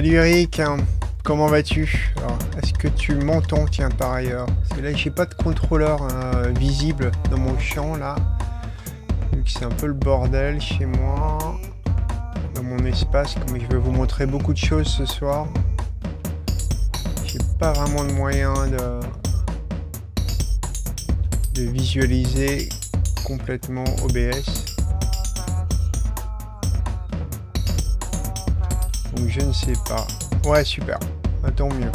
Salut Eric, hein, comment vas-tu Est-ce que tu m'entends Tiens, par ailleurs. Parce que j'ai pas de contrôleur euh, visible dans mon champ, là. Vu que c'est un peu le bordel chez moi. Dans mon espace, comme je vais vous montrer beaucoup de choses ce soir. J'ai pas vraiment de moyen de visualiser complètement OBS. pas. Ouais, super. Bah, tant mieux.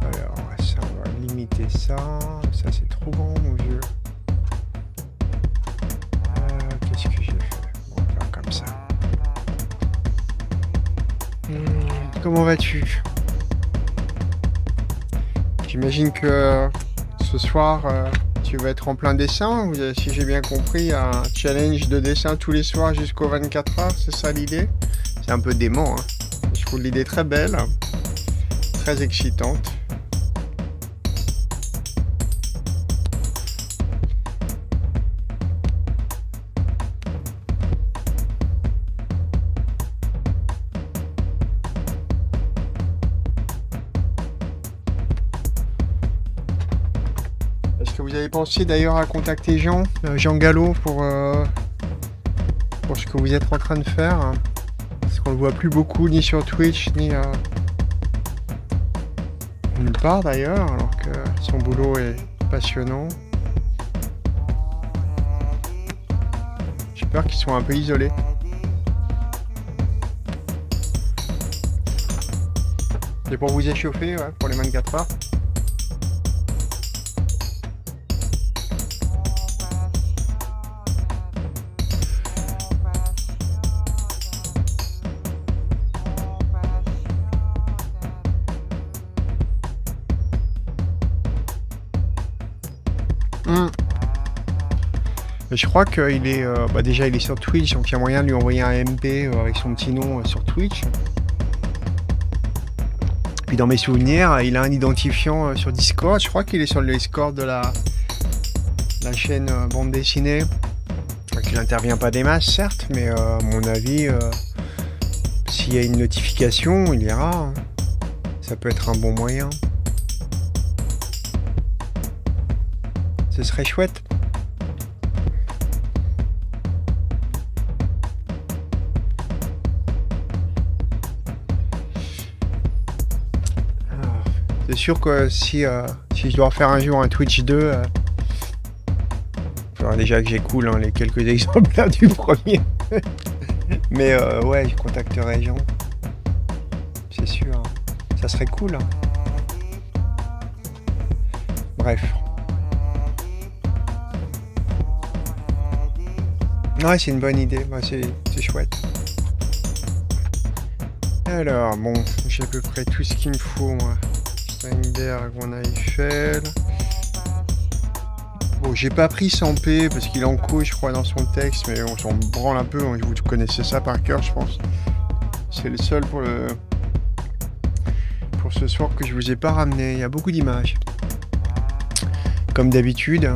Alors, ça, on va limiter ça. Ça, c'est trop grand, mon vieux. Ah, qu'est-ce que je fais On comme ça. Hmm, comment vas-tu J'imagine que euh, ce soir, euh, tu vas être en plein dessin. Euh, si j'ai bien compris, un challenge de dessin tous les soirs jusqu'aux 24 heures, c'est ça l'idée un peu dément. Hein. Je trouve l'idée très belle, très excitante. Est-ce que vous avez pensé d'ailleurs à contacter Jean, euh, Jean Gallo, pour, euh, pour ce que vous êtes en train de faire ne le voit plus beaucoup ni sur Twitch ni euh, nulle part d'ailleurs, alors que son boulot est passionnant. J'ai peur qu'ils soient un peu isolés. C'est pour vous échauffer, pour les 24 heures. je crois qu'il est euh, bah, déjà il est sur Twitch, donc il y a moyen de lui envoyer un MP euh, avec son petit nom euh, sur Twitch. Puis dans mes souvenirs, il a un identifiant sur Discord. Je crois qu'il est sur le Discord de la, chaîne bande dessinée. Il n'intervient pas des masses, certes, mais à mon avis, s'il y a une notification, il ira. Hein. Ça peut être un bon moyen. Ce serait chouette. C'est sûr que si, euh, si je dois faire un jour un Twitch 2, euh, faudra déjà que j'ai cool hein, les quelques exemplaires du premier. Mais euh, ouais, je contacterai Jean. C'est sûr. Hein. Ça serait cool. Hein. Bref. Ouais, c'est une bonne idée. c'est chouette. Alors, bon, j'ai à peu près tout ce qu'il me faut, moi. Eiffel. Bon, j'ai pas pris sans parce qu'il en couille je crois, dans son texte, mais on s'en branle un peu. Vous connaissez ça par cœur, je pense. C'est le seul pour le pour ce soir que je vous ai pas ramené. Il y a beaucoup d'images, comme d'habitude.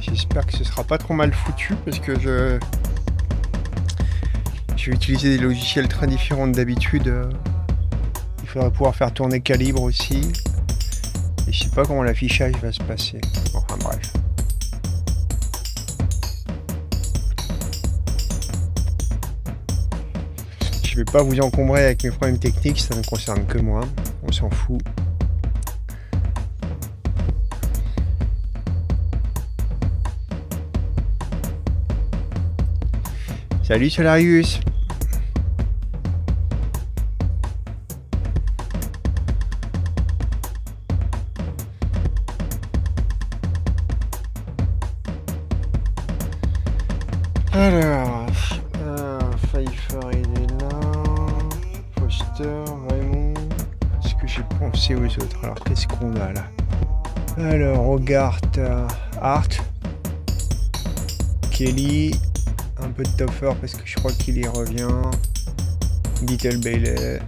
J'espère que ce sera pas trop mal foutu parce que je je vais utiliser des logiciels très différents d'habitude. Euh pouvoir faire tourner calibre aussi. Et je sais pas comment l'affichage va se passer. enfin bref. Je vais pas vous encombrer avec mes problèmes techniques, ça ne concerne que moi. On s'en fout. Salut Solarius Gart Art euh, Hart, Kelly, un peu de Topher parce que je crois qu'il y revient, Little Bailey.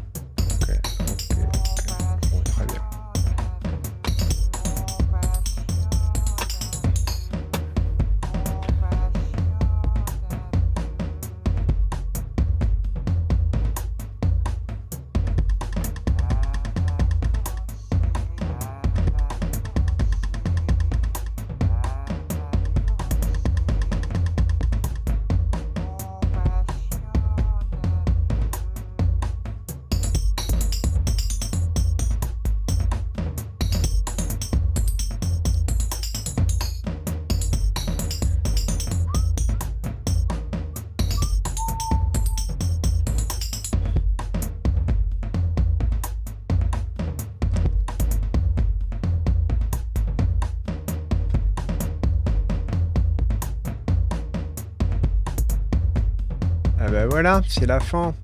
c'est la fin.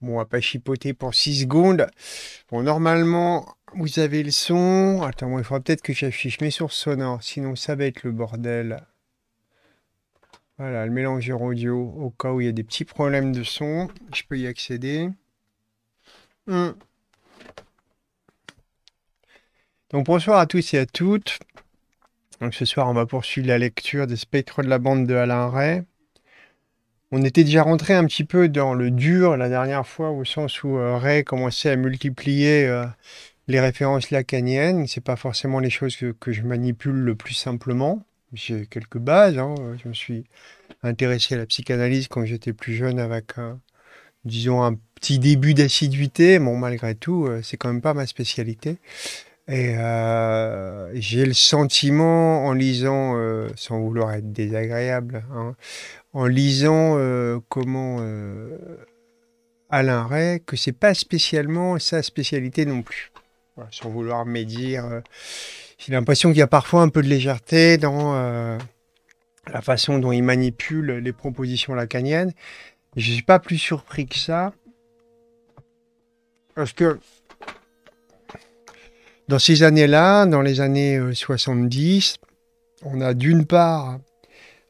Bon, on va pas chipoter pour 6 secondes. Bon, normalement, vous avez le son. Attends, il faudra peut-être que j'affiche mes sources sonores, sinon ça va être le bordel. Voilà, le mélangeur audio, au cas où il y a des petits problèmes de son, je peux y accéder. Hmm. Donc bonsoir à tous et à toutes. Donc ce soir, on va poursuivre la lecture des spectres de la bande de Alain Ray. On était déjà rentré un petit peu dans le dur la dernière fois, au sens où euh, Ray commençait à multiplier euh, les références lacaniennes. C'est pas forcément les choses que, je manipule le plus simplement. J'ai quelques bases. Hein. Je me suis intéressé à la psychanalyse quand j'étais plus jeune avec, un, disons, un petit début d'assiduité. Bon, malgré tout, euh, c'est quand même pas ma spécialité. Et euh, j'ai le sentiment, en lisant, euh, sans vouloir être désagréable, hein, en lisant euh, comment Alain Ray, que c'est pas spécialement sa spécialité non plus. sans vouloir médire, j'ai l'impression qu'il y a parfois un peu de légèreté dans la façon dont il manipule les propositions lacaniennes. Je suis pas plus surpris que ça, parce que dans ces années-là, dans les années 70, euh, on a d'une part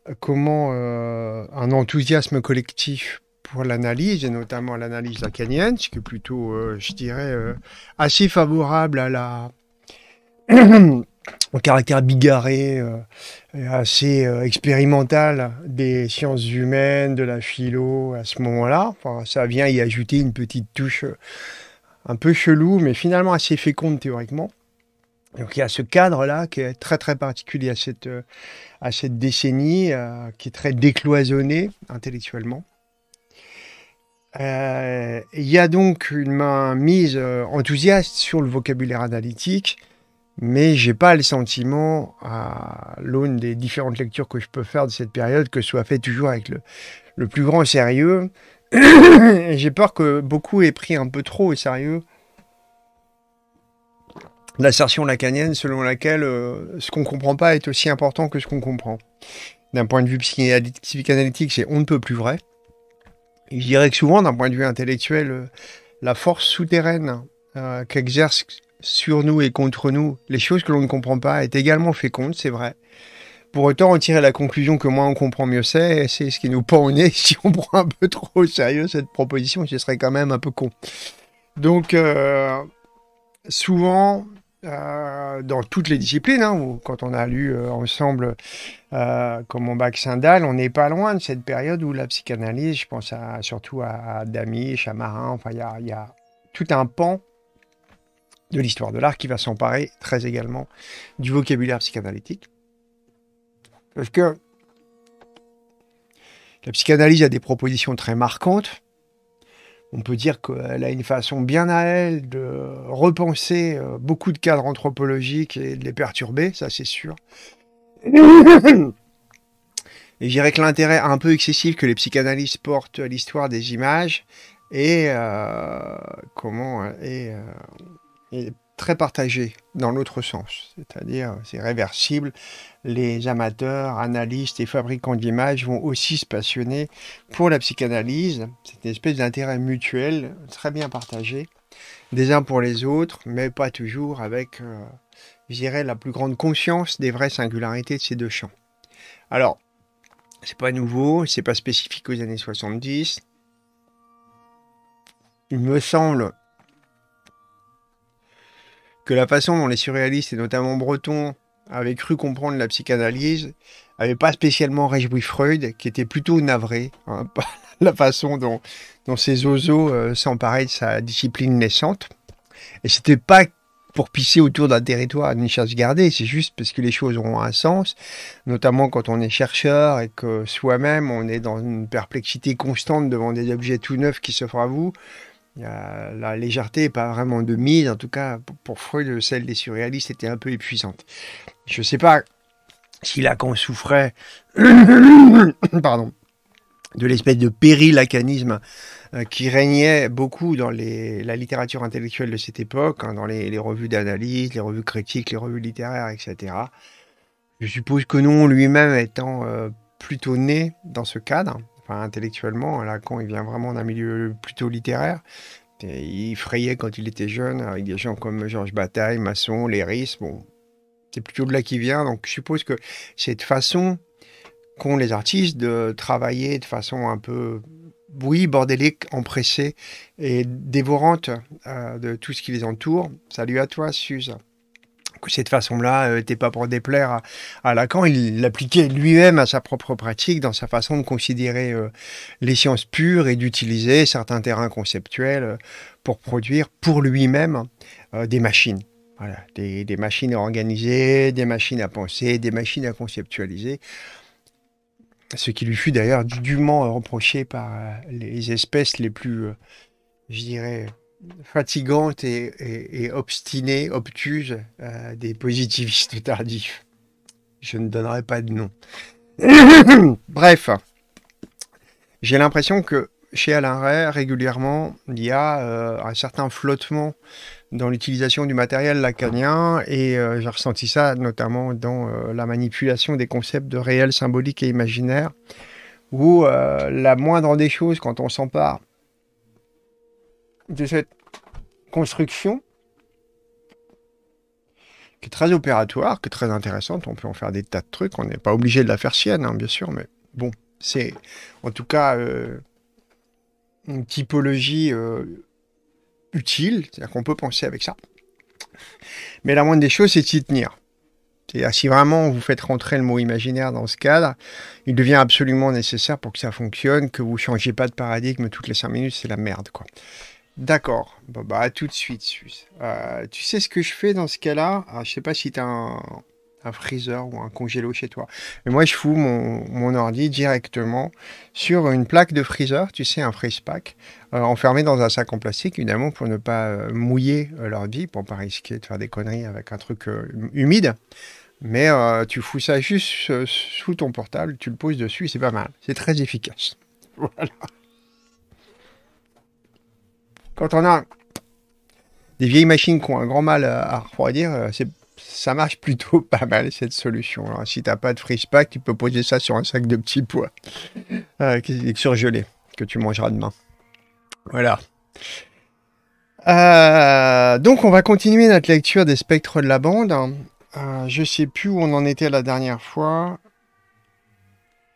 euh, comment euh, un enthousiasme collectif pour l'analyse, et notamment l'analyse lacanienne, ce qui est plutôt, je dirais, assez favorable à la... au caractère bigarré, assez expérimental des sciences humaines, de la philo à ce moment-là. ça vient y ajouter une petite touche un peu chelou, mais finalement assez féconde théoriquement. Donc il y a ce cadre-là qui est très très particulier à cette, euh, à cette décennie, euh, qui est très décloisonné intellectuellement. Euh, il y a donc une main mise enthousiaste sur le vocabulaire analytique, mais j'ai pas le sentiment, à l'aune des différentes lectures que je peux faire de cette période, que ce soit fait toujours avec le, le plus grand sérieux. J'ai peur que beaucoup aient pris un peu trop au sérieux l'assertion lacanienne selon laquelle euh, ce qu'on comprend pas est aussi important que ce qu'on comprend. D'un point de vue psychanalytique, c'est on ne peut plus vrai. je dirais que souvent, d'un point de vue intellectuel, euh, la force souterraine qu'exerce euh, qu'exercent sur nous et contre nous les choses que l'on ne comprend pas est également féconde, c'est vrai pour autant en tirer la conclusion que moins on comprend mieux c'est, c'est ce qui nous pend au nez si on prend un peu trop au sérieux cette proposition, ce serait quand même un peu con. Donc euh, souvent, euh, dans toutes les disciplines, hein, quand on a lu euh, ensemble comme mon bac Sindal, on n'est pas loin de cette période où la psychanalyse, je pense surtout à, à Dami, enfin il y a tout un pan de l'histoire de l'art qui va s'emparer très également du vocabulaire psychanalytique. Parce que la psychanalyse a des propositions très marquantes. On peut dire qu'elle a une façon bien à elle de repenser euh, beaucoup de cadres anthropologiques et de les perturber, ça c'est sûr. Et je dirais que l'intérêt un peu excessif que les psychanalystes portent à l'histoire des images est, euh, comment, euh, est très partagé dans l'autre sens. C'est-à-dire, c'est réversible les amateurs, analystes et fabricants d'images vont aussi se passionner pour la psychanalyse. C'est une espèce d'intérêt mutuel, très bien partagé, des uns pour les autres, mais pas toujours avec, euh, je dirais, la plus grande conscience des vraies singularités de ces deux champs. Alors, c'est pas nouveau, c'est pas spécifique aux années 70. Il me semble que la façon dont les surréalistes et notamment Breton avait cru comprendre la psychanalyse, avait pas spécialement réjoui Freud, qui était plutôt navré hein, par la façon dont, dans ces oiseaux euh, s'emparaient de sa discipline naissante. Et c'était pas pour pisser autour d'un territoire, ni chasse gardée, c'est juste parce que les choses ont un sens, notamment quand on est chercheur et que soi-même on est dans une perplexité constante devant des objets tout neufs qui s'offrent à vous la légèreté n'est pas vraiment de mise, en tout cas pour Freud, celle des surréalistes était un peu épuisante. Je ne sais pas si Lacan souffrait pardon, de l'espèce de périlacanisme euh, qui régnait beaucoup dans la littérature intellectuelle de cette époque, hein, dans les, revues d'analyse, les revues critiques, les revues littéraires, etc. Je suppose que non, lui-même étant euh, plutôt né dans ce cadre, enfin intellectuellement. Lacan, il vient vraiment d'un milieu plutôt littéraire. il frayait quand il était jeune avec des gens comme Georges Bataille, Masson, Léris. Bon, c'est plutôt de là qu'il vient. Donc je suppose que cette façon qu'ont les artistes de travailler de façon un peu, oui, bordélique, empressée et dévorante euh, de tout ce qui les entoure. Salut à toi, Suze cette façon-là n'était euh, pas pour déplaire à, Lacan. Il l'appliquait lui-même à sa propre pratique, dans sa façon de considérer euh, les sciences pures et d'utiliser certains terrains conceptuels euh, pour produire pour lui-même des machines. Voilà, des, machines à des machines à penser, des machines à conceptualiser. Ce qui lui fut d'ailleurs dûment reproché par les espèces les plus, je dirais, fatigante et, obstinée, obtuse euh, des positivistes tardifs. Je ne donnerai pas de nom. Bref, j'ai l'impression que chez Alain Ray, régulièrement, il y a euh, un certain flottement dans l'utilisation du matériel lacanien, et euh, j'ai ressenti ça notamment dans la manipulation des concepts de réel symbolique et imaginaire, où la moindre des choses, quand on s'empare de cette construction qui est très opératoire, qui est très intéressante. On peut en faire des tas de trucs. On n'est pas obligé de la faire sienne, hein, bien sûr, mais bon, c'est en tout cas euh, une typologie euh, utile. C'est-à-dire qu'on peut penser avec ça. Mais la moindre des choses, c'est de s'y tenir. cest si vraiment vous faites rentrer le mot imaginaire dans ce cadre, il devient absolument nécessaire pour que ça fonctionne, que vous ne changez pas de paradigme toutes les cinq minutes, c'est la merde, quoi. D'accord. Bah, bah, à tout de suite, euh, tu sais ce que je fais dans ce cas-là Je ah, Je sais pas si tu as un, freezer ou un congélo chez toi. Mais moi, je fous mon, ordi directement sur une plaque de freezer, tu sais, un freeze pack, euh, enfermé dans un sac en plastique, évidemment, pour ne pas euh, mouiller l'ordi, pour ne pas risquer de faire des conneries avec un truc humide. Mais tu fous ça juste sous ton portable, tu le poses dessus, c'est pas mal. C'est très efficace. Voilà quand on a des vieilles machines qui ont un grand mal à, refroidir, euh, ça marche plutôt pas mal cette solution. Alors, hein. si t'as pas de freeze pack, tu peux poser ça sur un sac de petits pois euh, surgelé que tu mangeras demain. Voilà. Euh, donc on va continuer notre lecture des spectres de la bande. Je hein. euh, je sais plus où on en était la dernière fois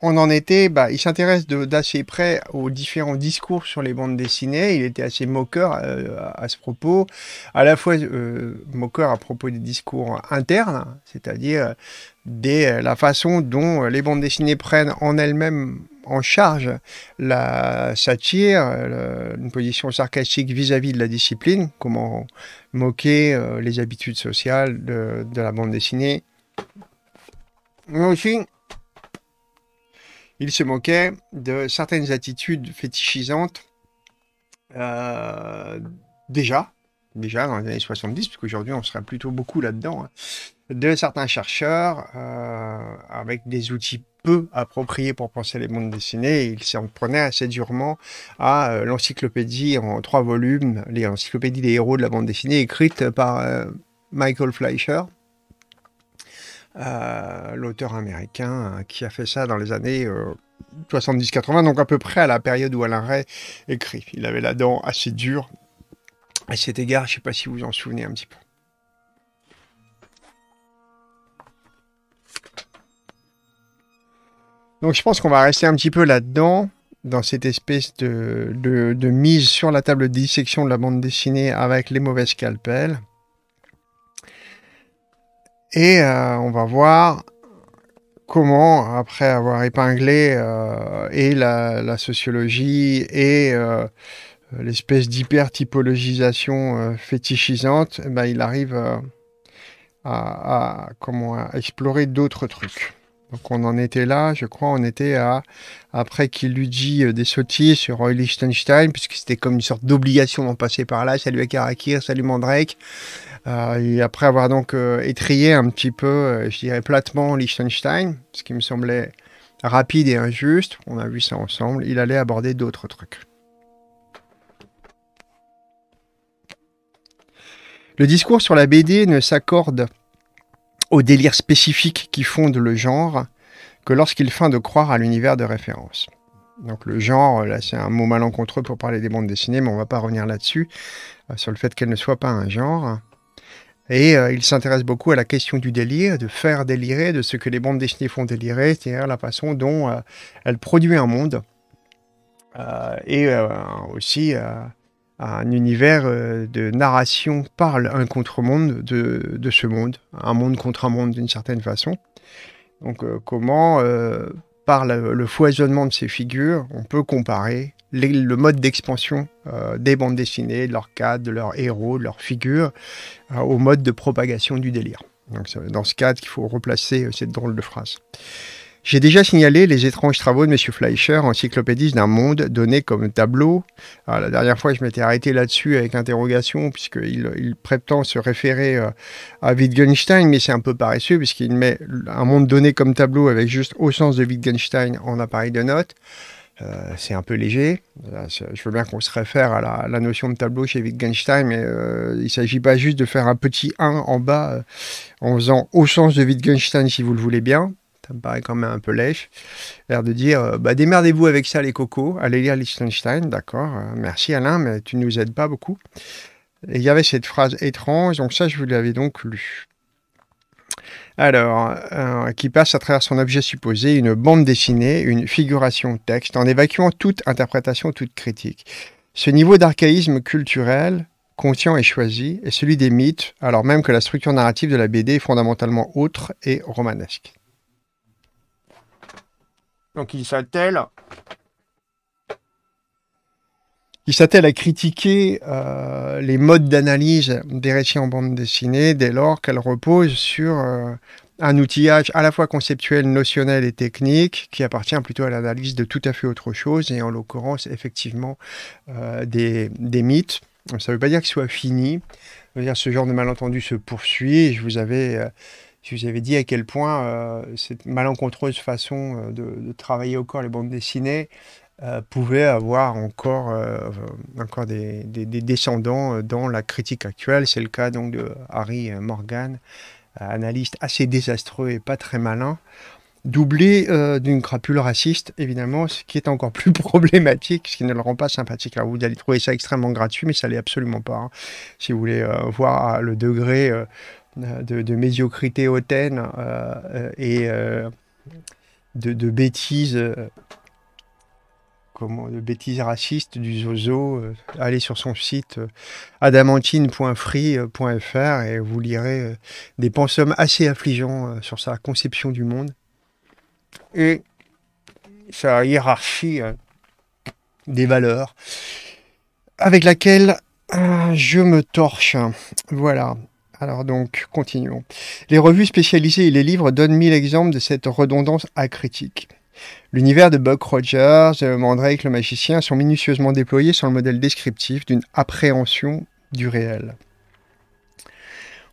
on en était, bah, il s'intéresse d'assez près aux différents discours sur les bandes dessinées. Il était assez moqueur euh, à ce propos, à la fois euh, moqueur à propos des discours internes, c'est-à-dire des la façon dont les bandes dessinées prennent en elles-mêmes en charge la satire, une position sarcastique vis-à-vis de la discipline, comment moquer euh, les habitudes sociales de, de la bande dessinée. Mais aussi il se moquait de certaines attitudes fétichisantes euh, déjà, déjà dans les années 70, puisqu'aujourd'hui on serait plutôt beaucoup là-dedans, hein, de certains chercheurs euh, avec des outils peu appropriés pour penser les mondes dessinés. Il s'en prenait assez durement à euh, l'encyclopédie en trois volumes, l'encyclopédie des héros de la bande dessinée écrite par Michael Fleischer l'auteur américain hein, qui a fait ça dans les années 70-80, euh, donc à peu près à la période où Alain Ray écrit. Il avait la dent assez dure. À cet égard, je ne sais pas si vous en souvenez un petit peu. Donc je pense qu'on va rester un petit peu là-dedans, dans cette espèce de, de, mise sur la table de dissection de la bande dessinée avec les mauvais scalpels. Et euh, on va voir comment, après avoir épinglé euh, et la, sociologie et euh, l'espèce d'hyper-typologisation fétichisante, eh ben, il arrive à, comment, explorer d'autres trucs. Donc on en était là, je crois, on était à, après qu'il lui dit des sottises sur Roy Lichtenstein, puisque c'était comme une sorte d'obligation d'en passer par là, salut à Karakir, salut Mandrake, euh, et après avoir donc euh, étrié un petit peu, euh, je dirais platement, Liechtenstein, ce qui me semblait rapide et injuste, on a vu ça ensemble, il allait aborder d'autres trucs. Le discours sur la BD ne s'accorde aux délire spécifiques qui fonde le genre que lorsqu'il feint de croire à l'univers de référence. Donc le genre, là c'est un mot malencontreux pour parler des bandes dessinées, mais on ne va pas revenir là-dessus, sur le fait qu'elle ne soit pas un genre. Et euh, il s'intéresse beaucoup à la question du délire, de faire délirer, de ce que les bandes dessinées font délirer, c'est-à-dire la façon dont euh, elles produisent un monde euh, et aussi un univers de narration parle un contre-monde de, de, ce monde, un monde contre un monde d'une certaine façon. Donc comment par le, foisonnement de ces figures, on peut comparer le mode d'expansion euh, des bandes dessinées, de leurs cadres, de leurs héros, de leurs figures, euh, au mode de propagation du délire. Donc c'est dans ce cadre qu'il faut replacer euh, cette drôle de phrase. J'ai déjà signalé les étranges travaux de M. Fleischer, encyclopédiste d'un monde donné comme tableau. Ah, la dernière fois, je m'étais arrêté là-dessus avec interrogation, puisqu'il il prétend se référer euh, à Wittgenstein, mais c'est un peu paresseux, puisqu'il met un monde donné comme tableau avec juste au sens de Wittgenstein en appareil de notes. Euh, c'est un peu léger. Je veux bien qu'on se réfère à la, notion de tableau chez Wittgenstein, mais euh, il ne s'agit pas juste de faire un petit 1 en bas en faisant au sens de Wittgenstein, si vous le voulez bien ça me paraît quand même un peu lèche, l'air de dire euh, bah, démerdez-vous avec ça les cocos, allez lire Liechtenstein, d'accord, hein. merci Alain, mais tu ne nous aides pas beaucoup. il y avait cette phrase étrange, donc ça je vous l'avais donc lu. Alors, euh, qui passe à travers son objet supposé, une bande dessinée, une figuration texte, en évacuant toute interprétation, toute critique. Ce niveau d'archaïsme culturel, conscient et choisi, est celui des mythes, alors même que la structure narrative de la BD est fondamentalement autre et romanesque. Donc il s'attelle. Il s'attelle à critiquer euh, les modes d'analyse des récits en bande dessinée dès lors qu'elles reposent sur euh, un outillage à la fois conceptuel, notionnel et technique qui appartient plutôt à l'analyse de tout à fait autre chose et en l'occurrence effectivement euh, des, mythes. Ça ne veut pas dire qu'il soit fini. ce genre de malentendu se poursuit. Je vous avais je avais dit à quel point euh, cette malencontreuse façon euh, de, travailler au corps les bandes dessinées euh, pouvait avoir encore, encore des, descendants dans la critique actuelle. C'est le cas donc de Harry Morgan, analyste assez désastreux et pas très malin doublé d'une crapule raciste, évidemment, ce qui est encore plus problématique, ce qui ne le rend pas sympathique. Alors vous allez trouver ça extrêmement gratuit, mais ça ne l'est absolument pas. Hein. Si vous voulez voir le degré de, médiocrité hautaine euh, et euh, de, bêtises. Euh, comment, de bêtises racistes du Zozo, allez sur son site adamantine.free.fr et vous lirez des pensums assez affligeants sur sa conception du monde et sa hiérarchie des valeurs avec laquelle je me torche. Voilà. Alors donc, continuons. Les revues spécialisées et les livres donnent mille exemples de cette redondance acritique. L'univers de Buck Rogers, Mandrake le magicien sont minutieusement déployés sur le modèle descriptif d'une appréhension du réel.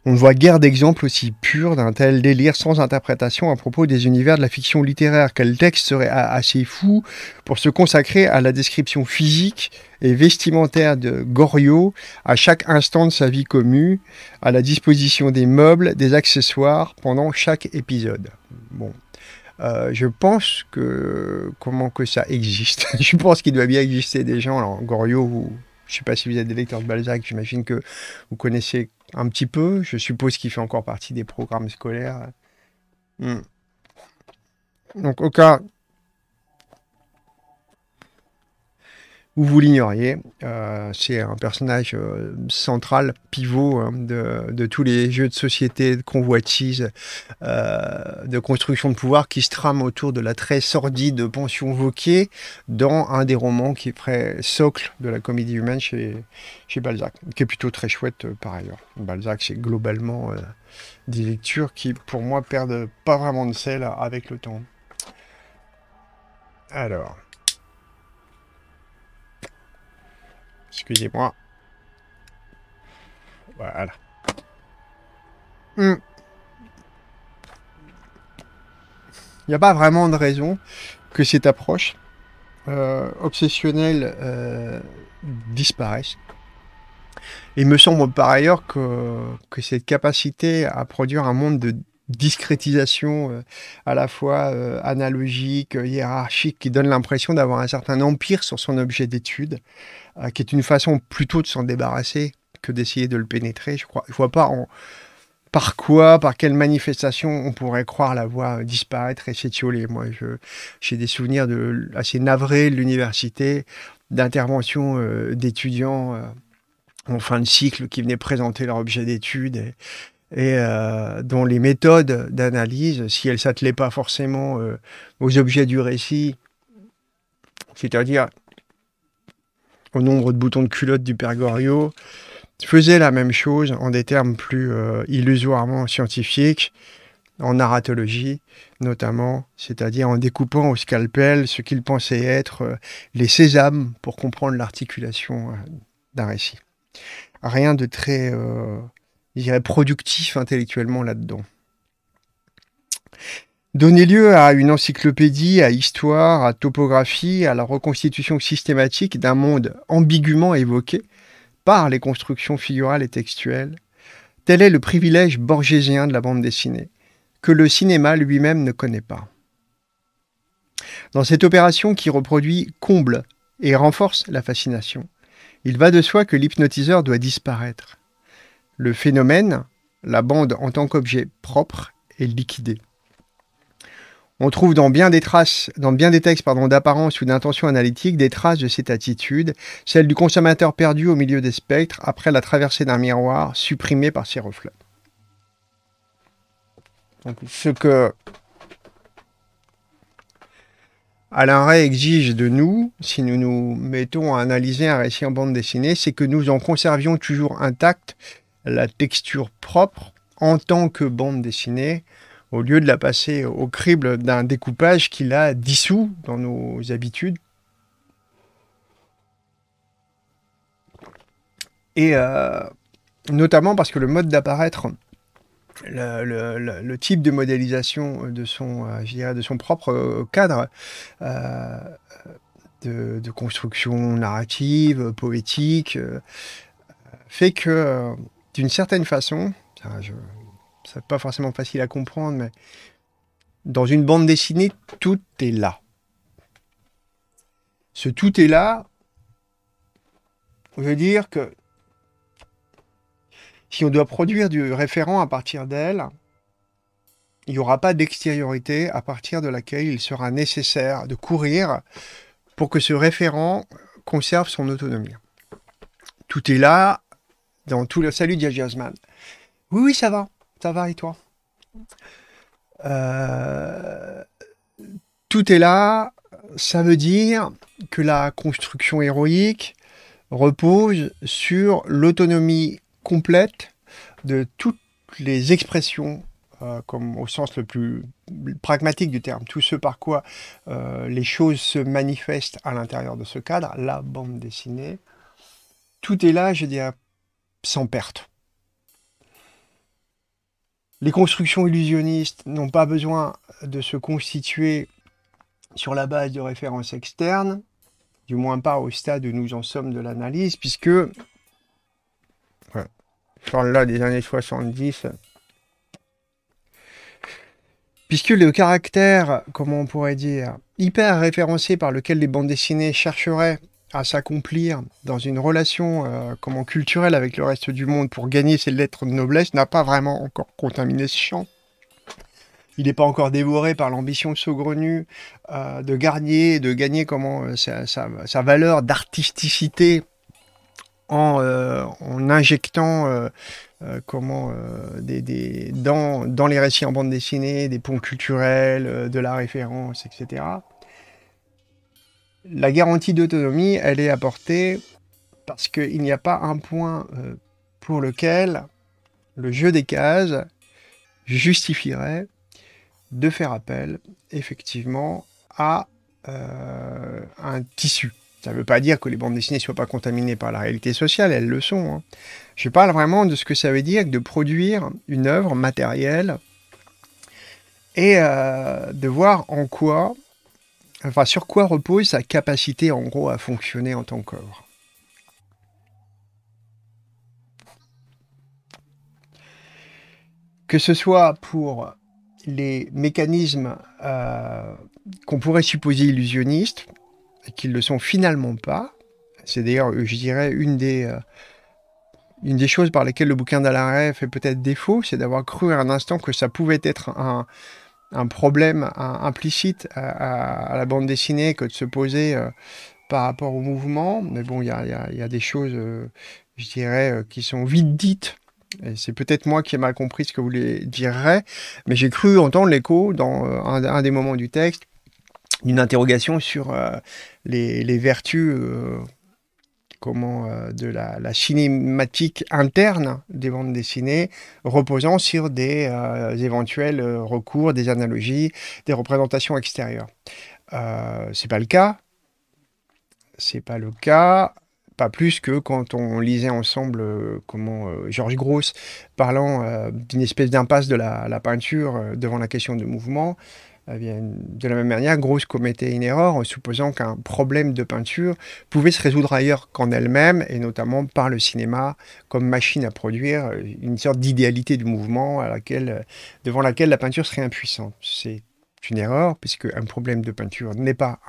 On ne voit guère d'exemple aussi pur d'un tel délire sans interprétation à propos des univers de la fiction littéraire. Quel texte serait assez fou pour se consacrer à la description physique et vestimentaire de Goriot à chaque instant de sa vie commune, à la disposition des meubles, des accessoires pendant chaque épisode. Bon. Euh, je pense que comment que ça existe. je pense qu'il doit bien exister des gens. Alors, Goriot, je ne sais pas si vous êtes des lecteurs de Balzac, j'imagine que vous connaissez un petit peu. Je suppose qu'il fait encore partie des programmes scolaires. Hmm. Donc, au cas ou vous l'ignoriez. Euh, c'est un personnage euh, central, pivot hein, de, tous les jeux de société, de convoitise, euh, de construction de pouvoir qui se trame autour de la très sordide pension Vauquier dans un des romans qui est près socle de la comédie humaine chez, chez Balzac, qui est plutôt très chouette par ailleurs. Balzac, c'est globalement des lectures qui, pour moi, perdent pas vraiment de sel avec le temps. Alors. Excusez-moi. Voilà. Il hmm. n'y a pas vraiment de raison que cette approche euh, obsessionnelle euh, disparaisse. Il me semble par ailleurs que cette capacité à produire un monde de discrétisation euh, à la fois euh, analogique, euh, hiérarchique, qui donne l'impression d'avoir un certain empire sur son objet d'étude, qui est une façon plutôt de s'en débarrasser que d'essayer de le pénétrer. Je crois, je vois pas par quoi, par quelle manifestation on pourrait croire la voix disparaître et s'étioler. Moi, j'ai des souvenirs de, assez navrés de l'université, d'interventions d'étudiants en fin de cycle qui venaient présenter leur objet d'étude. Et, et euh, dont les méthodes d'analyse, si elles ne s'attelaient pas forcément euh, aux objets du récit, c'est-à-dire au nombre de boutons de culotte du Pergorio, faisaient la même chose en des termes plus euh, illusoirement scientifiques, en narratologie notamment, c'est-à-dire en découpant au scalpel ce qu'ils pensaient être les sésames pour comprendre l'articulation d'un récit. Rien de très je dirais, productif intellectuellement là-dedans. Donner lieu à une encyclopédie, à histoire, à topographie, à la reconstitution systématique d'un monde ambiguement évoqué par les constructions figurales et textuelles, tel est le privilège borgésien de la bande dessinée, que le cinéma lui-même ne connaît pas. Dans cette opération qui reproduit, comble et renforce la fascination, il va de soi que l'hypnotiseur doit disparaître, le phénomène, la bande en tant qu'objet propre est liquidée. On trouve dans bien des traces, dans bien des textes d'apparence ou d'intention analytique des traces de cette attitude, celle du consommateur perdu au milieu des spectres après la traversée d'un miroir supprimé par ses reflets. ce que Alain Ray exige de nous, si nous nous mettons à analyser un récit en bande dessinée, c'est que nous en conservions toujours intact la texture propre en tant que bande dessinée au lieu de la passer au crible d'un découpage qui la dissous dans nos habitudes. Et euh, notamment parce que le mode d'apparaître, le, type de modélisation de son, euh, de son propre euh, cadre de, construction narrative, poétique, fait que d'une certaine façon, n'est pas forcément facile à comprendre, mais dans une bande dessinée, tout est là. Ce tout est là veut dire que si on doit produire du référent à partir d'elle, il n'y aura pas d'extériorité à partir de laquelle il sera nécessaire de courir pour que ce référent conserve son autonomie. Tout est là dans tout le salut d'Yaji Osman. Oui, oui, ça va, ça va, et toi euh, Tout est là, ça veut dire que la construction héroïque repose sur l'autonomie complète de toutes les expressions euh, comme au sens le plus pragmatique du terme, tout ce par quoi euh, les choses se manifestent à l'intérieur de ce cadre, la bande dessinée, tout est là, je dirais, sans perte. Les constructions illusionnistes n'ont pas besoin de se constituer sur la base de références externes, du moins pas au stade où nous en sommes de l'analyse, puisque je parle là des années 70, puisque le caractère, comment on pourrait dire, hyper référencé par lequel les bandes dessinées chercheraient à s'accomplir dans une relation euh, comment culturelle avec le reste du monde pour gagner ses lettres de noblesse n'a pas vraiment encore contaminé ce champ. Il n'est pas encore dévoré par l'ambition saugrenue euh, de gagner, de gagner comment euh, sa, valeur d'artisticité en, en, injectant comment des, des dans, dans, les récits en bande dessinée, des ponts culturels, de la référence, etc. La garantie d'autonomie, elle est apportée parce qu'il n'y a pas un point euh, pour lequel le jeu des cases justifierait de faire appel effectivement à euh, un tissu. Ça ne veut pas dire que les bandes dessinées ne soient pas contaminées par la réalité sociale, elles le sont. Hein. Je parle vraiment de ce que ça veut dire de produire une œuvre matérielle et euh, de voir en quoi enfin, sur quoi repose sa capacité en gros à fonctionner en tant qu'œuvre Que ce soit pour les mécanismes euh, qu'on pourrait supposer illusionnistes, qu'ils ne le sont finalement pas, c'est d'ailleurs, je dirais, une des, euh, choses par lesquelles le bouquin d'Alain fait peut-être défaut, c'est d'avoir cru à un instant que ça pouvait être un, un problème implicite à, la bande dessinée que de se poser euh, par rapport au mouvement. Mais bon, il y a, des choses, euh, je dirais, euh, qui sont vite dites. c'est peut-être moi qui ai mal compris ce que vous les direz, mais j'ai cru entendre l'écho dans un, des moments du texte d'une interrogation sur les, les, vertus comment euh, de la, cinématique interne des bandes dessinées, reposant sur des euh, éventuels euh, recours, des analogies, des représentations extérieures. Euh, c'est pas le cas. C'est pas le cas. Pas plus que quand on lisait ensemble comment Georges Grosse parlant d'une espèce d'impasse de la, la peinture devant la question de mouvement. Euh, de la même manière, Grosse commettait une erreur en supposant qu'un problème de peinture pouvait se résoudre ailleurs qu'en elle-même, et notamment par le cinéma comme machine à produire, euh, une sorte d'idéalité du mouvement à laquelle, euh, devant laquelle la peinture serait impuissante. C'est une erreur, puisque un problème de peinture n'est pas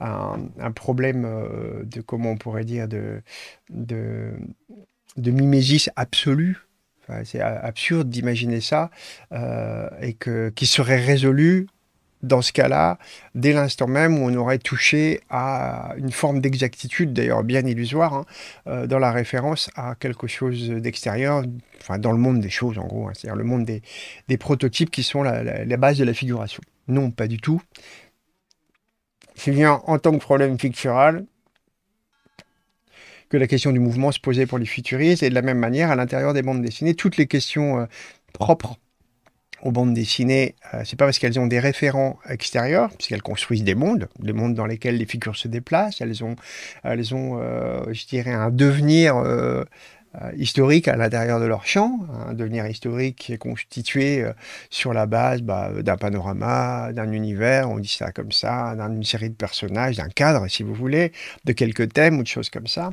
un, problème de, comment on pourrait dire, de, mimésis absolu, c'est absurde d'imaginer ça euh, et que qui serait résolu dans ce cas-là dès l'instant même où on aurait touché à une forme d'exactitude, d'ailleurs bien illusoire, hein, euh, dans la référence à quelque chose d'extérieur, dans le monde des choses en gros, hein, c'est-à-dire le monde des, prototypes qui sont la, base de la figuration. Non, pas du tout. C'est bien en tant que problème pictural, que la question du mouvement se posait pour les futuristes. Et de la même manière, à l'intérieur des bandes dessinées, toutes les questions euh, propres aux bandes dessinées, euh, c'est pas parce qu'elles ont des référents extérieurs, puisqu'elles construisent des mondes, des mondes dans lesquels les figures se déplacent, elles ont, elles ont euh, je dirais, un devenir historique à l'intérieur de leur champ, un devenir historique qui est constitué sur la base bah, d'un panorama, d'un univers, on dit ça comme ça, d'une série de personnages, d'un cadre, si vous voulez, de quelques thèmes ou de choses comme ça.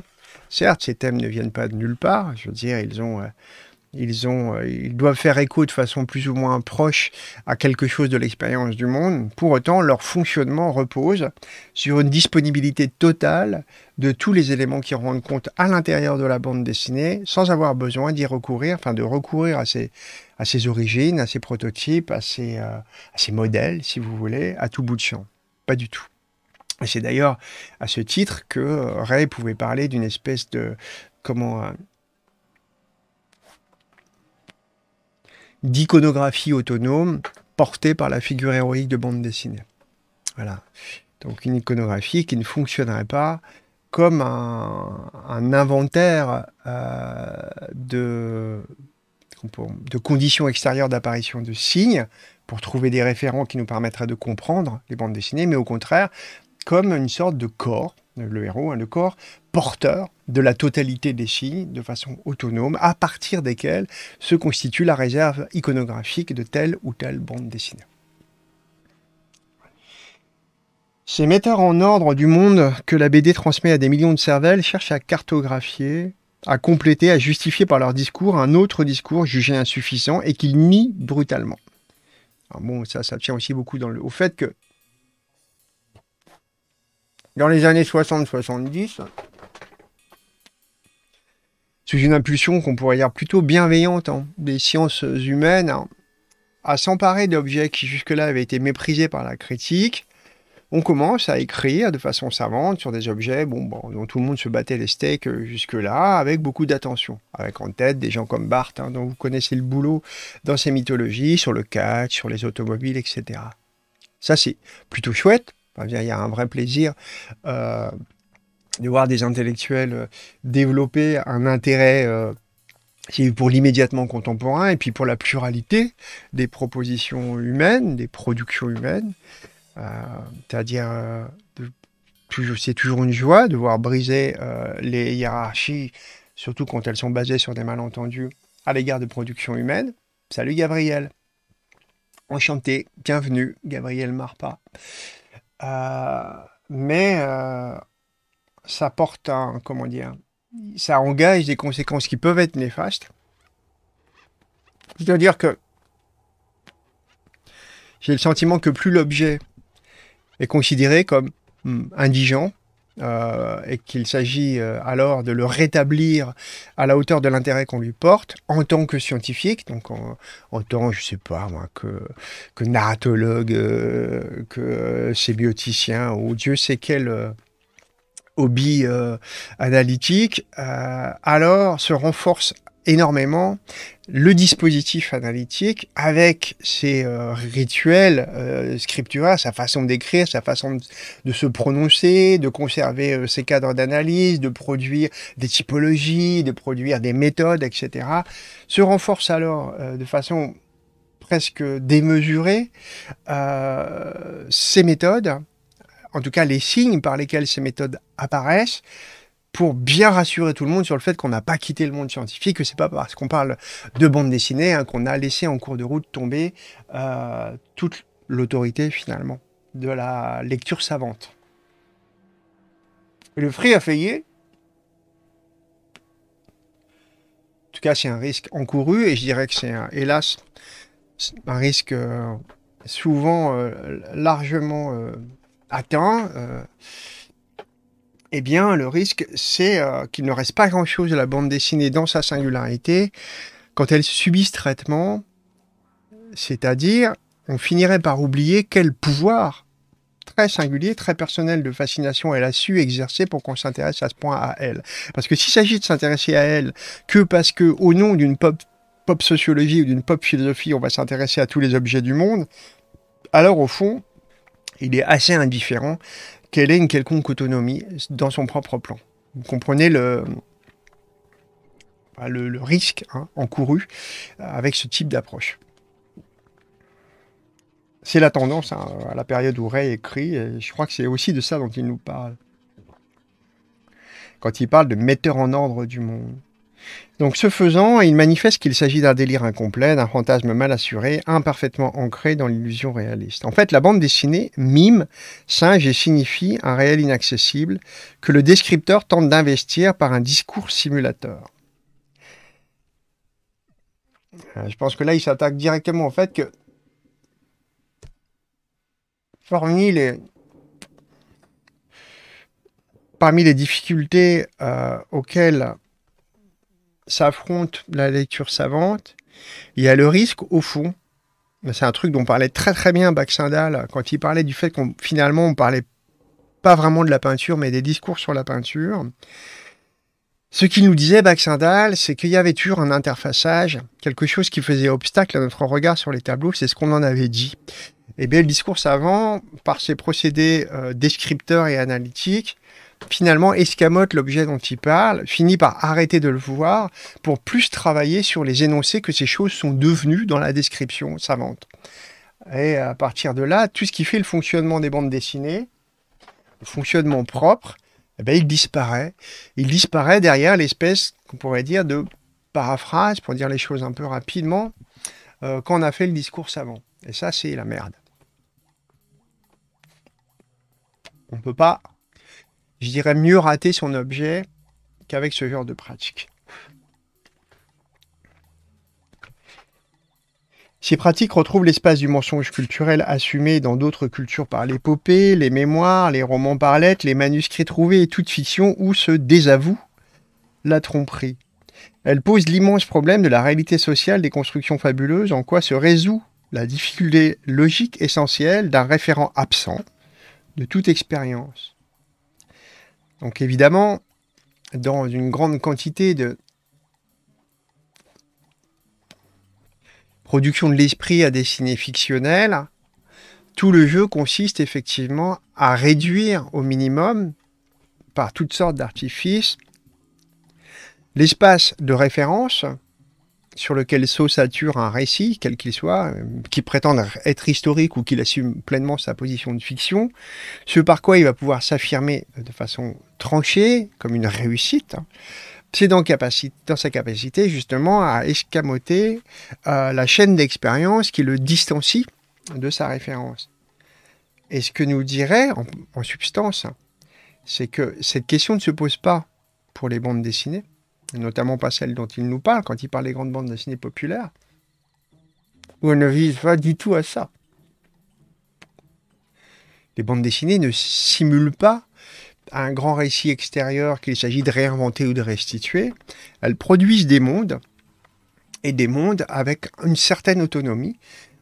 Certes, ces thèmes ne viennent pas de nulle part. Je veux dire, ils ont euh, ils, ont, euh, ils doivent faire écho de façon plus ou moins proche à quelque chose de l'expérience du monde. Pour autant, leur fonctionnement repose sur une disponibilité totale de tous les éléments qui rendent compte à l'intérieur de la bande dessinée, sans avoir besoin d'y recourir, enfin de recourir à ses, à ses origines, à ses prototypes, à euh, à ses modèles, si vous voulez, à tout bout de champ. Pas du tout. C'est d'ailleurs à ce titre que euh, Ray pouvait parler d'une espèce de comment euh, d'iconographie autonome portée par la figure héroïque de bande dessinée. Voilà. Donc une iconographie qui ne fonctionnerait pas comme un, inventaire euh, de, de conditions extérieures d'apparition de signes pour trouver des référents qui nous permettraient de comprendre les bandes dessinées, mais au contraire comme une sorte de corps, le héros, hein, le corps porteur de la totalité des signes de façon autonome, à partir desquels se constitue la réserve iconographique de telle ou telle bande dessinée. Ces metteurs en ordre du monde que la BD transmet à des millions de cervelles cherchent à cartographier, à compléter, à justifier par leur discours un autre discours jugé insuffisant et qu'ils nient brutalement. bon, ça, ça tient aussi beaucoup au fait que dans les années 60-70, sous une impulsion qu'on pourrait dire plutôt bienveillante hein, des sciences humaines, hein, à s'emparer d'objets qui jusque-là avaient été méprisés par la critique. On commence à écrire de façon savante sur des objets bon, bon dont tout le monde se battait les steaks euh, jusque-là, avec beaucoup d'attention, avec en tête des gens comme Barthes, hein, dont vous connaissez le boulot dans ses mythologies, sur le catch, sur les automobiles, etc. Ça, c'est plutôt chouette, il y a un vrai plaisir euh, de voir des intellectuels euh, développer un intérêt euh, pour l'immédiatement contemporain et puis pour la pluralité des propositions humaines, des productions humaines. C'est-à-dire, c'est toujours une joie de voir briser les hiérarchies, surtout quand elles sont basées sur des malentendus à l'égard de productions humaines. Salut Gabriel. Enchanté, bienvenue Gabriel Marpa. Euh, mais euh, ça porte un, comment dire, ça engage des conséquences qui peuvent être néfastes. Je à dire que j'ai le sentiment que plus l'objet est considéré comme hmm, indigent, euh, et qu'il s'agit euh, alors de le rétablir à la hauteur de l'intérêt qu'on lui porte en tant que scientifique, donc en, tant, je sais pas que, que narratologue, euh, que sébioticien ou Dieu sait quel hobby analytique, alors se renforce énormément le dispositif analytique avec ses euh, rituels euh, sa façon d'écrire, sa façon de, se prononcer, de conserver euh, ses cadres d'analyse, de produire des typologies, de produire des méthodes, etc., se renforce alors euh, de façon presque démesurée ces méthodes, en tout cas les signes par lesquels ces méthodes apparaissent, pour bien rassurer tout le monde sur le fait qu'on n'a pas quitté le monde scientifique, que c'est pas parce qu'on parle de bande dessinée hein, qu'on a laissé en cours de route tomber euh, toute l'autorité finalement de la lecture savante. Le prix a failli. en tout cas, c'est un risque encouru et je dirais que c'est hélas un risque euh, souvent euh, largement atteint eh bien, le risque, c'est euh, qu'il ne reste pas grand-chose de la bande dessinée dans sa singularité quand elle subit ce traitement. C'est-à-dire, on finirait par oublier quel pouvoir très singulier, très personnel de fascination elle a su exercer pour qu'on s'intéresse à ce point à elle. Parce que s'il s'agit de s'intéresser à elle que parce que, au nom d'une pop, pop sociologie ou d'une pop philosophie, on va s'intéresser à tous les objets du monde, alors au fond, il est assez indifférent qu'elle ait une quelconque autonomie dans son propre plan. Vous comprenez le, risque hein, encouru euh, avec ce type d'approche. C'est la tendance hein, à la période où Ray écrit, et je crois que c'est aussi de ça dont il nous parle. Quand il parle de metteur en ordre du monde. Donc ce faisant, il manifeste qu'il s'agit d'un délire incomplet, d'un fantasme mal assuré, imparfaitement ancré dans l'illusion réaliste. En fait, la bande dessinée mime, singe et signifie un réel inaccessible que le descripteur tente d'investir par un discours simulateur. Euh, je pense que là, il s'attaque directement au fait que parmi les, parmi les difficultés euh, auxquelles s'affronte la lecture savante, il y a le risque, au fond, c'est un truc dont parlait très très bien Baxendal quand il parlait du fait qu'on finalement on parlait pas vraiment de la peinture mais des discours sur la peinture. Ce qu'il nous disait Baxendal, c'est qu'il y avait toujours un interfaçage, quelque chose qui faisait obstacle à notre regard sur les tableaux, c'est ce qu'on en avait dit. Et eh bien le discours savant, par ses procédés euh, descripteurs et analytiques, finalement, Escamote, l'objet dont il parle, finit par arrêter de le voir pour plus travailler sur les énoncés que ces choses sont devenues dans la description savante. Et à partir de là, tout ce qui fait le fonctionnement des bandes dessinées, le fonctionnement propre, eh ben, il disparaît. Il disparaît derrière l'espèce qu'on pourrait dire de paraphrase, pour dire les choses un peu rapidement, euh, quand on a fait le discours savant. Et ça, c'est la merde. On ne peut pas je dirais, mieux rater son objet qu'avec ce genre de pratique. Ces pratiques retrouvent l'espace du mensonge culturel assumé dans d'autres cultures par l'épopée, les mémoires, les romans par lettres, les manuscrits trouvés et toute fiction où se désavoue la tromperie. Elle pose l'immense problème de la réalité sociale des constructions fabuleuses, en quoi se résout la difficulté logique essentielle d'un référent absent de toute expérience. Donc évidemment, dans une grande quantité de production de l'esprit à dessiner fictionnelle, tout le jeu consiste effectivement à réduire au minimum, par toutes sortes d'artifices, l'espace de référence sur lequel s'ossature un récit, quel qu'il soit, qui prétend être historique ou qu'il assume pleinement sa position de fiction, ce par quoi il va pouvoir s'affirmer de façon tranché, comme une réussite. Hein. C'est dans, sa capacité justement à escamoter euh, la chaîne d'expérience qui le distancie de sa référence. Et ce que nous dirait en, substance, c'est que cette question ne se pose pas pour les bandes dessinées, notamment pas celles dont il nous parle quand il parle des grandes bandes dessinées populaires, où on ne vise pas du tout à ça. Les bandes dessinées ne simulent pas un grand récit extérieur qu'il s'agit de réinventer ou de restituer, elles produisent des mondes, et des mondes avec une certaine autonomie,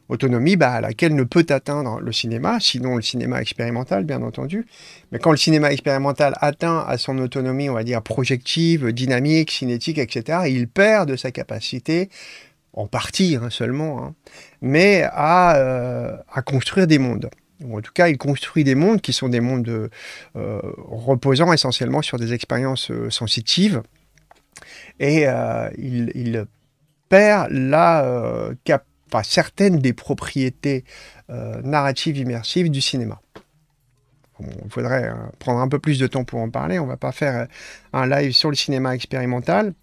autonomie bah, à laquelle ne peut atteindre le cinéma, sinon le cinéma expérimental, bien entendu. Mais quand le cinéma expérimental atteint à son autonomie, on va dire, projective, dynamique, cinétique, etc., il perd de sa capacité, en partie hein, seulement, hein, mais euh, à construire des mondes en tout cas, il construit des mondes qui sont des mondes euh, reposant essentiellement sur des expériences euh, sensitives. Et euh, il, perd certaines des propriétés narratives immersives du cinéma. il faudrait prendre un peu plus de temps pour en parler. On ne va pas faire un live sur le cinéma expérimental.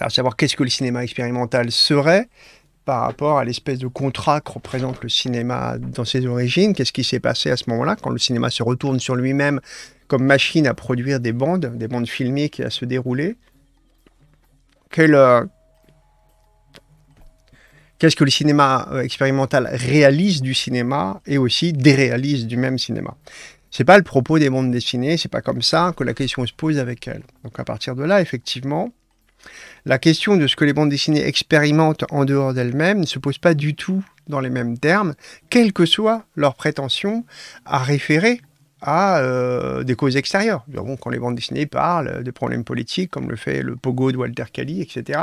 Alors, savoir qu'est-ce que le cinéma expérimental serait, par rapport à l'espèce de contrat que représente le cinéma dans ses origines. Qu'est-ce qui s'est passé à ce moment-là, quand le cinéma se retourne sur lui-même comme machine à produire des bandes, des bandes filmiques qui à se dérouler euh, Qu'est-ce que le cinéma euh, expérimental réalise du cinéma et aussi déréalise du même cinéma c'est pas le propos des bandes dessinées, c'est pas comme ça que la question se pose avec elle. Donc à partir de là, effectivement, la question de ce que les bandes dessinées expérimentent en dehors d'elles-mêmes ne se pose pas du tout dans les mêmes termes, quelle que soit leur prétention à référer à euh, des causes extérieures. quand les bandes dessinées parlent de problèmes politiques, comme le fait le pogo de Walter Kelly, etc.,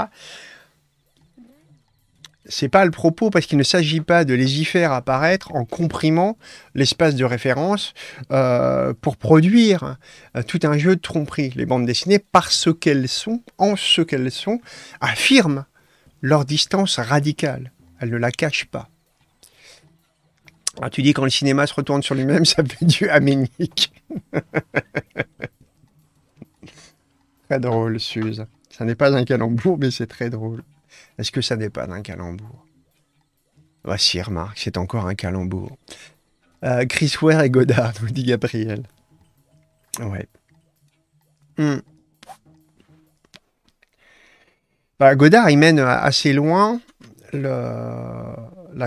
c'est pas le propos parce qu'il ne s'agit pas de les y faire apparaître en comprimant l'espace de référence euh, pour produire euh, tout un jeu de tromperie. Les bandes dessinées, par ce qu'elles sont, en ce qu'elles sont, affirment leur distance radicale. Elles ne la cachent pas. Ah, tu dis quand le cinéma se retourne sur lui-même, ça fait du aménique. très drôle, Suze. Ça n'est pas un calembour, mais c'est très drôle. Est-ce que ça n'est pas d'un calembour Voici, remarque, c'est encore un calembour. Euh, Chris Ware et Godard, vous dit Gabriel. Ouais. Hmm. Bah, Godard, il mène euh, assez loin la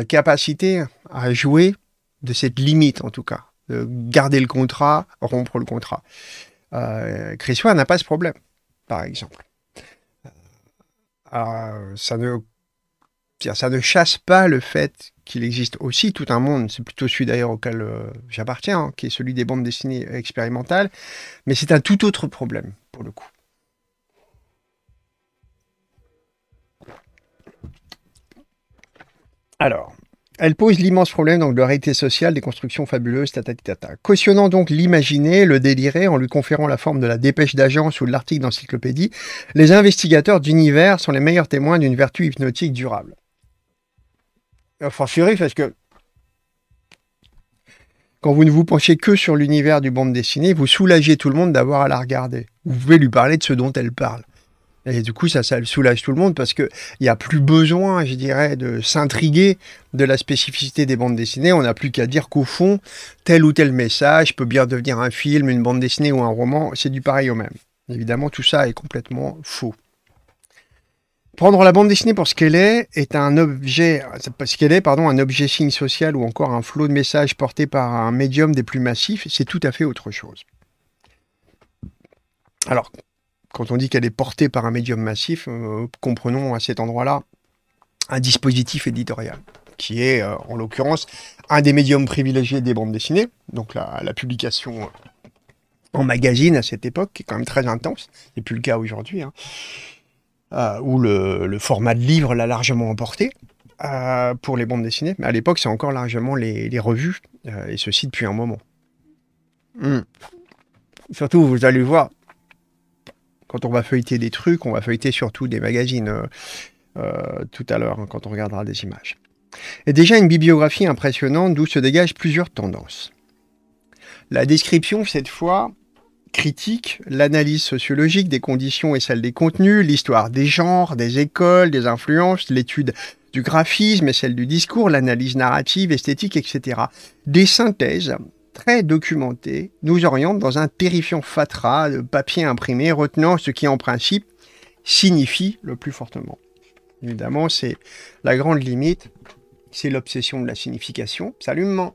capacité à jouer de cette limite, en tout cas. De garder le contrat, rompre le contrat. Euh, Chris Ware n'a pas ce problème, par exemple. Euh, ça ne ça ne chasse pas le fait qu'il existe aussi tout un monde, c'est plutôt celui d'ailleurs auquel euh, j'appartiens, hein, qui est celui des bandes dessinées expérimentales, mais c'est un tout autre problème pour le coup. Alors, elle pose l'immense problème donc, de la réalité sociale des constructions fabuleuses, tata Tata. Cautionnant donc l'imaginer, le délirer, en lui conférant la forme de la dépêche d'agence ou de l'article d'encyclopédie, les investigateurs d'univers sont les meilleurs témoins d'une vertu hypnotique durable. Enfin, euh, parce que quand vous ne vous penchez que sur l'univers du bande dessinée, vous soulagez tout le monde d'avoir à la regarder. Vous pouvez lui parler de ce dont elle parle. Et du coup, ça, ça soulage tout le monde parce qu'il n'y a plus besoin, je dirais, de s'intriguer de la spécificité des bandes dessinées. On n'a plus qu'à dire qu'au fond, tel ou tel message peut bien devenir un film, une bande dessinée ou un roman. C'est du pareil au même. Évidemment, tout ça est complètement faux. Prendre la bande dessinée pour ce qu'elle est est un objet, ce qu'elle est, pardon, un objet signe social ou encore un flot de messages porté par un médium des plus massifs, c'est tout à fait autre chose. Alors, quand on dit qu'elle est portée par un médium massif, euh, comprenons à cet endroit-là un dispositif éditorial qui est euh, en l'occurrence un des médiums privilégiés des bandes dessinées, donc la, publication en magazine à cette époque, qui est quand même très intense, n'est plus le cas aujourd'hui, hein. euh, où le, format de livre l'a largement emporté pour les bandes dessinées, mais à l'époque c'est encore largement les, revues, et ceci depuis un moment. Hmm. Surtout, vous allez voir, quand on va feuilleter des trucs, on va feuilleter surtout des magazines euh, euh, tout à l'heure, hein, quand on regardera des images. Et déjà une bibliographie impressionnante d'où se dégagent plusieurs tendances. La description, cette fois, critique, l'analyse sociologique des conditions et celle des contenus, l'histoire des genres, des écoles, des influences, l'étude du graphisme et celle du discours, l'analyse narrative, esthétique, etc. Des synthèses très documenté nous oriente dans un terrifiant fatras de papier imprimé retenant ce qui en principe signifie le plus fortement. Évidemment, c'est la grande limite, c'est l'obsession de la signification, absolument.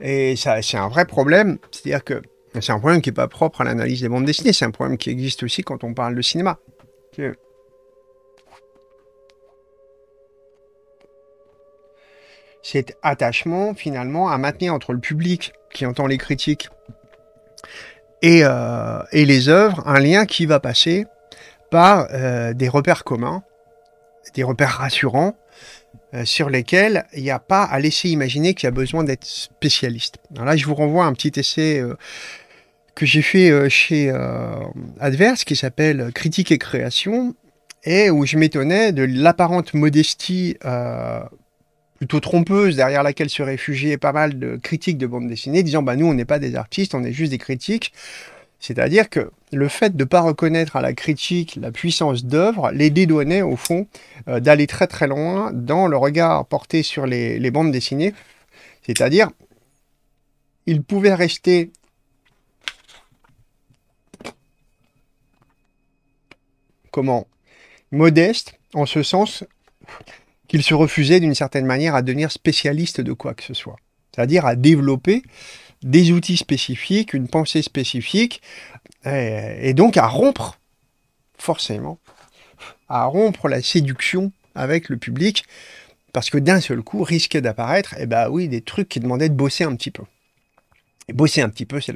Et ça, c'est un vrai problème, c'est-à-dire que c'est un problème qui n'est pas propre à l'analyse des bandes dessinées, c'est un problème qui existe aussi quand on parle de cinéma. cet attachement finalement à maintenir entre le public qui entend les critiques et, euh, les œuvres un lien qui va passer par euh, des repères communs, des repères rassurants euh, sur lesquels il n'y a pas à laisser imaginer qu'il y a besoin d'être spécialiste. là, je vous renvoie à un petit essai que j'ai fait chez Adverse qui s'appelle Critique et création et où je m'étonnais de l'apparente modestie trompeuse derrière laquelle se réfugiaient pas mal de critiques de bandes dessinées, disant bah nous on n'est pas des artistes, on est juste des critiques. C'est-à-dire que le fait de ne pas reconnaître à la critique la puissance d'œuvre les dédouanait au fond euh, d'aller très très loin dans le regard porté sur les, bandes dessinées. C'est-à-dire, il pouvaient rester comment modeste en ce sens qu'il se refusait d'une certaine manière à devenir spécialiste de quoi que ce soit, c'est-à-dire à développer des outils spécifiques, une pensée spécifique, et, donc à rompre, forcément, à rompre la séduction avec le public, parce que d'un seul coup risquait d'apparaître, eh ben oui, des trucs qui demandaient de bosser un petit peu bosser un petit peu, c'est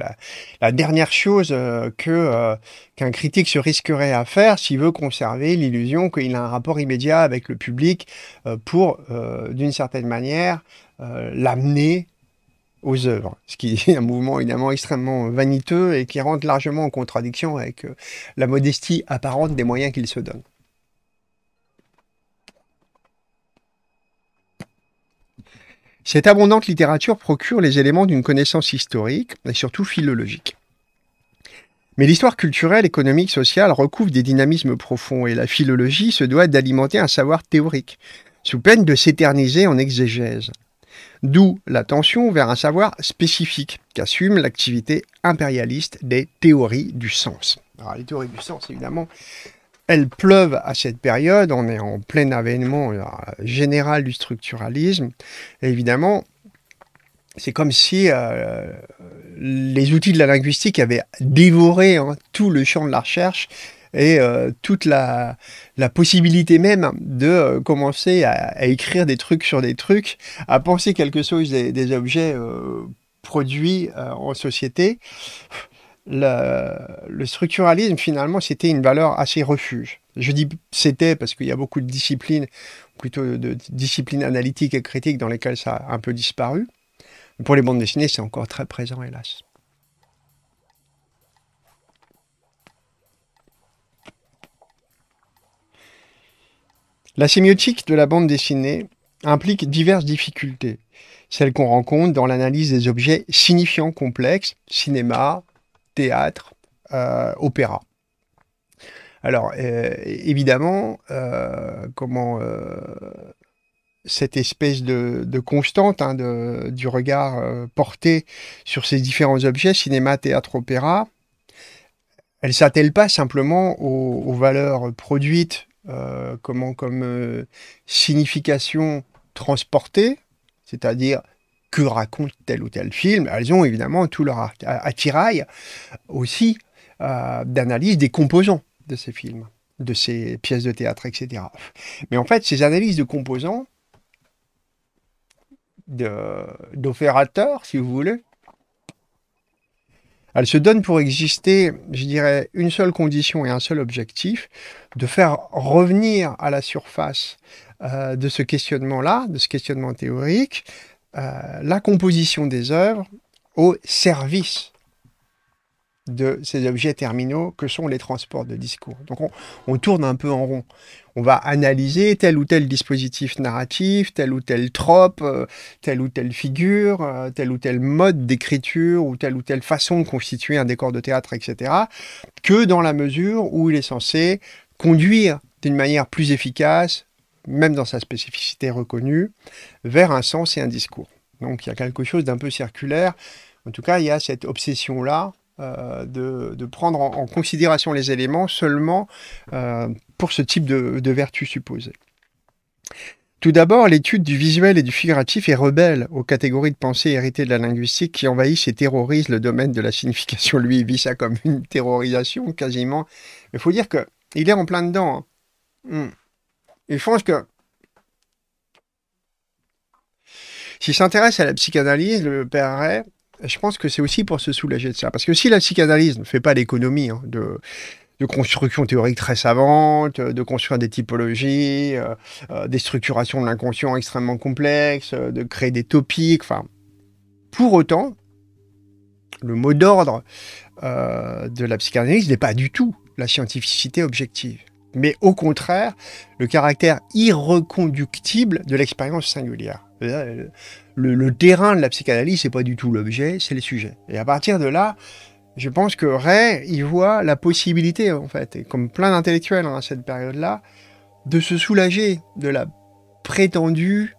la, dernière chose euh, que euh, qu'un critique se risquerait à faire s'il veut conserver l'illusion qu'il a un rapport immédiat avec le public euh, pour, d'une certaine manière, l'amener aux œuvres, ce qui est un mouvement évidemment extrêmement vaniteux et qui rentre largement en contradiction avec la modestie apparente des moyens qu'il se donne. Cette abondante littérature procure les éléments d'une connaissance historique et surtout philologique. Mais l'histoire culturelle, économique, sociale recouvre des dynamismes profonds et la philologie se doit d'alimenter un savoir théorique, sous peine de s'éterniser en exégèse. D'où la tension vers un savoir spécifique qu'assume l'activité impérialiste des théories du sens. Alors les théories du sens, évidemment, elles pleuvent à cette période. On est en plein avènement euh, général du structuralisme. évidemment, c'est comme si euh, les outils de la linguistique avaient dévoré hein, tout le champ de la recherche et euh, toute la, la, possibilité même de commencer à, écrire des trucs sur des trucs, à penser quelque chose des, des objets produits en société le, structuralisme, finalement, c'était une valeur assez refuge. Je dis c'était parce qu'il y a beaucoup de disciplines, plutôt de disciplines analytiques et critiques dans lesquelles ça a un peu disparu. pour les bandes dessinées, c'est encore très présent, hélas. La sémiotique de la bande dessinée implique diverses difficultés, celles qu'on rencontre dans l'analyse des objets signifiants complexes, cinéma, théâtre, euh, opéra. Alors, euh, évidemment, euh, comment cette espèce de, constante hein, de, du regard porté sur ces différents objets, cinéma, théâtre, opéra, elle ne s'attelle pas simplement aux, valeurs produites comment, comme signification transportée, c'est-à-dire que raconte tel ou tel film. Elles ont évidemment tout leur attirail aussi euh, d'analyse des composants de ces films, de ces pièces de théâtre, etc. Mais en fait, ces analyses de composants, d'opérateurs, si vous voulez, elles se donnent pour exister, je dirais, une seule condition et un seul objectif, de faire revenir à la surface euh, de ce questionnement-là, de ce questionnement théorique, euh, la composition des œuvres au service de ces objets terminaux que sont les transports de discours. Donc on, tourne un peu en rond. On va analyser tel ou tel dispositif narratif, tel ou tel trope, euh, telle ou telle figure, euh, tel ou tel mode d'écriture ou telle ou telle façon de constituer un décor de théâtre, etc., que dans la mesure où il est censé conduire d'une manière plus efficace même dans sa spécificité reconnue, vers un sens et un discours. Donc il y a quelque chose d'un peu circulaire. En tout cas, il y a cette obsession-là euh, de, prendre en, considération les éléments seulement euh, pour ce type de, vertu supposée. Tout d'abord, l'étude du visuel et du figuratif est rebelle aux catégories de pensée héritées de la linguistique qui envahissent et terrorisent le domaine de la signification. Lui, il vit ça comme une terrorisation quasiment. Il faut dire que il est en plein dedans. Hein. Hmm. Et je pense que s'il s'intéresse à la psychanalyse, le père je pense que c'est aussi pour se soulager de ça. Parce que si la psychanalyse ne fait pas l'économie hein, de, de construction théorique très savante, euh, de construire des typologies, euh, euh, des structurations de l'inconscient extrêmement complexes, de créer des topiques. Enfin, pour autant, le mot d'ordre de la psychanalyse n'est pas du tout la scientificité objective mais au contraire le caractère irreconductible de l'expérience singulière. Le, terrain de la psychanalyse, c'est pas du tout l'objet, c'est le sujet. Et à partir de là, je pense que Ray, il voit la possibilité, en fait, et comme plein d'intellectuels hein, à cette période-là, de se soulager de la prétendue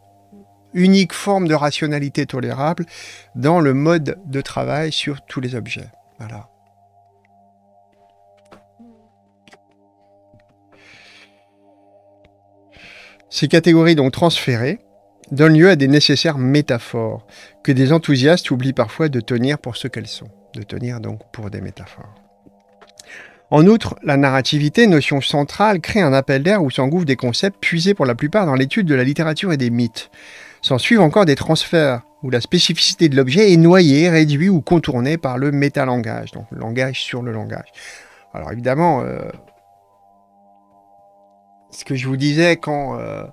unique forme de rationalité tolérable dans le mode de travail sur tous les objets. Voilà. Ces catégories donc transférées donnent lieu à des nécessaires métaphores que des enthousiastes oublient parfois de tenir pour ce qu'elles sont, de tenir donc pour des métaphores. En outre, la narrativité, notion centrale, crée un appel d'air où s'engouffrent des concepts puisés pour la plupart dans l'étude de la littérature et des mythes. S'en suivent encore des transferts où la spécificité de l'objet est noyée, réduite ou contournée par le métalangage, donc langage sur le langage. Alors évidemment, euh, ce que je vous disais quand, euh,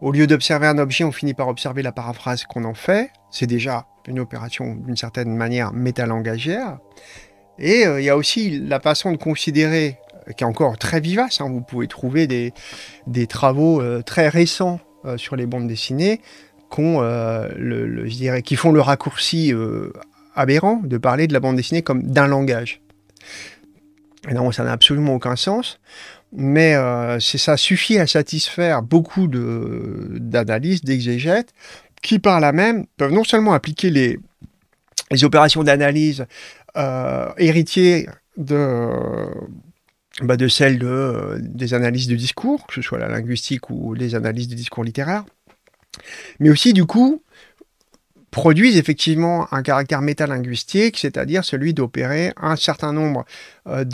au lieu d'observer un objet, on finit par observer la paraphrase qu'on en fait. C'est déjà une opération d'une certaine manière métalangagière. Et euh, il y a aussi la façon de considérer, euh, qui est encore très vivace, hein. vous pouvez trouver des, travaux très récents sur les bandes dessinées qui font le raccourci aberrant de parler de la bande dessinée comme d'un langage. Et non, ça n'a absolument aucun sens mais euh, ça suffit à satisfaire beaucoup d'analyses, d'exégètes, qui par là même peuvent non seulement appliquer les, opérations d'analyse euh, héritiers de, bah, celles des analyses de discours, que ce soit la linguistique ou les analyses de discours littéraires, mais aussi du coup produisent effectivement un caractère métalinguistique, c'est-à-dire celui d'opérer un certain nombre euh,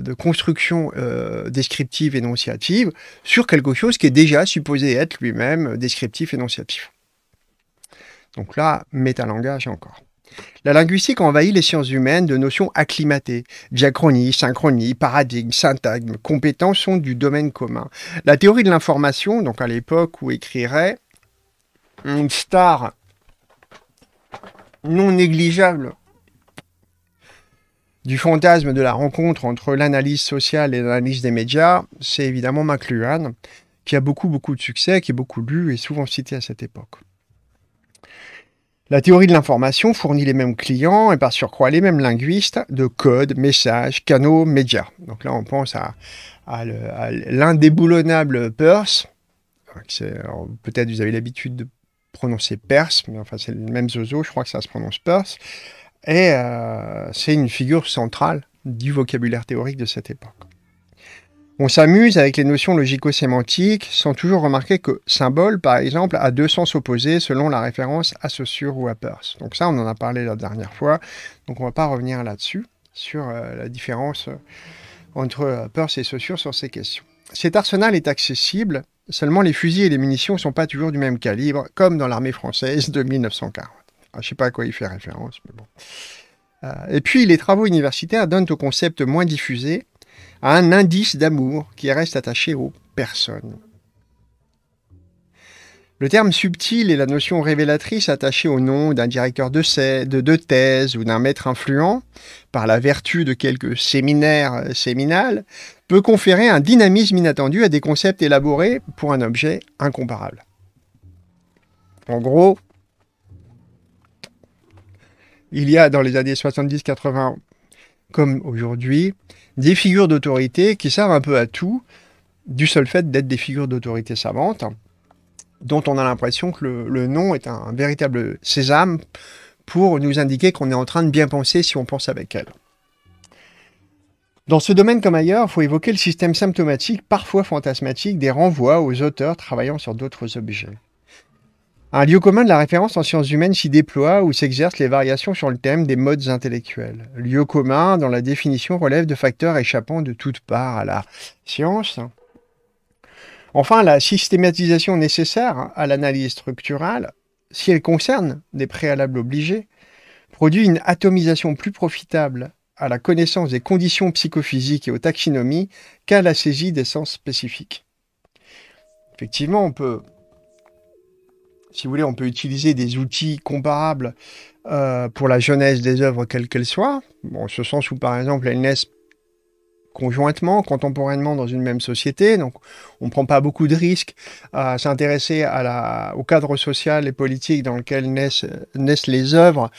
de, constructions euh, descriptives et énonciatives sur quelque chose qui est déjà supposé être lui-même descriptif et énonciatif. Donc là, métalangage encore. La linguistique envahit les sciences humaines de notions acclimatées. Diachronie, synchronie, paradigme, syntagme, compétences sont du domaine commun. La théorie de l'information, donc à l'époque où écrirait une star non négligeable du fantasme de la rencontre entre l'analyse sociale et l'analyse des médias, c'est évidemment McLuhan, qui a beaucoup, beaucoup de succès, qui est beaucoup lu et souvent cité à cette époque. La théorie de l'information fournit les mêmes clients et par surcroît les mêmes linguistes de codes, messages, canaux, médias. Donc là, on pense à, l'indéboulonnable Peirce. Hein, peut-être vous avez l'habitude de prononcé Perse, mais enfin c'est le même zozo, je crois que ça se prononce Perse. Et euh, c'est une figure centrale du vocabulaire théorique de cette époque. On s'amuse avec les notions logico-sémantiques sans toujours remarquer que symbole, par exemple, a deux sens opposés selon la référence à Saussure ou à Perse. Donc ça, on en a parlé la dernière fois, donc on ne va pas revenir là-dessus, sur euh, la différence euh, entre Perse et Saussure sur ces questions. Cet arsenal est accessible Seulement, les fusils et les munitions ne sont pas toujours du même calibre, comme dans l'armée française de 1940. Ah, je ne sais pas à quoi il fait référence, mais bon. Euh, et puis, les travaux universitaires donnent au concept moins diffusé un indice d'amour qui reste attaché aux personnes. Le terme subtil et la notion révélatrice attachée au nom d'un directeur de, de, de thèse ou d'un maître influent, par la vertu de quelques séminaires euh, séminales, peut conférer un dynamisme inattendu à des concepts élaborés pour un objet incomparable. En gros, il y a dans les années 70-80, comme aujourd'hui, des figures d'autorité qui servent un peu à tout, du seul fait d'être des figures d'autorité savantes, dont on a l'impression que le, nom est un, un véritable sésame pour nous indiquer qu'on est en train de bien penser si on pense avec elle. Dans ce domaine comme ailleurs, il faut évoquer le système symptomatique, parfois fantasmatique, des renvois aux auteurs travaillant sur d'autres objets. Un lieu commun de la référence en sciences humaines s'y déploie où s'exercent les variations sur le thème des modes intellectuels. Lieu commun dont la définition relève de facteurs échappant de toutes parts à la science. Enfin, la systématisation nécessaire à l'analyse structurale, si elle concerne des préalables obligés, produit une atomisation plus profitable à la connaissance des conditions psychophysiques et aux taxinomies qu'à la saisie des sens spécifiques. Effectivement, on peut, si vous voulez, on peut utiliser des outils comparables euh, pour la jeunesse des œuvres, quelles qu'elles soient, en ce sens où, par exemple, elles conjointement, contemporainement dans une même société. Donc, on ne prend pas beaucoup de risques à s'intéresser au cadre social et politique dans lequel naissent, les œuvres,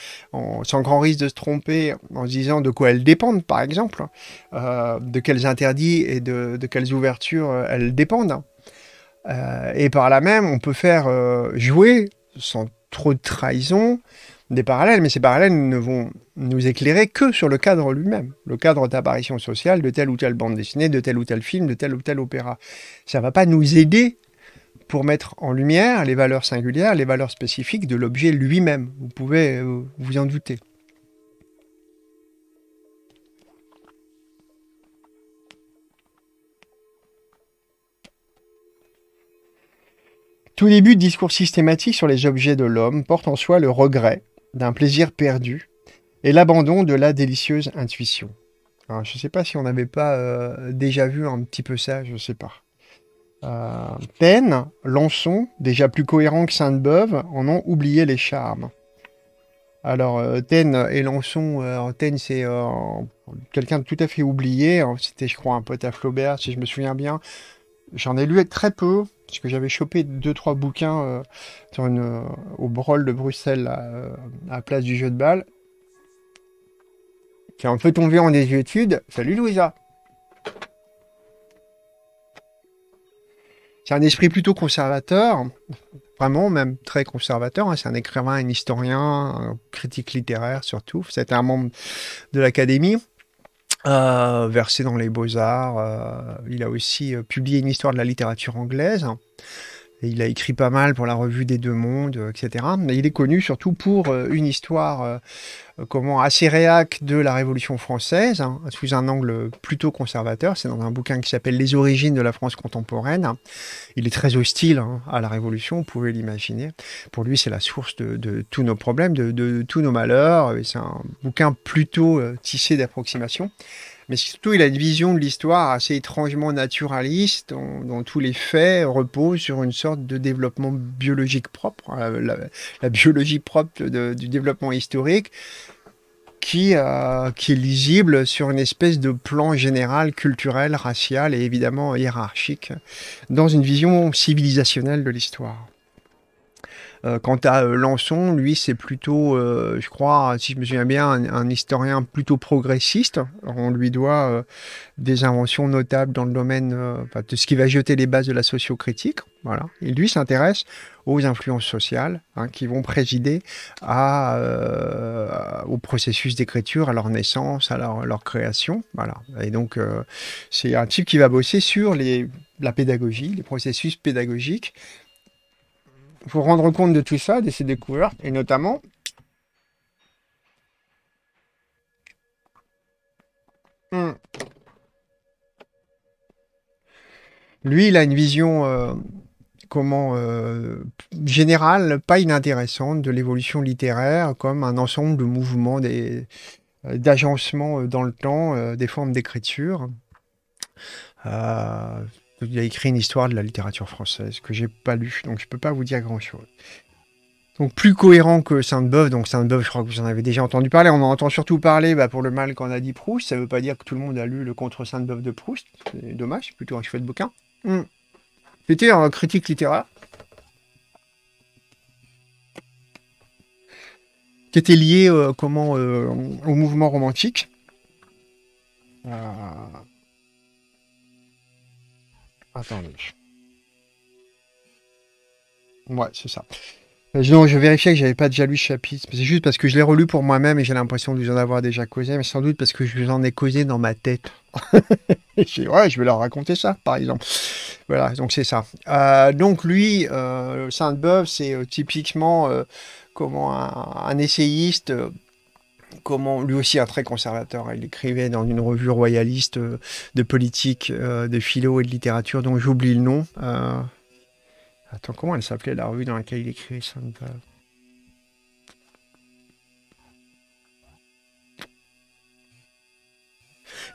sans grand risque de se tromper en se disant de quoi elles dépendent, par exemple, euh, de quels interdits et de, quelles ouvertures euh, elles dépendent. Euh, et par là même, on peut faire jouer, sans trop de trahison, des parallèles, mais ces parallèles ne vont nous éclairer que sur le cadre lui-même, le cadre d'apparition sociale de telle ou telle bande dessinée, de tel ou tel film, de tel ou tel opéra. Ça ne va pas nous aider pour mettre en lumière les valeurs singulières, les valeurs spécifiques de l'objet lui-même. Vous pouvez euh, vous en douter. Tout début de discours systématique sur les objets de l'homme porte en soi le regret d'un plaisir perdu et l'abandon de la délicieuse intuition. je ne sais pas si on n'avait pas euh, déjà vu un petit peu ça, je ne sais pas. Euh, Lançon, déjà plus cohérent que Sainte-Beuve, en ont oublié les charmes. Alors, euh, Taine et Lançon, euh, c'est euh, quelqu'un de tout à fait oublié. C'était, je crois, un pote à Flaubert, si je me souviens bien. J'en ai lu très peu parce que j'avais chopé deux trois bouquins euh, euh, au Brawl de Bruxelles euh, à la place du jeu de balle. Qui est un peu tombé en désuétude. Salut Louisa C'est un esprit plutôt conservateur, vraiment même très conservateur. Hein. C'est un écrivain, un historien, un critique littéraire surtout. C'est un membre de l'Académie. Euh, versé dans les beaux-arts. Euh, il a aussi euh, publié une histoire de la littérature anglaise il a écrit pas mal pour la revue des Deux Mondes, euh, etc. Mais il est connu surtout pour euh, une histoire euh, comment assez réac de la Révolution française, hein, sous un angle plutôt conservateur. C'est dans un bouquin qui s'appelle Les origines de la France contemporaine. Il est très hostile hein, à la Révolution, vous pouvez l'imaginer. Pour lui, c'est la source de, tous nos problèmes, de, tous nos malheurs. C'est un bouquin plutôt tissé d'approximation mais surtout il a une vision de l'histoire assez étrangement naturaliste, dont, tous les faits reposent sur une sorte de développement biologique propre, hein, la, biologie propre du développement historique, euh, qui est lisible sur une espèce de plan général, culturel, racial et évidemment hiérarchique, dans une vision civilisationnelle de l'histoire. Euh, quant à euh, Lançon, lui, c'est plutôt, euh, je crois, si je me souviens bien, un, historien plutôt progressiste. on lui doit des inventions notables dans le domaine de ce qui va jeter les bases de la sociocritique. Voilà. Et lui s'intéresse aux influences sociales hein, qui vont présider à, au processus d'écriture, à leur naissance, à leur, création. Voilà. Et donc, c'est un type qui va bosser sur les, la pédagogie, les processus pédagogiques, faut rendre compte de tout ça, de ses découvertes, et notamment hmm. lui, il a une vision euh, comment euh, générale, pas inintéressante, de l'évolution littéraire comme un ensemble de mouvements des euh, dans le temps des formes d'écriture. Il a écrit une histoire de la littérature française que j'ai pas lue, donc je peux pas vous dire grand-chose. Donc plus cohérent que Sainte-Beuve, donc Sainte-Beuve, je crois que vous en avez déjà entendu parler, on en entend surtout parler bah, pour le mal qu'on a dit Proust, ça veut pas dire que tout le monde a lu le Contre Sainte-Beuve de Proust, c'est dommage, c'est plutôt un chef de bouquin. Hmm. C'était un critique littéraire, qui était lié euh, comment, euh, au mouvement romantique. Euh, Attendez. Ouais, c'est ça. Non, je vérifiais que j'avais pas déjà lu ce chapitre. C'est juste parce que je l'ai relu pour moi-même et j'ai l'impression de vous en avoir déjà causé, mais sans doute parce que je vous en ai causé dans ma tête. je, vais leur raconter ça, par exemple. Voilà, donc c'est ça. Euh, donc lui, euh, Sainte-Beuve, c'est euh, typiquement euh, comment un essayiste comment, lui aussi un très conservateur, hein. il écrivait dans une revue royaliste euh, de politique, euh, de philo et de littérature, dont j'oublie le nom. Euh. Attends, comment elle s'appelait la revue dans laquelle il écrivait ça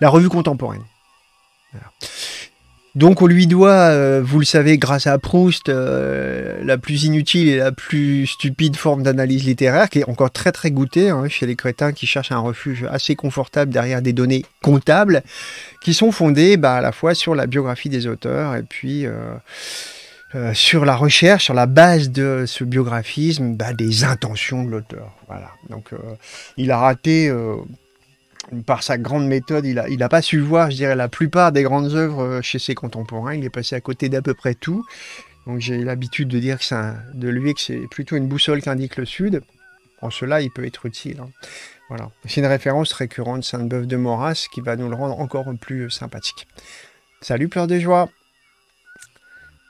La revue contemporaine. Voilà. Donc on lui doit, euh, vous le savez, grâce à Proust, euh, la plus inutile et la plus stupide forme d'analyse littéraire, qui est encore très très goûtée hein, chez les crétins qui cherchent un refuge assez confortable derrière des données comptables, qui sont fondées bah, à la fois sur la biographie des auteurs et puis... Euh, sur la recherche, sur la base de ce biographisme, bah, des intentions de l'auteur. Voilà. Donc, il a raté par sa grande méthode, il n'a pas su voir, je dirais, la plupart des grandes œuvres euh, chez ses contemporains. Il est passé à côté d'à peu près tout. Donc j'ai l'habitude de dire que c'est de lui que c'est plutôt une boussole qu'indique le Sud. En cela, il peut être utile. Hein. Voilà. C'est une référence récurrente saint beuve de Moras qui va nous le rendre encore plus euh, sympathique. Salut, pleurs de joie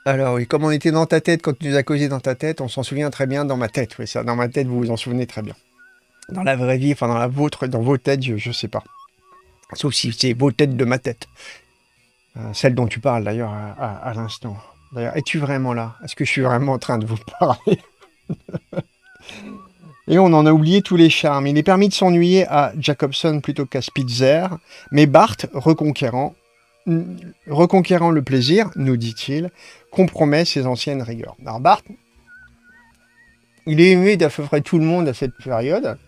alors et comme on était dans ta tête, quand tu nous as causé dans ta tête, on s'en souvient très bien dans ma tête. Oui, ça, dans ma tête, vous vous en souvenez très bien dans la vraie vie, enfin dans la vôtre, dans vos têtes, je, ne sais pas. Sauf si c'est vos têtes de ma tête. Euh, celle dont tu parles d'ailleurs à, l'instant. D'ailleurs, es-tu vraiment là Est-ce que je suis vraiment en train de vous parler Et on en a oublié tous les charmes. Il est permis de s'ennuyer à Jacobson plutôt qu'à Spitzer, mais Bart reconquérant, reconquérant le plaisir, nous dit-il, compromet ses anciennes rigueurs. Alors Barthes, il est aimé d'à tout le monde à cette période,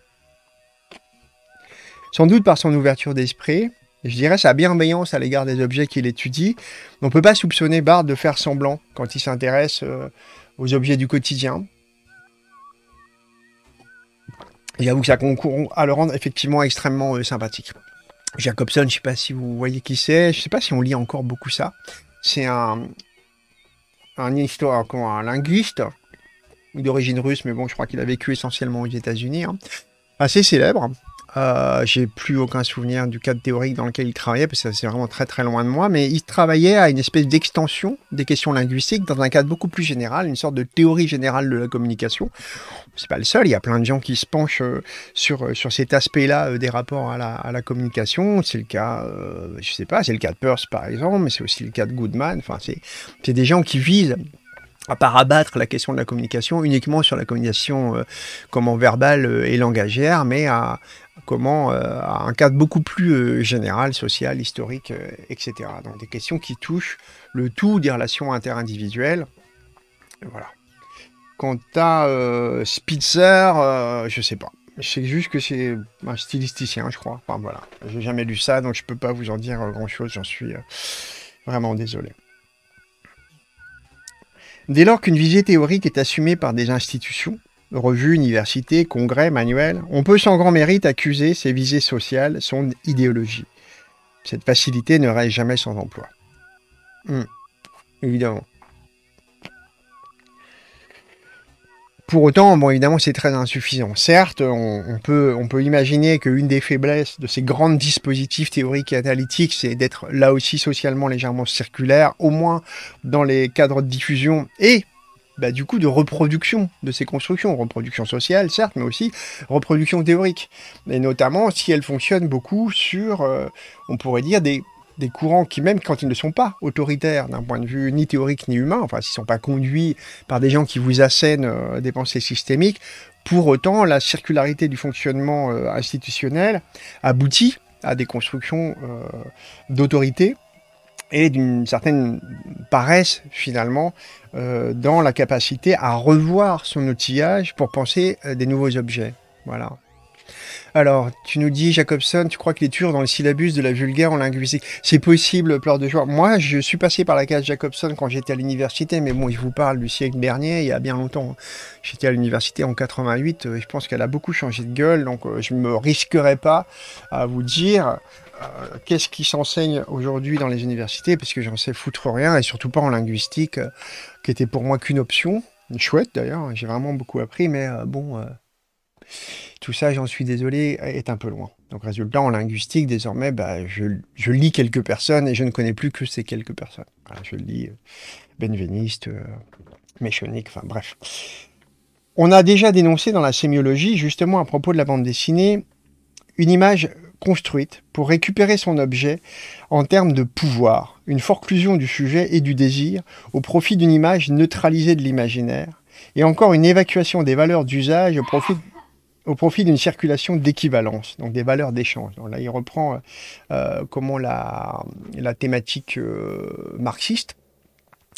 sans doute par son ouverture d'esprit, je dirais sa bienveillance à l'égard des objets qu'il étudie. On ne peut pas soupçonner Barthes de faire semblant quand il s'intéresse euh, aux objets du quotidien. J'avoue que ça concourt à le rendre effectivement extrêmement euh, sympathique. Jacobson, je ne sais pas si vous voyez qui c'est, je ne sais pas si on lit encore beaucoup ça. C'est un, un, histoire, un linguiste d'origine russe, mais bon, je crois qu'il a vécu essentiellement aux États-Unis, hein. assez célèbre, euh, j'ai plus aucun souvenir du cadre théorique dans lequel il travaillait, parce que c'est vraiment très très loin de moi, mais il travaillait à une espèce d'extension des questions linguistiques dans un cadre beaucoup plus général, une sorte de théorie générale de la communication. C'est pas le seul, il y a plein de gens qui se penchent euh, sur, euh, sur cet aspect-là des rapports à la, à la communication. C'est le cas, je sais pas, c'est le cas de Peirce par exemple, mais c'est aussi le cas de Goodman. Enfin, c'est des gens qui visent à pas abattre la question de la communication uniquement sur la communication comment verbale et langagière, mais à, comment euh, à un cadre beaucoup plus euh, général, social, historique, euh, etc. Donc des questions qui touchent le tout des relations interindividuelles. Voilà. Quant à Spitzer, je sais pas. Je sais juste que c'est un stylisticien, je crois. Enfin voilà, jamais lu ça, donc je peux pas vous en dire grand-chose. J'en suis vraiment désolé. Dès lors qu'une visée théorique est assumée par des institutions, revues, universités, congrès, manuels, on peut sans grand mérite accuser ses visées sociales, son idéologie. Cette facilité ne reste jamais sans emploi. Hmm. évidemment. Pour autant, bon, évidemment, c'est très insuffisant. Certes, on, peut, on peut imaginer qu'une des faiblesses de ces grands dispositifs théoriques et analytiques, c'est d'être là aussi socialement légèrement circulaire, au moins dans les cadres de diffusion et bah, du coup de reproduction de ces constructions, reproduction sociale certes, mais aussi reproduction théorique. Et notamment si elles fonctionnent beaucoup sur, euh, on pourrait dire, des, courants qui, même quand ils ne sont pas autoritaires d'un point de vue ni théorique ni humain, enfin s'ils ne sont pas conduits par des gens qui vous assènent euh, des pensées systémiques, pour autant la circularité du fonctionnement euh, institutionnel aboutit à des constructions d'autorité et d'une certaine paresse finalement euh, dans la capacité à revoir son outillage pour penser euh, des nouveaux objets. Voilà. Alors, tu nous dis, Jacobson, tu crois qu'il est toujours dans le syllabus de la vulgaire en linguistique. C'est possible, pleure de joie. Moi, je suis passé par la case Jacobson quand j'étais à l'université, mais bon, je vous parle du siècle dernier, il y a bien longtemps. J'étais à l'université en 88, euh, je pense qu'elle a beaucoup changé de gueule, donc je ne me risquerai pas à vous dire euh, qu'est-ce qui s'enseigne aujourd'hui dans les universités, parce que j'en sais foutre rien, et surtout pas en linguistique, euh, qui était pour moi qu'une option. une Chouette d'ailleurs, hein, j'ai vraiment beaucoup appris, mais euh, bon, tout ça, j'en suis désolé, est un peu loin. Donc résultat, en linguistique, désormais, bah, je, lis quelques personnes et je ne connais plus que ces quelques personnes. je lis Benveniste, Méchonique, enfin bref. On a déjà dénoncé dans la sémiologie, justement à propos de la bande dessinée, une image construite pour récupérer son objet en termes de pouvoir, une forclusion du sujet et du désir au profit d'une image neutralisée de l'imaginaire, et encore une évacuation des valeurs d'usage au profit au profit d'une circulation d'équivalence, donc des valeurs d'échange. là, il reprend euh, euh, comment la, la thématique euh, marxiste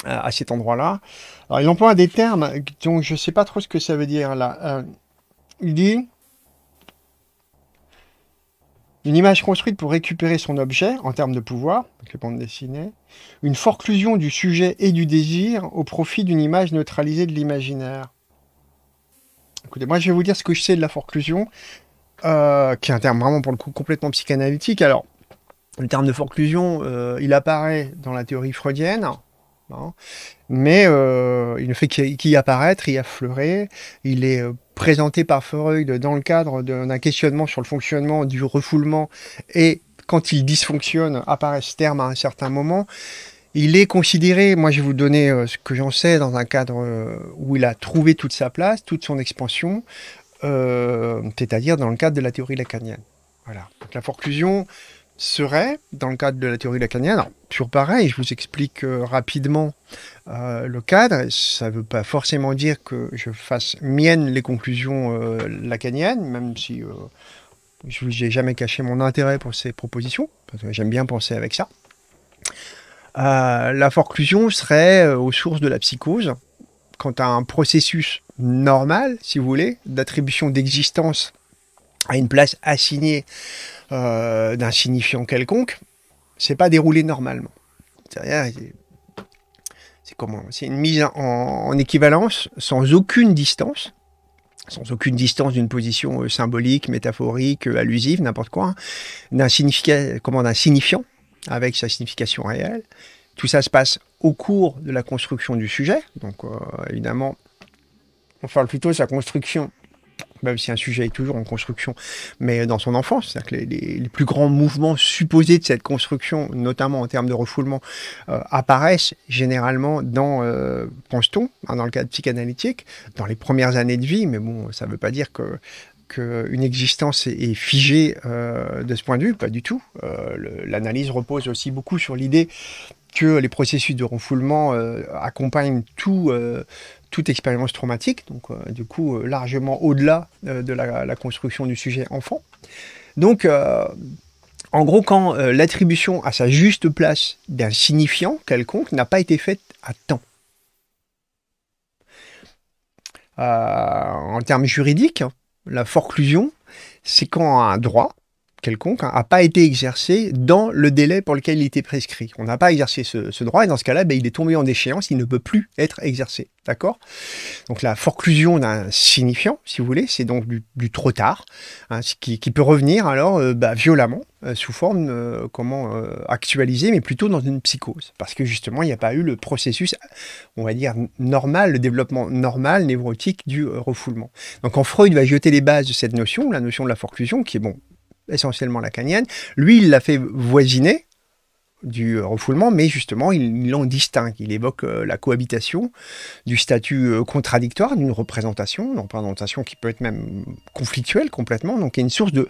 à cet endroit-là. Alors, il emploie des termes dont je ne sais pas trop ce que ça veut dire là. il dit une image construite pour récupérer son objet en termes de pouvoir, avec les bandes dessinées. Une forclusion du sujet et du désir au profit d'une image neutralisée de l'imaginaire. Écoutez, moi je vais vous dire ce que je sais de la forclusion, euh, qui est un terme vraiment pour le coup complètement psychanalytique. Alors, le terme de forclusion, euh, il apparaît dans la théorie freudienne, hein, mais euh, il ne fait qu'y apparaître, y affleurer, il est présenté par Freud dans le cadre d'un questionnement sur le fonctionnement du refoulement et quand il dysfonctionne apparaît ce terme à un certain moment. Il est considéré, moi je vais vous donner euh, ce que j'en sais, dans un cadre euh, où il a trouvé toute sa place, toute son expansion, euh, c'est-à-dire dans le cadre de la théorie lacanienne. Voilà. Donc la forclusion, serait, dans le cadre de la théorie lacanienne, toujours pareil, je vous explique euh, rapidement euh, le cadre, ça ne veut pas forcément dire que je fasse mienne les conclusions euh, lacaniennes, même si je n'ai jamais caché mon intérêt pour ces propositions, parce que j'aime bien penser avec ça. la forclusion serait aux sources de la psychose, quant à un processus normal, si vous voulez, d'attribution d'existence à une place assignée euh, d'un signifiant quelconque, c'est pas déroulé normalement. C'est comment C'est une mise en, équivalence sans aucune distance, sans aucune distance d'une position euh, symbolique, métaphorique, euh, allusive, n'importe quoi, hein, d'un signifiant avec sa signification réelle. Tout ça se passe au cours de la construction du sujet. Donc, évidemment, on parle plutôt de sa construction même si un sujet est toujours en construction, mais dans son enfance. cest que les, plus grands mouvements supposés de cette construction, notamment en termes de refoulement, euh, apparaissent généralement dans, euh, pense-t-on, hein, dans le cadre psychanalytique, dans les premières années de vie, mais bon, ça ne veut pas dire que une existence est, figée euh, de ce point de vue, pas du tout. L'analyse repose aussi beaucoup sur l'idée que les processus de refoulement accompagnent tout, toute expérience traumatique, donc euh, du coup euh, largement au-delà euh, de la, construction du sujet enfant. Donc, en gros, quand l'attribution à sa juste place d'un signifiant quelconque n'a pas été faite à temps. en termes juridiques, la forclusion, c'est quand un droit quelconque n'a hein, pas été exercé dans le délai pour lequel il était prescrit. On n'a pas exercé ce, droit et dans ce cas-là, ben, il est tombé en déchéance, il ne peut plus être exercé. D'accord Donc la forclusion d'un signifiant, si vous voulez, c'est donc du, trop tard, hein, ce qui, peut revenir alors euh, ben, violemment, euh, sous forme, euh, comment, actualisée, mais plutôt dans une psychose. Parce que justement, il n'y a pas eu le processus, on va dire, normal, le développement normal, névrotique du refoulement. Donc en Freud va jeter les bases de cette notion, la notion de la forclusion, qui est bon essentiellement lacanienne. Lui, il l'a fait voisiner du euh, refoulement, mais justement, il, l'en distingue. Il évoque euh, la cohabitation du statut euh, contradictoire d'une représentation, une représentation qui peut être même conflictuelle complètement, donc il y une source de,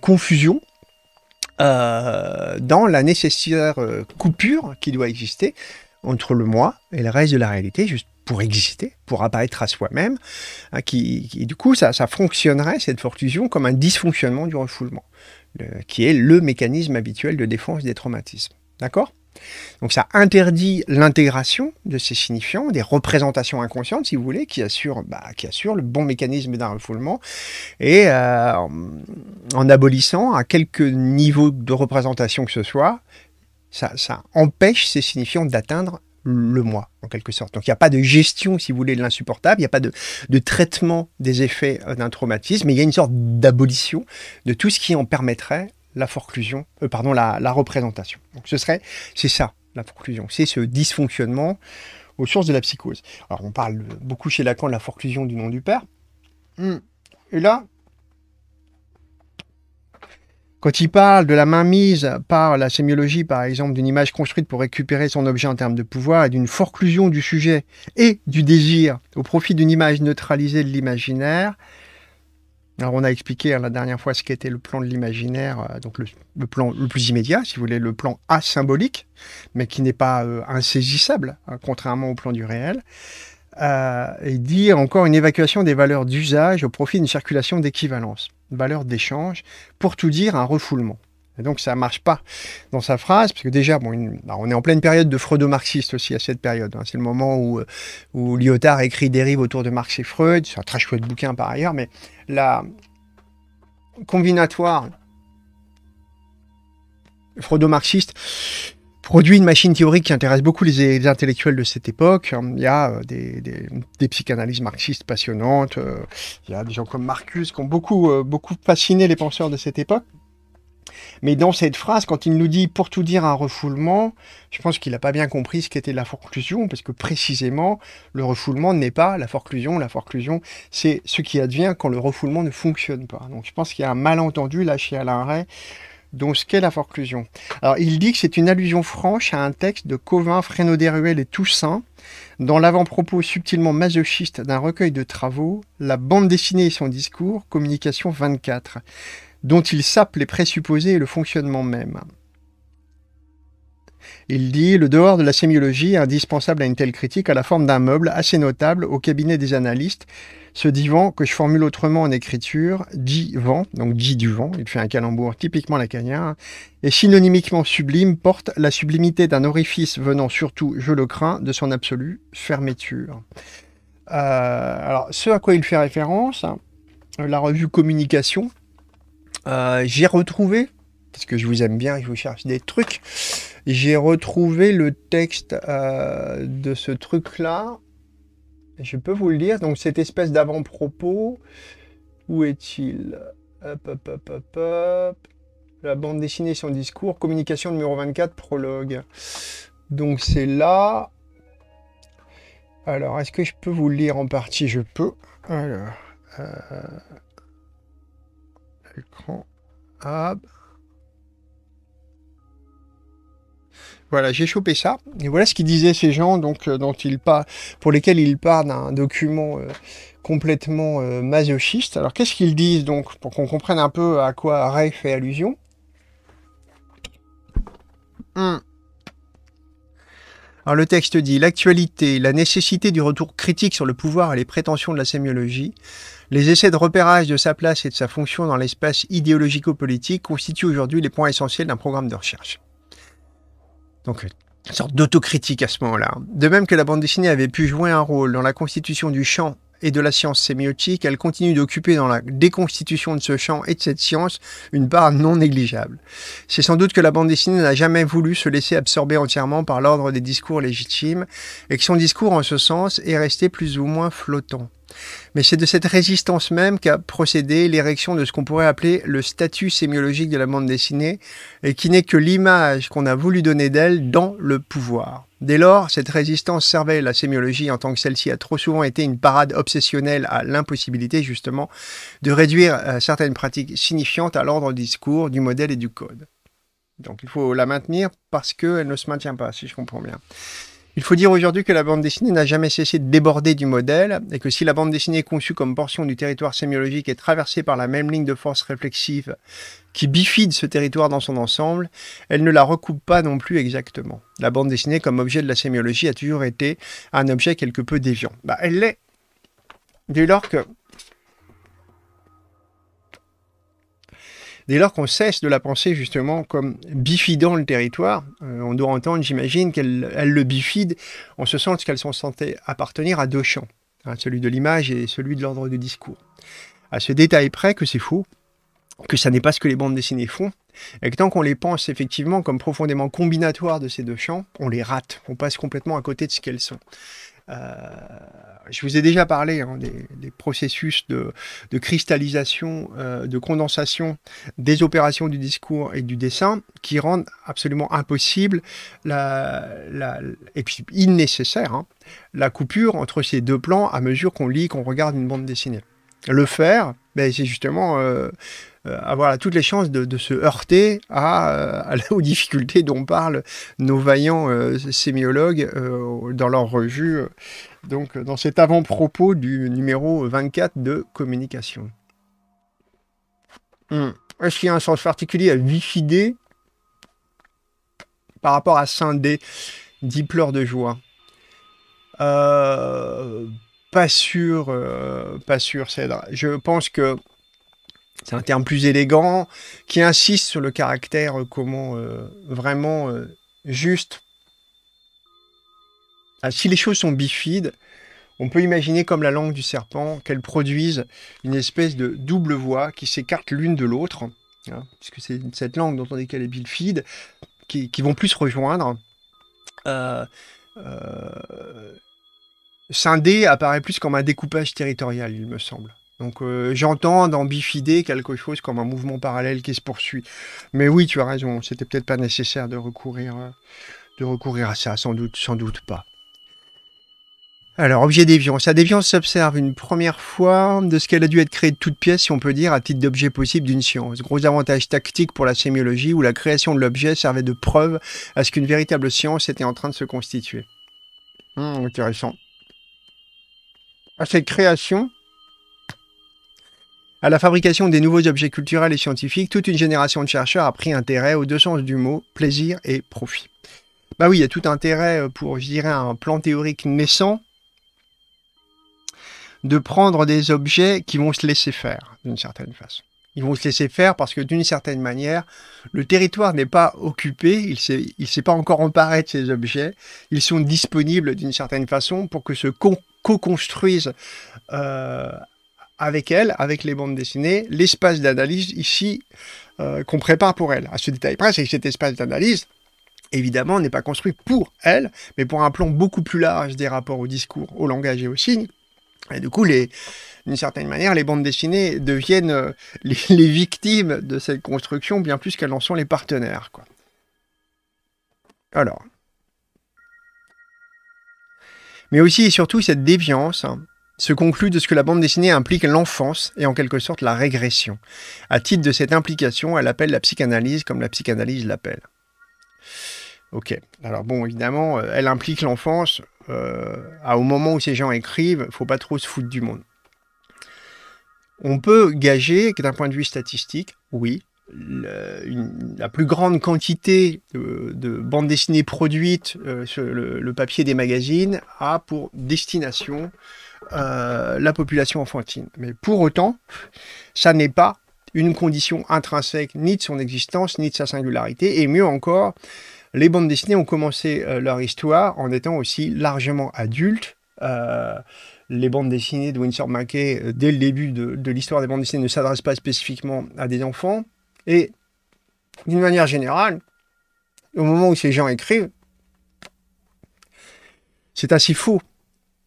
confusion dans la nécessaire coupure qui doit exister entre le moi et le reste de la réalité, juste pour exister, pour apparaître à soi-même, hein, qui, du coup, ça, ça fonctionnerait, cette fortusion, comme un dysfonctionnement du refoulement, qui est le mécanisme habituel de défense des traumatismes. D'accord donc ça interdit l'intégration de ces signifiants, des représentations inconscientes, si vous voulez, qui assurent, bah, qui le bon mécanisme d'un refoulement, et euh, en abolissant à quelques niveaux de représentation que ce soit, ça, ça empêche ces signifiants d'atteindre le moi, en quelque sorte. Donc il n'y a pas de gestion, si vous voulez, de l'insupportable, il n'y a pas de, de, traitement des effets euh, d'un traumatisme, mais il y a une sorte d'abolition de tout ce qui en permettrait la forclusion, euh, pardon, la, la, représentation. Donc ce serait, c'est ça, la forclusion, c'est ce dysfonctionnement aux sources de la psychose. Alors on parle beaucoup chez Lacan de la forclusion du nom du père. Mm. Et là, quand il parle de la mainmise par la sémiologie, par exemple, d'une image construite pour récupérer son objet en termes de pouvoir et d'une forclusion du sujet et du désir au profit d'une image neutralisée de l'imaginaire, alors on a expliqué la dernière fois ce qu'était le plan de l'imaginaire, euh, donc le, plan le plus immédiat, si vous voulez, le plan asymbolique, mais qui n'est pas euh, insaisissable, hein, contrairement au plan du réel. Euh, et dire encore une évacuation des valeurs d'usage au profit d'une circulation d'équivalence, valeur d'échange, pour tout dire un refoulement. Et donc ça ne marche pas dans sa phrase, parce que déjà, bon, bah, on est en pleine période de freudo-marxiste aussi à cette période. Hein. c'est le moment où, euh, où Lyotard écrit Dérive autour de Marx et Freud, c'est un très chouette bouquin par ailleurs, mais la combinatoire freudo-marxiste produit une machine théorique qui intéresse beaucoup les, intellectuels de cette époque. Hein, il y a euh, des, psychanalyses marxistes passionnantes, euh, il y a des gens comme Marcus qui ont beaucoup, euh, beaucoup fasciné les penseurs de cette époque. Mais dans cette phrase, quand il nous dit pour tout dire un refoulement, je pense qu'il n'a pas bien compris ce qu'était la forclusion, parce que précisément, le refoulement n'est pas la forclusion. La forclusion, c'est ce qui advient quand le refoulement ne fonctionne pas. Donc je pense qu'il y a un malentendu là chez Alain Ray dont ce qu'est la forclusion. Alors, il dit que c'est une allusion franche à un texte de Covin, Fresno Derruel et Toussaint, dans l'avant-propos subtilement masochiste d'un recueil de travaux, La bande dessinée et son discours, Communication 24, dont il sape les présupposés et le fonctionnement même. Il dit Le dehors de la sémiologie indispensable à une telle critique à la forme d'un meuble assez notable au cabinet des analystes. Ce divan, que je formule autrement en écriture, vent, donc dit du vent, il fait un calembour typiquement lacanien, et synonymiquement sublime, porte la sublimité d'un orifice venant surtout, je le crains, de son absolue fermeture. Euh, alors, ce à quoi il fait référence, euh, la revue Communication, euh, j'ai retrouvé, parce que je vous aime bien, je vous cherche des trucs, j'ai retrouvé le texte euh, de ce truc-là. Je peux vous le lire. Donc, cette espèce d'avant-propos. Où est-il Hop, hop, hop, hop, hop. La bande dessinée, son discours. Communication numéro 24, prologue. Donc, c'est là. Alors, est-ce que je peux vous le lire en partie Je peux. Alors. Euh... L'écran. Hop. Voilà, j'ai chopé ça. Et voilà ce qu'ils disaient ces gens, donc euh, dont il pour lesquels il parle d'un document euh, complètement euh, masochiste. Alors qu'est-ce qu'ils disent donc pour qu'on comprenne un peu à quoi Ray fait allusion Alors le texte dit l'actualité, la nécessité du retour critique sur le pouvoir et les prétentions de la sémiologie, les essais de repérage de sa place et de sa fonction dans l'espace idéologico-politique constituent aujourd'hui les points essentiels d'un programme de recherche. Donc, une sorte d'autocritique à ce moment-là. De même que la bande dessinée avait pu jouer un rôle dans la constitution du champ et de la science sémiotique, elle continue d'occuper dans la déconstitution de ce champ et de cette science une part non négligeable. C'est sans doute que la bande dessinée n'a jamais voulu se laisser absorber entièrement par l'ordre des discours légitimes, et que son discours en ce sens est resté plus ou moins flottant. Mais c'est de cette résistance même qu'a procédé l'érection de ce qu'on pourrait appeler le statut sémiologique de la bande dessinée, et qui n'est que l'image qu'on a voulu donner d'elle dans le pouvoir. Dès lors, cette résistance servait la sémiologie en tant que celle-ci a trop souvent été une parade obsessionnelle à l'impossibilité justement de réduire euh, certaines pratiques signifiantes à l'ordre du discours, du modèle et du code. Donc il faut la maintenir parce qu'elle ne se maintient pas, si je comprends bien. Il faut dire aujourd'hui que la bande dessinée n'a jamais cessé de déborder du modèle et que si la bande dessinée est conçue comme portion du territoire sémiologique et traversée par la même ligne de force réflexive qui bifide ce territoire dans son ensemble, elle ne la recoupe pas non plus exactement. La bande dessinée comme objet de la sémiologie a toujours été un objet quelque peu déviant. Bah, elle l'est dès lors que Dès lors qu'on cesse de la penser justement comme bifidant le territoire, euh, on doit entendre, j'imagine, qu'elle le bifide on se sent qu'elle s'en sentait appartenir à deux champs, hein, celui de l'image et celui de l'ordre du discours. À ce détail près que c'est faux, que ça n'est pas ce que les bandes dessinées font, et que tant qu'on les pense effectivement comme profondément combinatoires de ces deux champs, on les rate, on passe complètement à côté de ce qu'elles sont. Euh, je vous ai déjà parlé hein, des, processus de, cristallisation, euh, de condensation des opérations du discours et du dessin qui rendent absolument impossible la, et puis innécessaire hein, la coupure entre ces deux plans à mesure qu'on lit, qu'on regarde une bande dessinée. Le faire, ben, c'est justement euh, euh, avoir toutes les chances de, se heurter à, euh, aux difficultés dont parlent nos vaillants euh, sémiologues dans leur revue, donc dans cet avant-propos du numéro 24 de communication. Hum. Est-ce qu'il y a un sens particulier à vifider par rapport à scinder, dit pleurs de joie Pas sûr, pas sûr, Je pense que c'est un terme plus élégant, qui insiste sur le caractère euh, comment euh, vraiment euh, juste. Ah, si les choses sont bifides, on peut imaginer comme la langue du serpent qu'elle produisent une espèce de double voix qui s'écarte l'une de l'autre, hein, puisque c'est cette langue dont on dit qu'elle est bifide, qui, vont plus se rejoindre. Scindé apparaît plus comme un découpage territorial, il me semble. Donc euh, j'entends dans Bifidé quelque chose comme un mouvement parallèle qui se poursuit. Mais oui, tu as raison, c'était peut-être pas nécessaire de recourir, euh, de recourir à ça, sans doute, sans doute pas. Alors, objet déviance. La déviance s'observe une première fois de ce qu'elle a dû être créée de toute pièce, si on peut dire, à titre d'objet possible d'une science. Gros avantage tactique pour la sémiologie, où la création de l'objet servait de preuve à ce qu'une véritable science était en train de se constituer. Hum, intéressant. À ah, cette création, à la fabrication des nouveaux objets culturels et scientifiques, toute une génération de chercheurs a pris intérêt aux deux sens du mot, plaisir et profit. Bah oui, il y a tout intérêt euh, pour, je dirais, un plan théorique naissant de prendre des objets qui vont se laisser faire, d'une certaine façon. Ils vont se laisser faire parce que, d'une certaine manière, le territoire n'est pas occupé, il ne s'est pas encore emparé de ces objets, ils sont disponibles d'une certaine façon pour que se co-construisent euh, avec elle, avec les bandes dessinées, l'espace d'analyse ici euh, qu'on prépare pour elle. À ce détail près, c'est que cet espace d'analyse, évidemment, n'est pas construit pour elle, mais pour un plan beaucoup plus large des rapports au discours, au langage et au signe. Et du coup, d'une certaine manière, les bandes dessinées deviennent euh, les, victimes de cette construction bien plus qu'elles en sont les partenaires. Alors. Mais aussi et surtout cette déviance hein, se conclut de ce que la bande dessinée implique l'enfance et en quelque sorte la régression. À titre de cette implication, elle appelle la psychanalyse comme la psychanalyse l'appelle. Ok, alors bon, évidemment, euh, elle implique l'enfance. Euh, au moment où ces gens écrivent, faut pas trop se foutre du monde. On peut gager que d'un point de vue statistique, oui, la plus grande quantité de, bande bandes dessinées produites euh, sur le, papier des magazines a pour destination euh, la population enfantine. Mais pour autant, ça n'est pas une condition intrinsèque ni de son existence, ni de sa singularité. Et mieux encore, les bandes dessinées ont commencé euh, leur histoire en étant aussi largement adultes. Euh, les bandes dessinées de Winsor McKay dès le début de, de l'histoire des bandes dessinées, ne s'adressent pas spécifiquement à des enfants. Et d'une manière générale, au moment où ces gens écrivent, c'est assez faux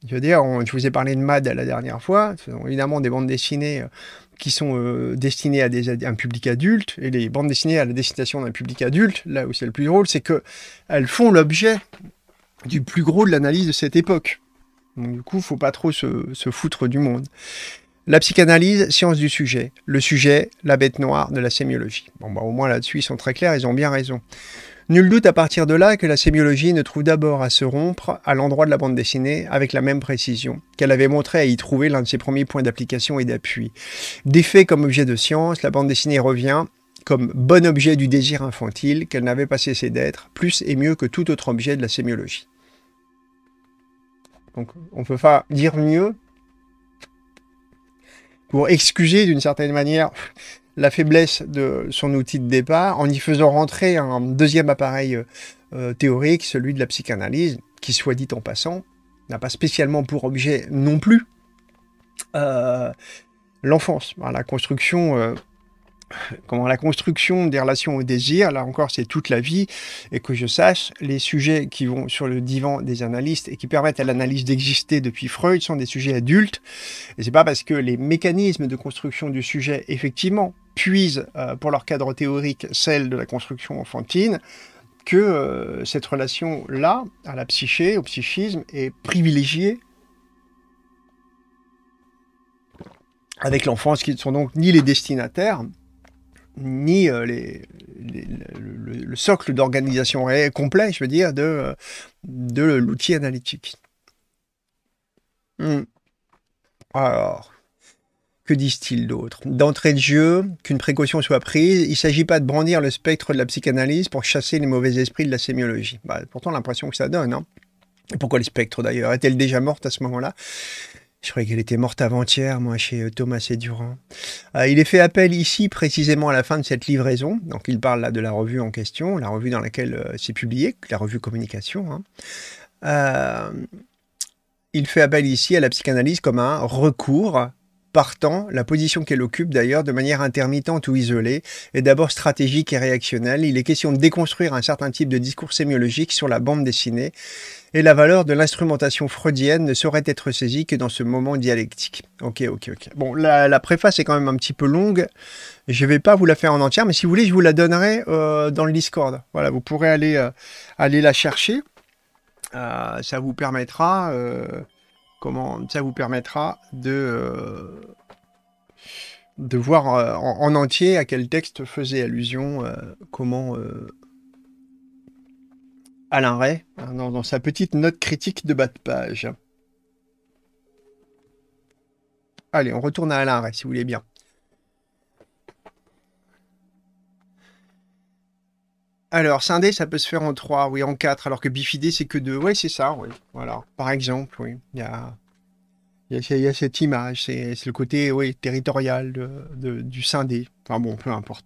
je veux dire, je vous ai parlé de MAD la dernière fois. Ce sont évidemment des bandes dessinées euh, qui sont euh, destinées à, un public adulte. Et les bandes dessinées à la destination d'un public adulte, là où c'est le plus drôle, c'est qu'elles font l'objet du plus gros de l'analyse de cette époque. du coup, faut pas trop se, foutre du monde. La psychanalyse, science du sujet. Le sujet, la bête noire de la sémiologie. Bon, bah, au moins là-dessus, ils sont très clairs, ils ont bien raison. Nul doute à partir de là que la sémiologie ne trouve d'abord à se rompre à l'endroit de la bande dessinée avec la même précision qu'elle avait montré à y trouver l'un de ses premiers points d'application et d'appui. Défait comme objet de science, la bande dessinée revient comme bon objet du désir infantile qu'elle n'avait pas cessé d'être, plus et mieux que tout autre objet de la sémiologie. Donc on ne peut pas dire mieux pour excuser d'une certaine manière la faiblesse de son outil de départ en y faisant rentrer un deuxième appareil euh, euh, théorique, celui de la psychanalyse, qui, soit dit en passant, n'a pas spécialement pour objet non plus euh, l'enfance, la construction. comment la construction des relations au désir, là encore c'est toute la vie, et que je sache, les sujets qui vont sur le divan des analystes et qui permettent à l'analyse d'exister depuis Freud sont des sujets adultes, et c'est pas parce que les mécanismes de construction du sujet, effectivement, puisent euh, pour leur cadre théorique celle de la construction enfantine, que euh, cette relation-là, à la psyché, au psychisme, est privilégiée avec l'enfance, qui ne sont donc ni les destinataires, ni euh, les, le, socle d'organisation complet, je veux dire, de, de l'outil analytique. Hmm. Alors, que disent-ils d'autres D'entrée de jeu, qu'une précaution soit prise, il ne s'agit pas de brandir le spectre de la psychanalyse pour chasser les mauvais esprits de la sémiologie. Bah, pourtant, l'impression que ça donne. Hein. Pourquoi le spectre d'ailleurs Est-elle déjà morte à ce moment-là je croyais qu'elle était morte avant-hier, moi, chez euh, Thomas et Durand. Euh, il est fait appel ici, précisément à la fin de cette livraison. Donc, il parle là de la revue en question, la revue dans laquelle euh, c'est publié, la revue Communication. Hein. il fait appel ici à la psychanalyse comme un recours Partant, la position qu'elle occupe d'ailleurs de manière intermittente ou isolée est d'abord stratégique et réactionnelle. Il est question de déconstruire un certain type de discours sémiologique sur la bande dessinée et la valeur de l'instrumentation freudienne ne saurait être saisie que dans ce moment dialectique. Ok, ok, ok. Bon, la, préface est quand même un petit peu longue. Je ne vais pas vous la faire en entière, mais si vous voulez, je vous la donnerai euh, dans le Discord. Voilà, vous pourrez aller, euh, aller la chercher. Euh, ça vous permettra ça vous permettra de, euh, de voir euh, en, entier à quel texte faisait allusion, euh, comment Alain Ray, hein, dans, dans, sa petite note critique de bas de page. Allez, on retourne à Alain Ray, si vous voulez bien. Alors, scindé, ça peut se faire en 3, oui, en 4, alors que bifidé, c'est que 2. Oui, c'est ça, oui. Voilà, par exemple, oui. Il y a, cette image, c'est le côté oui, territorial du scindé. Enfin bon, peu importe.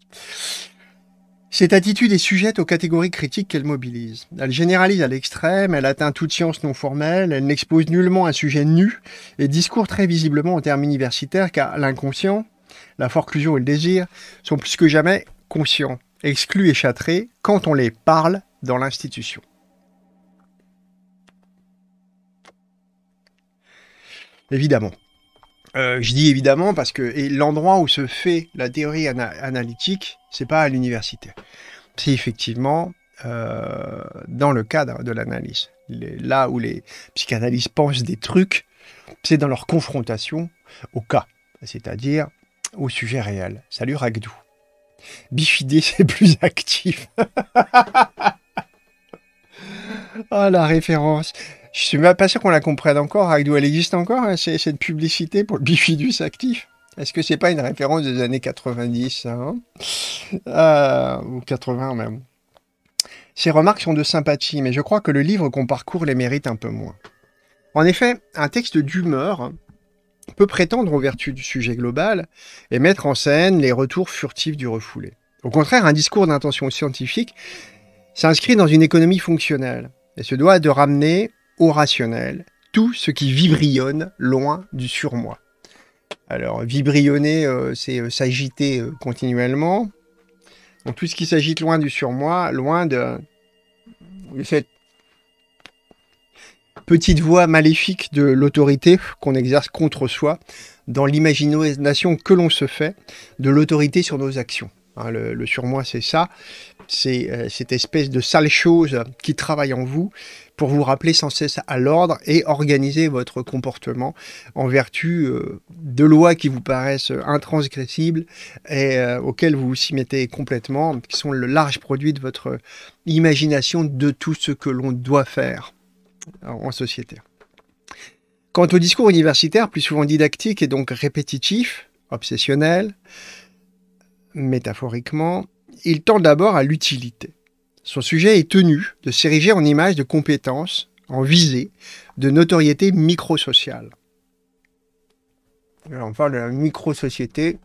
Cette attitude est sujette aux catégories critiques qu'elle mobilise. Elle généralise à l'extrême, elle atteint toute science non formelle, elle n'expose nullement un sujet nu et discourt très visiblement en termes universitaires car l'inconscient, la forclusion et le désir sont plus que jamais conscients exclus et châtrés quand on les parle dans l'institution. Évidemment. Euh, je dis évidemment parce que l'endroit où se fait la théorie analytique, c'est pas à l'université. C'est effectivement euh, dans le cadre de l'analyse. Là où les psychanalystes pensent des trucs, c'est dans leur confrontation au cas, c'est-à-dire au sujet réel. Salut Ragdou. Bifidé, c'est plus actif. ah, la référence. Je suis même pas sûr qu'on la comprenne encore. D'où elle existe encore, hein, C'est cette publicité pour le bifidus actif. Est-ce que c'est pas une référence des années 90, hein euh, Ou 80 même. Ces remarques sont de sympathie, mais je crois que le livre qu'on parcourt les mérite un peu moins. En effet, un texte d'humeur, peut prétendre aux vertus du sujet global et mettre en scène les retours furtifs du refoulé. Au contraire, un discours d'intention scientifique s'inscrit dans une économie fonctionnelle et se doit de ramener au rationnel tout ce qui vibrionne loin du surmoi. Alors, vibrionner, euh, c'est euh, s'agiter euh, continuellement. Donc, tout ce qui s'agite loin du surmoi, loin de cette petite voix maléfique de l'autorité qu'on exerce contre soi dans l'imagination que l'on se fait de l'autorité sur nos actions. Hein, le, surmoi, c'est ça, c'est euh, cette espèce de sale chose qui travaille en vous pour vous rappeler sans cesse à l'ordre et organiser votre comportement en vertu euh, de lois qui vous paraissent intransgressibles et euh, auxquelles vous vous mettez complètement, qui sont le large produit de votre imagination de tout ce que l'on doit faire en société. Quant au discours universitaire, plus souvent didactique et donc répétitif, obsessionnel, métaphoriquement, il tend d'abord à l'utilité. Son sujet est tenu de s'ériger en image de compétence, en visée, de notoriété microsociale. On parle de la microsociété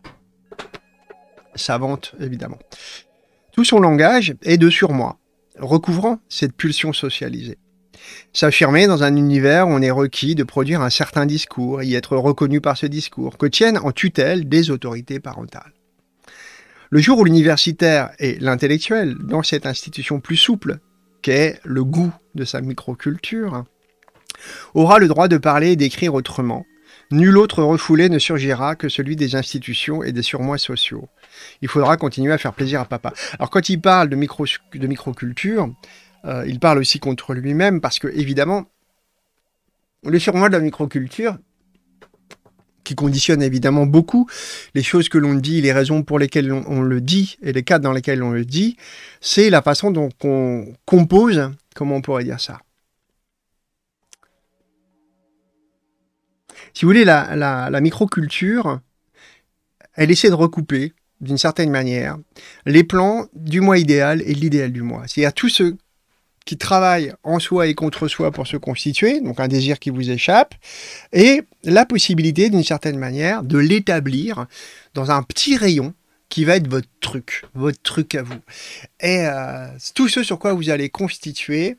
savante, évidemment. Tout son langage est de surmoi, recouvrant cette pulsion socialisée. S'affirmer dans un univers où on est requis de produire un certain discours et y être reconnu par ce discours, que tiennent en tutelle des autorités parentales. Le jour où l'universitaire et l'intellectuel, dans cette institution plus souple qu'est le goût de sa microculture, aura le droit de parler et d'écrire autrement, nul autre refoulé ne surgira que celui des institutions et des surmois sociaux. Il faudra continuer à faire plaisir à papa. Alors quand il parle de, de microculture, euh, il parle aussi contre lui-même parce que, évidemment, le surmoi de la microculture, qui conditionne évidemment beaucoup les choses que l'on dit, les raisons pour lesquelles on, le dit et les cas dans lesquels on le dit, c'est la façon dont on compose, comment on pourrait dire ça. Si vous voulez, la, la microculture, elle essaie de recouper, d'une certaine manière, les plans du moi idéal et l'idéal du moi. C'est-à-dire tout ce qui travaille en soi et contre soi pour se constituer, donc un désir qui vous échappe, et la possibilité, d'une certaine manière, de l'établir dans un petit rayon qui va être votre truc, votre truc à vous. Et euh, tout ce sur quoi vous allez constituer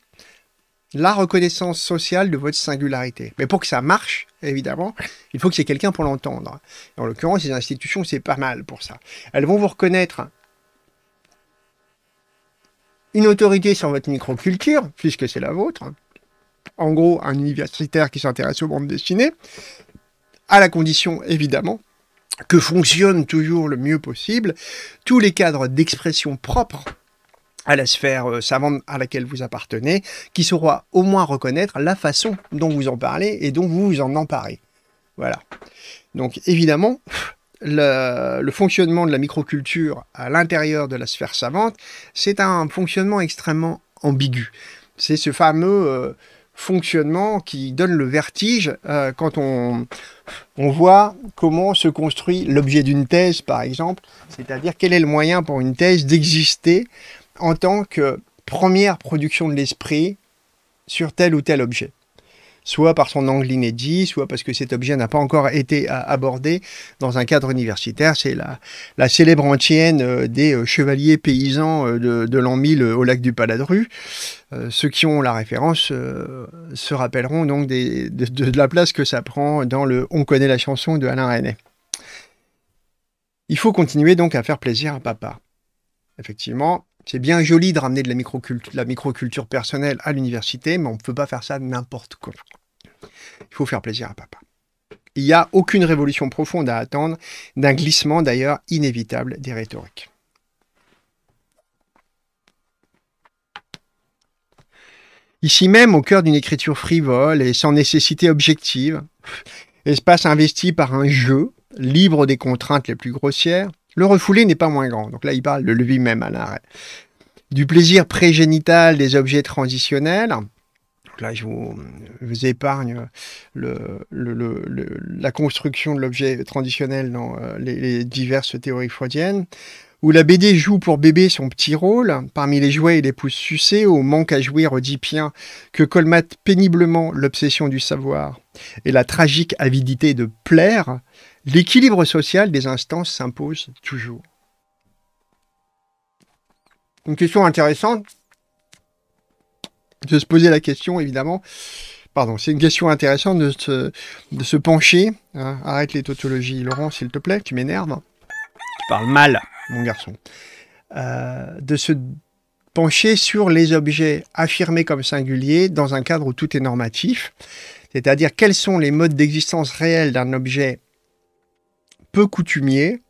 la reconnaissance sociale de votre singularité. Mais pour que ça marche, évidemment, il faut que c'est quelqu'un pour l'entendre. En l'occurrence, les institutions, c'est pas mal pour ça. Elles vont vous reconnaître une autorité sur votre microculture, puisque c'est la vôtre, en gros un universitaire qui s'intéresse au monde dessiné, à la condition évidemment que fonctionnent toujours le mieux possible tous les cadres d'expression propres à la sphère euh, savante à laquelle vous appartenez, qui saura au moins reconnaître la façon dont vous en parlez et dont vous vous en emparez. Voilà. Donc évidemment, le, fonctionnement de la microculture à l'intérieur de la sphère savante, c'est un fonctionnement extrêmement ambigu. C'est ce fameux euh, fonctionnement qui donne le vertige euh, quand on, on voit comment se construit l'objet d'une thèse, par exemple, c'est-à-dire quel est le moyen pour une thèse d'exister en tant que première production de l'esprit sur tel ou tel objet soit par son angle inédit, soit parce que cet objet n'a pas encore été euh, abordé dans un cadre universitaire. C'est la, la célèbre ancienne euh, des euh, chevaliers paysans de, l'an 1000 au lac du Paladru. ceux qui ont la référence se rappelleront donc de, de, la place que ça prend dans le On connaît la chanson de Alain René. Il faut continuer donc à faire plaisir à papa. Effectivement, c'est bien joli de ramener de la microculture, personnelle à l'université, mais on ne peut pas faire ça n'importe quoi. Il faut faire plaisir à papa. Il n'y a aucune révolution profonde à attendre d'un glissement d'ailleurs inévitable des rhétoriques. Ici même, au cœur d'une écriture frivole et sans nécessité objective, espace investi par un jeu, libre des contraintes les plus grossières, le refoulé n'est pas moins grand. Donc là, il parle de lui-même, à l'arrêt. Du plaisir prégénital des objets transitionnels. Donc là, je vous, épargne la construction de l'objet traditionnel dans euh, les, diverses théories freudiennes où la BD joue pour bébé son petit rôle, parmi les jouets et les pouces sucés, au manque à jouir odipien que colmate péniblement l'obsession du savoir et la tragique avidité de plaire, L'équilibre social des instances s'impose toujours. Une question intéressante de se poser la question, évidemment. Pardon, c'est une question intéressante de se, de se pencher. Hein. Arrête les tautologies, Laurent, s'il te plaît, tu m'énerves. Tu parles mal, mon garçon. Euh, de se pencher sur les objets affirmés comme singuliers dans un cadre où tout est normatif, c'est-à-dire quels sont les modes d'existence réels d'un objet peu coutumier,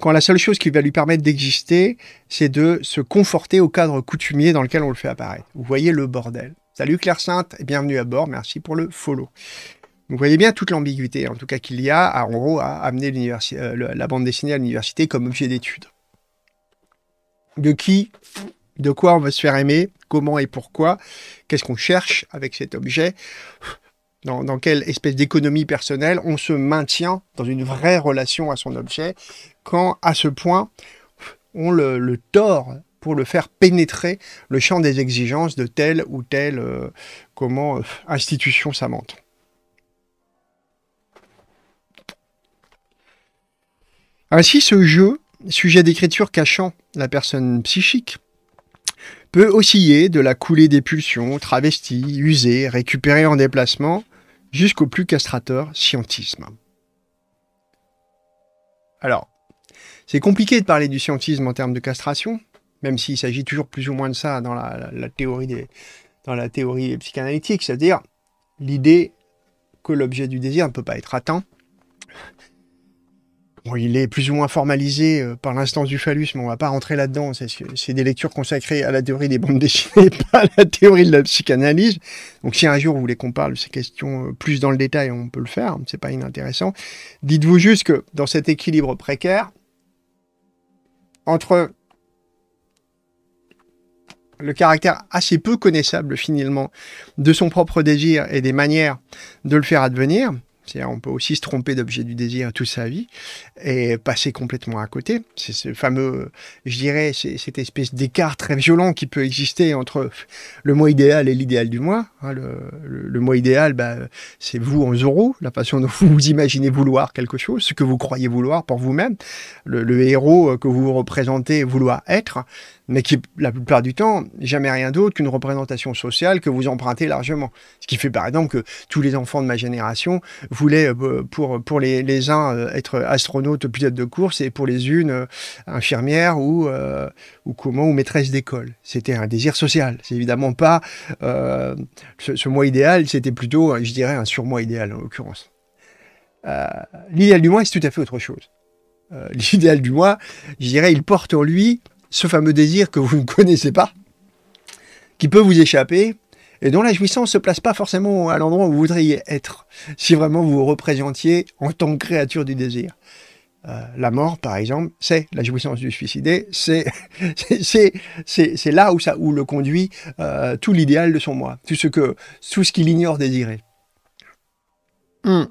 quand la seule chose qui va lui permettre d'exister, c'est de se conforter au cadre coutumier dans lequel on le fait apparaître. Vous voyez le bordel. Salut Claire Sainte bienvenue à bord, merci pour le follow. Vous voyez bien toute l'ambiguïté, en tout cas qu'il y a, à, en gros, à amener euh, la bande dessinée à l'université comme objet d'étude. De qui, de quoi on veut se faire aimer, comment et pourquoi, qu'est-ce qu'on cherche avec cet objet dans, quelle espèce d'économie personnelle on se maintient dans une vraie relation à son objet, quand à ce point on le, tord pour le faire pénétrer le champ des exigences de telle ou telle euh, comment, euh, institution savante. Ainsi, ce jeu, sujet d'écriture cachant la personne psychique, peut osciller de la coulée des pulsions, travestie, usée, récupérée en déplacement, jusqu'au plus castrateur scientisme. Alors, c'est compliqué de parler du scientisme en termes de castration, même s'il s'agit toujours plus ou moins de ça dans la, théorie, des, dans la théorie psychanalytique, c'est-à-dire l'idée que l'objet du désir ne peut pas être atteint il est plus ou moins formalisé euh, par l'instance du phallus, mais on va pas rentrer là-dedans. C'est des lectures consacrées à la théorie des bandes dessinées, pas à la théorie de la psychanalyse. Donc si un jour vous voulez qu'on parle de ces questions euh, plus dans le détail, on peut le faire, c'est pas inintéressant. Dites-vous juste que dans cet équilibre précaire, entre le caractère assez peu connaissable finalement de son propre désir et des manières de le faire advenir, cest on peut aussi se tromper d'objet du désir toute sa vie et passer complètement à côté. C'est ce fameux, je dirais, cette espèce d'écart très violent qui peut exister entre le moi idéal et l'idéal du moi. Hein. le, le, moi idéal, bah, c'est vous en Zorro, la façon dont vous imaginez vouloir quelque chose, ce que vous croyez vouloir pour vous-même, le héros que vous représentez vouloir être mais qui, la plupart du temps, jamais rien d'autre qu'une représentation sociale que vous empruntez largement. Ce qui fait par exemple que tous les enfants de ma génération voulaient, euh, pour, pour les, uns, euh, être astronautes, pilote de course, et pour les unes, euh, infirmières ou, ou comment, ou maîtresse d'école. C'était un désir social. C'est évidemment pas ce, moi idéal, c'était plutôt, je dirais, un surmoi idéal en l'occurrence. l'idéal du moi, c'est tout à fait autre chose. l'idéal du moi, je dirais, il porte en lui ce fameux désir que vous ne connaissez pas, qui peut vous échapper, et dont la jouissance ne se place pas forcément à l'endroit où vous voudriez être, si vraiment vous vous représentiez en tant que créature du désir. Euh, la mort, par exemple, c'est la jouissance du suicidé, c'est là où ça où le conduit euh, tout l'idéal de son moi, tout ce que tout ce qu'il ignore désirer. Hum.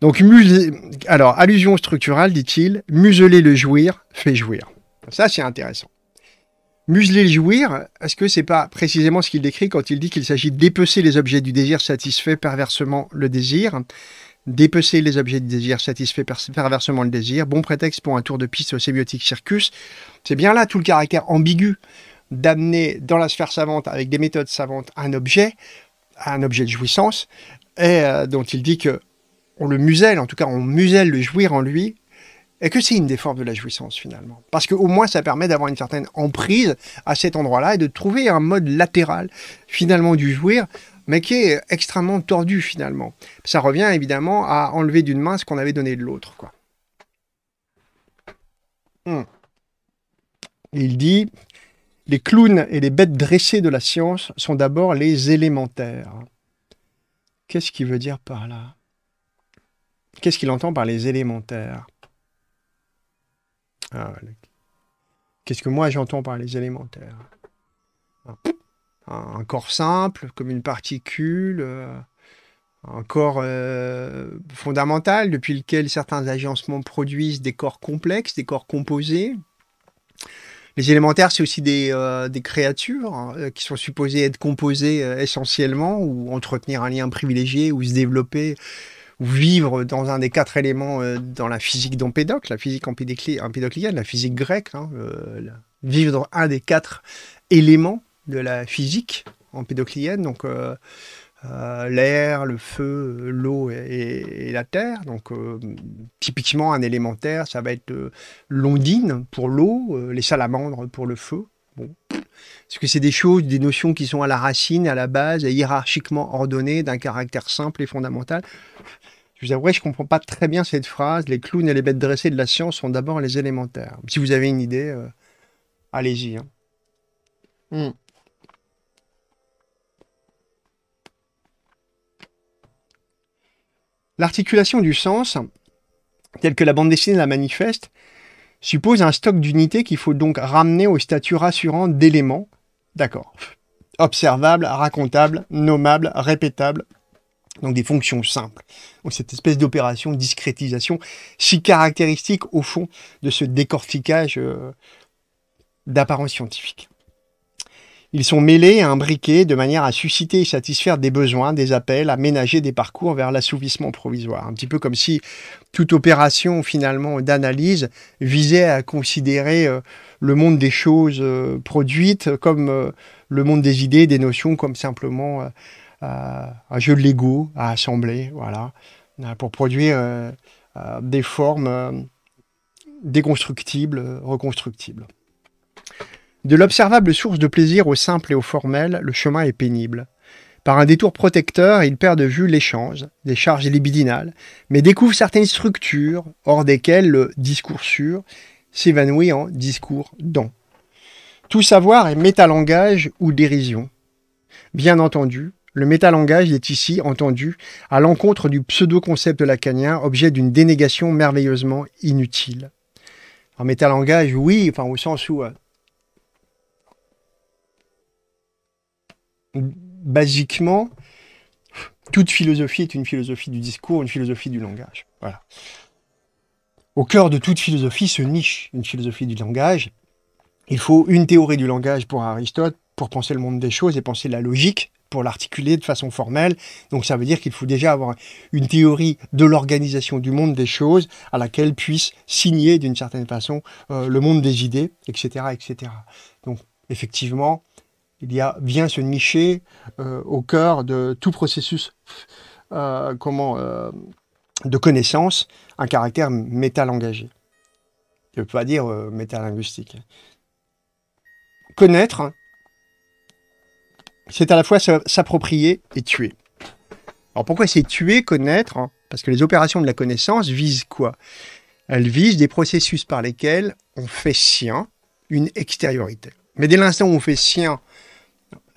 Donc, alors, allusion structurale, dit-il, museler le jouir fait jouir. Ça, c'est intéressant. Museler le jouir, est-ce que c'est pas précisément ce qu'il décrit quand il dit qu'il s'agit d'épecer les objets du désir satisfait perversement le désir Dépecer les objets du désir satisfait perversement le désir, bon prétexte pour un tour de piste au sémiotique circus. C'est bien là tout le caractère ambigu d'amener dans la sphère savante, avec des méthodes savantes, un objet, un objet de jouissance, et euh, dont il dit que on le muselle, en tout cas on muselle le jouir en lui, et que c'est une des formes de la jouissance finalement. Parce qu'au moins ça permet d'avoir une certaine emprise à cet endroit-là et de trouver un mode latéral finalement du jouir, mais qui est extrêmement tordu finalement. Ça revient évidemment à enlever d'une main ce qu'on avait donné de l'autre. quoi. Hmm. Il dit, les clowns et les bêtes dressées de la science sont d'abord les élémentaires. Qu'est-ce qu'il veut dire par là Qu'est-ce qu'il entend par les élémentaires ah, Qu'est-ce que moi j'entends par les élémentaires un, corps simple, comme une particule, euh, un corps euh, fondamental depuis lequel certains agencements produisent des corps complexes, des corps composés. Les élémentaires, c'est aussi des, euh, créatures hein, qui sont supposées être composées essentiellement ou entretenir un lien privilégié ou se développer vivre dans un des quatre éléments euh, dans la physique d'Empédocle, la physique empédoclienne, la physique grecque, hein, euh, vivre dans un des quatre éléments de la physique empédoclienne, donc euh, l'air, le feu, l'eau et, la terre. Donc typiquement un élémentaire, ça va être l'ondine pour l'eau, les salamandres pour le feu, parce que c'est des choses, des notions qui sont à la racine, à la base, et hiérarchiquement ordonnées, d'un caractère simple et fondamental. Je vous avouerai, je ne comprends pas très bien cette phrase. Les clowns et les bêtes dressées de la science sont d'abord les élémentaires. Si vous avez une idée, euh, allez-y. Hein. Hmm. L'articulation du sens, telle que la bande dessinée la manifeste, suppose un stock d'unités qu'il faut donc ramener au statut rassurant d'éléments. D'accord. Observable, racontable, nommable, répétable. Donc des fonctions simples. Donc cette espèce d'opération discrétisation si caractéristique au fond de ce décortiquage euh, d'apparence scientifique. Ils sont mêlés et imbriqués de manière à susciter et satisfaire des besoins, des appels, à ménager des parcours vers l'assouvissement provisoire. Un petit peu comme si toute opération finalement d'analyse visait à considérer euh, le monde des choses euh, produites comme euh, le monde des idées, des notions, comme simplement un jeu de Lego à assembler, voilà, pour produire des formes déconstructibles, reconstructibles. De l'observable source de plaisir au simple et au formel, le chemin est pénible. Par un détour protecteur, il perd de vue l'échange, des charges libidinales, mais découvre certaines structures hors desquelles le discours sûr s'évanouit en discours dans. Tout savoir est métalangage ou dérision. Bien entendu, le métalangage est ici entendu à l'encontre du pseudo-concept lacanien, objet d'une dénégation merveilleusement inutile. Un métalangage, oui, enfin au sens où euh, basiquement, toute philosophie est une philosophie du discours, une philosophie du langage. Voilà. Au cœur de toute philosophie se niche une philosophie du langage. Il faut une théorie du langage pour Aristote, pour penser le monde des choses et penser la logique, pour l'articuler de façon formelle. Donc ça veut dire qu'il faut déjà avoir une théorie de l'organisation du monde des choses à laquelle puisse signer d'une certaine façon euh, le monde des idées, etc., etc. Donc effectivement, il vient se nicher euh, au cœur de tout processus euh, euh, de connaissance un caractère métalangagé. Je ne pas dire métalinguistique. Connaître, c'est à la fois s'approprier et tuer. Alors pourquoi c'est tuer, connaître Parce que les opérations de la connaissance visent quoi Elles visent des processus par lesquels on fait sien une extériorité. Mais dès l'instant où on fait sien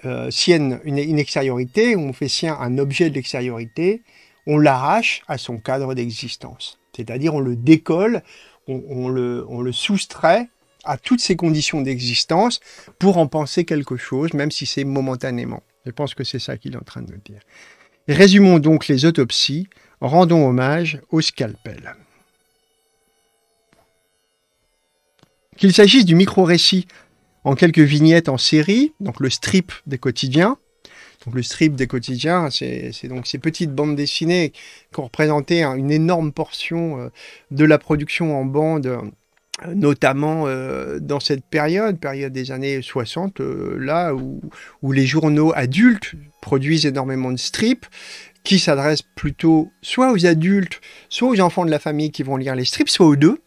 euh, sienne une, extériorité, on fait sien un objet de l'extériorité, on l'arrache à son cadre d'existence. C'est-à-dire on le décolle, on, le, soustrait à toutes ses conditions d'existence pour en penser quelque chose, même si c'est momentanément. Je pense que c'est ça qu'il est en train de nous dire. Résumons donc les autopsies, rendons hommage au scalpel. Qu'il s'agisse du micro-récit en quelques vignettes en série, donc le strip des quotidiens. Donc le strip des quotidiens, c'est donc ces petites bandes dessinées qui ont représenté une énorme portion euh, de la production en bande euh, notamment euh, dans cette période, période des années 60, là où, où, les journaux adultes produisent énormément de strips qui s'adressent plutôt soit aux adultes, soit aux enfants de la famille qui vont lire les strips, soit aux deux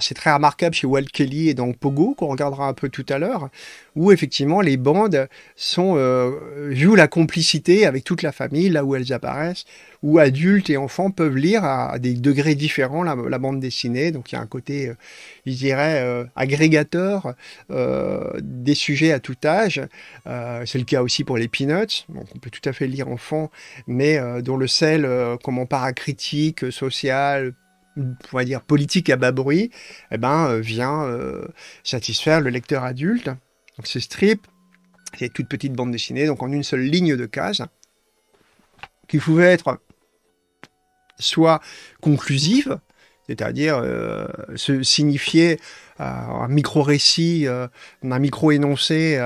c'est très remarquable chez Walt Kelly et dans Pogo, qu'on regardera un peu tout à l'heure, où effectivement les bandes sont, euh, jouent la complicité avec toute la famille, là où elles apparaissent, où adultes et enfants peuvent lire à, des degrés différents la, bande dessinée. Donc il y a un côté, euh, je dirais, euh, agrégateur des sujets à tout âge. c'est le cas aussi pour les Peanuts, donc on peut tout à fait lire enfant, mais dont le sel, comment paracritique, social, on dire politique à bas bruit, eh ben, euh, vient euh, satisfaire le lecteur adulte. Donc ce strip, c'est toute petite bande dessinée, donc en une seule ligne de case, qui pouvait être soit conclusive, c'est-à-dire euh, se signifier un micro-récit, un micro-énoncé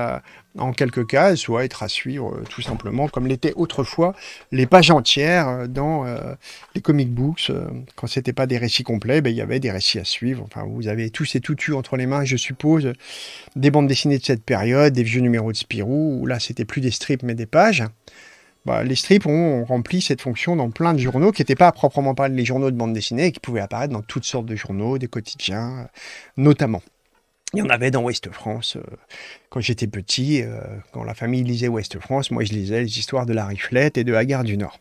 en quelques cas, soit être à suivre euh, tout simplement, comme l'étaient autrefois les pages entières euh, dans euh, les comic books. Quand c'était pas des récits complets, ben, il y avait des récits à suivre. Enfin, vous avez tous et tout entre les mains, je suppose, des bandes dessinées de cette période, des vieux numéros de Spirou, où là c'était plus des strips mais des pages. Bah, les strips ont rempli cette fonction dans plein de journaux qui n'étaient pas à proprement parler les journaux de bande dessinée et qui pouvaient apparaître dans toutes sortes de journaux, des quotidiens notamment. Il y en avait dans Ouest France. Euh, quand j'étais petit, euh, quand la famille lisait Ouest France, moi je lisais les histoires de la Riflette et de Hagar du Nord.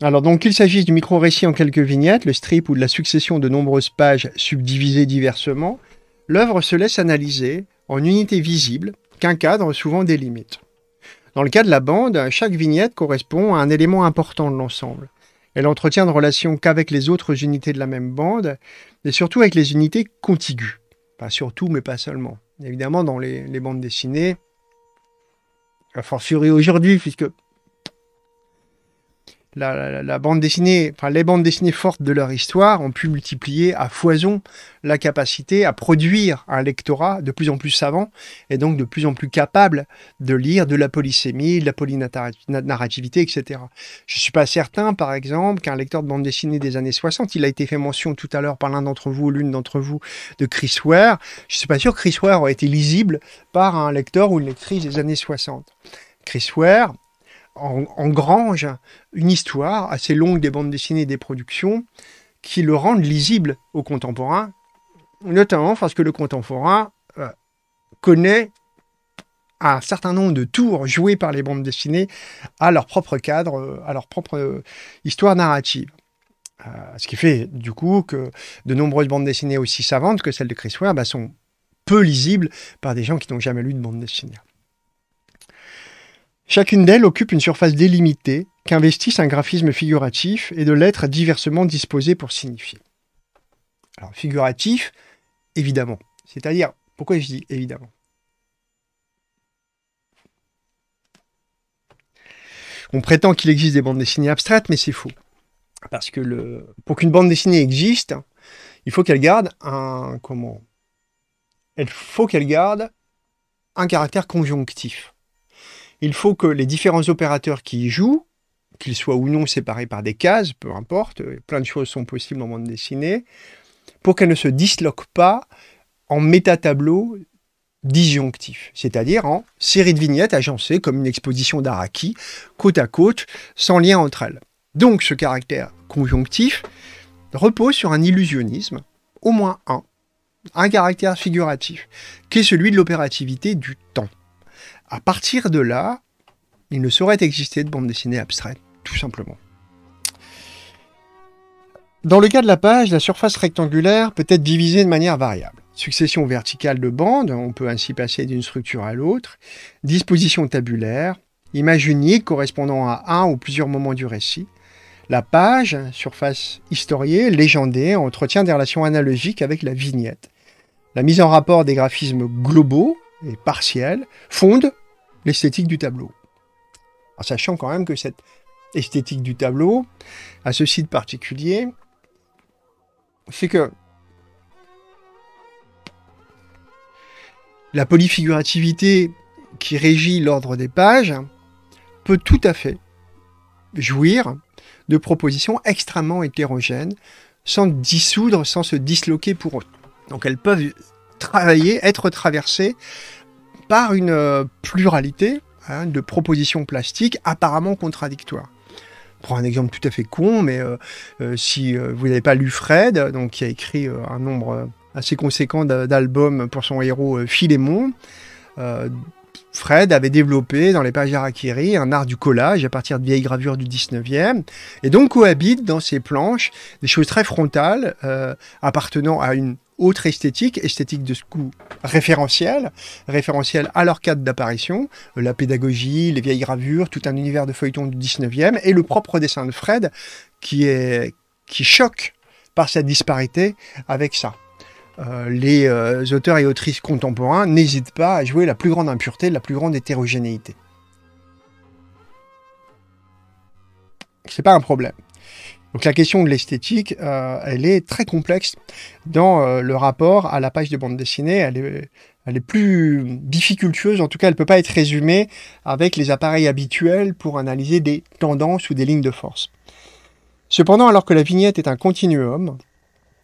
Alors donc qu'il s'agisse du micro-récit en quelques vignettes, le strip ou de la succession de nombreuses pages subdivisées diversement, l'œuvre se laisse analyser en unités visibles qu'un cadre souvent délimite. Dans le cas de la bande, chaque vignette correspond à un élément important de l'ensemble. Elle entretient de relations qu'avec les autres unités de la même bande, et surtout avec les unités contiguës. Pas surtout, mais pas seulement. Évidemment, dans les, les bandes dessinées, a fortiori aujourd'hui, puisque la, bande dessinée, enfin les bandes dessinées fortes de leur histoire ont pu multiplier à foison la capacité à produire un lectorat de plus en plus savant et donc de plus en plus capable de lire de la polysémie, de la polynarrativité, etc. Je ne suis pas certain, par exemple, qu'un lecteur de bande dessinée des années 60, il a été fait mention tout à l'heure par l'un d'entre vous, ou l'une d'entre vous, de Chris Ware. Je ne suis pas sûr que Chris Ware aurait été lisible par un lecteur ou une lectrice des années 60. Chris Ware en engrange une histoire assez longue des bandes dessinées et des productions qui le rendent lisible aux contemporains, notamment parce que le contemporain euh, connaît un certain nombre de tours joués par les bandes dessinées à leur propre cadre, euh, à leur propre euh, histoire narrative. ce qui fait du coup que de nombreuses bandes dessinées aussi savantes que celles de Chris Ware bah, sont peu lisibles par des gens qui n'ont jamais lu de bande dessinée. Chacune d'elles occupe une surface délimitée qu'investissent un graphisme figuratif et de lettres diversement disposées pour signifier. Alors, figuratif, évidemment. C'est-à-dire, pourquoi je dis évidemment On prétend qu'il existe des bandes dessinées abstraites, mais c'est faux. Parce que le... pour qu'une bande dessinée existe, il faut qu'elle garde un. Comment Il faut qu'elle garde un caractère conjonctif il faut que les différents opérateurs qui y jouent, qu'ils soient ou non séparés par des cases, peu importe, euh, plein de choses sont possibles en de dessiner, pour qu'elles ne se disloquent pas en métatableau disjonctif, c'est-à-dire en série de vignettes agencées comme une exposition d'Araki, côte à côte, sans lien entre elles. Donc ce caractère conjonctif repose sur un illusionnisme, au moins un, un caractère figuratif, qui est celui de l'opérativité du temps. À partir de là, il ne saurait exister de bande dessinée abstraite, tout simplement. Dans le cas de la page, la surface rectangulaire peut être divisée de manière variable. Succession verticale de bandes, on peut ainsi passer d'une structure à l'autre, disposition tabulaire, image unique correspondant à un ou plusieurs moments du récit. La page, surface historiée, légendée, entretient des relations analogiques avec la vignette. La mise en rapport des graphismes globaux, et partielle fonde l'esthétique du tableau. En sachant quand même que cette esthétique du tableau, a ce site particulier, c'est que la polyfigurativité qui régit l'ordre des pages peut tout à fait jouir de propositions extrêmement hétérogènes sans dissoudre, sans se disloquer pour autant. Donc elles peuvent travailler, être traversé par une euh, pluralité hein, de propositions plastiques apparemment contradictoires. Je prends un exemple tout à fait con, mais euh, euh, si vous n'avez pas lu Fred, donc qui a écrit un nombre assez conséquent d'albums pour son héros Philémon, Fred avait développé dans les pages d'Arakiri un art du collage à partir de vieilles gravures du 19e, et donc cohabite dans ses planches des choses très frontales appartenant à une autre esthétique, esthétique de ce coup référentielle, référentiel à leur cadre d'apparition, la pédagogie, les vieilles gravures, tout un univers de feuilleton du 19e, et le propre dessin de Fred qui, est, qui choque par sa disparité avec ça. Euh, les euh, auteurs et autrices contemporains n'hésitent pas à jouer la plus grande impureté, la plus grande hétérogénéité. C'est pas un problème. Donc la question de l'esthétique, euh, elle est très complexe dans euh, le rapport à la page de bande dessinée. Elle est, elle est plus difficultueuse, en tout cas elle ne peut pas être résumée avec les appareils habituels pour analyser des tendances ou des lignes de force. Cependant, alors que la vignette est un continuum,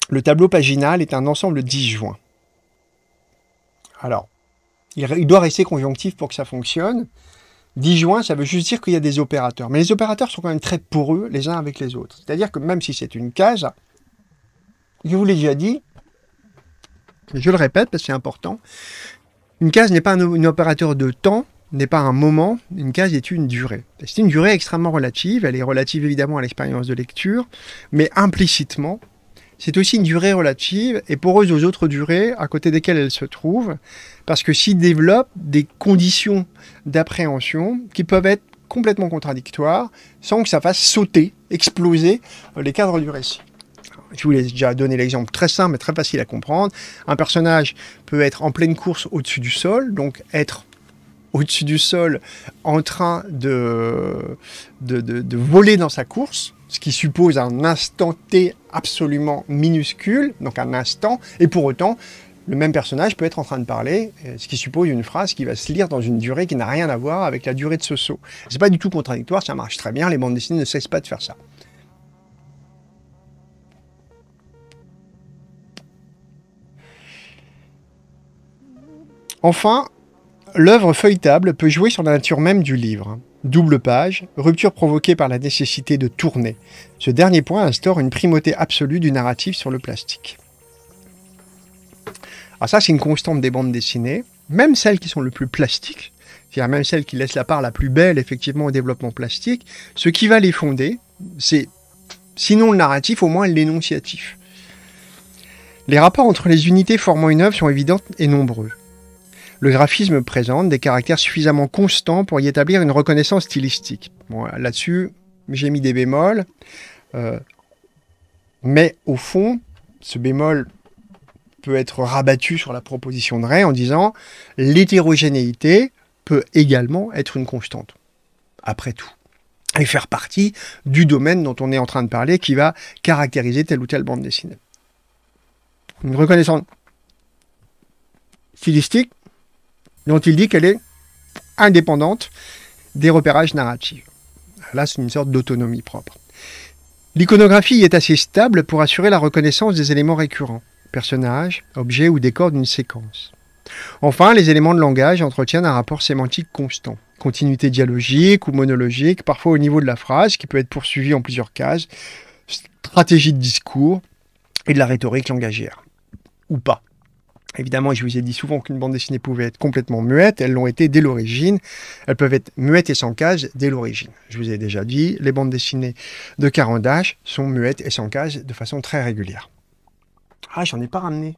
le tableau paginal est un ensemble disjoint. Alors, il, doit rester conjonctif pour que ça fonctionne juin, ça veut juste dire qu'il y a des opérateurs. Mais les opérateurs sont quand même très poreux les uns avec les autres. C'est-à-dire que même si c'est une case, je vous l'ai déjà dit, je le répète parce que c'est important, une case n'est pas un opérateur de temps, n'est pas un moment, une case est une durée. C'est une durée extrêmement relative, elle est relative évidemment à l'expérience de lecture, mais implicitement, c'est aussi une durée relative et poreuse aux autres durées à côté desquelles elle se trouve, parce que s'y développent des conditions d'appréhension qui peuvent être complètement contradictoires, sans que ça fasse sauter, exploser euh, les cadres du récit. Je vous ai déjà donné l'exemple très simple mais très facile à comprendre. Un personnage peut être en pleine course au-dessus du sol, donc être au-dessus du sol en train de, de voler dans sa course, ce qui suppose un instant T absolument minuscule, donc un instant, et pour autant, le même personnage peut être en train de parler, euh, ce qui suppose une phrase qui va se lire dans une durée qui n'a rien à voir avec la durée de ce saut. C'est pas du tout contradictoire, ça marche très bien, les bandes dessinées ne cessent pas de faire ça. Enfin, l'œuvre feuilletable peut jouer sur la nature même du livre. Double page, rupture provoquée par la nécessité de tourner. Ce dernier point instaure une primauté absolue du narratif sur le plastique. Alors ah, ça, c'est une constante des bandes dessinées, même celles qui sont le plus plastiques, c'est-à-dire même celles qui laissent la part la plus belle effectivement au développement plastique, ce qui va les fonder, c'est sinon le narratif, au moins l'énonciatif. Les rapports entre les unités formant une œuvre sont évidents et nombreux le graphisme présente des caractères suffisamment constants pour y établir une reconnaissance stylistique. Là-dessus, j'ai mis des bémols. Euh, mais au fond, ce bémol peut être rabattu sur la proposition de Ray en disant l'hétérogénéité peut également être une constante, après tout, et faire partie du domaine dont on est en train de parler qui va caractériser telle ou telle bande dessinée. Une reconnaissance stylistique, dont il dit qu'elle est indépendante des repérages narratifs. Là, c'est une sorte d'autonomie propre. L'iconographie est assez stable pour assurer la reconnaissance des éléments récurrents, personnages, objets ou décors d'une séquence. Enfin, les éléments de langage entretiennent un rapport sémantique constant, continuité dialogique ou monologique, parfois au niveau de la phrase, qui peut être poursuivie en plusieurs cases, stratégie de discours et de la rhétorique langagière. Ou pas. Évidemment, je vous ai dit souvent qu'une bande dessinée pouvait être complètement muette, elles l'ont été dès l'origine, elles peuvent être muettes et sans case dès l'origine. Je vous ai déjà dit, les bandes dessinées de Carandache sont muettes et sans case de façon très régulière. Ah, j'en ai pas ramené.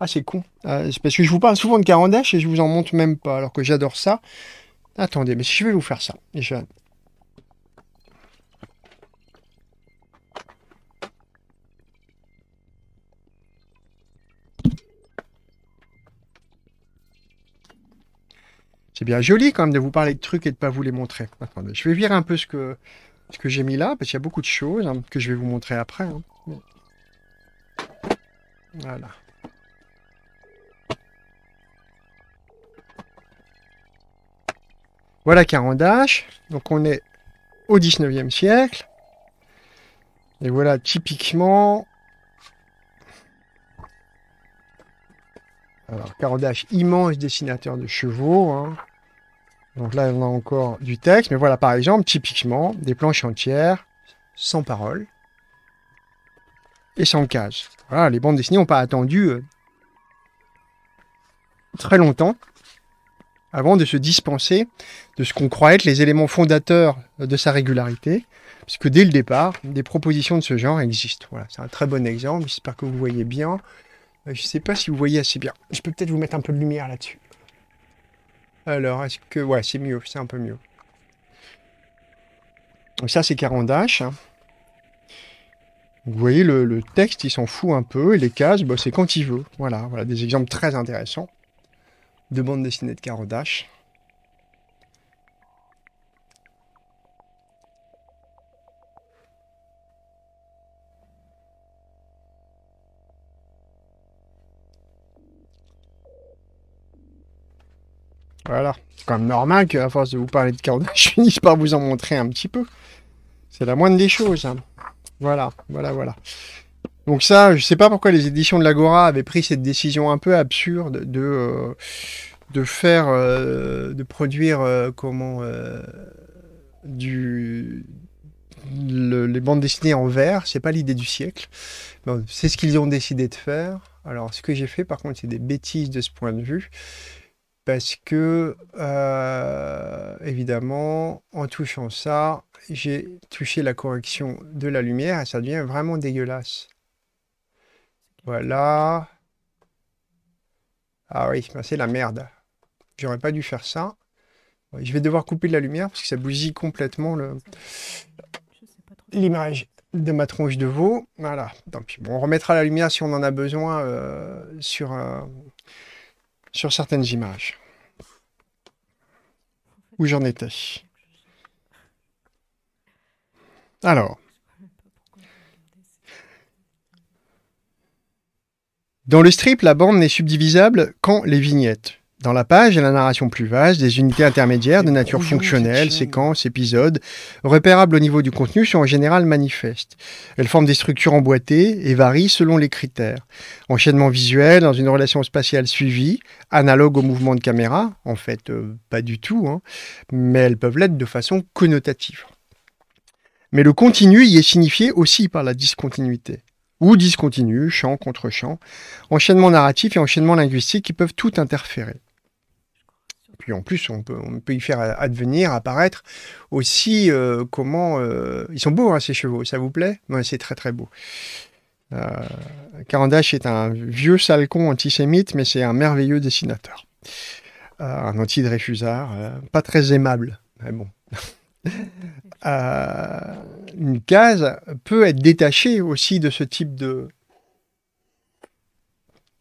Ah, c'est con. Ah, parce que je vous parle souvent de Carandache et je vous en montre même pas, alors que j'adore ça. Attendez, mais si je vais vous faire ça, je... C'est bien joli quand même de vous parler de trucs et de pas vous les montrer. je vais virer un peu ce que, ce que j'ai mis là, parce qu'il y a beaucoup de choses hein, que je vais vous montrer après. Hein. Voilà. Voilà. Voilà h. Donc on est au 19e siècle. Et voilà typiquement Alors, Carodage, immense dessinateur de chevaux. Hein. Donc là, on a encore du texte. Mais voilà, par exemple, typiquement, des planches entières, sans parole et sans cage. Voilà, les bandes dessinées n'ont pas attendu euh, très longtemps avant de se dispenser de ce qu'on croit être les éléments fondateurs de sa régularité, puisque dès le départ, des propositions de ce genre existent. Voilà, c'est un très bon exemple, j'espère que vous voyez bien. Euh, je sais pas si vous voyez assez bien. Je peux peut-être vous mettre un peu de lumière là-dessus. Alors, est-ce que... Ouais, c'est mieux, c'est un peu mieux. Donc ça, c'est 40 H. Hein. Vous voyez, le, texte, il s'en fout un peu, et les cases, bah, c'est quand il veut. Voilà, voilà des exemples très intéressants de bande dessinée de 40 Voilà. C'est quand même normal qu'à force de vous parler de carnage, je finisse par vous en montrer un petit peu. C'est la moindre des choses. Hein. Voilà, voilà, voilà. Donc ça, je ne sais pas pourquoi les éditions de l'Agora avaient pris cette décision un peu absurde de, euh, de faire, euh, de produire, euh, comment, du, les bandes dessinées en verre. C'est pas l'idée du siècle. c'est ce qu'ils ont décidé de faire. Alors, ce que j'ai fait, par contre, c'est des bêtises de ce point de vue parce que, euh, évidemment, en touchant ça, j'ai touché la correction de la lumière et ça devient vraiment dégueulasse. Voilà. Ah oui, ben, c'est la merde. J'aurais pas dû faire ça. Je vais devoir couper la lumière parce que ça bousille complètement l'image de ma tronche de veau. Voilà, on remettra la lumière si on en a besoin euh, sur un... Euh, sur certaines images. Où j'en étais. Alors, dans le strip, la bande n'est subdivisable qu'en les vignettes. Dans la page et la narration plus vaste, des unités intermédiaires de nature fonctionnelle, séquences, épisodes, repérables au niveau du contenu, sont en général manifestes. Elles forment des structures emboîtées et varient selon les critères. Enchaînement visuel dans une relation spatiale suivie, analogue au mouvement de caméra, en fait euh, pas du tout, hein, mais elles peuvent l'être de façon connotative. Mais le continu y est signifié aussi par la discontinuité ou discontinu, champ contre champ, enchaînement narratif et enchaînement linguistique qui peuvent tout interférer puis en plus, on peut, y faire euh, advenir, apparaître aussi euh, comment... Euh, ils sont beaux, hein, ces chevaux, ça vous plaît C'est très très beau. Euh, Carandache est un vieux salcon antisémite, mais c'est un merveilleux dessinateur. un anti-dreyfusard, pas très aimable, mais bon. une case peut être détachée aussi de ce type de,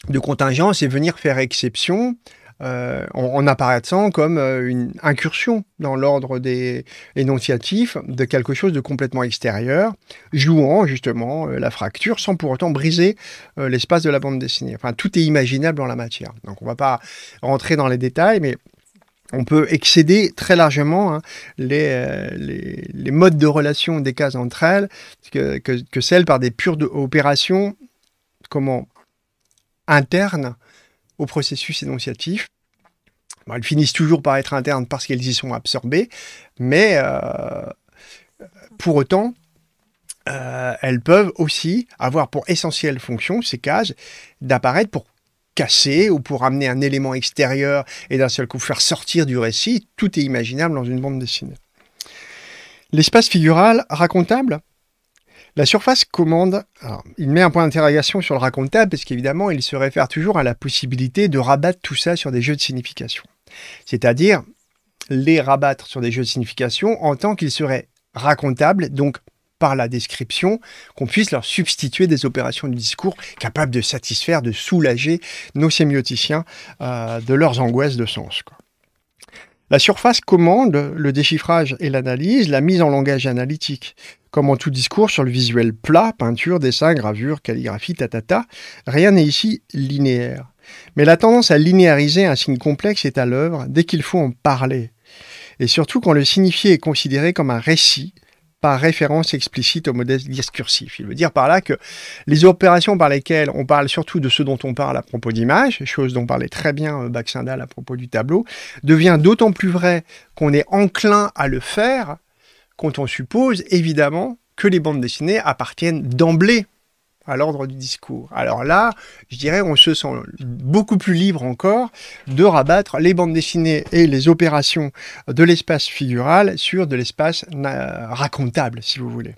de contingence et venir faire exception euh, en, apparaissant comme euh, une incursion dans l'ordre des énonciatifs de quelque chose de complètement extérieur, jouant justement euh, la fracture sans pour autant briser l'espace de la bande dessinée. Enfin, tout est imaginable en la matière. Donc on ne va pas rentrer dans les détails, mais on peut excéder très largement hein, les, les, modes de relation des cases entre elles que, que, celles par des pures opérations comment, internes au processus énonciatif. elles finissent toujours par être internes parce qu'elles y sont absorbées, mais euh, pour autant, euh, elles peuvent aussi avoir pour essentielle fonction, ces cases, d'apparaître pour casser ou pour amener un élément extérieur et d'un seul coup faire sortir du récit. Tout est imaginable dans une bande dessinée. L'espace figural racontable, la surface commande, alors, il met un point d'interrogation sur le racontable parce qu'évidemment, il se réfère toujours à la possibilité de rabattre tout ça sur des jeux de signification. C'est-à-dire les rabattre sur des jeux de signification en tant qu'ils seraient racontables, donc par la description, qu'on puisse leur substituer des opérations du discours capables de satisfaire, de soulager nos sémioticiens euh, de leurs angoisses de sens. Quoi. La surface commande le déchiffrage et l'analyse, la mise en langage analytique. Comme en tout discours sur le visuel plat, peinture, dessin, gravure, calligraphie, tatata, rien n'est ici linéaire. Mais la tendance à linéariser un signe complexe est à l'œuvre dès qu'il faut en parler. Et surtout quand le signifié est considéré comme un récit, par référence explicite au modèle discursif. Il veut dire par là que les opérations par lesquelles on parle surtout de ce dont on parle à propos d'images, chose dont parlait très bien euh, Baxindal à propos du tableau, devient d'autant plus vrai qu'on est enclin à le faire quand on suppose évidemment que les bandes dessinées appartiennent d'emblée à l'ordre du discours. Alors là, je dirais, on se sent beaucoup plus libre encore de rabattre les bandes dessinées et les opérations de l'espace figural sur de l'espace euh, racontable, si vous voulez.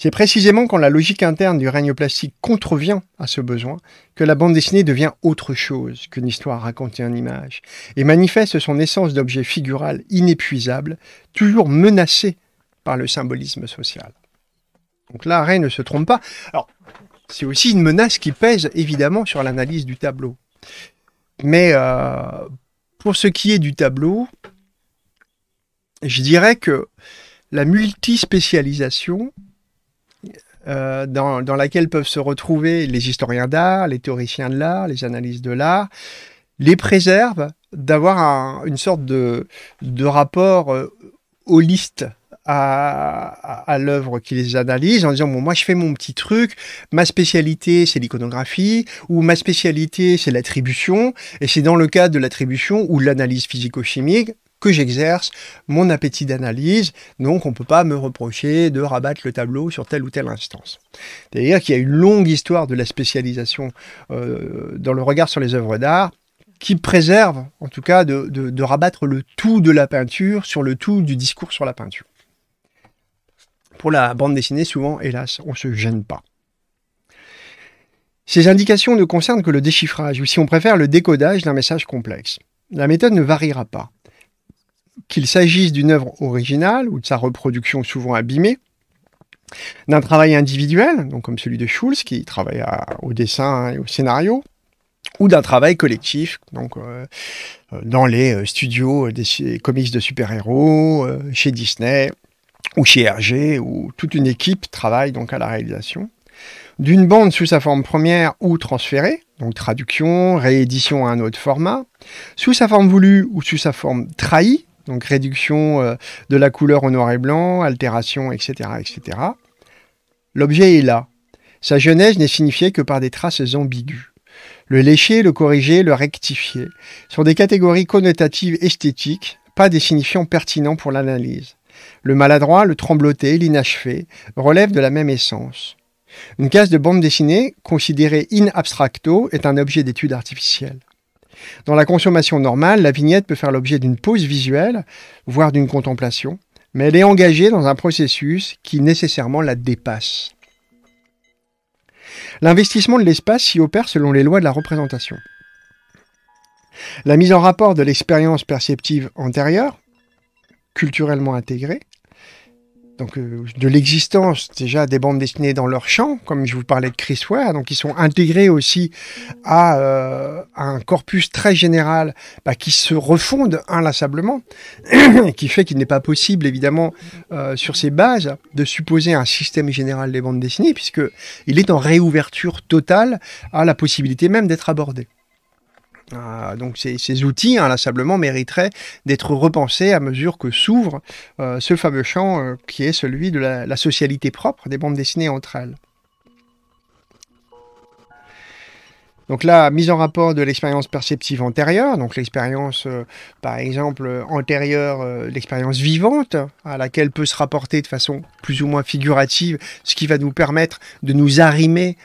C'est précisément quand la logique interne du règne plastique contrevient à ce besoin que la bande dessinée devient autre chose qu'une histoire racontée en images et manifeste son essence d'objet figural inépuisable, toujours menacée par le symbolisme social. Donc là, Ray ne se trompe pas. Alors, c'est aussi une menace qui pèse évidemment sur l'analyse du tableau. Mais euh, pour ce qui est du tableau, je dirais que la multispécialisation euh, dans, laquelle peuvent se retrouver les historiens d'art, les théoriciens de l'art, les analystes de l'art, les préserve d'avoir une sorte de, rapport aux euh, holiste à, l'œuvre qui les analyse en disant bon moi je fais mon petit truc, ma spécialité c'est l'iconographie ou ma spécialité c'est l'attribution et c'est dans le cadre de l'attribution ou l'analyse physico-chimique que j'exerce mon appétit d'analyse, donc on ne peut pas me reprocher de rabattre le tableau sur telle ou telle instance. C'est-à-dire qu'il y a une longue histoire de la spécialisation euh, dans le regard sur les œuvres d'art qui préserve, en tout cas, de, de rabattre le tout de la peinture sur le tout du discours sur la peinture. Pour la bande dessinée, souvent, hélas, on ne se gêne pas. Ces indications ne concernent que le déchiffrage, ou si on préfère, le décodage d'un message complexe. La méthode ne variera pas. Qu'il s'agisse d'une œuvre originale ou de sa reproduction souvent abîmée, d'un travail individuel, donc comme celui de Schulz qui travaille au dessin et au scénario, ou d'un travail collectif, donc euh, euh, dans les euh, studios des comics de super-héros, chez Disney, ou chez Hergé, où toute une équipe travaille donc à la réalisation, d'une bande sous sa forme première ou transférée, donc traduction, réédition à un autre format, sous sa forme voulue ou sous sa forme trahie, donc réduction euh, de la couleur au noir et blanc, altération, etc. etc. L'objet est là. Sa genèse n'est signifiée que par des traces ambiguës. Le lécher, le corriger, le rectifier sont des catégories connotatives esthétiques, pas des signifiants pertinents pour l'analyse. Le maladroit, le trembloté, l'inachevé relèvent de la même essence. Une case de bande dessinée, considérée in abstracto, est un objet d'étude artificielle. Dans la consommation normale, la vignette peut faire l'objet d'une pause visuelle, voire d'une contemplation, mais elle est engagée dans un processus qui nécessairement la dépasse. L'investissement de l'espace s'y opère selon les lois de la représentation. La mise en rapport de l'expérience perceptive antérieure, culturellement intégrés, donc euh, de l'existence déjà des bandes dessinées dans leur champ, comme je vous parlais de Chris Ware, donc ils sont intégrés aussi à, euh, un corpus très général bah, qui se refonde inlassablement, qui fait qu'il n'est pas possible évidemment euh, sur ces bases de supposer un système général des bandes dessinées, puisque il est en réouverture totale à la possibilité même d'être abordé. Ah, donc ces, outils, hein, inlassablement, mériteraient d'être repensés à mesure que s'ouvre euh, ce fameux champ euh, qui est celui de la socialité propre des bandes dessinées entre elles. Donc là, mise en rapport de l'expérience perceptive antérieure, donc l'expérience, euh, par exemple, euh, antérieure, euh, l'expérience vivante, à laquelle peut se rapporter de façon plus ou moins figurative, ce qui va nous permettre de nous arrimer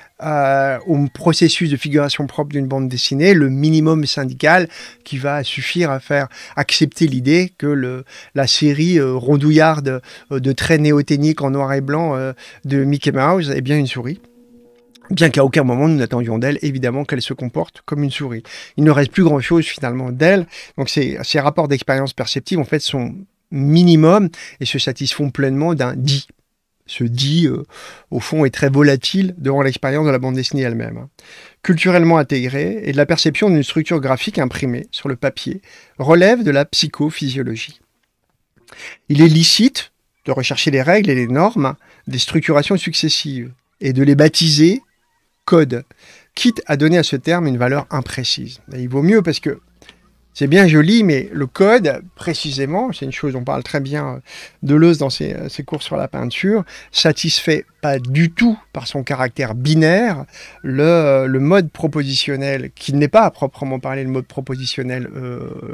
au processus de figuration propre d'une bande dessinée, le minimum syndical qui va suffire à faire accepter l'idée que le, la série rondouillarde de traits néothéniques en noir et blanc de Mickey Mouse est eh bien une souris bien qu'à aucun moment nous n'attendions d'elle, évidemment, qu'elle se comporte comme une souris. Il ne reste plus grand-chose finalement d'elle. Donc ces, rapports d'expérience perceptive, en fait, sont minimum et se satisfont pleinement d'un dit. Ce dit, euh, au fond, est très volatile devant l'expérience de la bande dessinée elle-même. Hein. Culturellement intégrée et de la perception d'une structure graphique imprimée sur le papier, relève de la psychophysiologie. Il est licite de rechercher les règles et les normes des structurations successives et de les baptiser code, quitte à donner à ce terme une valeur imprécise. il vaut mieux parce que c'est bien joli, mais le code, précisément, c'est une chose, on parle très bien euh, de Deleuze dans ses, euh, cours sur la peinture, satisfait pas du tout par son caractère binaire le, euh, mode propositionnel, qui n'est pas à proprement parler le mode propositionnel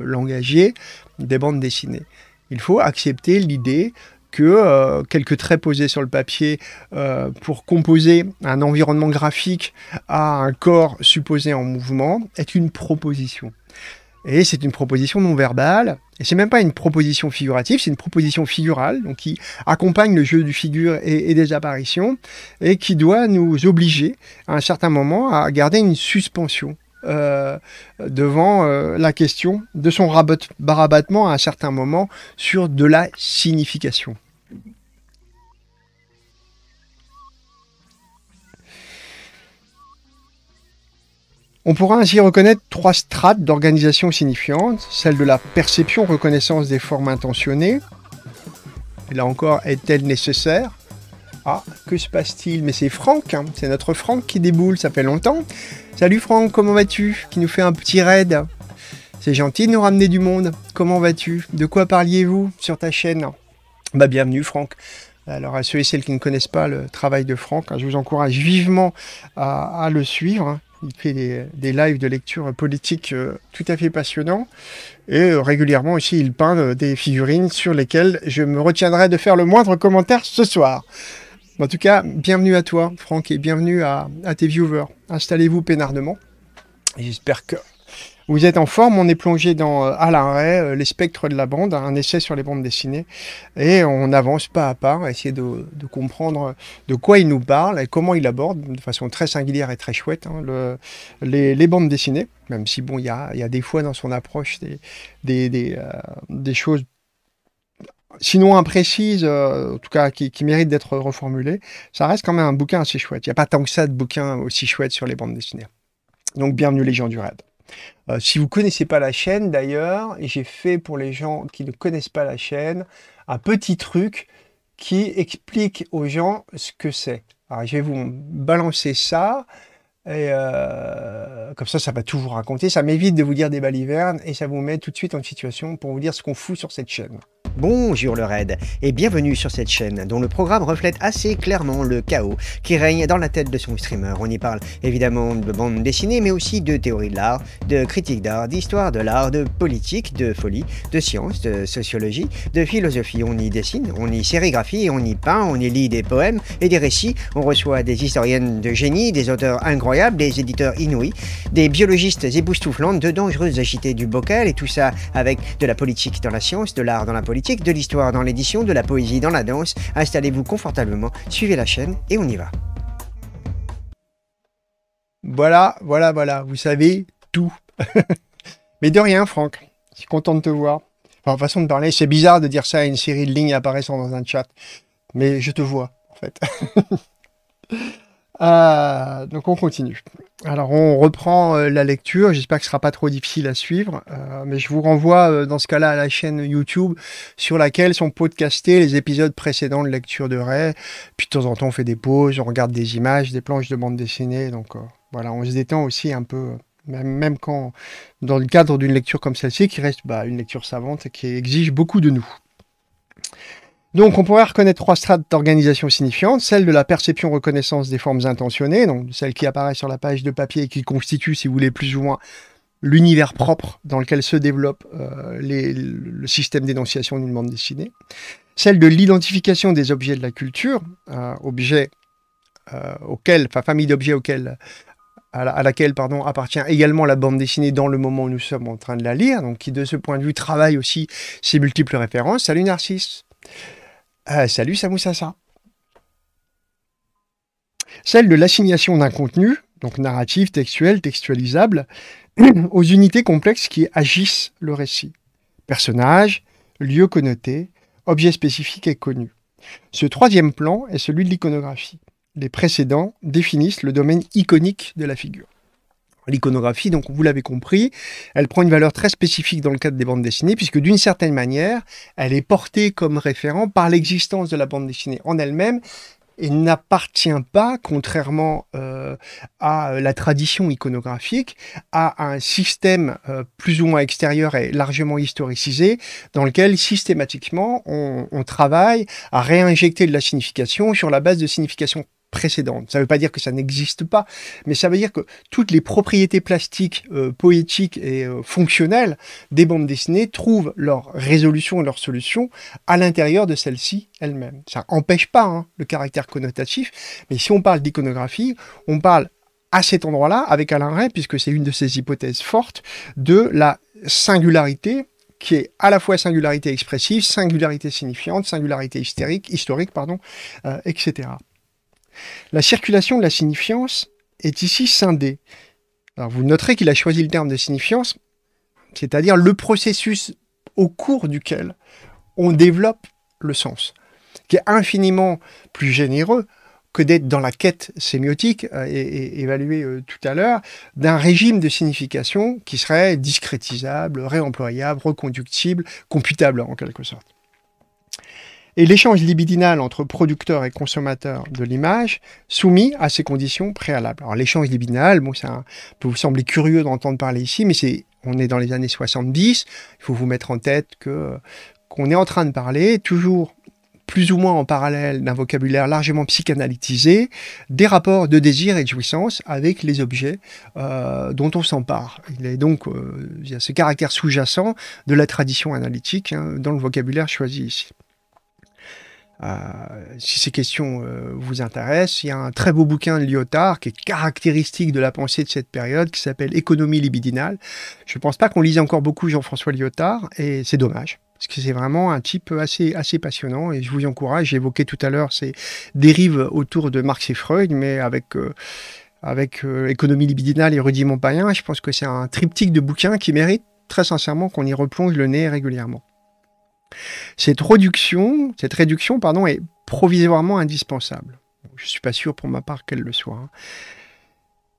langagier des bandes dessinées. Il faut accepter l'idée que euh, quelques traits posés sur le papier euh, pour composer un environnement graphique à un corps supposé en mouvement est une proposition. Et c'est une proposition non verbale, et c'est même pas une proposition figurative, c'est une proposition figurale, donc qui accompagne le jeu du figure et, des apparitions, et qui doit nous obliger à un certain moment à garder une suspension euh, devant euh, la question de son barabattement à un certain moment sur de la signification. On pourra ainsi reconnaître trois strates d'organisation signifiante, celle de la perception reconnaissance des formes intentionnées, et là encore est-elle nécessaire ah, que se passe-t-il Mais c'est Franck, hein. c'est notre Franck qui déboule, ça fait longtemps. Salut Franck, comment vas-tu Qui nous fait un petit raid. C'est gentil de nous ramener du monde. Comment vas-tu De quoi parliez-vous sur ta chaîne Bah bienvenue Franck. Alors à ceux et celles qui ne connaissent pas le travail de Franck, hein, je vous encourage vivement à, le suivre. Hein. Il fait des, des, lives de lecture politique euh, tout à fait passionnants. Et euh, régulièrement aussi, il peint euh, des figurines sur lesquelles je me retiendrai de faire le moindre commentaire ce soir. En tout cas, bienvenue à toi, Franck, et bienvenue à, tes viewers. Installez-vous peinardement. J'espère que vous êtes en forme. On est plongé dans euh, À l'arrêt, euh, les spectres de la bande, hein, un essai sur les bandes dessinées. Et on avance pas à pas, à essayer de, comprendre euh, de quoi il nous parle et comment il aborde, de façon très singulière et très chouette, hein, les, bandes dessinées. Même si, bon, il y a, des fois dans son approche des choses sinon imprécise, euh, en tout cas qui, qui mérite d'être reformulée, ça reste quand même un bouquin assez chouette. Il n'y a pas tant que ça de bouquins aussi chouettes sur les bandes dessinées. Donc bienvenue les gens du raid. Euh, si vous ne connaissez pas la chaîne d'ailleurs, j'ai fait pour les gens qui ne connaissent pas la chaîne un petit truc qui explique aux gens ce que c'est. Alors je vais vous balancer ça. Et euh, comme ça, ça va tout vous raconter. Ça m'évite de vous dire des balivernes et ça vous met tout de suite en situation pour vous dire ce qu'on fout sur cette chaîne. Bonjour le raid et bienvenue sur cette chaîne dont le programme reflète assez clairement le chaos qui règne dans la tête de son streamer. On y parle évidemment de bande dessinée mais aussi de théorie de l'art, de critique d'art, d'histoire de l'art, de politique, de folie, de science, de sociologie, de philosophie. On y dessine, on y sérigraphie, on y peint, on y lit des poèmes et des récits, on reçoit des historiennes de génie, des auteurs incroyables, des éditeurs inouïs, des biologistes époustouflantes, de dangereuses agités du bocal et tout ça avec de la politique dans la science, de l'art dans la politique de l'histoire dans l'édition, de la poésie dans la danse. Installez-vous confortablement, suivez la chaîne et on y va. Voilà, voilà, voilà, vous savez tout. Mais de rien, Franck. Je suis content de te voir. Enfin, façon de parler, c'est bizarre de dire ça à une série de lignes apparaissant dans un chat. Mais je te vois, en fait. Ah, donc on continue. Alors on reprend euh, la lecture, j'espère que ce sera pas trop difficile à suivre, euh, mais je vous renvoie dans ce cas-là à la chaîne YouTube sur laquelle sont podcastés les épisodes précédents de lecture de Ray, puis de temps en temps on fait des pauses, on regarde des images, des planches de bande dessinée, donc voilà, on se détend aussi un peu, même, quand dans le cadre d'une lecture comme celle-ci, qui reste bah, une lecture savante et qui exige beaucoup de nous. Donc on pourrait reconnaître trois strates d'organisation signifiantes, celle de la perception reconnaissance des formes intentionnées, donc celle qui apparaît sur la page de papier et qui constitue, si vous voulez, plus ou moins l'univers propre dans lequel se développe euh, le système d'énonciation d'une bande dessinée, celle de l'identification des objets de la culture, euh, objets euh, famille d'objets auxquels à, laquelle pardon, appartient également la bande dessinée dans le moment où nous sommes en train de la lire, donc qui de ce point de vue travaille aussi ses multiples références. à Narcisse euh, salut Samoussassa. Celle de l'assignation d'un contenu, donc narratif, textuel, textualisable, aux unités complexes qui agissent le récit. Personnage, lieux connoté, objet spécifique et connu. Ce troisième plan est celui de l'iconographie. Les précédents définissent le domaine iconique de la figure. L'iconographie, donc vous l'avez compris, elle prend une valeur très spécifique dans le cadre des bandes dessinées, puisque d'une certaine manière, elle est portée comme référent par l'existence de la bande dessinée en elle-même, et n'appartient pas, contrairement euh, à la tradition iconographique, à un système euh, plus ou moins extérieur et largement historicisé, dans lequel systématiquement on, on travaille à réinjecter de la signification sur la base de significations précédente Ça ne veut pas dire que ça n'existe pas, mais ça veut dire que toutes les propriétés plastiques, euh, poétiques et euh, fonctionnelles des bandes dessinées trouvent leur résolution et leur solution à l'intérieur de celles-ci elles-mêmes. Ça n'empêche pas hein, le caractère connotatif, mais si on parle d'iconographie, on parle à cet endroit-là, avec Alain Rey, puisque c'est une de ses hypothèses fortes, de la singularité qui est à la fois singularité expressive, singularité signifiante, singularité hystérique, historique, pardon, euh, etc. La circulation de la signifiance est ici scindée. vous noterez qu'il a choisi le terme de signifiance, c'est-à-dire le processus au cours duquel on développe le sens, qui est infiniment plus généreux que d'être dans la quête sémiotique euh, et, évaluée euh, tout à l'heure, d'un régime de signification qui serait discrétisable, réemployable, reconductible, computable en quelque sorte et l'échange libidinal entre producteur et consommateur de l'image soumis à ces conditions préalables. Alors l'échange libidinal, bon, ça peut vous sembler curieux d'entendre parler ici, mais c'est on est dans les années 70, il faut vous mettre en tête que qu'on est en train de parler toujours plus ou moins en parallèle d'un vocabulaire largement psychanalytisé, des rapports de désir et de jouissance avec les objets euh, dont on s'empare. Il est donc euh, y a ce caractère sous-jacent de la tradition analytique hein, dans le vocabulaire choisi ici. Euh, si ces questions euh, vous intéressent, il y a un très beau bouquin de Lyotard qui est caractéristique de la pensée de cette période qui s'appelle Économie libidinale. Je ne pense pas qu'on lise encore beaucoup Jean-François Lyotard et c'est dommage parce que c'est vraiment un type assez, assez passionnant et je vous encourage. J'évoquais tout à l'heure ces dérives autour de Marx et Freud, mais avec, euh, avec Économie libidinale et Rudiment Payen, je pense que c'est un triptyque de bouquins qui mérite très sincèrement qu'on y replonge le nez régulièrement. Cette réduction, pardon, est provisoirement indispensable. Je ne suis pas sûr pour ma part qu'elle le soit. Hein.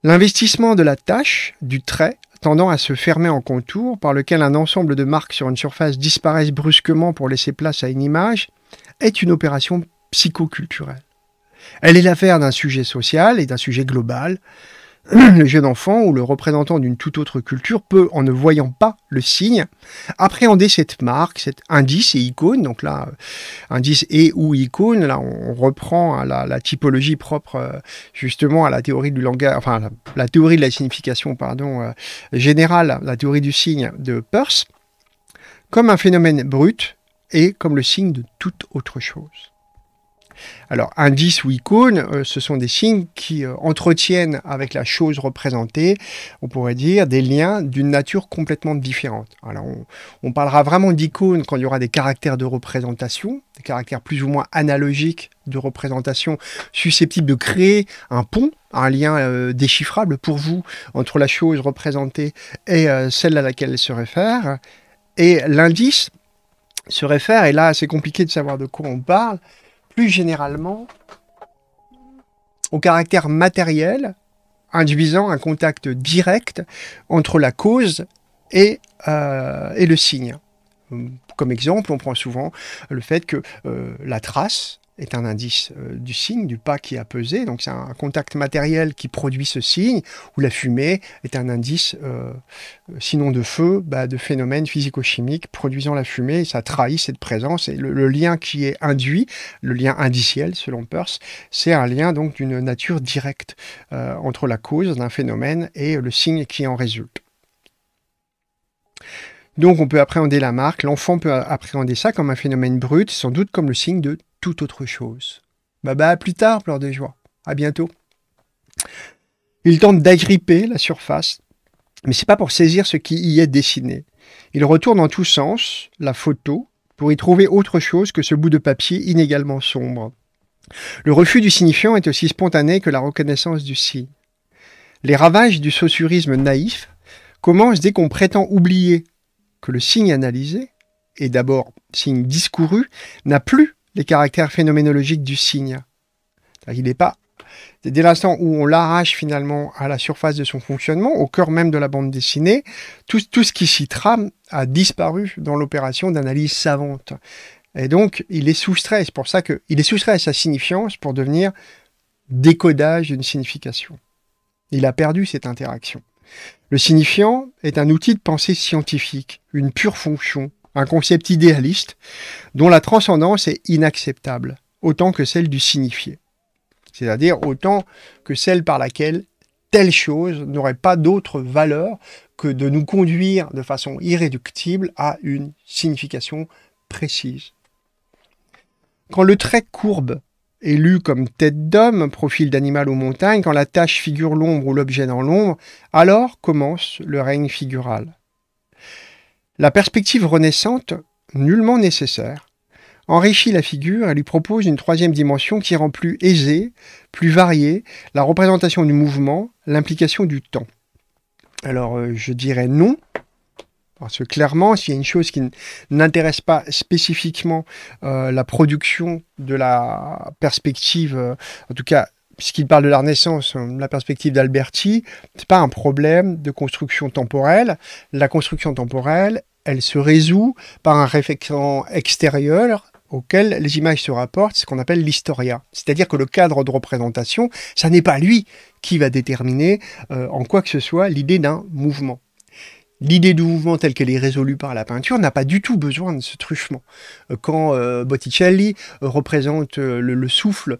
L'investissement de la tâche, du trait, tendant à se fermer en contour, par lequel un ensemble de marques sur une surface disparaissent brusquement pour laisser place à une image, est une opération psychoculturelle. Elle est l'affaire d'un sujet social et d'un sujet global, le jeune enfant ou le représentant d'une toute autre culture peut, en ne voyant pas le signe, appréhender cette marque, cet indice et icône. Donc là, euh, indice et ou icône, là on reprend hein, la, typologie propre euh, justement à la théorie du langage, enfin la, théorie de la signification, pardon, euh, générale, la théorie du signe de Peirce, comme un phénomène brut et comme le signe de toute autre chose. Alors, indice ou icône, euh, ce sont des signes qui euh, entretiennent avec la chose représentée, on pourrait dire, des liens d'une nature complètement différente. Alors, on, parlera vraiment d'icônes quand il y aura des caractères de représentation, des caractères plus ou moins analogiques de représentation susceptibles de créer un pont, un lien euh, déchiffrable pour vous entre la chose représentée et celle à laquelle elle se réfère. Et l'indice se réfère, et là c'est compliqué de savoir de quoi on parle, plus généralement au caractère matériel induisant un contact direct entre la cause et, euh, le signe. Comme exemple, on prend souvent le fait que euh, la trace est un indice euh, du signe, du pas qui a pesé. Donc c'est un contact matériel qui produit ce signe, ou la fumée est un indice, euh, euh, sinon de feu, bah, de phénomènes physico chimique produisant la fumée. Et ça trahit cette présence. Et le, lien qui est induit, le lien indiciel selon Peirce, c'est un lien donc d'une nature directe entre la cause d'un phénomène et le signe qui en résulte. Donc on peut appréhender la marque, l'enfant peut appréhender ça comme un phénomène brut, sans doute comme le signe de tout autre chose. Bah bah, plus tard, pleure de joie. À bientôt. Il tente d'agripper la surface, mais c'est pas pour saisir ce qui y est dessiné. Il retourne en tous sens la photo pour y trouver autre chose que ce bout de papier inégalement sombre. Le refus du signifiant est aussi spontané que la reconnaissance du signe. Les ravages du saussurisme naïf commencent dès qu'on prétend oublier que le signe analysé, et d'abord signe discouru, n'a plus les caractères phénoménologiques du signe. il n'est pas. dès l'instant où on l'arrache finalement à la surface de son fonctionnement, au cœur même de la bande dessinée, tout, tout ce qui s'y trame a disparu dans l'opération d'analyse savante. Et donc, il est soustrait. C'est pour ça qu'il est soustrait à sa signifiance pour devenir décodage d'une signification. Il a perdu cette interaction. Le signifiant est un outil de pensée scientifique, une pure fonction, un concept idéaliste dont la transcendance est inacceptable, autant que celle du signifié, c'est-à-dire autant que celle par laquelle telle chose n'aurait pas d'autre valeur que de nous conduire de façon irréductible à une signification précise. Quand le trait courbe est lu comme tête d'homme, profil d'animal ou montagne, quand la tâche figure l'ombre ou l'objet dans l'ombre, alors commence le règne figural. La perspective renaissante, nullement nécessaire, enrichit la figure et lui propose une troisième dimension qui rend plus aisée, plus variée, la représentation du mouvement, l'implication du temps. Alors euh, je dirais non, parce que clairement, s'il y a une chose qui n'intéresse pas spécifiquement euh, la production de la perspective, euh, en tout cas puisqu'il parle de la Renaissance, la perspective d'Alberti, c'est pas un problème de construction temporelle. La construction temporelle, elle se résout par un réflexion extérieur auquel les images se rapportent, ce qu'on appelle l'historia. C'est-à-dire que le cadre de représentation, ça n'est pas lui qui va déterminer euh, en quoi que ce soit l'idée d'un mouvement. L'idée du mouvement telle qu'elle est résolue par la peinture n'a pas du tout besoin de ce truchement. Euh, quand euh, Botticelli euh, représente le, souffle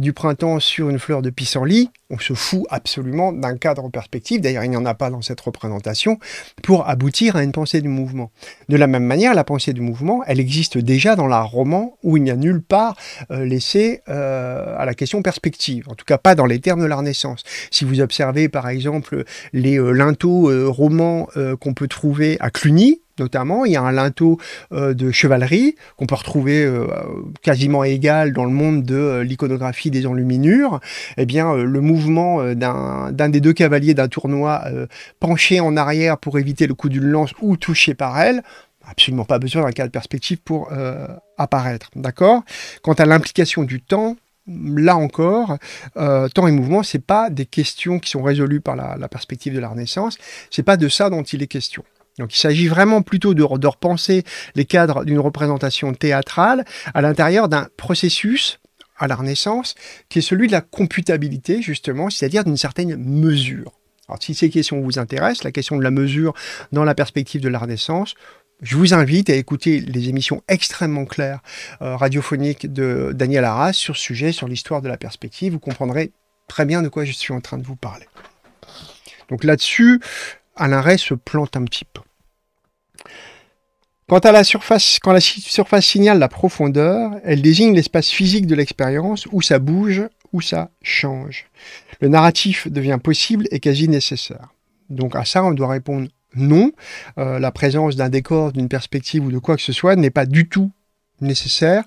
du printemps sur une fleur de pissenlit, on se fout absolument d'un cadre en perspective, d'ailleurs il n'y en a pas dans cette représentation, pour aboutir à une pensée du mouvement. De la même manière, la pensée du mouvement, elle existe déjà dans l'art roman où il n'y a nulle part laissé à la question perspective, en tout cas pas dans les termes de la Renaissance. Si vous observez par exemple les linteaux romans euh, qu'on peut trouver à Cluny, notamment. Il y a un linteau euh, de chevalerie qu'on peut retrouver euh, quasiment égal dans le monde de l'iconographie des enluminures. Eh bien, le mouvement d'un des deux cavaliers d'un tournoi penché en arrière pour éviter le coup d'une lance ou touché par elle, absolument pas besoin d'un cadre perspective pour apparaître. D'accord Quant à l'implication du temps, là encore, euh, temps et mouvement, c'est pas des questions qui sont résolues par la, perspective de la Renaissance. Ce n'est pas de ça dont il est question. Donc il s'agit vraiment plutôt de, de repenser les cadres d'une représentation théâtrale à l'intérieur d'un processus à la Renaissance, qui est celui de la computabilité, justement, c'est-à-dire d'une certaine mesure. Alors si ces questions vous intéressent, la question de la mesure dans la perspective de la Renaissance, je vous invite à écouter les émissions extrêmement claires euh, radiophoniques de Daniel Arras sur ce sujet, sur l'histoire de la perspective. Vous comprendrez très bien de quoi je suis en train de vous parler. Donc là-dessus, Alain Ray se plante un petit peu. Quant à la surface, quand la surface signale la profondeur, elle désigne l'espace physique de l'expérience où ça bouge, où ça change. Le narratif devient possible et quasi nécessaire. Donc à ça, on doit répondre non. Euh, la présence d'un décor, d'une perspective ou de quoi que ce soit n'est pas du tout nécessaire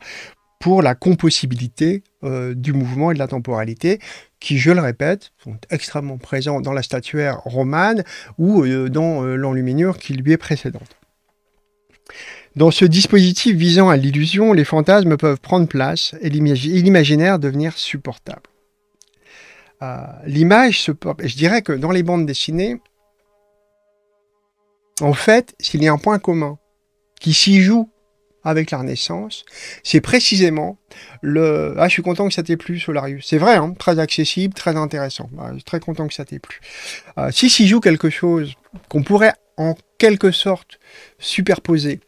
pour la compossibilité euh, du mouvement et de la temporalité, qui, je le répète, sont extrêmement présents dans la statuaire romane ou euh, dans l'enluminure qui lui est précédente. Dans ce dispositif visant à l'illusion, les fantasmes peuvent prendre place et l'imaginaire devenir supportable. L'image, je dirais que dans les bandes dessinées, en fait, s'il y a un point commun qui s'y joue avec la Renaissance, c'est précisément le... Ah, je suis content que ça t'ait plu, Solarius. C'est vrai, hein, très accessible, très intéressant. Ah, je suis très content que ça t'ait plu. Euh, si s'y joue quelque chose qu'on pourrait en quelque sorte superposer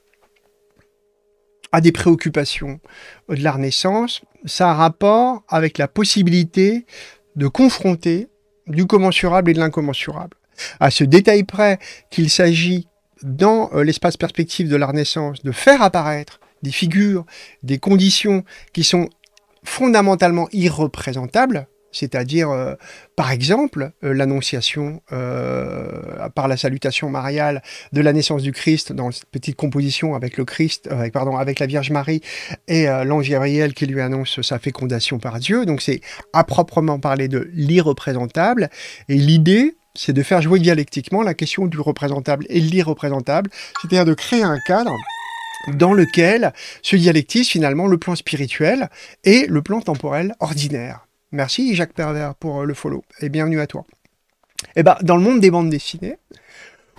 à des préoccupations de la Renaissance, ça a rapport avec la possibilité de confronter du commensurable et de l'incommensurable à ce détail près qu'il s'agit dans euh, l'espace perspective de la Renaissance de faire apparaître des figures, des conditions qui sont fondamentalement irreprésentables, c'est-à-dire, euh, par exemple, euh, l'annonciation par la salutation mariale de la naissance du Christ dans cette petite composition avec le Christ, avec, pardon, avec la Vierge Marie et l'ange Gabriel qui lui annonce sa fécondation par Dieu. Donc c'est à proprement parler de l'irreprésentable. Et l'idée, c'est de faire jouer dialectiquement la question du représentable et de l'irreprésentable, c'est-à-dire de créer un cadre dans lequel se dialectise finalement le plan spirituel et le plan temporel ordinaire. Merci Jacques Pervers pour le follow et bienvenue à toi. Et eh ben, dans le monde des bandes dessinées,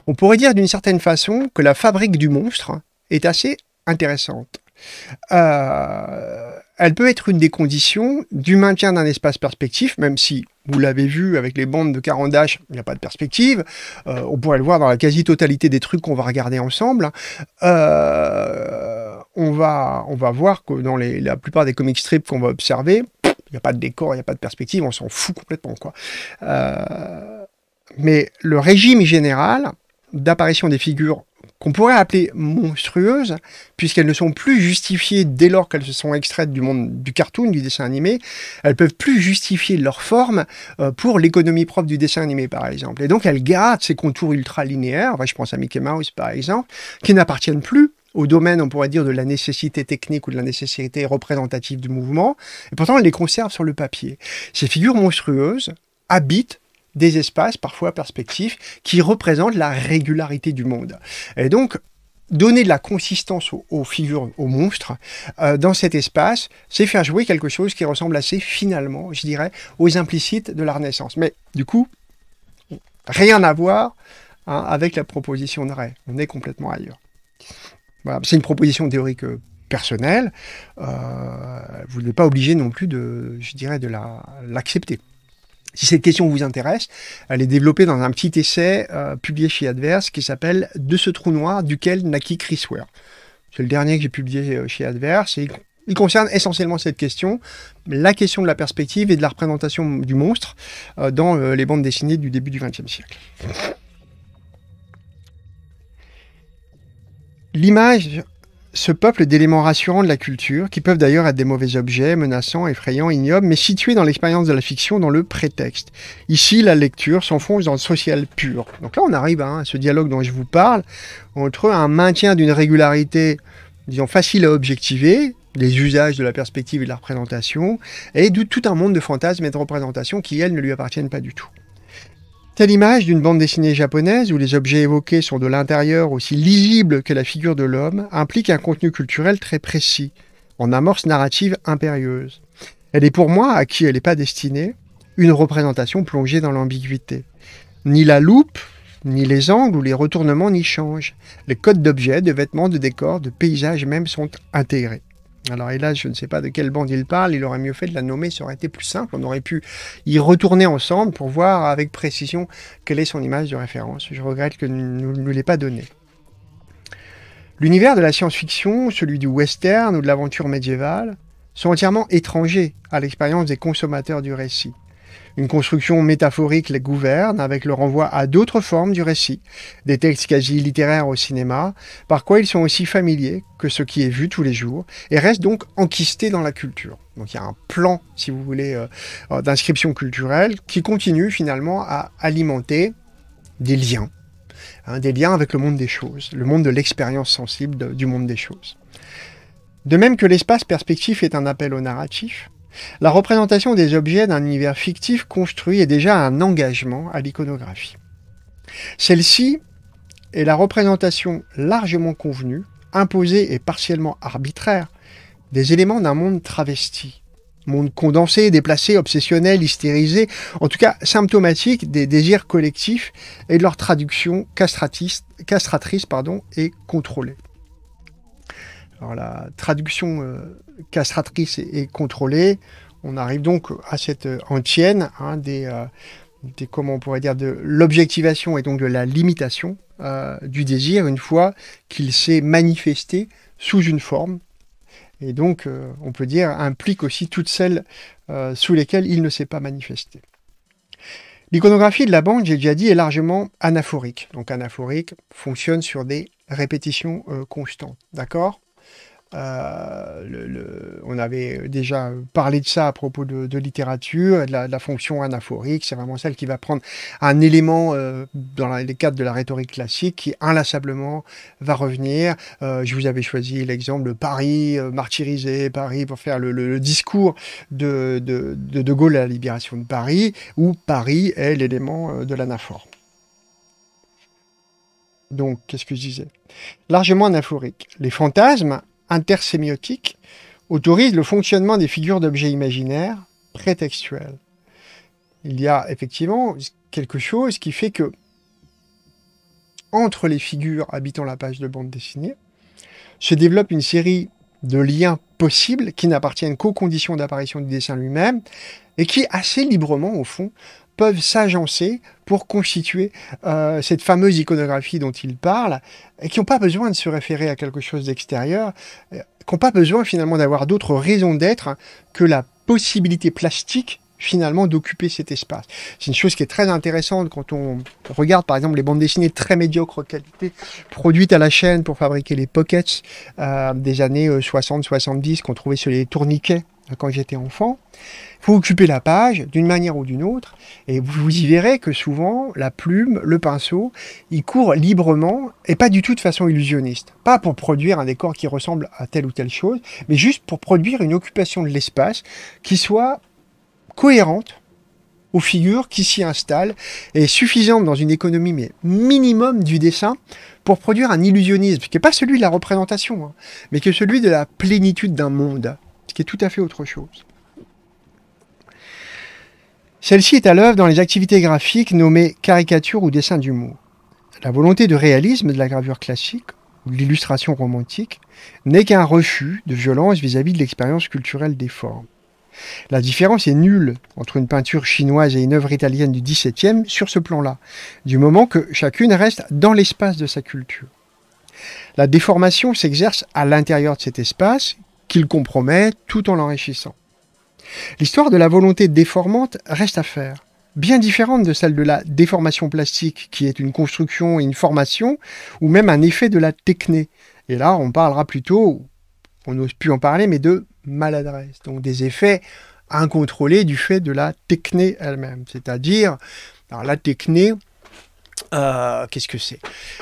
on pourrait dire d'une certaine façon que la fabrique du monstre est assez intéressante. Euh, elle peut être une des conditions du maintien d'un espace perspectif, même si vous l'avez vu avec les bandes de 40 h il n'y a pas de perspective. Euh, on pourrait le voir dans la quasi-totalité des trucs qu'on va regarder ensemble. Euh, on, va, on va voir que dans la plupart des comic strips qu'on va observer, il n'y a pas de décor, il n'y a pas de perspective, on s'en fout complètement. Quoi. Euh, mais le régime général d'apparition des figures qu'on pourrait appeler monstrueuses, puisqu'elles ne sont plus justifiées dès lors qu'elles se sont extraites du monde du cartoon, du dessin animé, elles peuvent plus justifier leur forme euh, pour l'économie propre du dessin animé, par exemple. Et donc elles gardent ces contours ultra linéaires, je pense à Mickey Mouse, par exemple, qui n'appartiennent plus au domaine, on pourrait dire, de la nécessité technique ou de la nécessité représentative du mouvement, et pourtant elles les conservent sur le papier. Ces figures monstrueuses habitent des espaces parfois perspectifs qui représentent la régularité du monde. Et donc, donner de la consistance aux, figures, aux monstres, euh, dans cet espace, c'est faire jouer quelque chose qui ressemble assez finalement, je dirais, aux implicites de la Renaissance. Mais du coup, rien à voir hein, avec la proposition de Ray. On est complètement ailleurs. c'est une proposition théorique euh, personnelle. Euh, vous n'êtes pas obligé non plus de, je dirais, de l'accepter. Si cette question vous intéresse, elle est développée dans un petit essai euh, publié chez Adverse qui s'appelle De ce trou noir duquel naquit Chris Ware. C'est le dernier que j'ai publié euh, chez Adverse et il concerne essentiellement cette question, la question de la perspective et de la représentation du monstre euh, dans les bandes dessinées du début du XXe siècle. L'image ce peuple d'éléments rassurants de la culture, qui peuvent d'ailleurs être des mauvais objets, menaçants, effrayants, ignobles, mais situés dans l'expérience de la fiction, dans le prétexte. Ici, la lecture s'enfonce dans le social pur. Donc là, on arrive hein, à, ce dialogue dont je vous parle, entre un maintien d'une régularité, disons, facile à objectiver, des usages de la perspective et de la représentation, et de tout un monde de fantasmes et de représentations qui, elles, ne lui appartiennent pas du tout. Telle image d'une bande dessinée japonaise où les objets évoqués sont de l'intérieur aussi lisibles que la figure de l'homme implique un contenu culturel très précis, en amorce narrative impérieuse. Elle est pour moi, à qui elle n'est pas destinée, une représentation plongée dans l'ambiguïté. Ni la loupe, ni les angles ou les retournements n'y changent. Les codes d'objets, de vêtements, de décors, de paysages même sont intégrés. Alors hélas, je ne sais pas de quelle bande il parle, il aurait mieux fait de la nommer, ça aurait été plus simple, on aurait pu y retourner ensemble pour voir avec précision quelle est son image de référence. Je regrette que nous ne l'ait pas donnée. L'univers de la science-fiction, celui du western ou de l'aventure médiévale, sont entièrement étrangers à l'expérience des consommateurs du récit. Une construction métaphorique les gouverne avec le renvoi à d'autres formes du récit, des textes quasi littéraires au cinéma, par quoi ils sont aussi familiers que ce qui est vu tous les jours et restent donc enquistés dans la culture. Donc il y a un plan, si vous voulez, euh, euh, d'inscription culturelle qui continue finalement à alimenter des liens, hein, des liens avec le monde des choses, le monde de l'expérience sensible du monde des choses. De même que l'espace perspectif est un appel au narratif, la représentation des objets d'un univers fictif construit est déjà un engagement à l'iconographie. Celle-ci est la représentation largement convenue, imposée et partiellement arbitraire des éléments d'un monde travesti, monde condensé, déplacé, obsessionnel, hystérisé, en tout cas symptomatique des désirs collectifs et de leur traduction castratrice, pardon, et contrôlée. Alors la traduction euh, castratrice est, contrôlée. On arrive donc à cette euh, antienne hein, euh, des, comment on pourrait dire, de l'objectivation et donc de la limitation du désir une fois qu'il s'est manifesté sous une forme. Et donc, on peut dire, implique aussi toutes celles sous lesquelles il ne s'est pas manifesté. L'iconographie de la bande, j'ai déjà dit, est largement anaphorique. Donc anaphorique fonctionne sur des répétitions constantes. D'accord euh, on avait déjà parlé de ça à propos de, littérature, de la, fonction anaphorique. C'est vraiment celle qui va prendre un élément euh, dans les cadres de la rhétorique classique qui inlassablement va revenir. Euh, je vous avais choisi l'exemple de Paris martyrisé, Paris pour faire le, discours de, de De Gaulle à la libération de Paris, où Paris est l'élément de l'anaphore. Donc, qu'est-ce que je disais Largement anaphorique. Les fantasmes intersémiotique autorise le fonctionnement des figures d'objets imaginaires prétextuels. Il y a effectivement quelque chose qui fait que entre les figures habitant la page de bande dessinée, se développe une série de liens possibles qui n'appartiennent qu'aux conditions d'apparition du dessin lui-même et qui assez librement, au fond, peuvent s'agencer pour constituer euh, cette fameuse iconographie dont il parle, et qui n'ont pas besoin de se référer à quelque chose d'extérieur, euh, qui n'ont pas besoin finalement d'avoir d'autres raisons d'être que la possibilité plastique finalement d'occuper cet espace. C'est une chose qui est très intéressante quand on regarde par exemple les bandes dessinées très médiocres qualité produites à la chaîne pour fabriquer les pockets euh, des années 60-70 euh, qu'on trouvait sur les tourniquets euh, quand j'étais enfant. Il faut occuper la page d'une manière ou d'une autre et vous y verrez que souvent la plume, le pinceau, il court librement et pas du tout de façon illusionniste. Pas pour produire un décor qui ressemble à telle ou telle chose, mais juste pour produire une occupation de l'espace qui soit cohérente aux figures qui s'y installent et suffisante dans une économie mais minimum du dessin pour produire un illusionnisme qui n'est pas celui de la représentation, hein, mais qui celui de la plénitude d'un monde, ce qui est tout à fait autre chose. Celle-ci est à l'œuvre dans les activités graphiques nommées caricature ou dessin d'humour. La volonté de réalisme de la gravure classique, ou de l'illustration romantique, n'est qu'un refus de violence vis à -vis de l'expérience culturelle des formes. La différence est nulle entre une peinture chinoise et une œuvre italienne du XVIIe sur ce plan-là, du moment que chacune reste dans l'espace de sa culture. La déformation s'exerce à l'intérieur de cet espace, qu'il compromet tout en l'enrichissant. L'histoire de la volonté déformante reste à faire, bien différente de celle de la déformation plastique, qui est une construction et une formation, ou même un effet de la techné. Et là, on parlera plutôt, on n'ose plus en parler, mais de maladresse, donc des effets incontrôlés du fait de la techné elle-même. C'est-à-dire, la techné, euh, qu'est-ce que c'est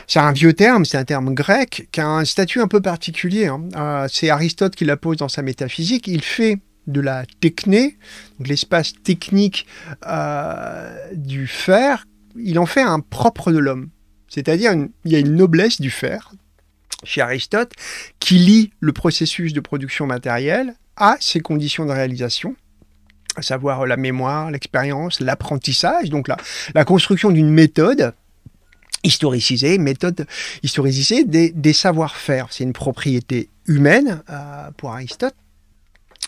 C'est un vieux terme, c'est un terme grec qui a un statut un peu particulier. Hein. Euh, c'est Aristote qui la pose dans sa métaphysique. Il fait de la techné, l'espace technique euh, du fer, il en fait un propre de l'homme. C'est-à-dire, il y a une noblesse du fer, chez Aristote, qui lie le processus de production matérielle à ses conditions de réalisation à savoir la mémoire, l'expérience, l'apprentissage, donc la, construction d'une méthode historicisée, méthode historicisée des, savoir-faire. C'est une propriété humaine euh, pour Aristote,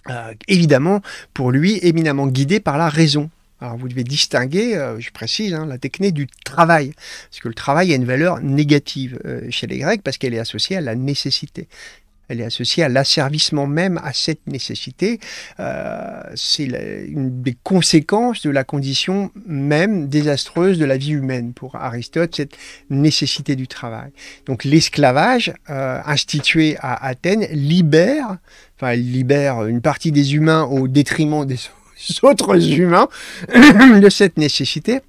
euh, évidemment pour lui éminemment guidée par la raison, alors vous devez distinguer, euh, je précise, hein, la techné du travail, parce que le travail a une valeur négative euh, chez les Grecs parce qu'elle est associée à la nécessité. Elle est associée à l'asservissement même à cette nécessité. Euh, c'est une des conséquences de la condition même désastreuse de la vie humaine pour Aristote, cette nécessité du travail. Donc l'esclavage institué à Athènes libère, enfin libère une partie des humains au détriment des autres autres humains de cette nécessité,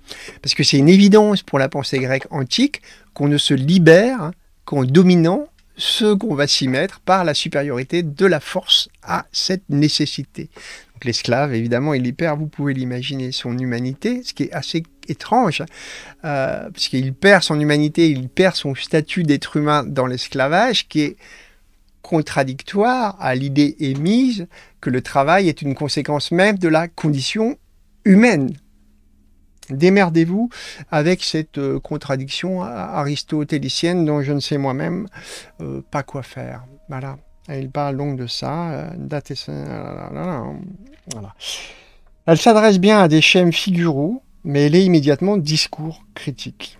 parce que c'est une évidence pour la pensée grecque antique qu'on ne se libère qu'en dominant ce qu'on va s'y mettre par la supériorité de la force à cette nécessité. L'esclave, évidemment, il y perd, vous pouvez l'imaginer, son humanité, ce qui est assez étrange, hein, euh, parce qu'il perd son humanité, il perd son statut d'être humain dans l'esclavage, qui est contradictoire à l'idée émise que le travail est une conséquence même de la condition humaine. Démerdez-vous avec cette euh, contradiction aristotélicienne dont je ne sais moi-même euh, pas quoi faire. Voilà. elle il parle donc de ça. Euh, elle s'adresse bien à des schèmes figuraux, mais elle est immédiatement discours critique.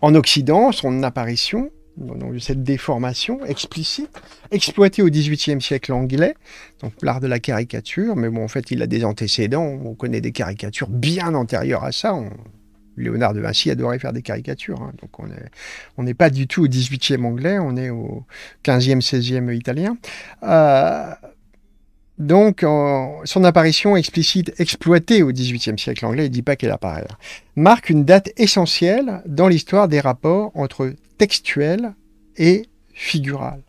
En Occident, son apparition donc cette déformation explicite, exploitée au XVIIIe siècle anglais, donc l'art de la caricature, mais bon, en fait, il a des antécédents, on connaît des caricatures bien antérieures à ça. Léonard de Vinci adorait faire des caricatures, hein. donc on n'est pas du tout au XVIIIe anglais, on est au XVe, XVIe italien. Euh, donc, son apparition explicite exploitée au XVIIIe siècle anglais, il ne dit pas qu'elle apparaît, marque une date essentielle dans l'histoire des rapports entre Textuel et figurale.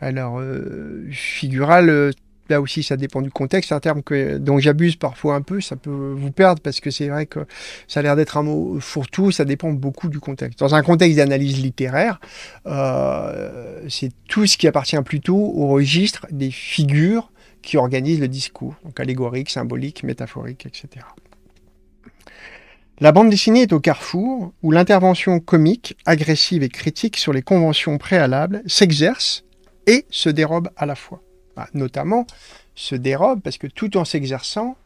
Alors, euh, figural figurale, euh, là aussi, ça dépend du contexte. C'est un terme dont j'abuse parfois un peu. Ça peut vous perdre parce que c'est vrai que ça a l'air d'être un mot fourre-tout. Ça dépend beaucoup du contexte. Dans un contexte d'analyse littéraire, euh, c'est tout ce qui appartient plutôt au registre des figures qui organisent le discours, donc allégorique, symbolique, métaphorique, etc. La bande dessinée est au carrefour où l'intervention comique, agressive et critique sur les conventions préalables s'exerce et se dérobe à la fois. Bah, notamment, se dérobe parce que tout en s'exerçant,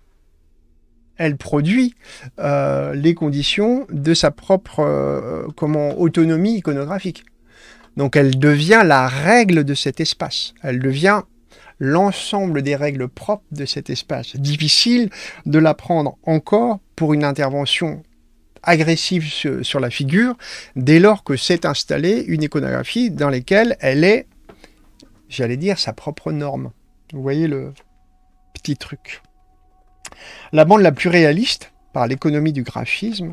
elle produit euh, les conditions de sa propre euh, autonomie iconographique. Donc elle devient la règle de cet espace. Elle devient l'ensemble des règles propres de cet espace. Difficile de la prendre encore pour une intervention agressive sur, la figure dès lors que s'est installée une iconographie dans laquelle elle est, j'allais dire, sa propre norme. Vous voyez le petit truc. La bande la plus réaliste, par l'économie du graphisme,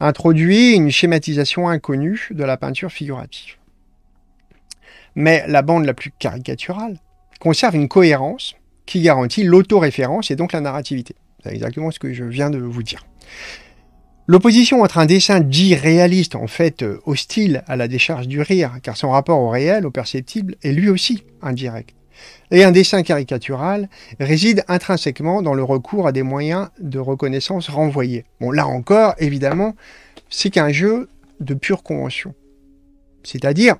introduit une schématisation inconnue de la peinture figurative. Mais la bande la plus caricaturale conserve une cohérence qui garantit l'autoréférence et donc la narrativité. C'est exactement ce que je viens de vous dire. L'opposition entre un dessin dit réaliste, en fait euh, hostile à la décharge du rire, car son rapport au réel, au perceptible, est lui aussi indirect, et un dessin caricatural réside intrinsèquement dans le recours à des moyens de reconnaissance renvoyés. Bon, là encore, évidemment, c'est qu'un jeu de pure convention. C'est-à-dire,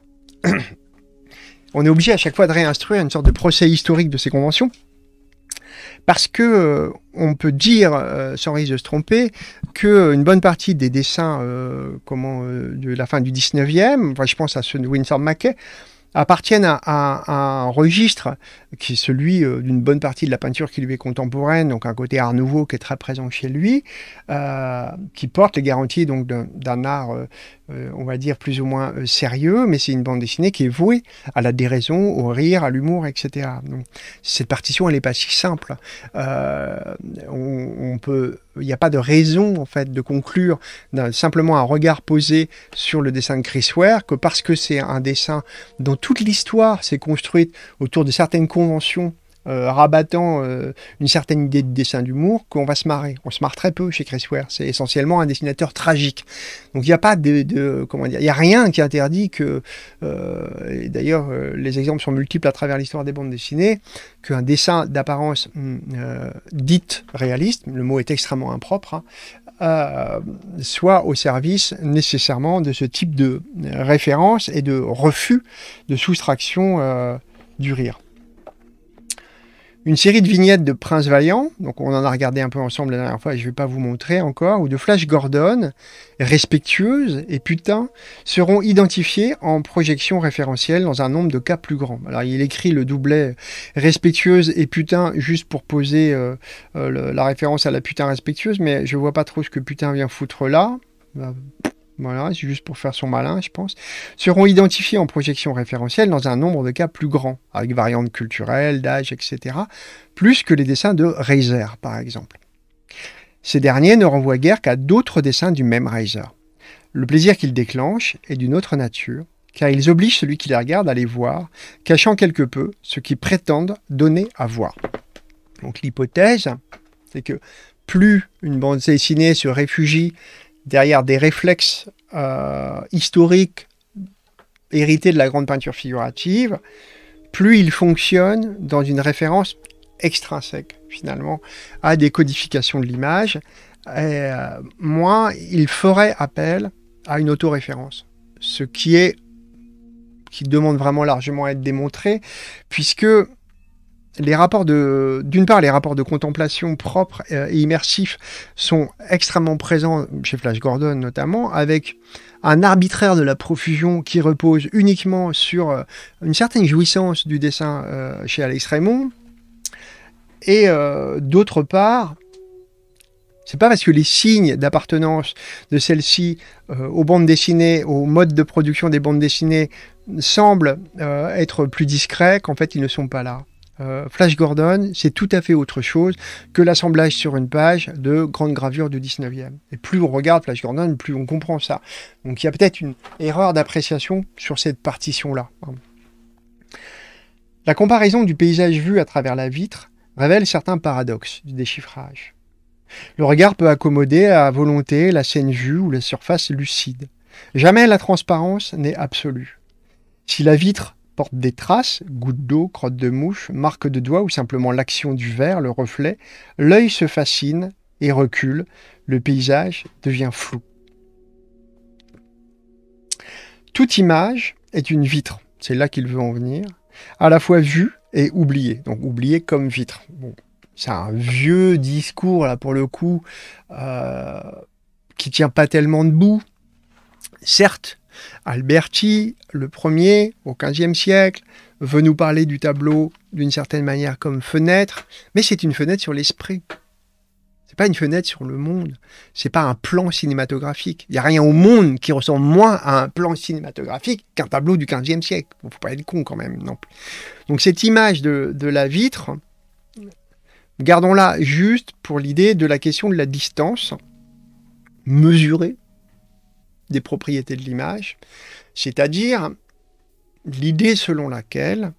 on est obligé à chaque fois de réinstruire une sorte de procès historique de ces conventions, parce que euh, on peut dire, euh, sans risque de se tromper, qu'une euh, bonne partie des dessins comment, de la fin du 19e, je pense à ceux de Winsor Mackay, appartiennent à, un registre qui est celui euh, d'une bonne partie de la peinture qui lui est contemporaine, donc un côté art nouveau qui est très présent chez lui, euh, qui porte les garanties donc d'un art, euh, on va dire, plus ou moins sérieux, mais c'est une bande dessinée qui est vouée à la déraison, au rire, à l'humour, etc. Donc cette partition, elle n'est pas si simple. on peut il n'y a pas de raison en fait de conclure simplement un regard posé sur le dessin de Chris Ware que parce que c'est un dessin dont toute l'histoire s'est construite autour de certaines conventions euh, rabattant euh, une certaine idée de dessin d'humour qu'on va se marrer. On se marre très peu chez Chris Ware. C'est essentiellement un dessinateur tragique. Donc il n'y a pas de, comment dire, il y a rien qui interdit que, euh, d'ailleurs les exemples sont multiples à travers l'histoire des bandes dessinées, qu'un dessin d'apparence mm, dite réaliste, le mot est extrêmement impropre, hein, soit au service nécessairement de ce type de référence et de refus de soustraction du rire une série de vignettes de Prince Vaillant, donc on en a regardé un peu ensemble la dernière fois, et je ne vais pas vous montrer encore, ou de Flash Gordon, Respectueuse et putain, seront identifiées en projection référentielle dans un nombre de cas plus grand. Alors il écrit le doublet respectueuse et putain juste pour poser euh, euh, la référence à la putain respectueuse, mais je vois pas trop ce que putain vient foutre là. Bah, voilà, c'est juste pour faire son malin, je pense, seront identifiés en projection référentielle dans un nombre de cas plus grand, avec variantes culturelles, d'âge, etc., plus que les dessins de Razer, par exemple. Ces derniers ne renvoient guère qu'à d'autres dessins du même Reiser. Le plaisir qu'ils déclenchent est d'une autre nature, car ils obligent celui qui les regarde à les voir, cachant quelque peu ce qu'ils prétendent donner à voir. Donc l'hypothèse, c'est que plus une bande dessinée se réfugie derrière des réflexes euh, historiques hérités de la grande peinture figurative, plus il fonctionne dans une référence extrinsèque, finalement, à des codifications de l'image, euh, moins il ferait appel à une autoréférence, ce qui est qui demande vraiment largement à être démontré, puisque les rapports de, d'une part, les rapports de contemplation propres euh, et immersifs sont extrêmement présents chez Flash Gordon notamment, avec un arbitraire de la profusion qui repose uniquement sur euh, une certaine jouissance du dessin euh, chez Alex Raymond, et d'autre part, c'est pas parce que les signes d'appartenance de celle-ci aux bandes dessinées, au mode de production des bandes dessinées semblent être plus discrets qu'en fait ils ne sont pas là. Euh, Flash Gordon, c'est tout à fait autre chose que l'assemblage sur une page de grandes gravures du 19e. Et plus on regarde Flash Gordon, plus on comprend ça. Donc il y a peut-être une erreur d'appréciation sur cette partition-là. La comparaison du paysage vu à travers la vitre révèle certains paradoxes du déchiffrage. Le regard peut accommoder à volonté la scène vue ou la surface lucide. Jamais la transparence n'est absolue. Si la vitre des traces, gouttes d'eau, crottes de mouche, marques de doigts ou simplement l'action du verre, le reflet, l'œil se fascine et recule, le paysage devient flou. Toute image est une vitre, c'est là qu'il veut en venir, à la fois vue et oubliée, donc oubliée comme vitre. c'est un vieux discours là pour le coup euh, qui tient pas tellement debout. Certes, Alberti, le premier au XVe siècle, veut nous parler du tableau d'une certaine manière comme fenêtre, mais c'est une fenêtre sur l'esprit. C'est pas une fenêtre sur le monde. C'est pas un plan cinématographique. Il n'y a rien au monde qui ressemble moins à un plan cinématographique qu'un tableau du XVe siècle. Il ne faut pas être con quand même non Donc cette image de, de la vitre, gardons-la juste pour l'idée de la question de la distance mesurée des propriétés de l'image, c'est-à-dire l'idée selon laquelle,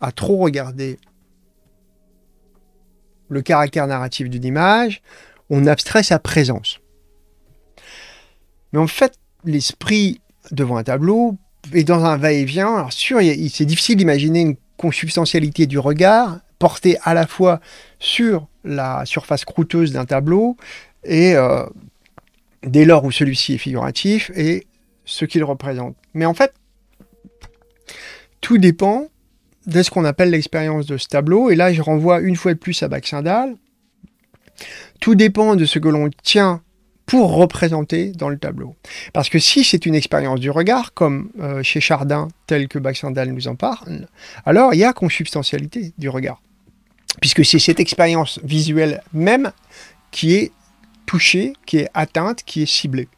à trop regarder le caractère narratif d'une image, on abstrait sa présence. Mais en fait, l'esprit devant un tableau est dans un va-et-vient. Alors sûr, c'est difficile d'imaginer une consubstantialité du regard portée à la fois sur la surface croûteuse d'un tableau et euh, dès lors où celui-ci est figuratif et ce qu'il représente. Mais en fait, tout dépend de ce qu'on appelle l'expérience de ce tableau. Et là, je renvoie une fois de plus à Baxendal. Tout dépend de ce que l'on tient pour représenter dans le tableau. Parce que si c'est une expérience du regard, comme euh, chez Chardin, tel que Baxendal nous en parle, alors il y a consubstantialité du regard. Puisque c'est cette expérience visuelle même qui est touchée, qui est atteinte, qui est ciblée.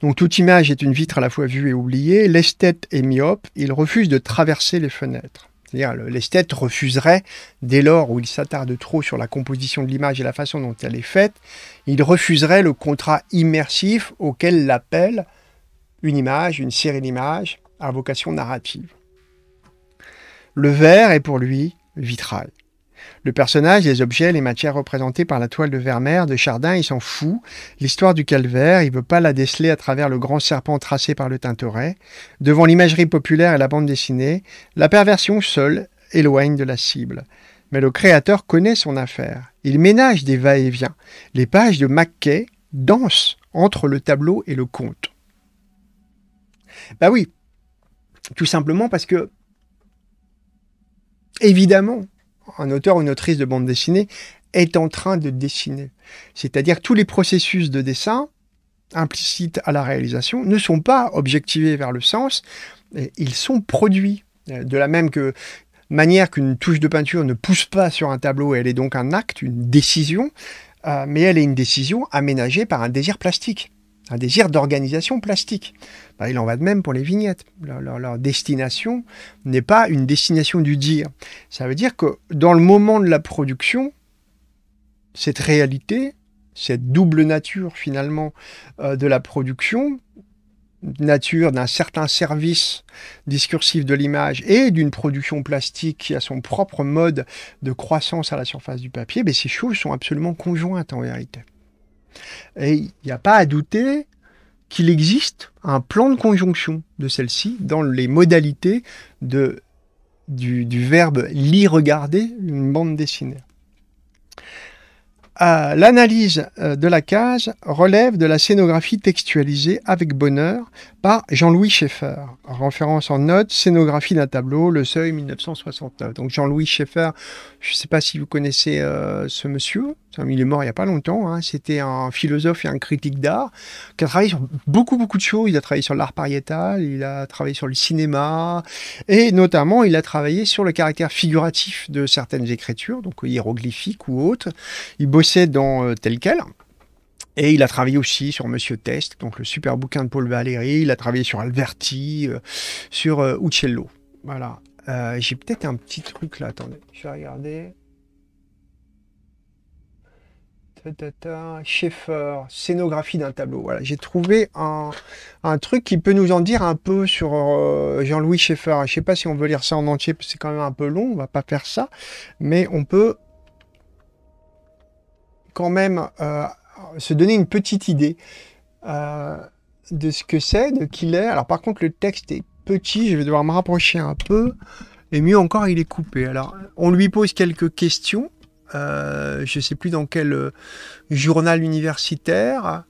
Donc toute image est une vitre à la fois vue et oubliée. L'esthète est myope, il refuse de traverser les fenêtres. C'est-à-dire l'esthète refuserait, dès lors où il s'attarde trop sur la composition de l'image et la façon dont elle est faite, il refuserait le contrat immersif auquel l'appelle une image, une série d'images à vocation narrative. Le verre est pour lui vitral. Le personnage, les objets, les matières représentées par la toile de Vermeer, de Chardin, il s'en fout. L'histoire du calvaire, il veut pas la déceler à travers le grand serpent tracé par le Tintoret. Devant l'imagerie populaire et la bande dessinée, la perversion seule éloigne de la cible. Mais le créateur connaît son affaire. Il ménage des va-et-vient. Les pages de Mackay dansent entre le tableau et le conte. Bah oui, tout simplement parce que, évidemment, un auteur ou une autrice de bande dessinée est en train de dessiner. C'est-à-dire tous les processus de dessin implicites à la réalisation ne sont pas objectivés vers le sens, ils sont produits. De la même manière qu'une touche de peinture ne pousse pas sur un tableau, elle est donc un acte, une décision, euh, mais elle est une décision aménagée par un désir plastique un désir d'organisation plastique. Bah, il en va de même pour les vignettes. Leur, destination n'est pas une destination du dire. Ça veut dire que dans le moment de la production, cette réalité, cette double nature finalement euh, de la production, nature d'un certain service discursif de l'image et d'une production plastique qui a son propre mode de croissance à la surface du papier, mais ben, ces choses sont absolument conjointes en vérité. Et il n'y a pas à douter qu'il existe un plan de conjonction de celle-ci dans les modalités de, du, verbe lire regarder une bande dessinée. Euh, l'analyse euh, de la case relève de la scénographie textualisée avec bonheur par Jean-Louis Schaeffer. référence en note, scénographie d'un tableau, Le Seuil 1969. Donc Jean-Louis Schaeffer, je ne sais pas si vous connaissez euh, ce monsieur, il est mort il n'y a pas longtemps, hein. c'était un philosophe et un critique d'art qui a travaillé sur beaucoup beaucoup de choses. Il a travaillé sur l'art pariétal, il a travaillé sur le cinéma et notamment il a travaillé sur le caractère figuratif de certaines écritures, donc hiéroglyphiques ou autres. Il bossait dans euh, tel quel. Et il a travaillé aussi sur Monsieur Test, donc le super bouquin de Paul Valéry. Il a travaillé sur Alberti, euh, sur euh, Uccello. Voilà. Euh, j'ai peut-être un petit truc là. Attendez, je vais regarder. Schaeffer, scénographie d'un tableau. Voilà, j'ai trouvé un, truc qui peut nous en dire un peu sur Jean-Louis Schaeffer. Je sais pas si on veut lire ça en entier, parce que c'est quand même un peu long, on va pas faire ça, mais on peut quand même euh, se donner une petite idée euh, de ce que c'est, de qui il est. Alors par contre, le texte est petit, je vais devoir me rapprocher un peu. Et mieux encore, il est coupé. Alors, on lui pose quelques questions. Euh, je ne sais plus dans quel journal universitaire.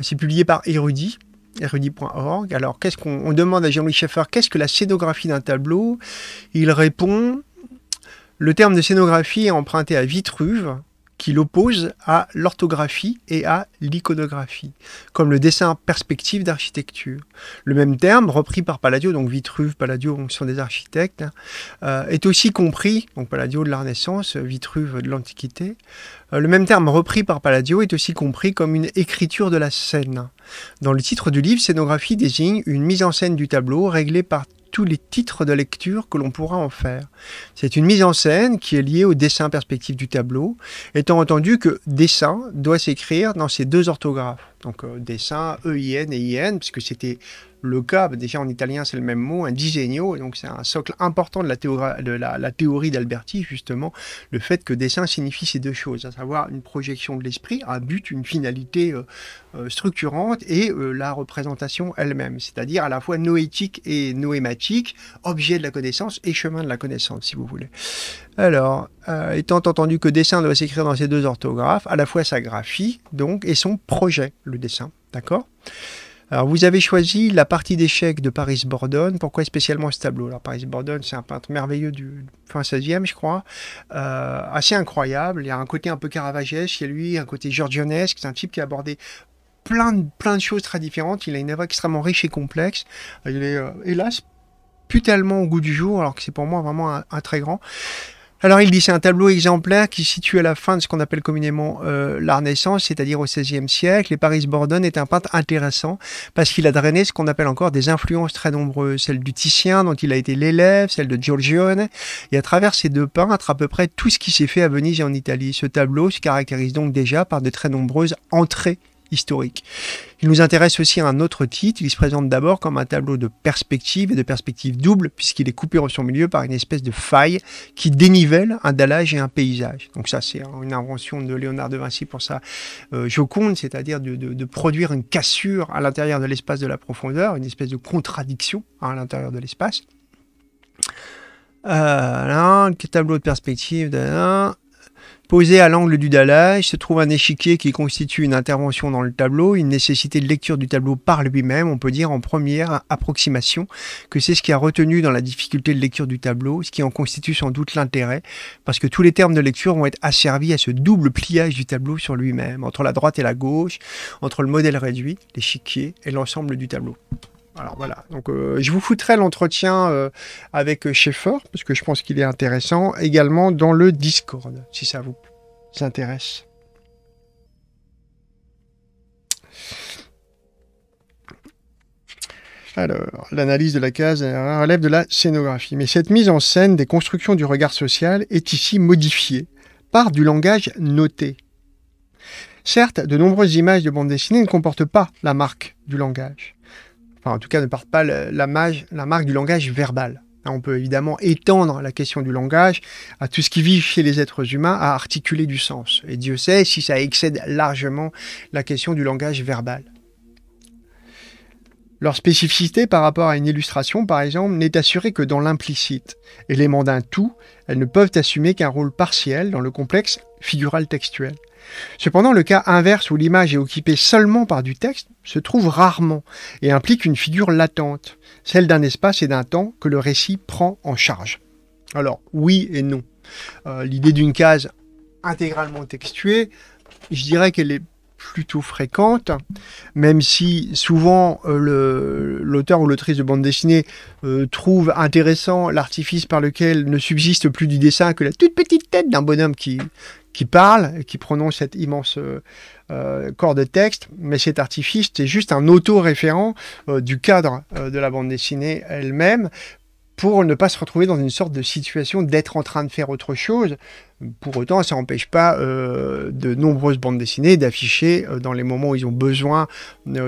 C'est publié par Érudit érudit.org. Alors, qu'est-ce qu'on demande à Jean-Louis Schaeffer Qu'est-ce que la scénographie d'un tableau Il répond le terme de scénographie est emprunté à Vitruve, qui l'oppose à l'orthographie et à l'iconographie, comme le dessin perspective d'architecture. Le même terme, repris par Palladio, donc Vitruve, Palladio fonction des architectes, hein, euh, est aussi compris, donc Palladio de la Renaissance, Vitruve de l'Antiquité, euh, le même terme repris par Palladio est aussi compris comme une écriture de la scène. Dans le titre du livre, scénographie désigne une mise en scène du tableau réglée par tous les titres de lecture que l'on pourra en faire. C'est une mise en scène qui est liée au dessin perspective du tableau, étant entendu que dessin doit s'écrire dans ces deux orthographes. Donc euh, e dessin n et I-N, puisque c'était le cas, bah, déjà en italien c'est le même mot, un disegno, donc c'est un socle important de la, théorie, de la, théorie d'Alberti, justement, le fait que dessin signifie ces deux choses, à savoir une projection de l'esprit, un but, une finalité euh, euh, structurante, et euh, la représentation elle-même, c'est-à-dire à la fois noétique et noématique, objet de la connaissance et chemin de la connaissance, si vous voulez. Alors, étant entendu que dessin doit s'écrire dans ces deux orthographes, à la fois sa graphie, donc, et son projet, le dessin, d'accord alors, vous avez choisi la partie d'échecs de Paris Bordone. Pourquoi spécialement ce tableau Alors, Paris Bordone, c'est un peintre merveilleux du fin 16e, je crois, euh, assez incroyable. Il y a un côté un peu Caravagesque chez lui, un côté georgionesque. C'est un type qui a abordé plein de, choses très différentes. Il a une œuvre extrêmement riche et complexe. Il est, euh, hélas, plus tellement au goût du jour, alors que c'est pour moi vraiment un, un très grand. Alors il dit c'est un tableau exemplaire qui situe à la fin de ce qu'on appelle communément euh, la Renaissance, c'est-à-dire au XVIe siècle. Et Paris Bordone est un peintre intéressant parce qu'il a drainé ce qu'on appelle encore des influences très nombreuses, celle du Titien dont il a été l'élève, celle de Giorgione. Et à travers ces deux peintres, à peu près tout ce qui s'est fait à Venise et en Italie. Ce tableau se caractérise donc déjà par de très nombreuses entrées historique. Il nous intéresse aussi un autre titre. Il se présente d'abord comme un tableau de perspective et de perspective double, puisqu'il est coupé en son milieu par une espèce de faille qui dénivelle un dallage et un paysage. Donc ça, c'est une invention de Léonard de Vinci pour sa euh, Joconde, c'est-à-dire de, produire une cassure à l'intérieur de l'espace de la profondeur, une espèce de contradiction hein, à l'intérieur de l'espace. Euh, tableau de perspective, de, Posé à l'angle du dallage se trouve un échiquier qui constitue une intervention dans le tableau, une nécessité de lecture du tableau par lui-même. On peut dire en première approximation que c'est ce qui a retenu dans la difficulté de lecture du tableau, ce qui en constitue sans doute l'intérêt, parce que tous les termes de lecture vont être asservis à ce double pliage du tableau sur lui-même, entre la droite et la gauche, entre le modèle réduit, l'échiquier et l'ensemble du tableau. Alors voilà, donc euh, je vous foutrai l'entretien euh, avec euh, Schaeffer, parce que je pense qu'il est intéressant, également dans le Discord, si ça vous intéresse. Alors, l'analyse de la case relève de la scénographie, mais cette mise en scène des constructions du regard social est ici modifiée par du langage noté. Certes, de nombreuses images de bande dessinée ne comportent pas la marque du langage enfin en tout cas ne partent pas la, la marque du langage verbal. Hein, on peut évidemment étendre la question du langage à tout ce qui vit chez les êtres humains, à articuler du sens. Et Dieu sait si ça excède largement la question du langage verbal. Leur spécificité par rapport à une illustration, par exemple, n'est assurée que dans l'implicite. Élément d'un tout, elles ne peuvent assumer qu'un rôle partiel dans le complexe figural textuel. Cependant, le cas inverse où l'image est occupée seulement par du texte se trouve rarement et implique une figure latente, celle d'un espace et d'un temps que le récit prend en charge. Alors, oui et non. Euh, l'idée d'une case intégralement textuée, je dirais qu'elle est plutôt fréquente, même si souvent euh, l'auteur ou l'autrice de bande dessinée euh, trouve intéressant l'artifice par lequel ne subsiste plus du dessin que la toute petite tête d'un bonhomme qui, qui parle, qui prononce cet immense euh, euh, corps de texte, mais cet artifice, c'est juste un auto-référent euh, du cadre de la bande dessinée elle-même pour ne pas se retrouver dans une sorte de situation d'être en train de faire autre chose. Pour autant, ça n'empêche pas de nombreuses bandes dessinées d'afficher dans les moments où ils ont besoin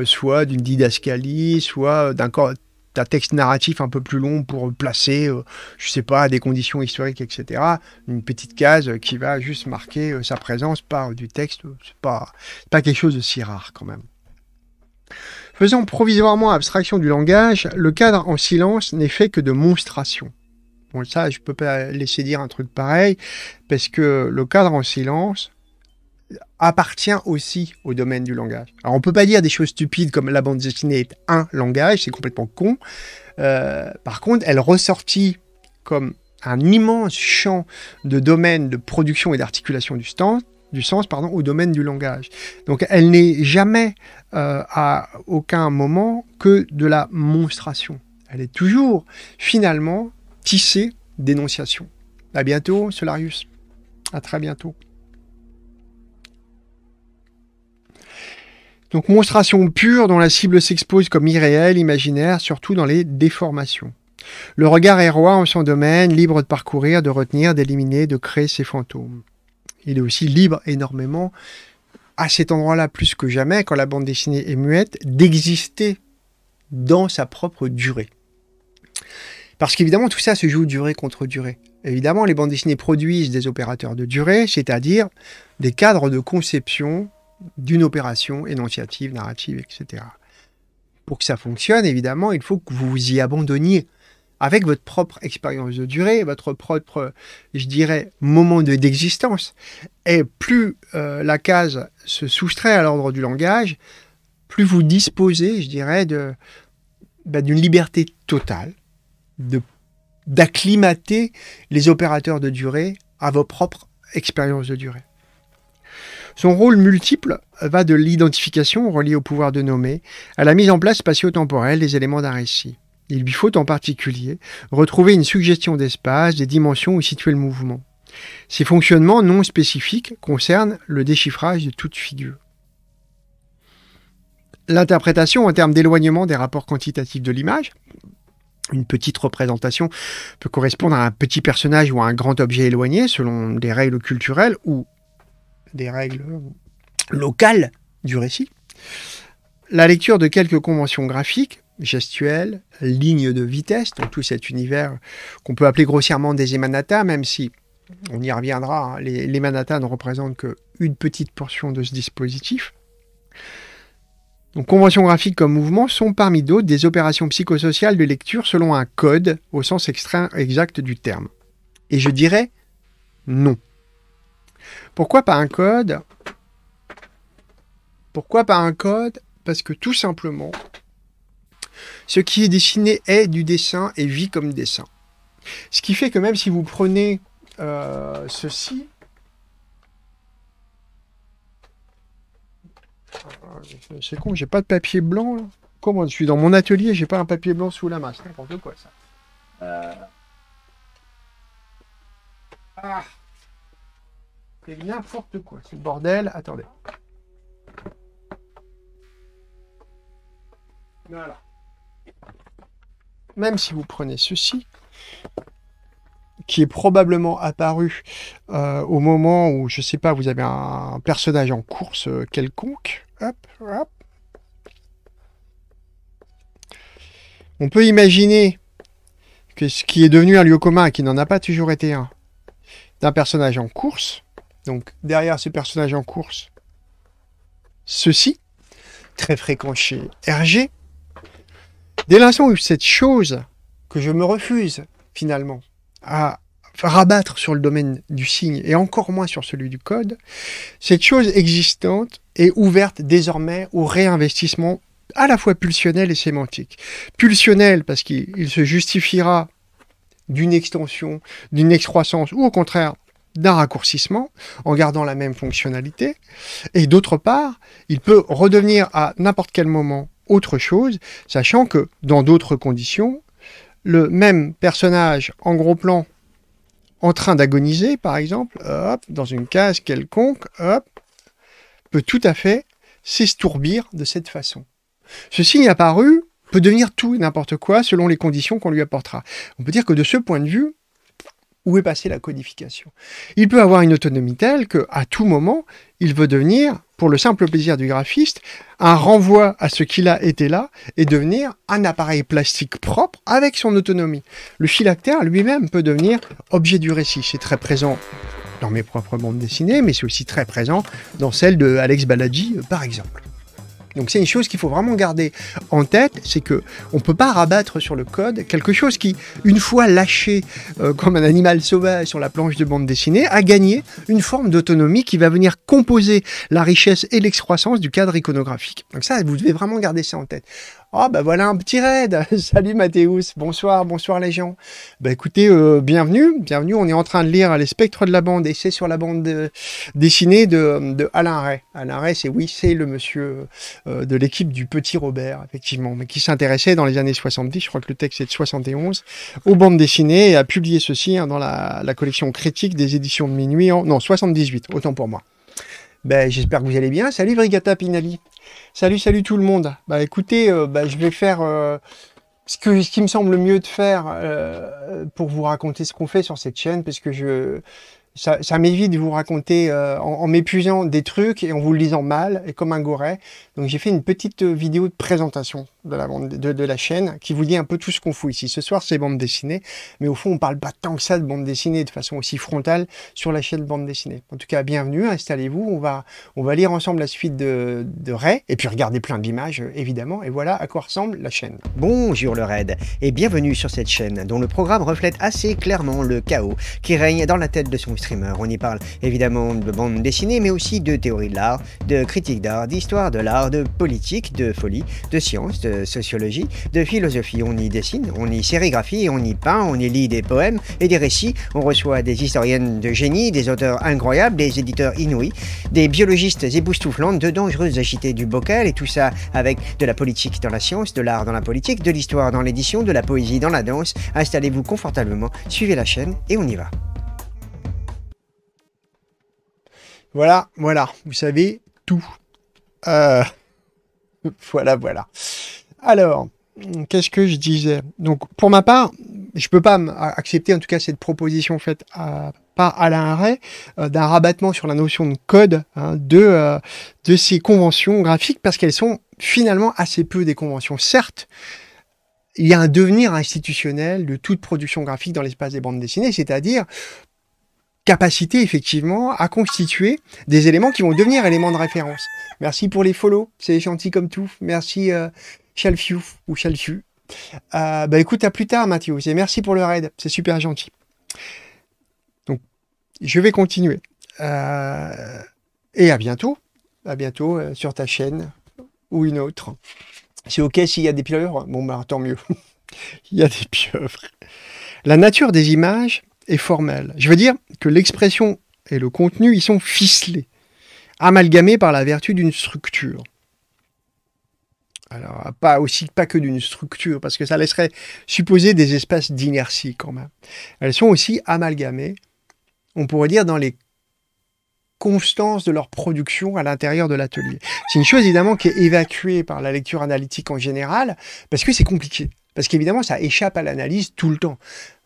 soit d'une didascalie, soit d'un corps un texte narratif un peu plus long pour placer, euh, je ne sais pas, des conditions historiques, etc. Une petite case qui va juste marquer euh, sa présence par du texte, c'est pas, pas quelque chose de si rare quand même. Faisant provisoirement abstraction du langage, le cadre en silence n'est fait que de monstration. Bon, ça, je peux pas laisser dire un truc pareil, parce que le cadre en silence, appartient aussi au domaine du langage. Alors on peut pas dire des choses stupides comme la bande dessinée est un langage, c'est complètement con. Euh, par contre, elle ressortit comme un immense champ de domaine de production et d'articulation du, du sens, pardon, au domaine du langage. Donc elle n'est jamais euh, à aucun moment que de la monstration. Elle est toujours finalement tissée d'énonciation. À bientôt, Solarius. À très bientôt. Donc monstration pure dont la cible s'expose comme irréelle, imaginaire, surtout dans les déformations. Le regard est roi en son domaine, libre de parcourir, de retenir, d'éliminer, de créer ses fantômes. Il est aussi libre énormément, à cet endroit-là plus que jamais, quand la bande dessinée est muette, d'exister dans sa propre durée. Parce qu'évidemment, tout ça se joue durée contre durée. Évidemment, les bandes dessinées produisent des opérateurs de durée, c'est-à-dire des cadres de conception d'une opération énonciative, narrative, etc. Pour que ça fonctionne, évidemment, il faut que vous vous y abandonniez avec votre propre expérience de durée, votre propre, je dirais, moment d'existence. Et plus euh, la case se soustrait à l'ordre du langage, plus vous disposez, je dirais, de, bah, d'une liberté totale, d'acclimater les opérateurs de durée à vos propres expériences de durée. Son rôle multiple va de l'identification reliée au pouvoir de nommer à la mise en place spatio-temporelle des éléments d'un récit. Il lui faut en particulier retrouver une suggestion d'espace, des dimensions où situer le mouvement. Ces fonctionnements non spécifiques concernent le déchiffrage de toute figure. L'interprétation en termes d'éloignement des rapports quantitatifs de l'image, une petite représentation peut correspondre à un petit personnage ou à un grand objet éloigné selon des règles culturelles ou des règles locales du récit. La lecture de quelques conventions graphiques, gestuelles, lignes de vitesse, tout cet univers qu'on peut appeler grossièrement des emanata, même si on y reviendra, hein, les, emanata ne représentent qu'une petite portion de ce dispositif. Donc, conventions graphiques comme mouvement sont parmi d'autres des opérations psychosociales de lecture selon un code au sens extrême exact du terme. Et je dirais non. Pourquoi pas un code Pourquoi pas un code Parce que tout simplement, ce qui est dessiné est du dessin et vit comme dessin. Ce qui fait que même si vous prenez euh, ceci, euh, c'est con, j'ai pas de papier blanc. Là. Comment je suis dans mon atelier, j'ai pas un papier blanc sous la masse, n'importe quoi ça. Euh. Ah. C'est n'importe quoi. C'est le bordel. Attendez. Voilà. Même si vous prenez ceci, qui est probablement apparu euh, au moment où, je ne sais pas, vous avez un, un personnage en course euh, quelconque. Hop, hop. On peut imaginer que ce qui est devenu un lieu commun, qui n'en a pas toujours été un, d'un personnage en course, donc derrière ce personnage en course, ceci, très fréquent chez Hergé, dès l'instant où cette chose que je me refuse finalement à rabattre sur le domaine du signe et encore moins sur celui du code, cette chose existante est ouverte désormais au réinvestissement à la fois pulsionnel et sémantique. Pulsionnel parce qu'il se justifiera d'une extension, d'une excroissance, ou au contraire d'un raccourcissement en gardant la même fonctionnalité. Et d'autre part, il peut redevenir à n'importe quel moment autre chose, sachant que dans d'autres conditions, le même personnage en gros plan en train d'agoniser, par exemple, hop, dans une case quelconque, hop, peut tout à fait s'estourbir de cette façon. Ce signe apparu peut devenir tout et n'importe quoi selon les conditions qu'on lui apportera. On peut dire que de ce point de vue, où est passée la codification. Il peut avoir une autonomie telle que, à tout moment, il veut devenir, pour le simple plaisir du graphiste, un renvoi à ce qu'il a été là et devenir un appareil plastique propre avec son autonomie. Le phylactère lui-même peut devenir objet du récit. C'est très présent dans mes propres bandes dessinées, mais c'est aussi très présent dans celle de Alex Baladji, euh, par exemple. Donc c'est une chose qu'il faut vraiment garder en tête, c'est que on peut pas rabattre sur le code quelque chose qui, une fois lâché euh, comme un animal sauvage sur la planche de bande dessinée, a gagné une forme d'autonomie qui va venir composer la richesse et l'excroissance du cadre iconographique. Donc ça, vous devez vraiment garder ça en tête. Ah, oh, bah voilà un petit raid. Salut Mathéus. Bonsoir, bonsoir les gens. Bah écoutez, euh, bienvenue. Bienvenue. On est en train de lire Les spectres de la bande, et c'est sur la bande euh, dessinée de, Alain Ray. Alain Ray, c'est oui, c'est le monsieur euh, de l'équipe du Petit Robert, effectivement, mais qui s'intéressait dans les années 70, je crois que le texte est de 71, aux bandes dessinées et a publié ceci hein, dans la, collection critique des éditions de minuit en. Non, 78, autant pour moi. Ben, j'espère que vous allez bien. Salut Brigata Pinali. Salut, salut tout le monde. Bah écoutez, euh, bah, je vais faire euh, ce, ce qui me semble mieux de faire euh, pour vous raconter ce qu'on fait sur cette chaîne, parce que je, ça, m'évite de vous raconter en, en m'épuisant des trucs et en vous le lisant mal, et comme un goret. Donc j'ai fait une petite vidéo de présentation de la, de, la chaîne qui vous dit un peu tout ce qu'on fout ici. Ce soir, c'est bande dessinée, mais au fond, on parle pas tant que ça de bande dessinée de façon aussi frontale sur la chaîne bande dessinée. En tout cas, bienvenue, installez-vous, on va, on va lire ensemble la suite de, de Ray, et puis regarder plein d'images, évidemment, et voilà à quoi ressemble la chaîne. Bonjour le raid, et bienvenue sur cette chaîne, dont le programme reflète assez clairement le chaos qui règne dans la tête de son streamer. On y parle évidemment de bande dessinée, mais aussi de théorie de l'art, de critique d'art, d'histoire de l'art, de politique, de folie, de science, de de sociologie, de philosophie. On y dessine, on y sérigraphie, on y peint, on y lit des poèmes et des récits. On reçoit des historiennes de génie, des auteurs incroyables, des éditeurs inouïs, des biologistes éboustouflantes, de dangereuses agités du bocal et tout ça avec de la politique dans la science, de l'art dans la politique, de l'histoire dans l'édition, de la poésie dans la danse. Installez-vous confortablement, suivez la chaîne et on y va. Voilà, voilà, vous savez tout. Euh, voilà, voilà. Alors, qu'est-ce que je disais Donc, pour ma part, je ne peux pas accepter en tout cas cette proposition faite par Alain Arrêt euh, d'un rabattement sur la notion de code hein, de, euh, de ces conventions graphiques parce qu'elles sont finalement assez peu des conventions. Certes, il y a un devenir institutionnel de toute production graphique dans l'espace des bandes dessinées, c'est-à-dire capacité effectivement à constituer des éléments qui vont devenir éléments de référence. Merci pour les follow, c'est gentil comme tout. Merci euh, Chalfiu ou Chalfiu. Euh, bah, écoute, à plus tard, Mathieu. merci pour le raid. C'est super gentil. Donc, je vais continuer. Euh, et à bientôt. À bientôt euh, sur ta chaîne ou une autre. C'est OK s'il y a des pieuvres Bon, bah tant mieux. Il y a des pieuvres. La nature des images est formelle. Je veux dire que l'expression et le contenu, ils sont ficelés, amalgamés par la vertu d'une structure. Alors, pas aussi, pas que d'une structure, parce que ça laisserait supposer des espaces d'inertie quand même. Elles sont aussi amalgamées, on pourrait dire, dans les constances de leur production à l'intérieur de l'atelier. C'est une chose évidemment qui est évacuée par la lecture analytique en général, parce que c'est compliqué. Parce qu'évidemment, ça échappe à l'analyse tout le temps.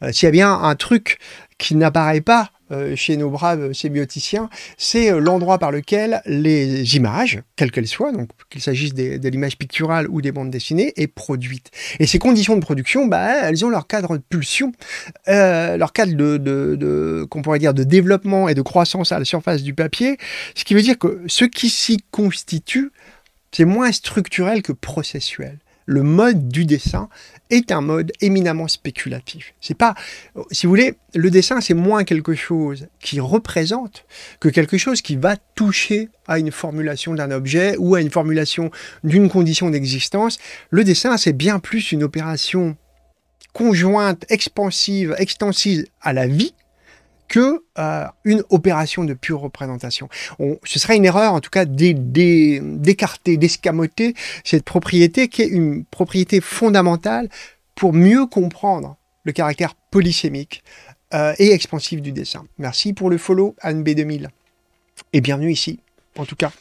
Euh, s'il y a bien un truc qui n'apparaît pas euh, chez nos braves sémioticiens, c'est euh, l'endroit par lequel les images, quelles qu'elles soient, donc qu'il s'agisse de l'image picturale ou des bandes dessinées, est produite. Et ces conditions de production, bah, elles ont leur cadre de pulsion, euh, leur cadre de, de, de pourrait dire, de développement et de croissance à la surface du papier, ce qui veut dire que ce qui s'y constitue, c'est moins structurel que processuel le mode du dessin est un mode éminemment spéculatif. C'est pas, si vous voulez, le dessin c'est moins quelque chose qui représente que quelque chose qui va toucher à une formulation d'un objet ou à une formulation d'une condition d'existence. Le dessin c'est bien plus une opération conjointe, expansive, extensive à la vie que euh, une opération de pure représentation. ce serait une erreur, en tout cas, d'écarter, d'escamoter cette propriété qui est une propriété fondamentale pour mieux comprendre le caractère polysémique euh, et expansif du dessin. Merci pour le follow, Anne B2000. Et bienvenue ici, en tout cas.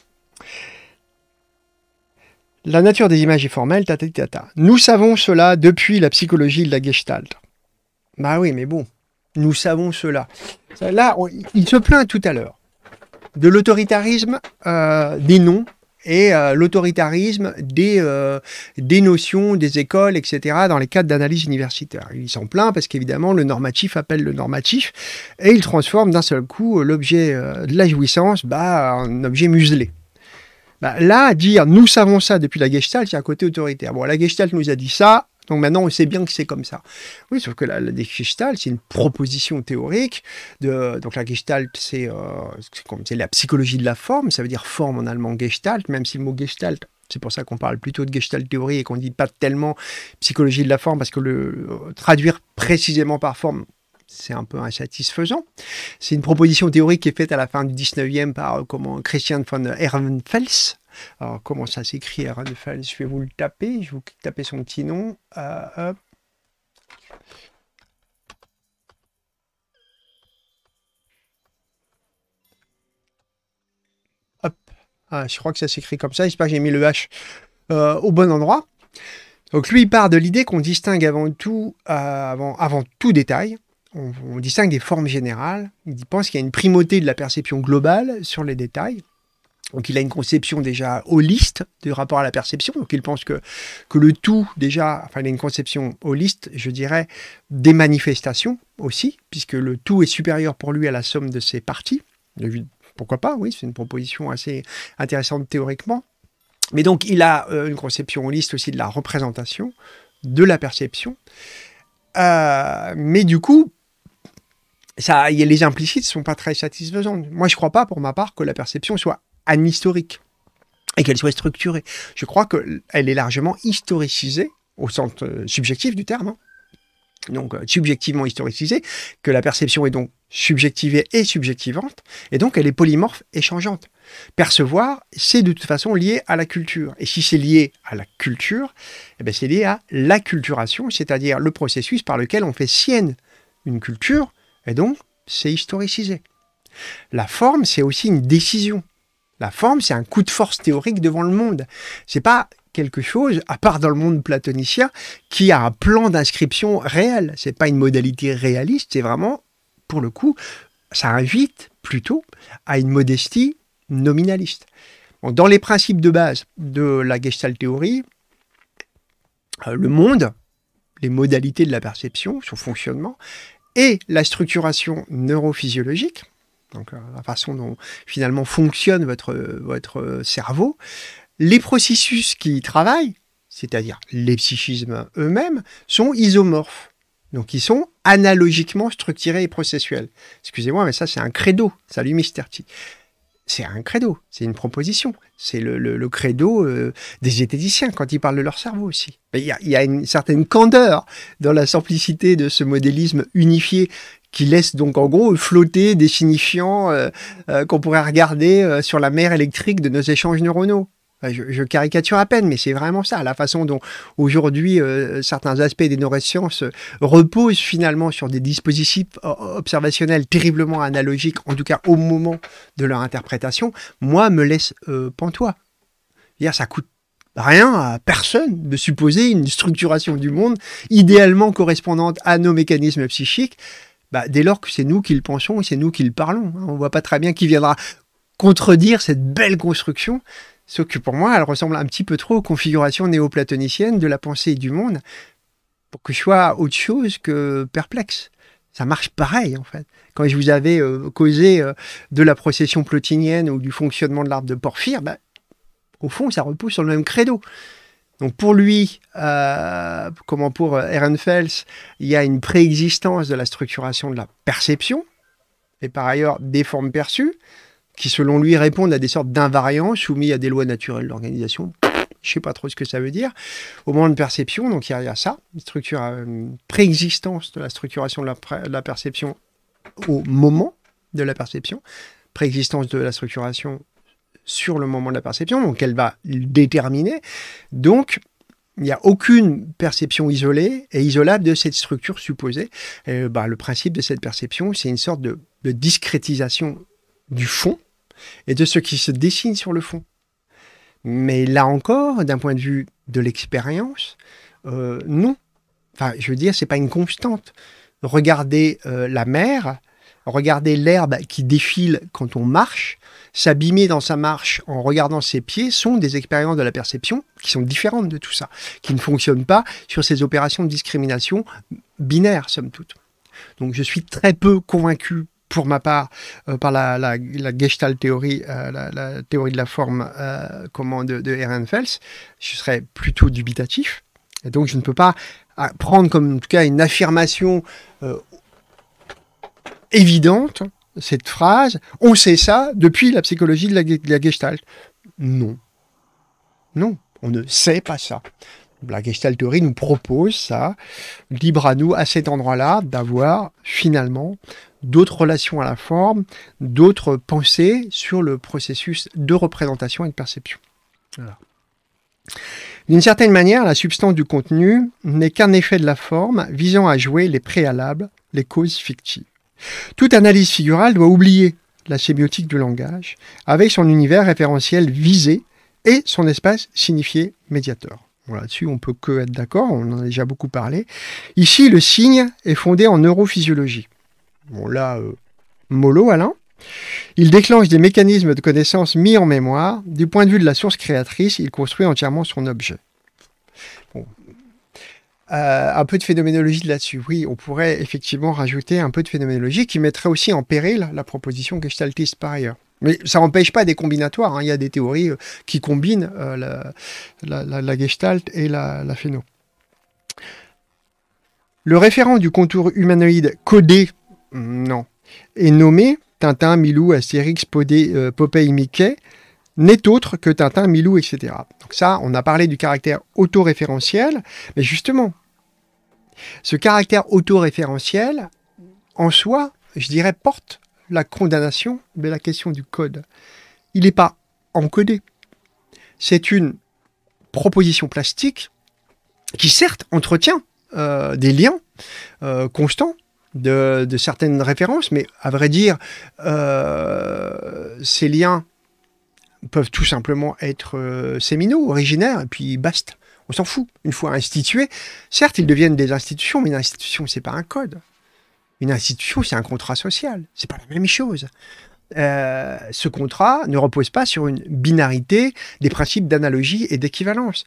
La nature des images est formelle, tata, tata. Nous savons cela depuis la psychologie de la Gestalt. Bah oui, mais bon. Nous savons cela. Là, il se plaint tout à l'heure de l'autoritarisme euh, des noms et euh, l'autoritarisme euh, des, notions, des écoles, etc., dans les cadres d'analyse universitaire. Il s'en plaint parce qu'évidemment, le normatif appelle le normatif, et il transforme d'un seul coup l'objet de la jouissance bah, en objet muselé. Bah, là, dire nous savons ça depuis la Gestalt, c'est un côté autoritaire. Bon, la Gestalt nous a dit ça, donc maintenant, on sait bien que c'est comme ça. Oui, sauf que la, Gestalt, c'est une proposition théorique. De, donc la Gestalt, c'est euh, c'est la psychologie de la forme. Ça veut dire forme en allemand Gestalt, même si le mot Gestalt c'est pour ça qu'on parle plutôt de gestalt théorie et qu'on ne dit pas tellement psychologie de la forme, parce que le traduire précisément par forme, c'est un peu insatisfaisant. C'est une proposition théorique qui est faite à la fin du 19e par euh, comment, Christian von Ehrenfels, alors, comment ça s'écrit Je vais vous le taper. Je vais vous taper son petit nom. Ah, hop. Ah, je crois que ça s'écrit comme ça. J'espère que j'ai mis le H euh, au bon endroit. Donc, lui, il part de l'idée qu'on distingue avant tout, euh, avant, avant tout détail, on, distingue des formes générales. Il pense qu'il y a une primauté de la perception globale sur les détails. Donc il a une conception déjà holiste du rapport à la perception. Donc il pense que, que le tout, déjà, enfin il a une conception holiste, je dirais, des manifestations aussi, puisque le tout est supérieur pour lui à la somme de ses parties. Pourquoi pas, oui, c'est une proposition assez intéressante théoriquement. Mais donc il a euh, une conception holiste aussi de la représentation, de la perception. Euh, mais du coup, ça, les implicites ne sont pas très satisfaisantes. Moi, je ne crois pas, pour ma part, que la perception soit historique et qu'elle soit structurée. Je crois qu'elle est largement historicisée, au sens euh, subjectif du terme, hein. donc euh, subjectivement historicisée, que la perception est donc subjectivée et subjectivante, et donc elle est polymorphe et changeante. Percevoir, c'est de toute façon lié à la culture. Et si c'est lié à la culture, eh ben, c'est lié à l'acculturation, c'est-à-dire le processus par lequel on fait sienne une culture, et donc c'est historicisé. La forme, c'est aussi une décision. La forme, c'est un coup de force théorique devant le monde. C'est pas quelque chose, à part dans le monde platonicien, qui a un plan d'inscription réel. C'est pas une modalité réaliste, c'est vraiment, pour le coup, ça invite plutôt à une modestie nominaliste. dans les principes de base de la Gestalt théorie, euh, le monde, les modalités de la perception, son fonctionnement, et la structuration neurophysiologique, donc euh, la façon dont finalement fonctionne votre, votre cerveau, les processus qui y travaillent, c'est-à-dire les psychismes eux-mêmes, sont isomorphes. Donc ils sont analogiquement structurés et processuels. Excusez-moi, mais ça c'est un credo, salut T. C'est un credo, c'est une proposition. C'est le, credo euh, des zététiciens quand ils parlent de leur cerveau aussi. Il il y, a, une certaine candeur dans la simplicité de ce modélisme unifié qui laisse donc en gros flotter des signifiants euh, euh, qu'on pourrait regarder euh, sur la mer électrique de nos échanges neuronaux. Je, caricature à peine, mais c'est vraiment ça, la façon dont aujourd'hui certains aspects des neurosciences reposent finalement sur des dispositifs observationnels terriblement analogiques, en tout cas au moment de leur interprétation, moi, me laisse pantois. Ça ça coûte rien à personne de supposer une structuration du monde idéalement correspondante à nos mécanismes psychiques. Bah, dès lors que c'est nous qui le pensons et c'est nous qui le parlons. On hein. On voit pas très bien qui viendra contredire cette belle construction. Sauf que pour moi, elle ressemble un petit peu trop aux configurations néoplatoniciennes de la pensée et du monde pour que je sois autre chose que perplexe. Ça marche pareil, en fait. Quand je vous avais euh, causé euh, de la procession plotinienne ou du fonctionnement de l'arbre de Porphyre, bah, au fond, ça repousse sur le même credo. Donc pour lui, euh, comment pour Ehrenfels, il y a une préexistence de la structuration de la perception, et par ailleurs des formes perçues, qui selon lui répondent à des sortes d'invariants soumis à des lois naturelles d'organisation. Je ne sais pas trop ce que ça veut dire. Au moment de perception, donc il y, a, ça, une, structure, préexistence de la structuration de la, de la perception au moment de la perception, préexistence de la structuration sur le moment de la perception, donc elle va déterminer. Donc, il n'y a aucune perception isolée et isolable de cette structure supposée. Euh, bah, le principe de cette perception, c'est une sorte de, discrétisation du fond et de ce qui se dessine sur le fond. Mais là encore, d'un point de vue de l'expérience, euh, non. Enfin, je veux dire, c'est pas une constante. Regardez euh, la mer, regarder l'herbe qui défile quand on marche, s'abîmer dans sa marche en regardant ses pieds sont des expériences de la perception qui sont différentes de tout ça, qui ne fonctionnent pas sur ces opérations de discrimination binaires, somme toute. Donc je suis très peu convaincu pour ma part euh, par la, la, Gestalt théorie, euh, la, théorie de la forme euh, de, de Ehrenfels, je serais plutôt dubitatif. Et donc je ne peux pas prendre comme en tout cas une affirmation évidente, cette phrase, on sait ça depuis la psychologie de la, gestalt. Non. Non, on ne sait pas ça. La Gestalt théorie nous propose ça, libre à nous, à cet endroit-là, d'avoir finalement d'autres relations à la forme, d'autres pensées sur le processus de représentation et de perception. D'une certaine manière, la substance du contenu n'est qu'un effet de la forme visant à jouer les préalables, les causes fictives. Toute analyse figurale doit oublier la sémiotique du langage, avec son univers référentiel visé et son espace signifié médiateur. Là-dessus, on peut que être d'accord, on en a déjà beaucoup parlé. Ici, le signe est fondé en neurophysiologie. Bon, là, euh, mollo, Alain. Il déclenche des mécanismes de connaissance mis en mémoire. Du point de vue de la source créatrice, il construit entièrement son objet. Euh, un peu de phénoménologie là-dessus. Oui, on pourrait effectivement rajouter un peu de phénoménologie qui mettrait aussi en péril la proposition gestaltiste par ailleurs. Mais ça n'empêche pas des combinatoires. Hein. Il y a des théories euh, qui combinent euh, la, gestalt et la, la phéno. Le référent du contour humanoïde codé, non, est nommé Tintin, Milou, Astérix, Podé, Mickey n'est autre que Tintin, Milou, etc. Donc ça, on a parlé du caractère autoréférentiel, mais justement, ce caractère autoréférentiel, en soi, je dirais, porte la condamnation de la question du code. Il n'est pas encodé. C'est une proposition plastique qui, certes, entretient euh, des liens euh, constants de, certaines références, mais à vrai dire, euh, ces liens peuvent tout simplement être euh, séminaux, originaires, et puis basta. On s'en fout. Une fois institués, certes, ils deviennent des institutions, mais une institution, ce n'est pas un code. Une institution, c'est un contrat social. Ce n'est pas la même chose. Euh, ce contrat ne repose pas sur une binarité des principes d'analogie et d'équivalence.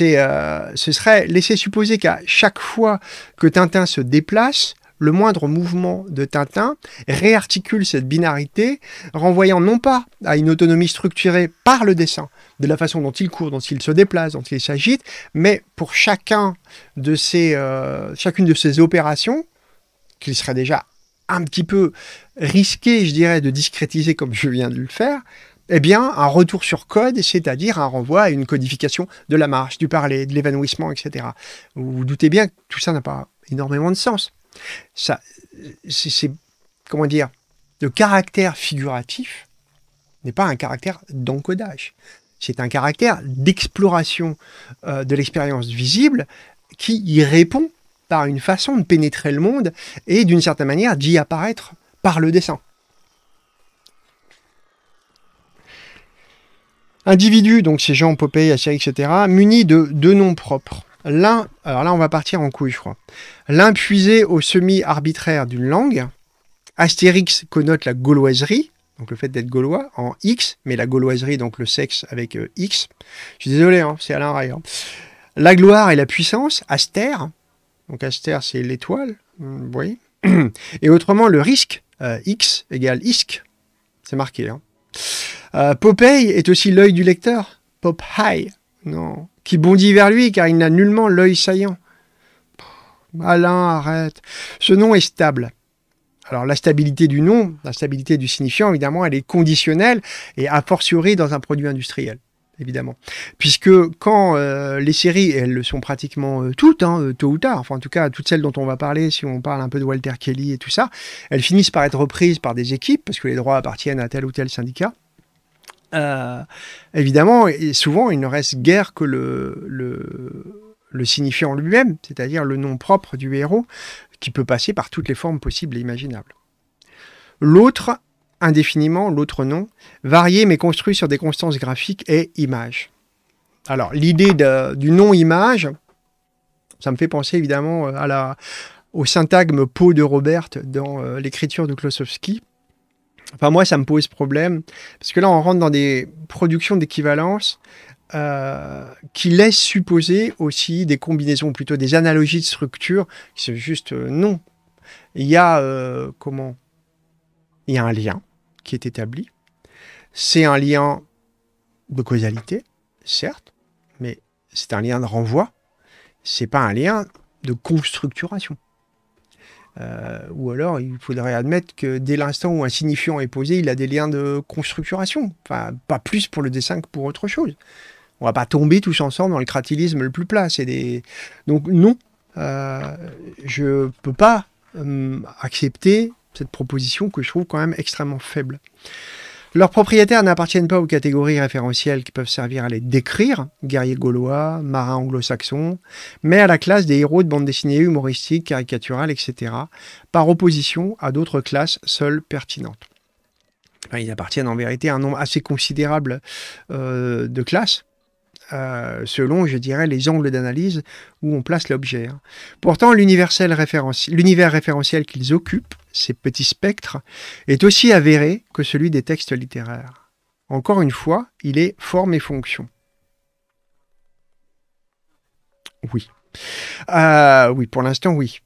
Euh, ce serait laisser supposer qu'à chaque fois que Tintin se déplace, le moindre mouvement de Tintin réarticule cette binarité, renvoyant non pas à une autonomie structurée par le dessin, de la façon dont il court, dont il se déplace, dont il s'agite, mais pour chacun de ces, euh, chacune de ces opérations, qu'il serait déjà un petit peu risqué, je dirais, de discrétiser comme je viens de le faire, eh bien, un retour sur code, c'est-à-dire un renvoi à une codification de la marche, du parler, de l'évanouissement, etc. Vous vous doutez bien que tout ça n'a pas énormément de sens ça, c'est, comment dire, le caractère figuratif n'est pas un caractère d'encodage. C'est un caractère d'exploration euh, de l'expérience visible qui y répond par une façon de pénétrer le monde et d'une certaine manière d'y apparaître par le dessin. individu, donc ces gens, Popeye, et etc., munis de deux noms propres l'un, alors là on va partir en couille, je crois, l'un puisé au semi-arbitraire d'une langue, astérix connote la gauloiserie, donc le fait d'être gaulois en X, mais la gauloiserie, donc le sexe avec euh, X. Je suis désolé, hein, c'est Alain Ray. Hein. La gloire et la puissance, Aster, donc Aster, c'est l'étoile, vous voyez. Et autrement, le risque, euh, X égale isque, c'est marqué. Hein. Euh, Popeye est aussi l'œil du lecteur, Popeye, non, qui bondit vers lui car il n'a nullement l'œil saillant. Alain, arrête. Ce nom est stable. Alors la stabilité du nom, la stabilité du signifiant, évidemment, elle est conditionnelle et a fortiori dans un produit industriel, évidemment. Puisque quand euh, les séries, elles le sont pratiquement euh, toutes, hein, euh, tôt ou tard, enfin en tout cas toutes celles dont on va parler, si on parle un peu de Walter Kelly et tout ça, elles finissent par être reprises par des équipes, parce que les droits appartiennent à tel ou tel syndicat. Euh, évidemment, et souvent, il ne reste guère que le, le, signifiant lui-même, c'est-à-dire le nom propre du héros, qui peut passer par toutes les formes possibles et imaginables. L'autre, indéfiniment, l'autre nom, varié mais construit sur des constances graphiques, est image. Alors, l'idée du nom image, ça me fait penser évidemment euh, au syntagme peau de Robert dans euh, l'écriture de Klosowski, Enfin, moi, ça me pose problème, parce que là, on rentre dans des productions d'équivalence euh, qui laissent supposer aussi des combinaisons, plutôt des analogies de structure, qui c'est juste euh, non. Il y a, euh, comment Il y a un lien qui est établi. C'est un lien de causalité, certes, mais c'est un lien de renvoi. C'est pas un lien de constructuration. Euh, ou alors, il faudrait admettre que dès l'instant où un signifiant est posé, il a des liens de constructuration. Enfin, pas plus pour le dessin que pour autre chose. On va pas tomber tous ensemble dans le cratilisme le plus plat. C'est des... Donc non, euh, je peux pas hum, accepter cette proposition que je trouve quand même extrêmement faible. Leurs propriétaires n'appartiennent pas aux catégories référentielles qui peuvent servir à les décrire, guerriers gaulois, marins anglo-saxons, mais à la classe des héros de bande dessinée humoristique, caricaturales, etc., par opposition à d'autres classes seules pertinentes. ils appartiennent en vérité à un nombre assez considérable euh, de classes, euh, selon, je dirais, les angles d'analyse où on place l'objet. Hein. Pourtant, l'univers référentiel qu'ils occupent, ces petits spectres, est aussi avéré que celui des textes littéraires. Encore une fois, il est forme et fonction. Oui. Euh, oui, pour l'instant, oui.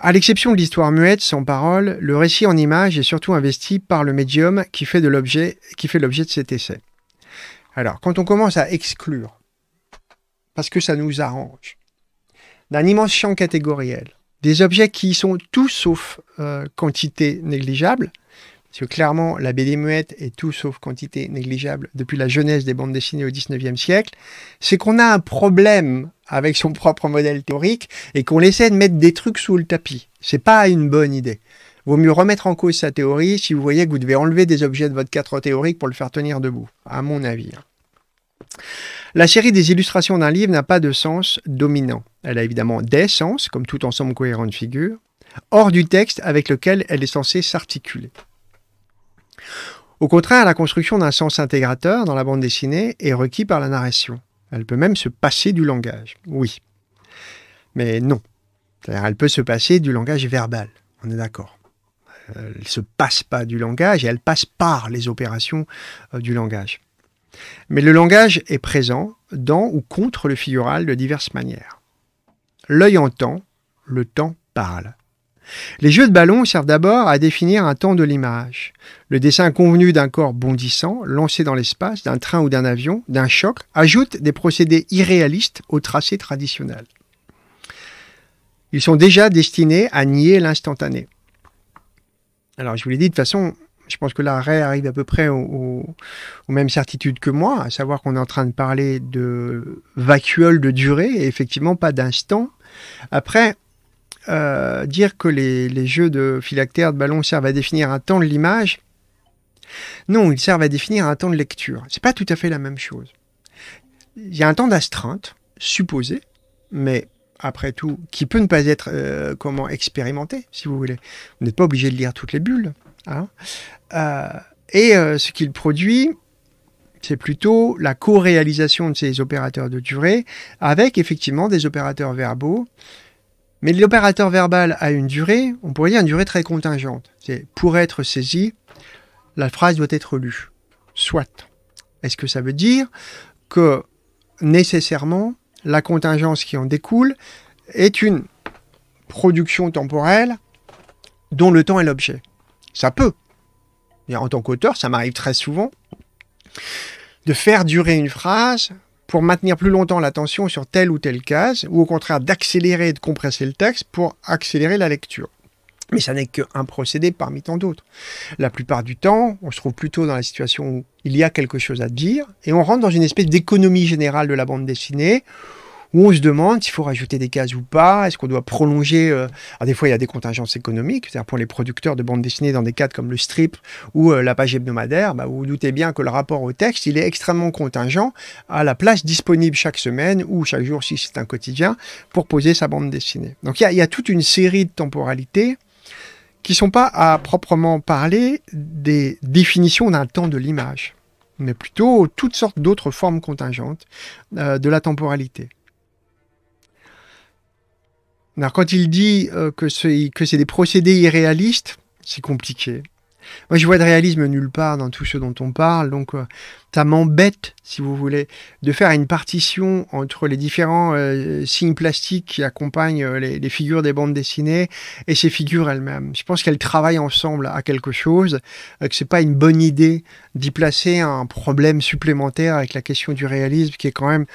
À l'exception de l'histoire muette, sans parole, le récit en images est surtout investi par le médium qui fait l'objet de cet essai. Alors, quand on commence à exclure, parce que ça nous arrange, d'un immense champ catégoriel, des objets qui sont tout sauf euh, quantité négligeable, parce que clairement, la BD muette est tout sauf quantité négligeable depuis la jeunesse des bandes dessinées au XIXe siècle, c'est qu'on a un problème avec son propre modèle théorique et qu'on essaie de mettre des trucs sous le tapis. C'est pas une bonne idée. Vaut mieux remettre en cause sa théorie si vous voyez que vous devez enlever des objets de votre cadre théorique pour le faire tenir debout, à mon avis. La série des illustrations d'un livre n'a pas de sens dominant. Elle a évidemment des sens, comme tout ensemble cohérent de figure, hors du texte avec lequel elle est censée s'articuler. Au contraire, la construction d'un sens intégrateur dans la bande dessinée est requise par la narration. Elle peut même se passer du langage, oui. Mais non. C'est-à-dire, elle peut se passer du langage verbal, on est d'accord. Euh, elle se passe pas du langage et elle passe par les opérations euh, du langage. Mais le langage est présent dans ou contre le figural de diverses manières. L'œil entend, le temps parle. Les jeux de ballon servent d'abord à définir un temps de l'image. Le dessin convenu d'un corps bondissant, lancé dans l'espace, d'un train ou d'un avion, d'un choc, ajoute des procédés irréalistes au tracé traditionnel. Ils sont déjà destinés à nier l'instantané. Alors, je vous l'ai dit, de toute façon, je pense que là, arrive à peu près au, aux mêmes certitudes que moi, à savoir qu'on est en train de parler de vacuole de durée et effectivement pas d'instant. Après, euh, dire que les, jeux de phylactère de ballon servent à définir un temps de l'image, non, ils servent à définir un temps de lecture. C'est pas tout à fait la même chose. Il y a un temps d'astreinte, supposé, mais après tout, qui peut ne pas être euh, comment expérimenté, si vous voulez. Vous n'êtes pas obligé de lire toutes les bulles. Hein. Euh, et euh, ce qu'il produit, c'est plutôt la co-réalisation de ces opérateurs de durée avec effectivement des opérateurs verbaux. Mais l'opérateur verbal a une durée, on pourrait dire une durée très contingente. C'est pour être saisi, la phrase doit être lue. Soit. Est-ce que ça veut dire que nécessairement la contingence qui en découle est une production temporelle dont le temps est l'objet. Ça peut. en tant qu'auteur, ça m'arrive très souvent de faire durer une phrase pour maintenir plus longtemps l'attention sur telle ou telle case, ou au contraire d'accélérer et de compresser le texte pour accélérer la lecture. Mais ça n'est qu'un procédé parmi tant d'autres. La plupart du temps, on se trouve plutôt dans la situation où il y a quelque chose à dire, et on rentre dans une espèce d'économie générale de la bande dessinée, où on se demande s'il faut rajouter des cases ou pas, est-ce qu'on doit prolonger. Euh, alors, des fois, il y a des contingences économiques, c'est-à-dire pour les producteurs de bande dessinée dans des cadres comme le strip ou euh, la page hebdomadaire, bah, vous vous doutez bien que le rapport au texte, il est extrêmement contingent à la place disponible chaque semaine ou chaque jour si c'est un quotidien pour poser sa bande dessinée. Donc, il y, a toute une série de temporalités qui sont pas à proprement parler des définitions d'un temps de l'image, mais plutôt toutes sortes d'autres formes contingentes euh, de la temporalité. Alors, quand il dit euh, que c'est des procédés irréalistes, c'est compliqué. Moi, je vois de réalisme nulle part dans tout ce dont on parle, donc euh, ça m'embête, si vous voulez, de faire une partition entre les différents euh, signes plastiques qui accompagnent euh, les, figures des bandes dessinées et ces figures elles-mêmes. Je pense qu'elles travaillent ensemble à quelque chose, que que c'est pas une bonne idée d'y placer un problème supplémentaire avec la question du réalisme qui est quand même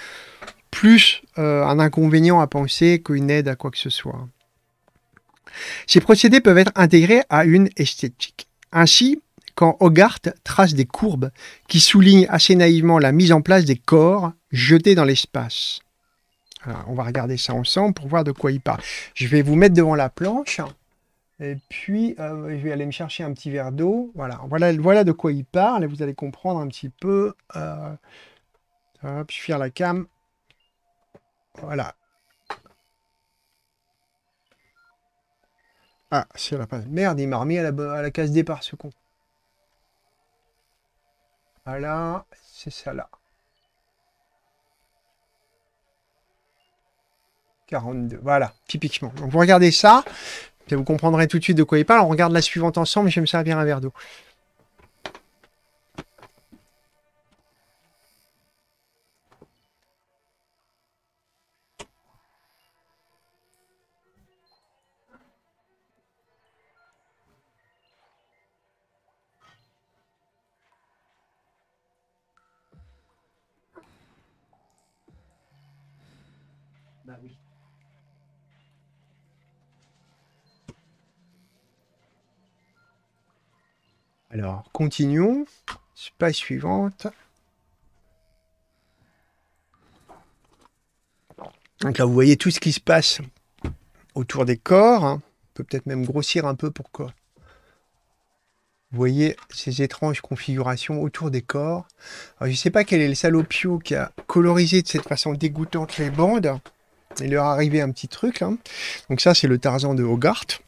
plus un inconvénient à penser qu'une aide à quoi que ce soit. Ces procédés peuvent être intégrés à une esthétique. Ainsi, quand Hogarth trace des courbes qui soulignent assez naïvement la mise en place des corps jetés dans l'espace. on va regarder ça ensemble pour voir de quoi il parle. Je vais vous mettre devant la planche et puis euh, je vais aller me chercher un petit verre d'eau. Voilà, voilà, de quoi il parle et vous allez comprendre un petit peu. Euh, hop, je la cam. Voilà, Ah, c'est la a Merde, il m'a remis à la, à la case départ, ce con. Voilà, c'est ça là. 42, voilà, typiquement. Donc vous regardez ça, vous comprendrez tout de suite de quoi il parle. On regarde la suivante ensemble, je vais me servir un verre d'eau. Alors, continuons. Page suivante. Donc là, vous voyez tout ce qui se passe autour des corps. Hein. peut peut-être même grossir un peu pourquoi. vous voyez ces étranges configurations autour des corps. je ne sais pas quel est le salopio qui a colorisé de cette façon dégoûtante les bandes. Il leur arrivé un petit truc. Hein. Donc ça, c'est le Tarzan de Hogarth.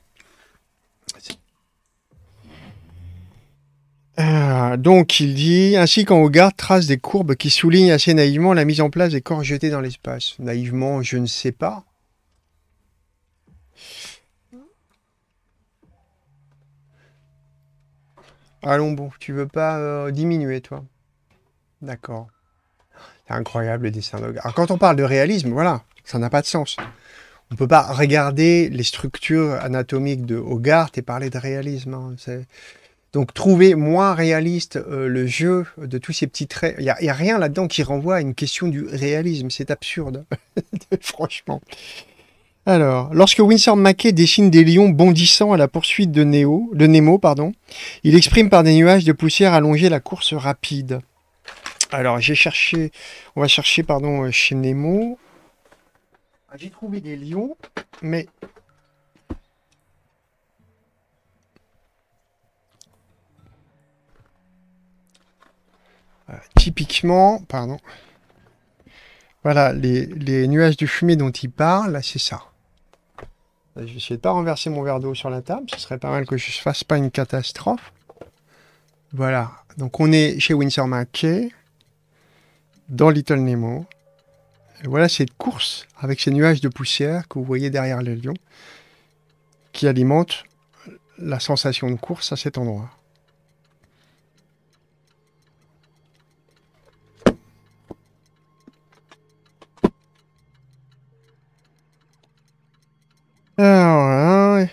Euh, donc il dit ainsi quand Hogarth trace des courbes qui soulignent assez naïvement la mise en place des corps jetés dans l'espace. Naïvement, je ne sais pas. Allons bon, tu veux pas euh, diminuer toi. D'accord. C'est incroyable le dessin d'Hogarth. Alors quand on parle de réalisme, voilà, ça n'a pas de sens. On ne peut pas regarder les structures anatomiques de Hogarth et parler de réalisme. Hein, c'est... Donc trouver moins réaliste euh, le jeu de tous ces petits traits, il n'y a, rien là-dedans qui renvoie à une question du réalisme, c'est absurde, franchement. Alors, lorsque Winsor Mackey dessine des lions bondissant à la poursuite de, Néo, de Nemo, pardon, il exprime par des nuages de poussière allongés la course rapide. Alors, j'ai cherché, on va chercher, pardon, euh, chez Nemo. Ah, j'ai trouvé des lions, mais typiquement, pardon, voilà, les, nuages de fumée dont il parle, c'est ça. Je vais pas renverser mon verre d'eau sur la table, ce serait pas mal que je ne fasse pas une catastrophe. Voilà, donc on est chez Windsor Mackay, dans Little Nemo. voilà cette course avec ces nuages de poussière que vous voyez derrière les lions, qui alimentent la sensation de course à cet endroit. Alors, ah,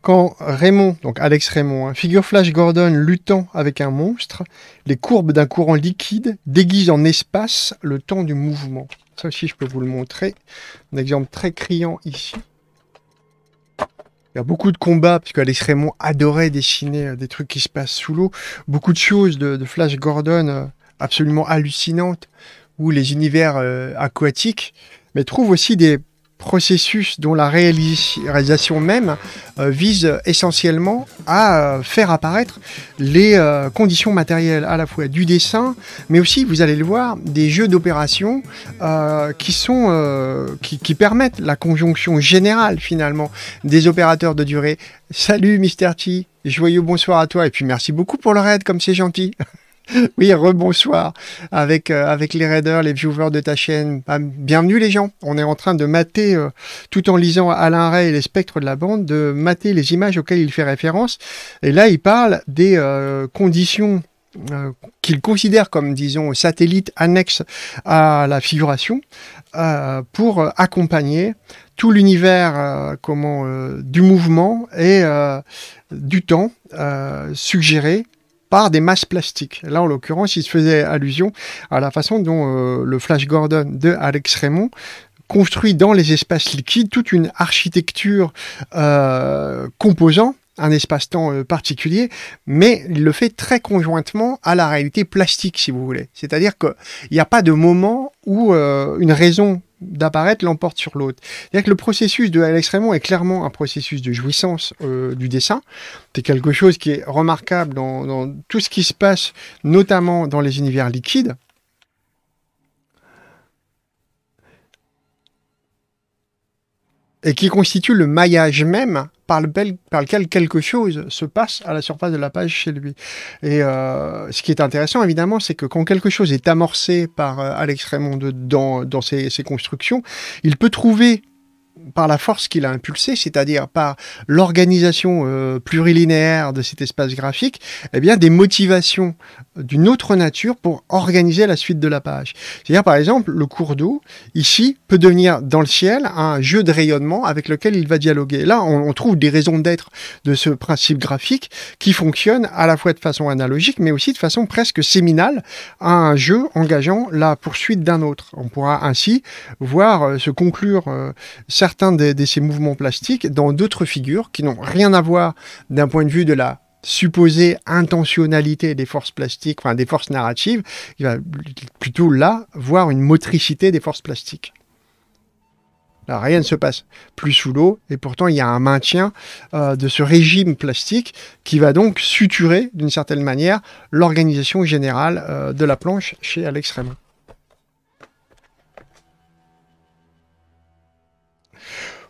quand Raymond, donc Alex Raymond, hein, figure Flash Gordon luttant avec un monstre, les courbes d'un courant liquide déguisent en espace le temps du mouvement. Ça aussi, je peux vous le montrer. Un exemple très criant ici. Il y a beaucoup de combats, puisque Alex Raymond adorait dessiner euh, des trucs qui se passent sous l'eau. Beaucoup de choses de, Flash Gordon euh, absolument hallucinantes, ou les univers euh, aquatiques, mais trouve aussi des processus dont la réalisation même euh, vise essentiellement à euh, faire apparaître les euh, conditions matérielles à la fois du dessin, mais aussi, vous allez le voir, des jeux d'opérations qui sont qui, qui, permettent la conjonction générale finalement des opérateurs de durée. Salut Mister T, joyeux bonsoir à toi et puis merci beaucoup pour le raid comme c'est gentil. Oui, rebonsoir avec euh, avec les raiders, les viewers de ta chaîne. Bah, bienvenue les gens. On est en train de mater, euh, tout en lisant Alain Ray et les spectres de la bande, de mater les images auxquelles il fait référence. Et là, il parle des euh, conditions qu'il considère comme, disons, satellites annexes à la figuration pour accompagner tout l'univers du mouvement et du temps suggéré par des masses plastiques. Là, en l'occurrence, il se faisait allusion à la façon dont euh, le Flash Gordon de Alex Raymond construit dans les espaces liquides toute une architecture euh, composant un espace-temps euh, particulier, mais il le fait très conjointement à la réalité plastique, si vous voulez. C'est-à-dire qu'il n'y a pas de moment ou euh, une raison d'apparaître l'emporte sur l'autre. C'est-à-dire que le processus de Alex est clairement un processus de jouissance euh, du dessin. C'est quelque chose qui est remarquable dans, tout ce qui se passe, notamment dans les univers liquides. et qui constitue le maillage même par, lequel, quelque chose se passe à la surface de la page chez lui. Et euh, ce qui est intéressant, évidemment, c'est que quand quelque chose est amorcé par euh, Alex Raymond dans, dans ses, constructions, il peut trouver par la force qu'il a impulsée, c'est-à-dire par l'organisation euh, plurilinéaire de cet espace graphique, eh bien des motivations euh, d'une autre nature pour organiser la suite de la page. C'est-à-dire par exemple le cours d'eau ici peut devenir dans le ciel un jeu de rayonnement avec lequel il va dialoguer. Là, on, trouve des raisons d'être de ce principe graphique qui fonctionne à la fois de façon analogique, mais aussi de façon presque séminale à un jeu engageant la poursuite d'un autre. On pourra ainsi voir euh, se conclure certains certains de, ces mouvements plastiques dans d'autres figures qui n'ont rien à voir d'un point de vue de la supposée intentionnalité des forces plastiques, enfin des forces narratives, il va plutôt là voir une motricité des forces plastiques. rien ne se passe plus sous l'eau, et pourtant il y a un maintien euh, de ce régime plastique qui va donc suturer d'une certaine manière l'organisation générale euh, de la planche chez Alex Raymond.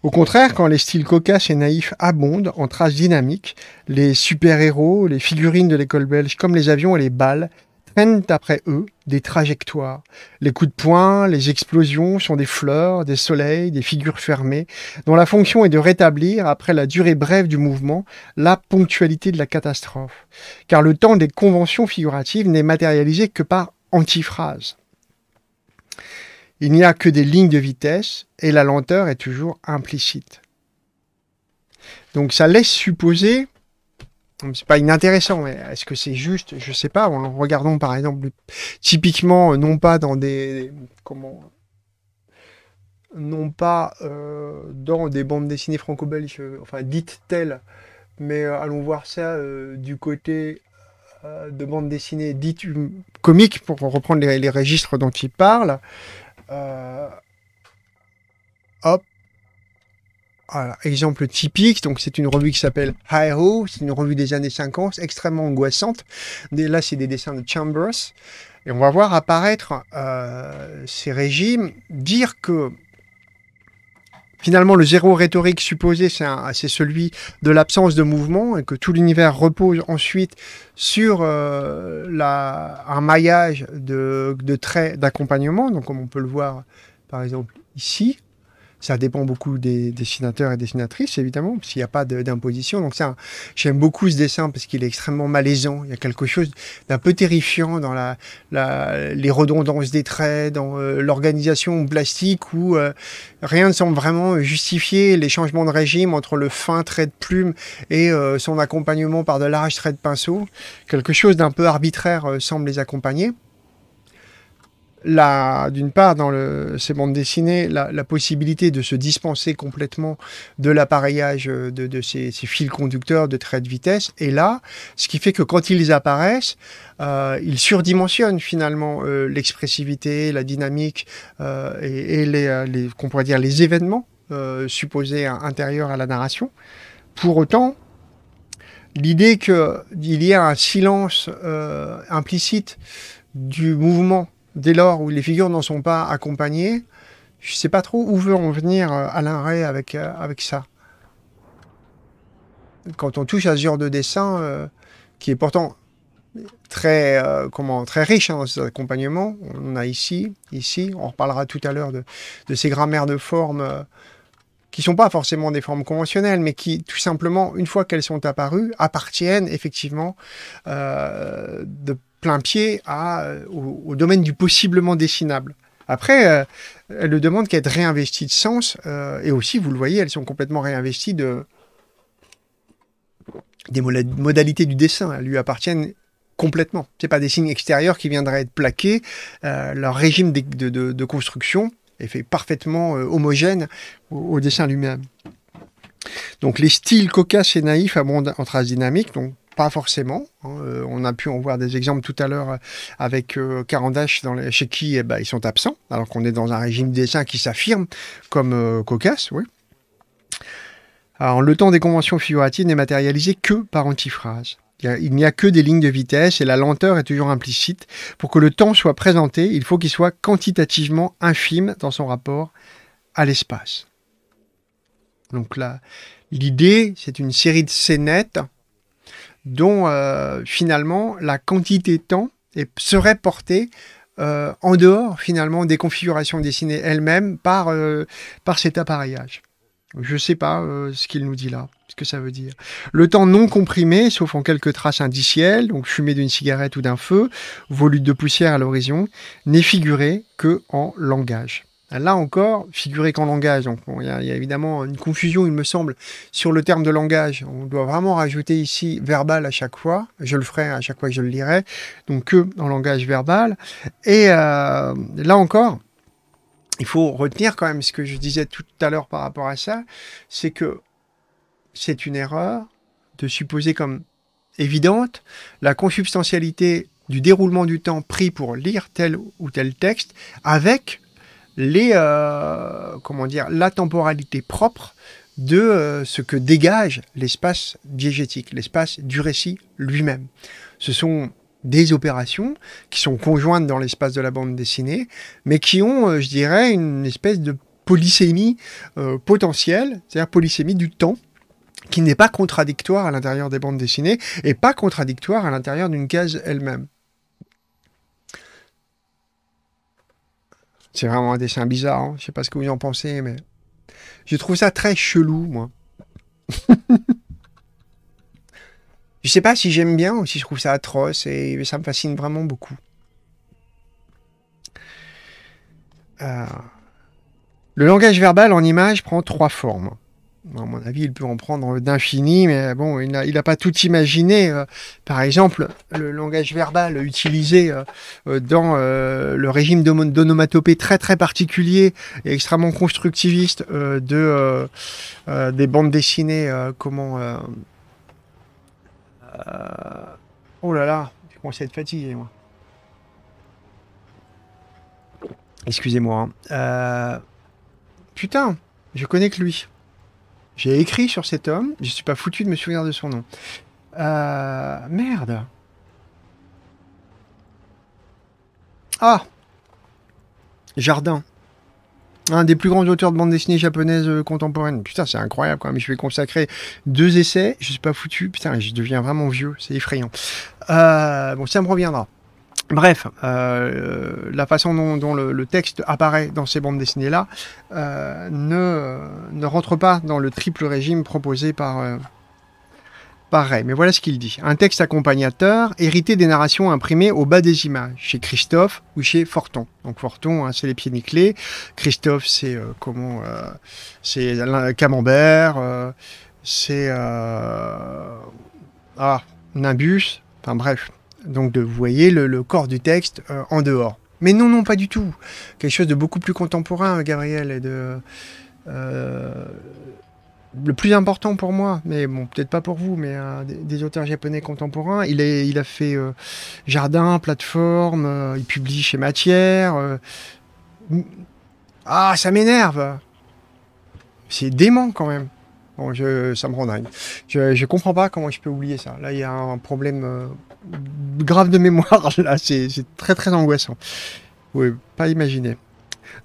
Au contraire, quand les styles cocasses et naïfs abondent en traces dynamiques, les super-héros, les figurines de l'école belge comme les avions et les balles traînent après eux des trajectoires. Les coups de poing, les explosions sont des fleurs, des soleils, des figures fermées, dont la fonction est de rétablir, après la durée brève du mouvement, la ponctualité de la catastrophe. Car le temps des conventions figuratives n'est matérialisé que par antiphrase. Il n'y a que des lignes de vitesse et la lenteur est toujours implicite. Donc ça laisse supposer, c'est pas inintéressant, mais est-ce que c'est juste Je ne sais pas. En regardant par exemple, typiquement, euh, non pas dans des comment, non pas euh, dans des bandes dessinées franco-belges, euh, enfin dites telles, mais allons voir ça du côté de bandes dessinées dites hum, comiques pour reprendre les, les, registres dont il parle. Euh, hop. exemple typique, donc c'est une revue qui s'appelle Hi c'est une revue des années 50, extrêmement angoissante. là, c'est des dessins de Chambers. Et on va voir apparaître euh, ces régimes, dire que Finalement, le zéro rhétorique supposé, c'est celui de l'absence de mouvement et que tout l'univers repose ensuite sur euh, un maillage de, de traits d'accompagnement. Donc, comme on peut le voir, par exemple, ici. Ça dépend beaucoup des dessinateurs et dessinatrices, évidemment, s'il n'y a pas d'imposition. Donc ça, j'aime beaucoup ce dessin parce qu'il est extrêmement malaisant. Il y a quelque chose d'un peu terrifiant dans la, la, les redondances des traits, dans euh, l'organisation plastique où euh, rien ne semble vraiment justifier les changements de régime entre le fin trait de plume et euh, son accompagnement par de larges traits de pinceau. Quelque chose d'un peu arbitraire semble les accompagner d'une part, dans le, ces bandes dessinées, la, la, possibilité de se dispenser complètement de l'appareillage euh, de, de ces, ces, fils conducteurs de trait de vitesse. Et là, ce qui fait que quand ils apparaissent, euh, ils surdimensionnent finalement euh, l'expressivité, la dynamique euh, et, et, les, euh, les qu'on pourrait dire les événements supposés intérieurs à la narration. Pour autant, l'idée qu'il y a un silence implicite du mouvement dès lors où les figures n'en sont pas accompagnées, je ne sais pas trop où veut en venir euh, Alain Ray avec, euh, avec ça. Quand on touche à ce genre de dessin, euh, qui est pourtant très, comment, très riche en hein, dans ses accompagnements, on a ici, ici, on reparlera tout à l'heure de, ces grammaires de formes qui ne sont pas forcément des formes conventionnelles, mais qui, tout simplement, une fois qu'elles sont apparues, appartiennent effectivement de plein pied euh, au, domaine du possiblement dessinable. Après, euh, elle ne demande qu'à être de sens, euh, et aussi, vous le voyez, elles sont complètement réinvesties de, des modalités du dessin. Elles lui appartiennent complètement. Ce pas des signes extérieurs qui viendraient être plaqués. leur régime de, construction est fait parfaitement homogène au, dessin lui-même. Donc les styles cocasses et naïfs abondent en traces dynamiques, donc pas forcément. Hein. Euh, on a pu en voir des exemples tout à l'heure euh, avec Carandache, euh, dans les... chez qui eh ben, ils sont absents, alors qu'on est dans un régime dessin qui s'affirme comme cocasse. Oui. le temps des conventions figuratives n'est matérialisé que par antiphrase. Il n'y a que des lignes de vitesse et la lenteur est toujours implicite. Pour que le temps soit présenté, il faut qu'il soit quantitativement infime dans son rapport à l'espace. Donc là, l'idée, c'est une série de scénettes dont euh, finalement la quantité de temps serait portée euh, en dehors finalement des configurations dessinées elles-mêmes par, euh, cet appareillage. Je ne sais pas ce qu'il nous dit là, ce que ça veut dire. Le temps non comprimé, sauf en quelques traces indicielles, donc fumée d'une cigarette ou d'un feu, volute de poussière à l'horizon, n'est figuré que en langage. Là encore, figuré qu'en langage. Donc, il y, a évidemment une confusion, il me semble, sur le terme de langage. On doit vraiment rajouter ici verbal à chaque fois. Je le ferai à chaque fois que je le lirai. Donc, que en langage verbal. Et euh, là encore, il faut retenir quand même ce que je disais tout à l'heure par rapport à ça. C'est que c'est une erreur de supposer comme évidente la consubstantialité du déroulement du temps pris pour lire tel ou tel texte avec les, euh, comment dire, la temporalité propre de euh, ce que dégage l'espace diégétique, l'espace du récit lui-même. Ce sont des opérations qui sont conjointes dans l'espace de la bande dessinée, mais qui ont, euh, je dirais, une espèce de polysémie potentielle, c'est-à-dire polysémie du temps, qui n'est pas contradictoire à l'intérieur des bandes dessinées et pas contradictoire à l'intérieur d'une case elle-même. C'est vraiment un dessin bizarre. Hein. je ne sais pas ce que vous en pensez, mais je trouve ça très chelou, moi. je sais pas si j'aime bien ou si je trouve ça atroce et ça me fascine vraiment beaucoup. Euh, le langage verbal en image prend trois formes à mon avis, il peut en prendre d'infini, mais bon, il n'a pas tout imaginé. Euh, par exemple, le langage verbal utilisé euh, euh, dans le régime d'onomatopée très très particulier et extrêmement constructiviste de, des bandes dessinées, comment... oh là là, j'ai commencé à être fatigué, moi. Excusez-moi. Hein. Putain, je connais que lui. J'ai écrit sur cet homme, je suis pas foutu de me souvenir de son nom. Euh, merde. Ah Jardin. Un des plus grands auteurs de bande dessinée japonaise euh, contemporaine. Putain, c'est incroyable quand même. Je vais consacrer deux essais. Je suis pas foutu. Putain, je deviens vraiment vieux. C'est effrayant. Euh, bon, ça me reviendra. Bref, euh, la façon dont, le, texte apparaît dans ces bandes dessinées-là euh, ne, rentre pas dans le triple régime proposé par, euh, Ray. Mais voilà ce qu'il dit. Un texte accompagnateur, hérité des narrations imprimées au bas des images, chez Christophe ou chez Forton. Donc Forton, hein, c'est les pieds nickelés. Christophe, c'est euh, comment C'est Camembert. c'est ah, Nimbus. Enfin bref donc de, vous voyez le, corps du texte euh, en dehors. Mais non, non, pas du tout. Quelque chose de beaucoup plus contemporain, Gabriel, de... Euh, le plus important pour moi, mais bon, peut-être pas pour vous, mais des, auteurs japonais contemporains, il, a fait euh, Jardin, Plateforme, il publie chez Matière. ah, ça m'énerve C'est dément quand même. Bon, je, ça me rend dingue. Je, je comprends pas comment je peux oublier ça. Là, il y a un problème grave de mémoire, là, c'est très très angoissant. Oui, pas imaginer.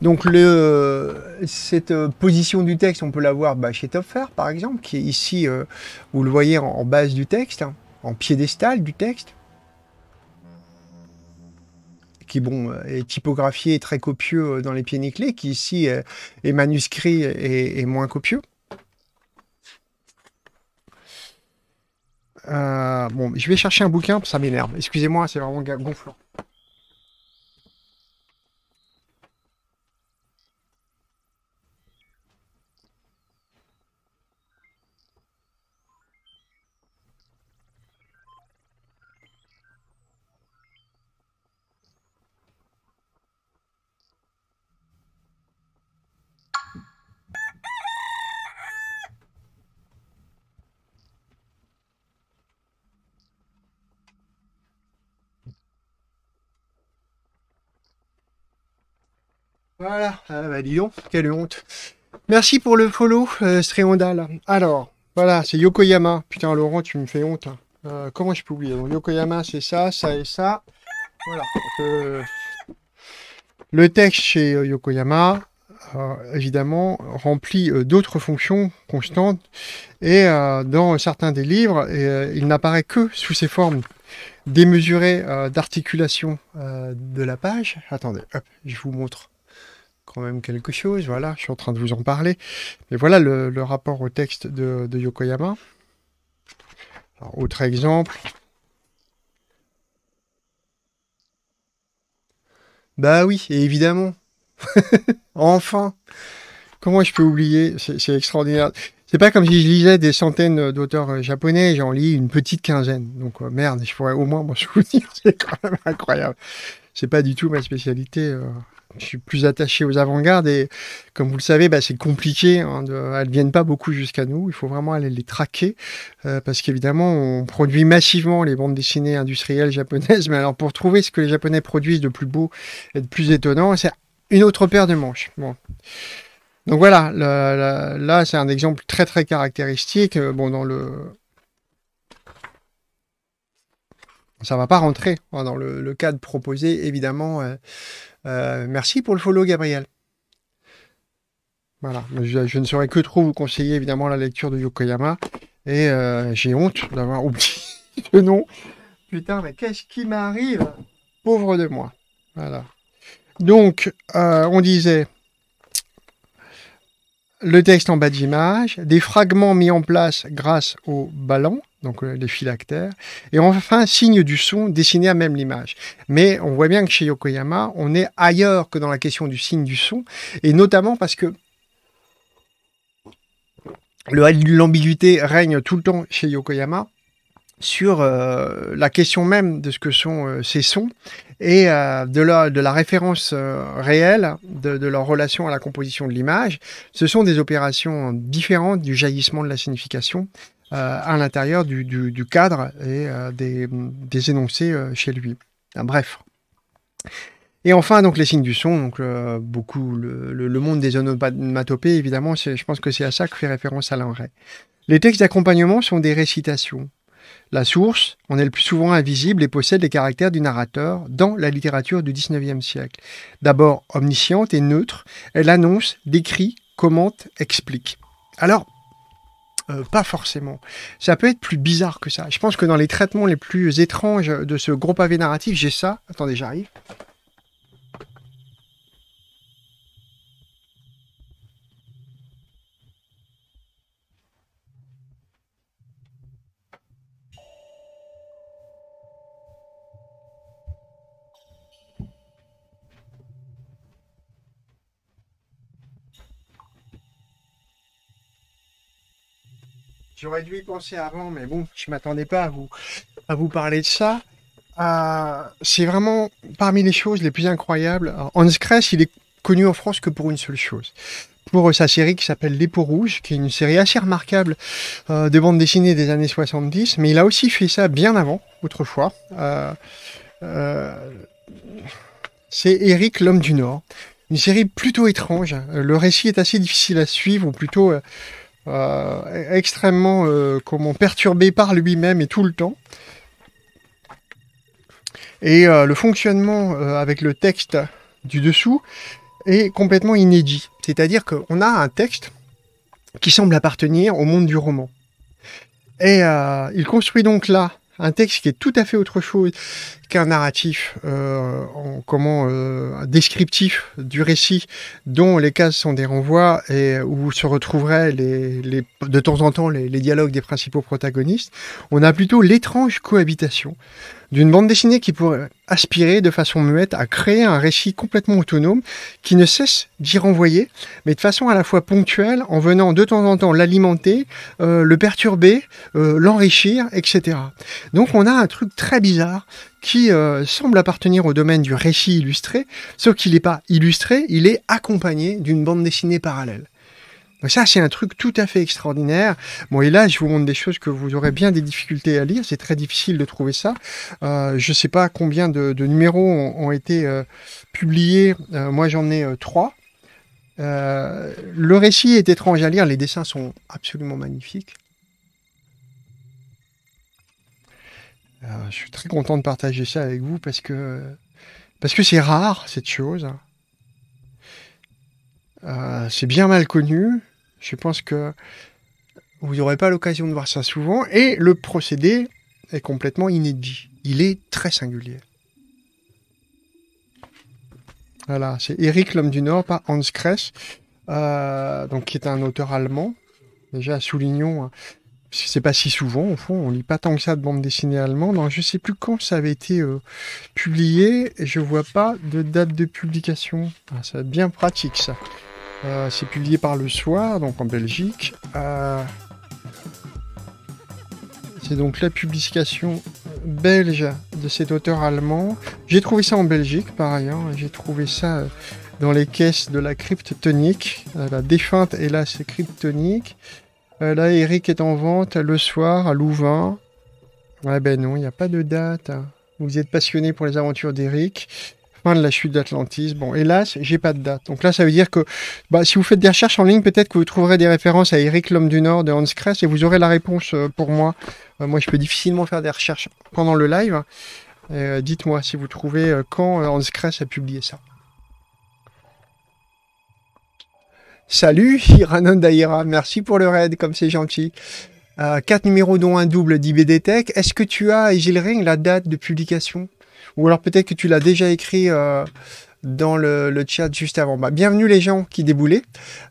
Donc le, cette euh, position du texte, on peut la voir bah, chez Topfer, par exemple, qui est ici, euh, vous le voyez en, base du texte, hein, en piédestal du texte, qui bon, euh, est typographié et très copieux dans les pieds clés qui ici est, manuscrit et moins copieux. Euh, bon, je vais chercher un bouquin, ça m'énerve. Excusez-moi, c'est vraiment gonflant. Voilà, ah bah dis donc, quelle honte. Merci pour le follow, euh, Alors, voilà, c'est Yokoyama. Putain, Laurent, tu me fais honte. Hein. Euh, comment je peux oublier Yokoyama, c'est ça, ça et ça. Voilà. Euh, le texte chez euh, Yokoyama, évidemment, remplit d'autres fonctions constantes. Et dans certains des livres, il n'apparaît que sous ces formes démesurées d'articulation de la page. Attendez, hop, je vous montre même quelque chose. Voilà, je suis en train de vous en parler. Mais voilà le, rapport au texte de, Yokoyama. autre exemple. Bah oui, évidemment. enfin. Comment je peux oublier C'est extraordinaire. C'est pas comme si je lisais des centaines d'auteurs euh, japonais, j'en lis une petite quinzaine. Donc euh, merde, je pourrais au moins m'en souvenir, c'est quand même incroyable. C'est pas du tout ma spécialité, euh je suis plus attaché aux avant-gardes et comme vous le savez, bah, c'est compliqué. Hein, elles ne viennent pas beaucoup jusqu'à nous. Il faut vraiment aller les traquer euh, parce qu'évidemment, on produit massivement les bandes dessinées industrielles japonaises. Mais alors, pour trouver ce que les Japonais produisent de plus beau et de plus étonnant, c'est une autre paire de manches. Bon. Donc voilà, là, c'est un exemple très très caractéristique. Euh, bon, dans le ça va pas rentrer hein, dans le, cadre proposé, évidemment. Euh, euh, merci pour le follow, Gabriel. Voilà, je, ne saurais que trop vous conseiller, évidemment, la lecture de Yokoyama. Et euh, j'ai honte d'avoir oublié le nom. Putain, mais qu'est-ce qui m'arrive Pauvre de moi. Voilà. Donc, on disait, le texte en bas d'image, des fragments mis en place grâce au ballon, donc euh, les phylactères, et enfin signe du son dessiné à même l'image. Mais on voit bien que chez Yokoyama, on est ailleurs que dans la question du signe du son, et notamment parce que l'ambiguïté règne tout le temps chez Yokoyama sur euh, la question même de ce que sont euh, ces sons et euh, de, la, référence euh, réelle de, leur relation à la composition de l'image. Ce sont des opérations différentes du jaillissement de la signification euh, à l'intérieur du, cadre et des, énoncés chez lui. bref. Et enfin, donc les signes du son, donc beaucoup le, monde des onomatopées, évidemment, je pense que c'est à ça que fait référence Alain Ray. Les textes d'accompagnement sont des récitations. La source on est le plus souvent invisible et possède les caractères du narrateur dans la littérature du XIXe siècle. D'abord omnisciente et neutre, elle annonce, décrit, commente, explique. Alors, euh, pas forcément. Ça peut être plus bizarre que ça. Je pense que dans les traitements les plus étranges de ce gros pavé narratif, j'ai ça. Attendez, j'arrive. J'aurais dû y penser avant, mais bon, je m'attendais pas à vous, à vous parler de ça. Euh, c'est vraiment parmi les choses les plus incroyables. Euh, Hans Kress, il est connu en France que pour une seule chose. Pour euh, sa série qui s'appelle Les Rouge, Rouges, qui est une série assez remarquable de bande dessinée des années 70, mais il a aussi fait ça bien avant, autrefois. c'est Eric l'Homme du Nord. Une série plutôt étrange. Le récit est assez difficile à suivre, ou plutôt euh, extrêmement euh, comment, perturbé par lui-même et tout le temps. Et euh, le fonctionnement avec le texte du dessous est complètement inédit. C'est-à-dire qu'on a un texte qui semble appartenir au monde du roman. Et il construit donc là un texte qui est tout à fait autre chose qu'un narratif, euh, en, comment euh, descriptif du récit, dont les cases sont des renvois et où se retrouveraient les, de temps en temps les dialogues des principaux protagonistes. On a plutôt l'étrange cohabitation d'une bande dessinée qui pourrait aspirer de façon muette à créer un récit complètement autonome qui ne cesse d'y renvoyer, mais de façon à la fois ponctuelle, en venant de temps en temps l'alimenter, euh, le perturber, euh, l'enrichir, etc. Donc on a un truc très bizarre qui euh, semble appartenir au domaine du récit illustré, sauf qu'il n'est pas illustré, il est accompagné d'une bande dessinée parallèle ça, c'est un truc tout à fait extraordinaire. Bon, et là, je vous montre des choses que vous aurez bien des difficultés à lire. C'est très difficile de trouver ça. Euh, je ne sais pas combien de, numéros ont, été euh, publiés. Euh, moi, j'en ai trois. le récit est étrange à lire. Les dessins sont absolument magnifiques. je suis très content de partager ça avec vous parce que parce que c'est rare cette chose. c'est bien mal connu. Je pense que vous n'aurez pas l'occasion de voir ça souvent. Et le procédé est complètement inédit. Il est très singulier. Voilà, c'est Eric l'homme du Nord par Hans Kress, euh, donc qui est un auteur allemand. Déjà, soulignons, hein, c'est pas si souvent, au fond, on lit pas tant que ça de bande dessinée allemande. Je je sais plus quand ça avait été euh, publié, et je vois pas de date de publication. C'est ah, bien pratique, ça. Euh, c'est publié par Le Soir, donc en Belgique. Euh, c'est donc la publication belge de cet auteur allemand. J'ai trouvé ça en Belgique, par ailleurs. J'ai trouvé ça euh, dans les caisses de la cryptonique. La défunte, hélas, cryptonique. Là, Eric est en vente le soir à Louvain. Ouais, ben non, il n'y a pas de date. Hein. Vous êtes passionné pour les aventures d'Eric de la chute d'Atlantis. Bon, hélas, j'ai pas de date. Donc là, ça veut dire que bah, si vous faites des recherches en ligne, peut-être que vous trouverez des références à Eric l'homme du Nord de Hans Kress et vous aurez la réponse euh, pour moi. Euh, moi, je peux difficilement faire des recherches pendant le live. Euh, dites-moi si vous trouvez quand Hans Kress a publié ça. Salut, Hiranon Daira, merci pour le raid, comme c'est gentil. Quatre numéros dont un double d'IBD Tech. Est-ce que tu as, Ring, la date de publication ou alors peut-être que tu l'as déjà écrit euh, dans le, le, chat juste avant. Bah, bienvenue les gens qui déboulaient.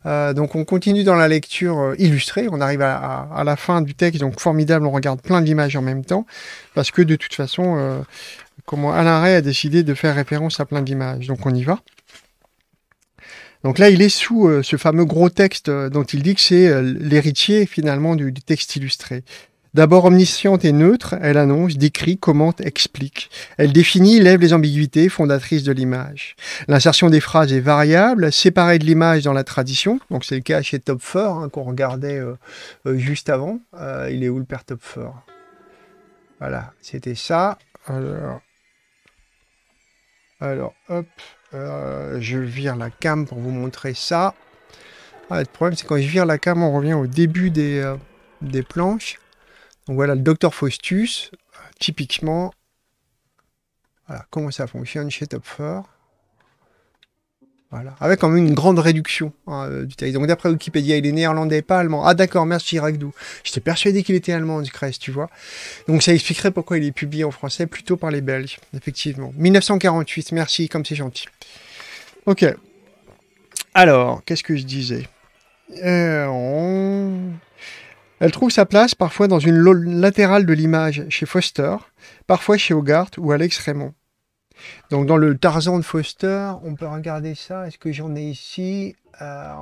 Euh, donc on continue dans la lecture euh, illustrée. On arrive à, la fin du texte, donc formidable. On regarde plein d'images en même temps parce que de toute façon, euh, comment Alain Ray a décidé de faire référence à plein d'images. Donc on y va. Donc là, il est sous ce fameux gros texte dont il dit que c'est l'héritier finalement du, texte illustré. D'abord omnisciente et neutre, elle annonce, décrit, commente, explique. Elle définit, lève les ambiguïtés fondatrices de l'image. L'insertion des phrases est variable, séparée de l'image dans la tradition. Donc c'est le cas chez Topfer hein, qu'on regardait euh, euh, juste avant. Euh, il est où le père Topfer Voilà, c'était ça. Alors, alors hop, je vire la cam pour vous montrer ça. Ah, le problème c'est quand je vire la cam, on revient au début des, des planches. Donc voilà, le docteur Faustus, typiquement, voilà comment ça fonctionne chez Topfer. Voilà, avec quand même une grande réduction hein, euh, du taille. Donc d'après Wikipédia, il est néerlandais, pas allemand. Ah d'accord, merci Ragdou. J'étais persuadé qu'il était allemand, du Crest, tu vois. Donc ça expliquerait pourquoi il est publié en français plutôt par les Belges, effectivement. 1948, merci, comme c'est gentil. Ok. Alors, qu'est-ce que je disais euh, elle trouve sa place parfois dans une latérale de l'image chez Foster, parfois chez Hogarth ou Alex Raymond. Donc dans le Tarzan de Foster, on peut regarder ça. Est-ce que j'en ai ici euh,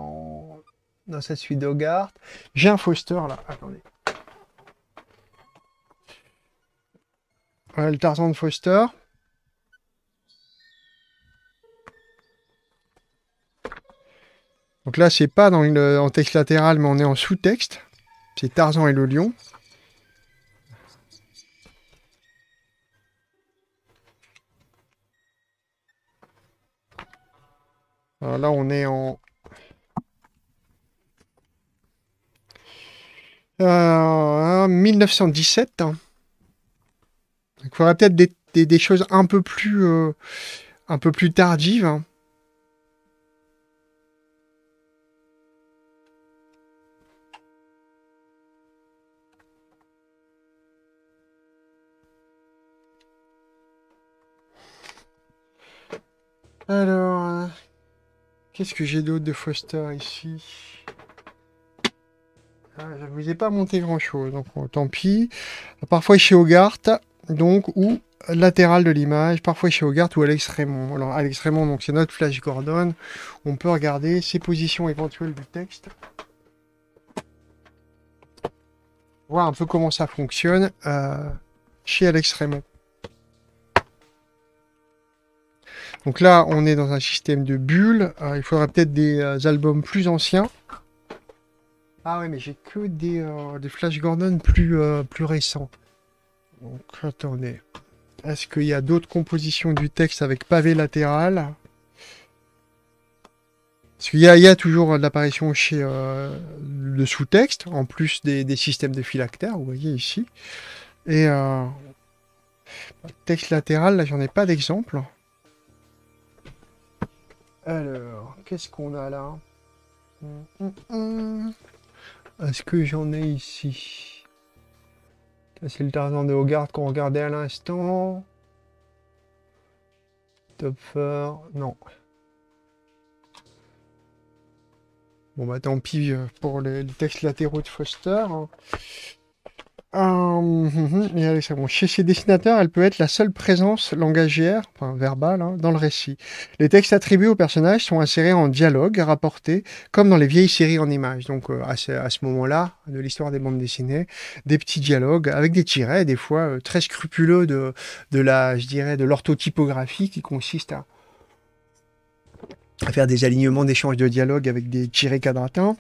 Dans cette suite d'Hogarth. J'ai un Foster là. Attendez. Voilà le Tarzan de Foster. Donc là, c'est pas dans le, en texte latéral, mais on est en sous-texte. C'est Tarzan et le lion. là, on est en... 1917. Euh, hein. il faudrait peut-être des, choses un peu plus, euh, un peu plus tardives. Hein. Alors, euh, qu'est-ce que j'ai d'autre de Foster ici ah, Je ne vous ai pas monté grand-chose, donc euh, tant pis. Parfois chez Hogarth, donc, ou latéral de l'image, parfois chez Hogarth ou Alex Raymond. Alors, Alex Raymond, donc c'est notre Flash Gordon. On peut regarder ses positions éventuelles du texte. Voir un peu comment ça fonctionne euh, chez Alex Raymond. Donc là, on est dans un système de bulles. Euh, il faudrait peut-être des euh, albums plus anciens. Ah oui mais j'ai que des, euh, des, Flash Gordon plus, plus récents. Donc attendez. Est-ce qu'il y a d'autres compositions du texte avec pavé latéral Parce qu'il y, a toujours l'apparition chez le sous-texte, en plus des, des, systèmes de phylactères, vous voyez ici. Et texte latéral, là j'en ai pas d'exemple. Alors, qu'est-ce qu'on a là mm, mm, mm. Est-ce que j'en ai ici C'est le Tarzan de Hogarth qu'on regardait à l'instant. Top non. Bon bah tant pis euh, pour les, textes latéraux de Foster. Hein. Euh, mhm, Chez ces dessinateurs, elle peut être la seule présence langagière, enfin verbale, hein, dans le récit. Les textes attribués aux personnages sont insérés en dialogue, rapportés, comme dans les vieilles séries en images. Donc euh, à ce, moment-là de l'histoire des bandes dessinées, des petits dialogues avec des tirets, des fois euh, très scrupuleux de, la, je dirais, de l'orthotypographie qui consiste à, à faire des alignements d'échanges de dialogue avec des tirets quadratins.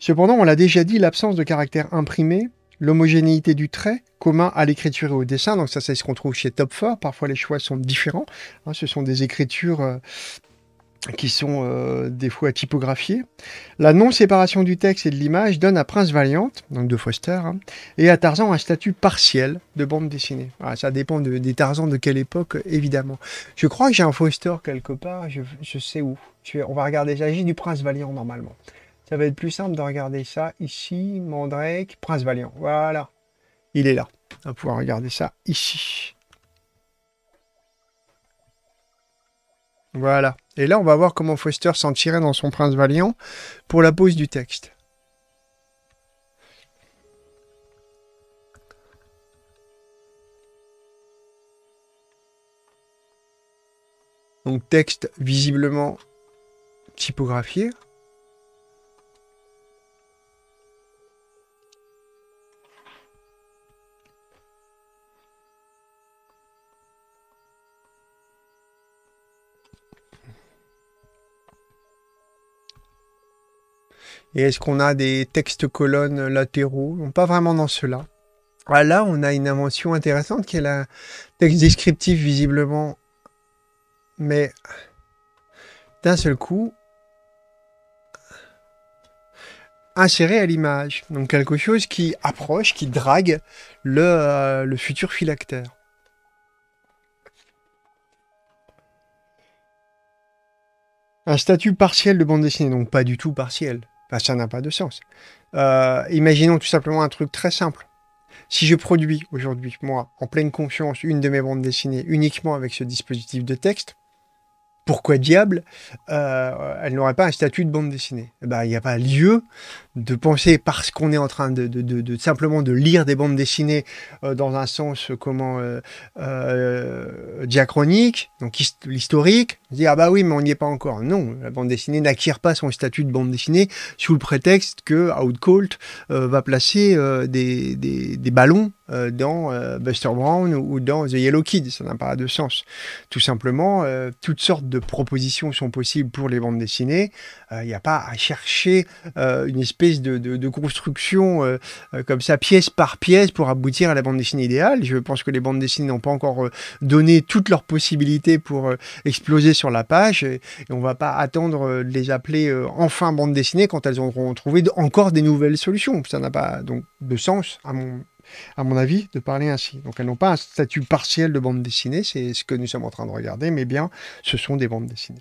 Cependant, on l'a déjà dit, l'absence de caractère imprimé, l'homogénéité du trait, commun à l'écriture et au dessin, donc ça c'est ce qu'on trouve chez Topfer, parfois les choix sont différents, hein, ce sont des écritures euh, qui sont euh, des fois typographiées. La non-séparation du texte et de l'image donne à Prince Valiant, donc de Foster, hein, et à Tarzan un statut partiel de bande dessinée. Ah, ça dépend des Tarzans de quelle époque, évidemment. Je crois que j'ai un Foster quelque part, je, sais où. on va regarder, il du Prince Valiant normalement. Ça va être plus simple de regarder ça ici, Mandrake, Prince Valiant. Voilà, il est là. On va pouvoir regarder ça ici. Voilà. Et là, on va voir comment Foster s'en tirait dans son Prince Valiant pour la pose du texte. Donc texte visiblement typographié. Et est-ce qu'on a des textes colonnes latéraux non, Pas vraiment dans cela. Ah, là, on a une invention intéressante qui est la texte descriptif, visiblement. Mais d'un seul coup, inséré à l'image. Donc quelque chose qui approche, qui drague le, euh, le futur phylactère. Un statut partiel de bande dessinée, donc pas du tout partiel ça n'a pas de sens. Euh, imaginons tout simplement un truc très simple. Si je produis aujourd'hui, moi, en pleine confiance, une de mes bandes dessinées uniquement avec ce dispositif de texte, pourquoi diable euh, elle n'aurait pas un statut de bande dessinée eh ben, Il n'y a pas lieu de penser, parce qu'on est en train de, simplement de lire des bandes dessinées euh, dans un sens comment euh, diachronique, donc l'historique, dire ah bah oui, mais on n'y est pas encore. Non, la bande dessinée n'acquiert pas son statut de bande dessinée sous le prétexte que Colt va placer des, ballons euh, dans euh, Buster Brown ou dans The Yellow Kid. Ça n'a pas de sens. Tout simplement, euh, toutes sortes de propositions sont possibles pour les bandes dessinées. Il n'y a pas à chercher une espèce de, construction comme ça, pièce par pièce, pour aboutir à la bande dessinée idéale. Je pense que les bandes dessinées n'ont pas encore donné toutes leurs possibilités pour exploser sur la page. Et, on ne va pas attendre de les appeler enfin bandes dessinées quand elles auront trouvé encore des nouvelles solutions. Ça n'a pas donc de sens à mon à mon avis, de parler ainsi. Donc elles n'ont pas un statut partiel de bande dessinée, c'est ce que nous sommes en train de regarder, mais bien ce sont des bandes dessinées.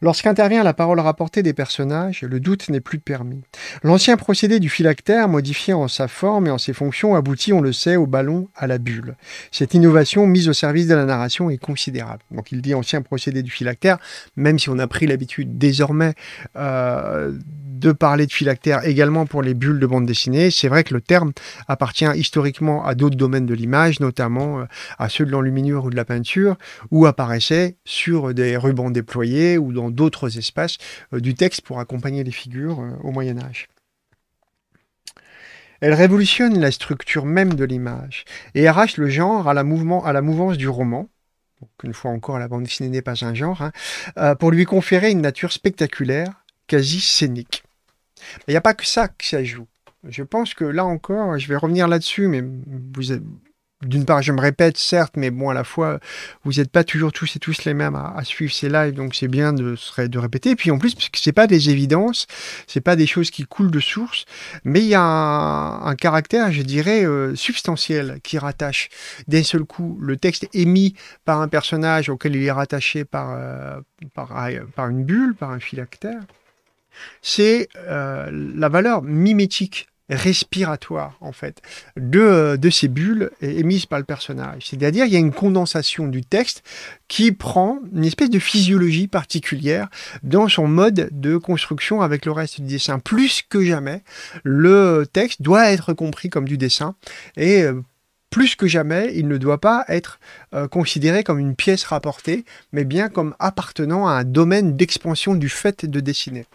Lorsqu'intervient la parole rapportée des personnages, le doute n'est plus permis. L'ancien procédé du phylactère, modifié en sa forme et en ses fonctions, aboutit, on le sait, au ballon, à la bulle. Cette innovation mise au service de la narration est considérable. Donc il dit ancien procédé du phylactère, même si on a pris l'habitude désormais euh, de parler de phylactère également pour les bulles de bande dessinée, c'est vrai que le terme appartient historiquement historiquement à d'autres domaines de l'image, notamment euh, à ceux de l'enluminure ou de la peinture, où apparaissait sur des rubans déployés ou dans d'autres espaces euh, du texte pour accompagner les figures euh, au Moyen Âge. Elle révolutionne la structure même de l'image et arrache le genre à la, mouvance du roman, donc une fois encore la bande dessinée n'est pas un genre, hein, pour lui conférer une nature spectaculaire, quasi scénique. il n'y a pas que ça que ça joue. Je pense que là encore, je vais revenir là-dessus, mais vous êtes... D'une part, je me répète, certes, mais bon, à la fois, vous n'êtes pas toujours tous et tous les mêmes à, suivre ces lives, donc c'est bien de, de répéter. Et puis en plus, parce que c'est pas des évidences, c'est pas des choses qui coulent de source, mais il y a un, caractère, je dirais, euh, substantiel qui rattache d'un seul coup le texte émis par un personnage auquel il est rattaché par, euh, euh, par, une bulle, par un phylactère c'est la valeur mimétique respiratoire, en fait, de, euh, ces bulles émises par le personnage. C'est-à-dire, il y a une condensation du texte qui prend une espèce de physiologie particulière dans son mode de construction avec le reste du dessin. Plus que jamais, le texte doit être compris comme du dessin et euh, plus que jamais, il ne doit pas être euh, considéré comme une pièce rapportée, mais bien comme appartenant à un domaine d'expansion du fait de dessiner.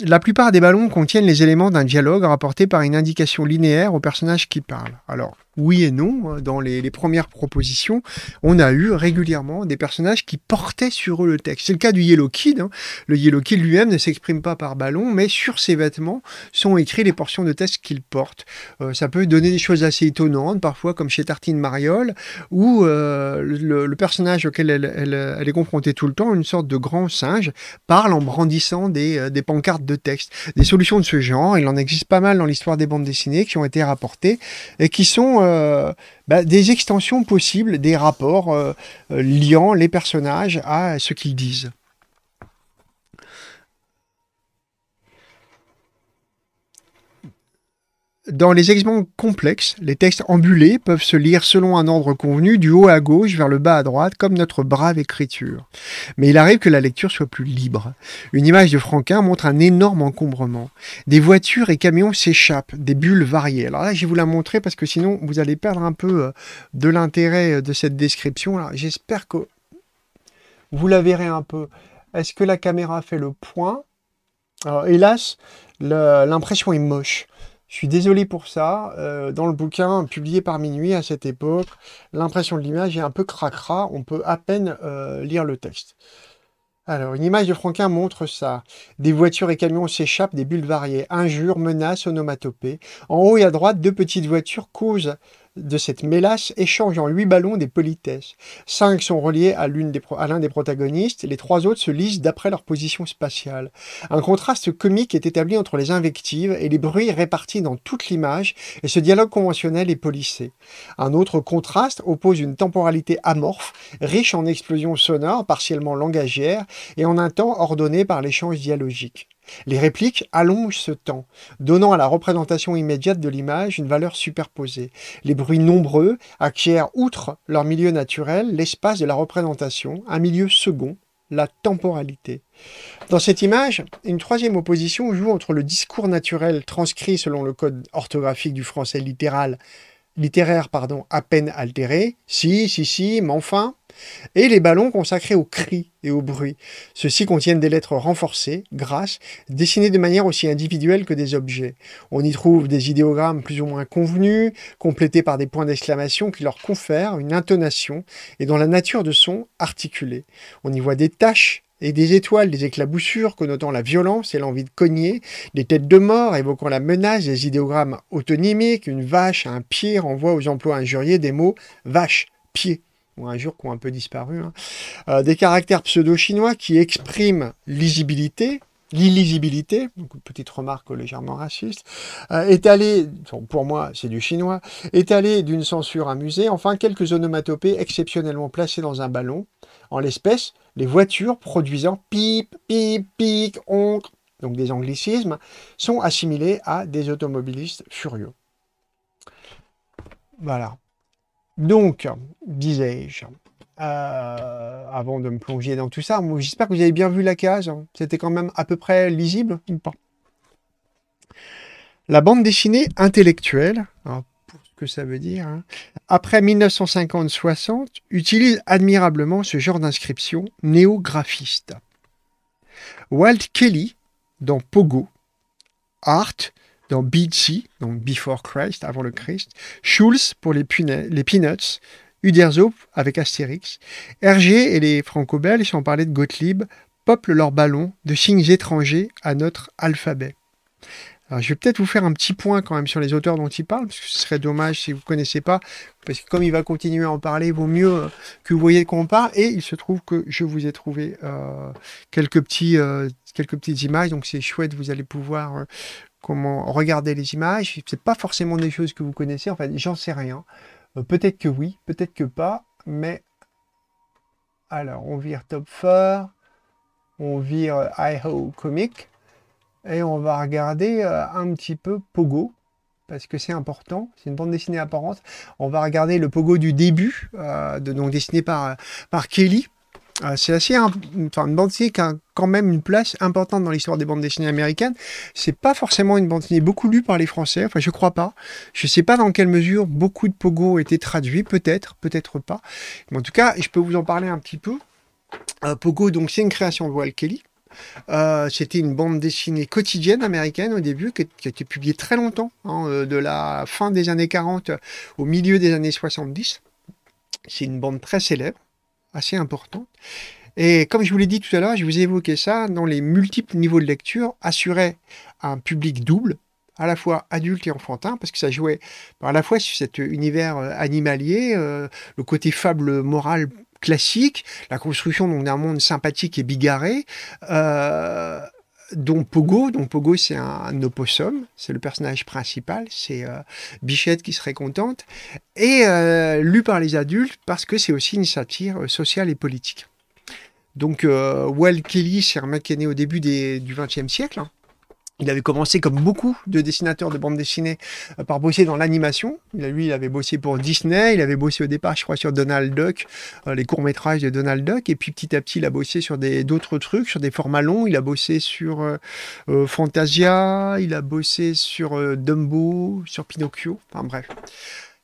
La plupart des ballons contiennent les éléments d'un dialogue rapporté par une indication linéaire au personnage qui parle. Alors, oui et non. Hein, dans les, premières propositions, on a eu régulièrement des personnages qui portaient sur eux le texte. C'est le cas du Yellow Kid. Hein. Le Yellow Kid lui-même ne s'exprime pas par ballon, mais sur ses vêtements sont écrits les portions de texte qu'il porte. Euh, ça peut donner des choses assez étonnantes, parfois comme chez Tartine Mariol, où euh, le, personnage auquel elle, est confrontée tout le temps, une sorte de grand singe, parle en brandissant des, euh, des pancartes de texte. Des solutions de ce genre, il en existe pas mal dans l'histoire des bandes dessinées qui ont été rapportées et qui sont euh, bah, des extensions possibles des rapports euh, euh, liant les personnages à ce qu'ils disent. Dans les exemples complexes, les textes ambulés peuvent se lire selon un ordre convenu du haut à gauche vers le bas à droite, comme notre brave écriture. Mais il arrive que la lecture soit plus libre. Une image de Franquin montre un énorme encombrement. Des voitures et camions s'échappent, des bulles variées. Alors là, je vais vous la montrer parce que sinon, vous allez perdre un peu euh, de l'intérêt euh, de cette description. J'espère que vous la verrez un peu. Est-ce que la caméra fait le point hélas, l'impression est moche. Je suis désolé pour ça. Euh, dans le bouquin publié par Minuit à cette époque, l'impression de l'image est un peu cracra. On peut à peine euh, lire le texte. Alors, une image de Franquin montre ça. Des voitures et camions s'échappent des bulles variées. Injures, menaces, onomatopées. En haut et à droite, deux petites voitures causent de cette mélasse échangeant en huit ballons des politesses. Cinq sont reliés à l'un des, des, protagonistes, les trois autres se lisent d'après leur position spatiale. Un contraste comique est établi entre les invectives et les bruits répartis dans toute l'image, et ce dialogue conventionnel est polissé. Un autre contraste oppose une temporalité amorphe, riche en explosions sonores partiellement langagières et en un temps ordonné par l'échange dialogique. Les répliques allongent ce temps, donnant à la représentation immédiate de l'image une valeur superposée. Les bruits nombreux acquièrent, outre leur milieu naturel, l'espace de la représentation, un milieu second, la temporalité. Dans cette image, une troisième opposition joue entre le discours naturel transcrit selon le code orthographique du français littéral littéraire pardon, à peine altéré, si, si, si, mais enfin, et les ballons consacrés aux cris et au bruit. Ceux-ci contiennent des lettres renforcées, grasses, dessinées de manière aussi individuelle que des objets. On y trouve des idéogrammes plus ou moins convenus, complétés par des points d'exclamation qui leur confèrent une intonation et dont la nature de son articulée. On y voit des taches et des étoiles, des éclaboussures connotant la violence et l'envie de cogner, des têtes de mort évoquant la menace, des idéogrammes autonymiques, une vache, un pied renvoient aux emplois injuriés des mots vache, pied ou injures qui ont un peu disparu, hein. euh, des caractères pseudo-chinois qui expriment lisibilité, l'illisibilité, petite remarque légèrement raciste, étalée, euh, pour moi c'est du chinois, étalée d'une censure amusée, enfin quelques onomatopées exceptionnellement placées dans un ballon, en l'espèce les voitures produisant pip, pip, pique, oncle, donc des anglicismes, sont assimilées à des automobilistes furieux. Voilà. Donc, disais-je, euh, avant de me plonger dans tout ça. J'espère que vous avez bien vu la case. Hein. C'était quand même à peu près lisible ou pas. La bande dessinée intellectuelle, pour ce que ça veut dire, hein, après 1950-60, utilise admirablement ce genre d'inscription néographiste. Walt Kelly, dans Pogo, Art, dans BC, donc Before Christ, avant le Christ, Schulz pour les Peanuts, Uderzo avec Astérix. Hergé et les franco-belges, sans parler de Gottlieb, peuplent leurs ballons de signes étrangers à notre alphabet. je vais peut-être vous faire un petit point quand même sur les auteurs dont il parle, parce que ce serait dommage si vous ne connaissez pas, parce que comme il va continuer à en parler, il vaut mieux euh, que vous voyez de quoi on parle. Et il se trouve que je vous ai trouvé euh, quelques, petits, euh, quelques petites images, donc c'est chouette, vous allez pouvoir comment regarder les images. Ce n'est pas forcément des choses que vous connaissez, en fait, j'en sais rien. Euh, peut-être que oui, peut-être que pas, mais... Alors, on vire Top 4, on vire euh, IHO Comic, et on va regarder euh, un petit peu Pogo, parce que c'est important, c'est une bande dessinée apparente. On va regarder le Pogo du début, de, donc dessiné par, par Kelly, ah, c'est assez, un... une bande dessinée qui a quand même une place importante dans l'histoire des bandes dessinées américaines. C'est pas forcément une bande dessinée beaucoup lue par les Français. Enfin, je crois pas. Je sais pas dans quelle mesure beaucoup de Pogo ont été traduits. Peut-être, peut-être pas. Mais en tout cas, je peux vous en parler un petit peu. Euh, Pogo, donc, c'est une création de Walt Kelly. Euh, c'était une bande dessinée quotidienne américaine au début qui, a été publiée très longtemps, hein, euh, de la fin des années 40 au milieu des années 70. C'est une bande très célèbre assez importante. Et comme je vous l'ai dit tout à l'heure, je vous ai évoqué ça, dans les multiples niveaux de lecture, assurait un public double, à la fois adulte et enfantin, parce que ça jouait à la fois sur cet univers euh, animalier, euh, le côté fable morale classique, la construction d'un monde sympathique et bigarré, euh, dont Pogo. Donc Pogo, c'est un, opossum, c'est le personnage principal, c'est euh, Bichette qui serait contente, et euh, lu par les adultes parce que c'est aussi une satire euh, sociale et politique. Donc well Kelly, c'est un mec qui est né au début du XXe siècle. Hein. Il avait commencé comme beaucoup de dessinateurs de bande dessinée euh, par bosser dans l'animation. Lui, il avait bossé pour Disney, il avait bossé au départ, je crois, sur Donald Duck, euh, les courts-métrages de Donald Duck. Et puis petit à petit, il a bossé sur d'autres trucs, sur des formats longs. Il a bossé sur euh, Fantasia, il a bossé sur Dumbo, sur Pinocchio, enfin bref.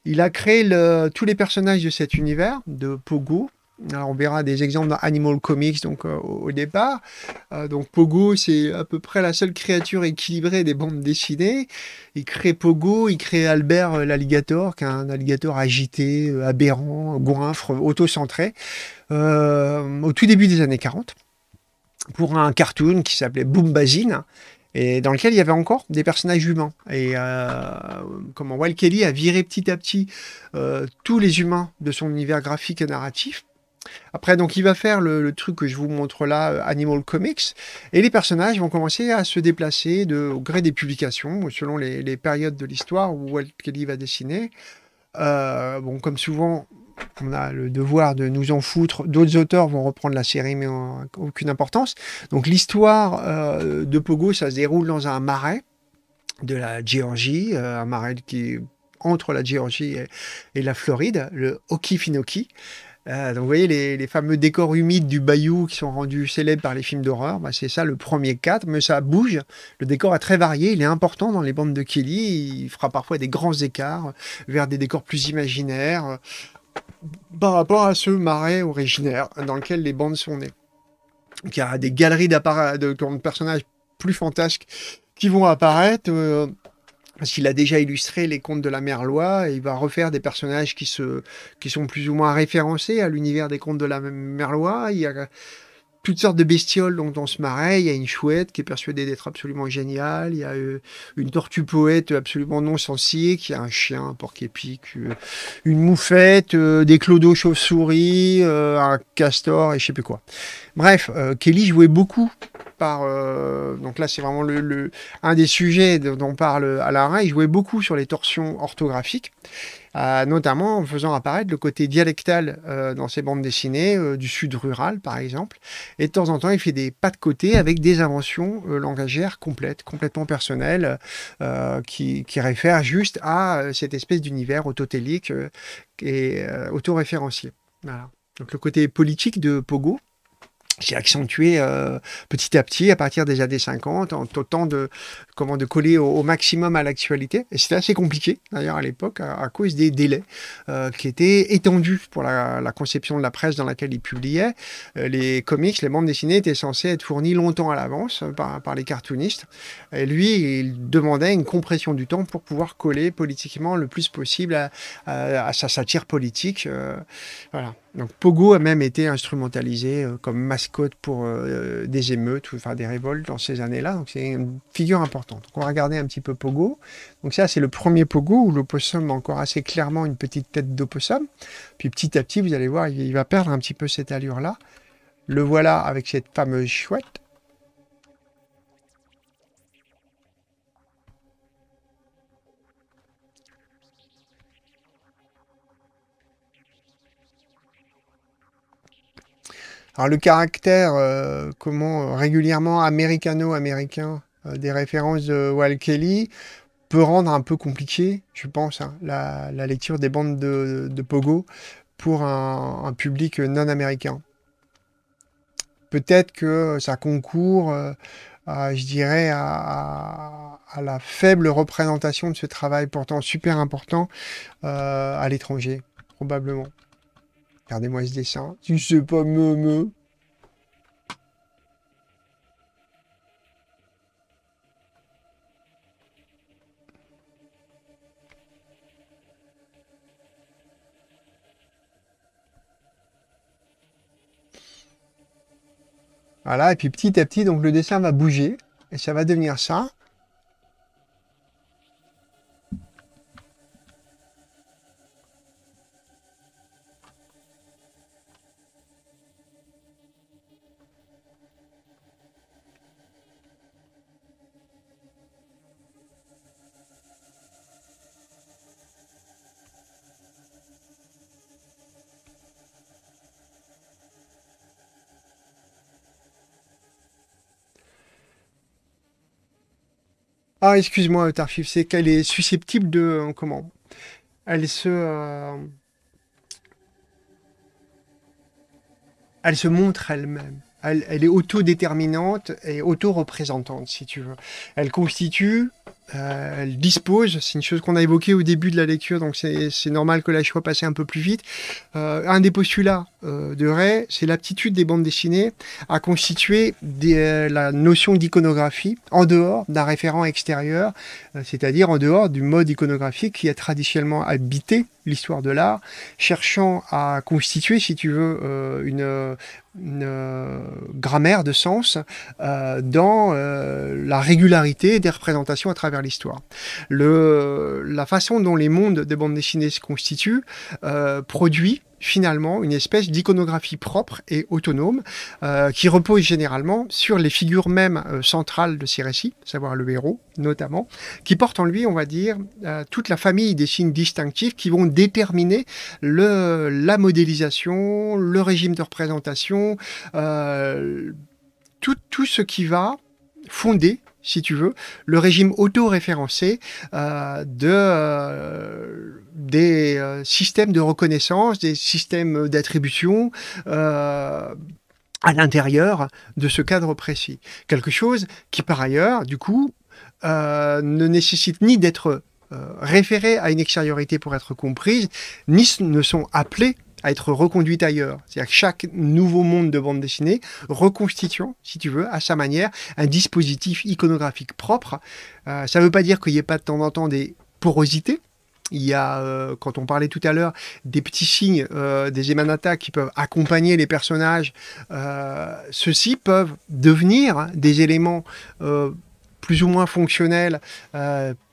Il a créé tous les personnages de cet univers, de Pogo, on verra des exemples dans Animal Comics donc euh, au départ. Euh, donc Pogo, c'est à peu près la seule créature équilibrée des bandes dessinées. Il crée Pogo, il crée Albert euh, l'alligator, qui est un alligator agité, aberrant, goinfre, autocentré, au tout début des années 40, pour un cartoon qui s'appelait Boom Boombazine et dans lequel il y avait encore des personnages humains. Et comment Walt Kelly a viré petit à petit tous les humains de son univers graphique et narratif après, donc, il va faire le, truc que je vous montre là, euh, Animal Comics, et les personnages vont commencer à se déplacer au gré des publications, selon les, périodes de l'histoire où Walt Kelly va dessiner. Euh, bon, comme souvent, on a le devoir de nous en foutre. D'autres auteurs vont reprendre la série, mais aucune importance. Donc, l'histoire euh, de Pogo, ça se déroule dans un marais de la Géorgie, un marais qui entre la Géorgie et, la Floride, le Okefenokee. Ah, donc vous voyez les, fameux décors humides du Bayou qui sont rendus célèbres par les films d'horreur, bah, c'est ça le premier cadre. mais ça bouge, le décor est très varié, il est important dans les bandes de Kelly, il fera parfois des grands écarts vers des décors plus imaginaires euh, par rapport à ce marais originaire dans lequel les bandes sont nées. il y a des galeries de, de personnages plus fantasques qui vont apparaître. Euh, parce qu'il a déjà illustré les contes de la Merlois et il va refaire des personnages qui, se, qui sont plus ou moins référencés à l'univers des contes de la Merlois. Il y a toutes sortes de bestioles dont dans ce marais. Il y a une chouette qui est persuadée d'être absolument géniale. Il y a euh, une tortue poète absolument non sensée, qui a un chien, un porc épique, euh, une moufette, euh, des clodos chauves-souris, un castor et je sais plus quoi. Bref, Kelly jouait beaucoup par. Euh, donc là, c'est vraiment un des sujets dont parle Alain. Il jouait beaucoup sur les torsions orthographiques, euh, notamment en faisant apparaître le côté dialectal euh, dans ses bandes dessinées, du sud rural par exemple. Et de temps en temps, il fait des pas de côté avec des inventions langagières complètes, complètement personnelles, qui, qui, réfèrent juste à cette espèce d'univers autotélique et autoréférentiel. Voilà. Donc le côté politique de Pogo, j'ai accentué euh, petit à petit, à partir des années 50, en tentant de, comment, de coller au, maximum à l'actualité. Et c'était assez compliqué, d'ailleurs, à l'époque, à, cause des délais euh, qui étaient étendus pour la, la, conception de la presse dans laquelle il publiait. Euh, les comics, les bandes dessinées étaient censées être fournies longtemps à l'avance par, les cartoonistes. Et lui, il demandait une compression du temps pour pouvoir coller politiquement le plus possible à, à, à sa satire politique. voilà. Donc Pogo a même été instrumentalisé euh, comme mascotte pour euh, des émeutes ou enfin, des révoltes dans ces années-là. Donc c'est une figure importante. Donc, on va regarder un petit peu Pogo. Donc ça, c'est le premier Pogo où l'opossum a encore assez clairement une petite tête d'opossum. Puis petit à petit, vous allez voir, il va perdre un petit peu cette allure-là. Le voilà avec cette fameuse chouette. Alors le caractère euh, comment euh, régulièrement américano-américain euh, des références de Walt Kelly peut rendre un peu compliqué, je pense, hein, la, lecture des bandes de, Pogo pour un, public non américain. Peut-être que ça concourt, je dirais, à, la faible représentation de ce travail pourtant super important à l'étranger, probablement. Regardez-moi ce dessin. Tu sais pas me me. Voilà, et puis petit à petit, donc le dessin va bouger et ça va devenir ça. Ah, excuse-moi, Tarfif, c'est qu'elle est susceptible de... Euh, comment Elle se... Euh, elle se montre elle-même. Elle, est autodéterminante et auto-représentante, si tu veux. Elle constitue, euh, elle dispose, c'est une chose qu'on a évoquée au début de la lecture, donc c'est normal que la choix passe un peu plus vite. un des postulats euh, de Ray, c'est l'aptitude des bandes dessinées à constituer euh, la notion d'iconographie en dehors d'un référent extérieur, euh, c'est-à-dire en dehors du mode iconographique qui a traditionnellement habité l'histoire de l'art, cherchant à constituer, si tu veux, une, grammaire de sens dans la régularité des représentations à travers l'histoire. la façon dont les mondes des bandes dessinées se constituent produit finalement une espèce d'iconographie propre et autonome euh, qui repose généralement sur les figures même euh, centrales de ces récits, savoir le héros notamment, qui porte en lui, on va dire, euh, toute la famille des signes distinctifs qui vont déterminer la modélisation, le régime de représentation, tout, tout ce qui va fonder si tu veux, le régime auto-référencé de des euh, systèmes de reconnaissance, des systèmes d'attribution euh, à l'intérieur de ce cadre précis. Quelque chose qui, par ailleurs, du coup, euh, ne nécessite ni d'être référé à une extériorité pour être comprise, ni ne sont appelés à être reconduits ailleurs. C'est-à-dire que chaque nouveau monde de bande dessinée reconstituant, si tu veux, à sa manière, un dispositif iconographique propre. ça ne veut pas dire qu'il n'y ait pas de temps en temps des porosités, il y a, euh, quand on parlait tout à l'heure, des petits signes, euh, des émanata qui peuvent accompagner les personnages. Euh, ceux-ci peuvent devenir des éléments plus ou moins fonctionnels,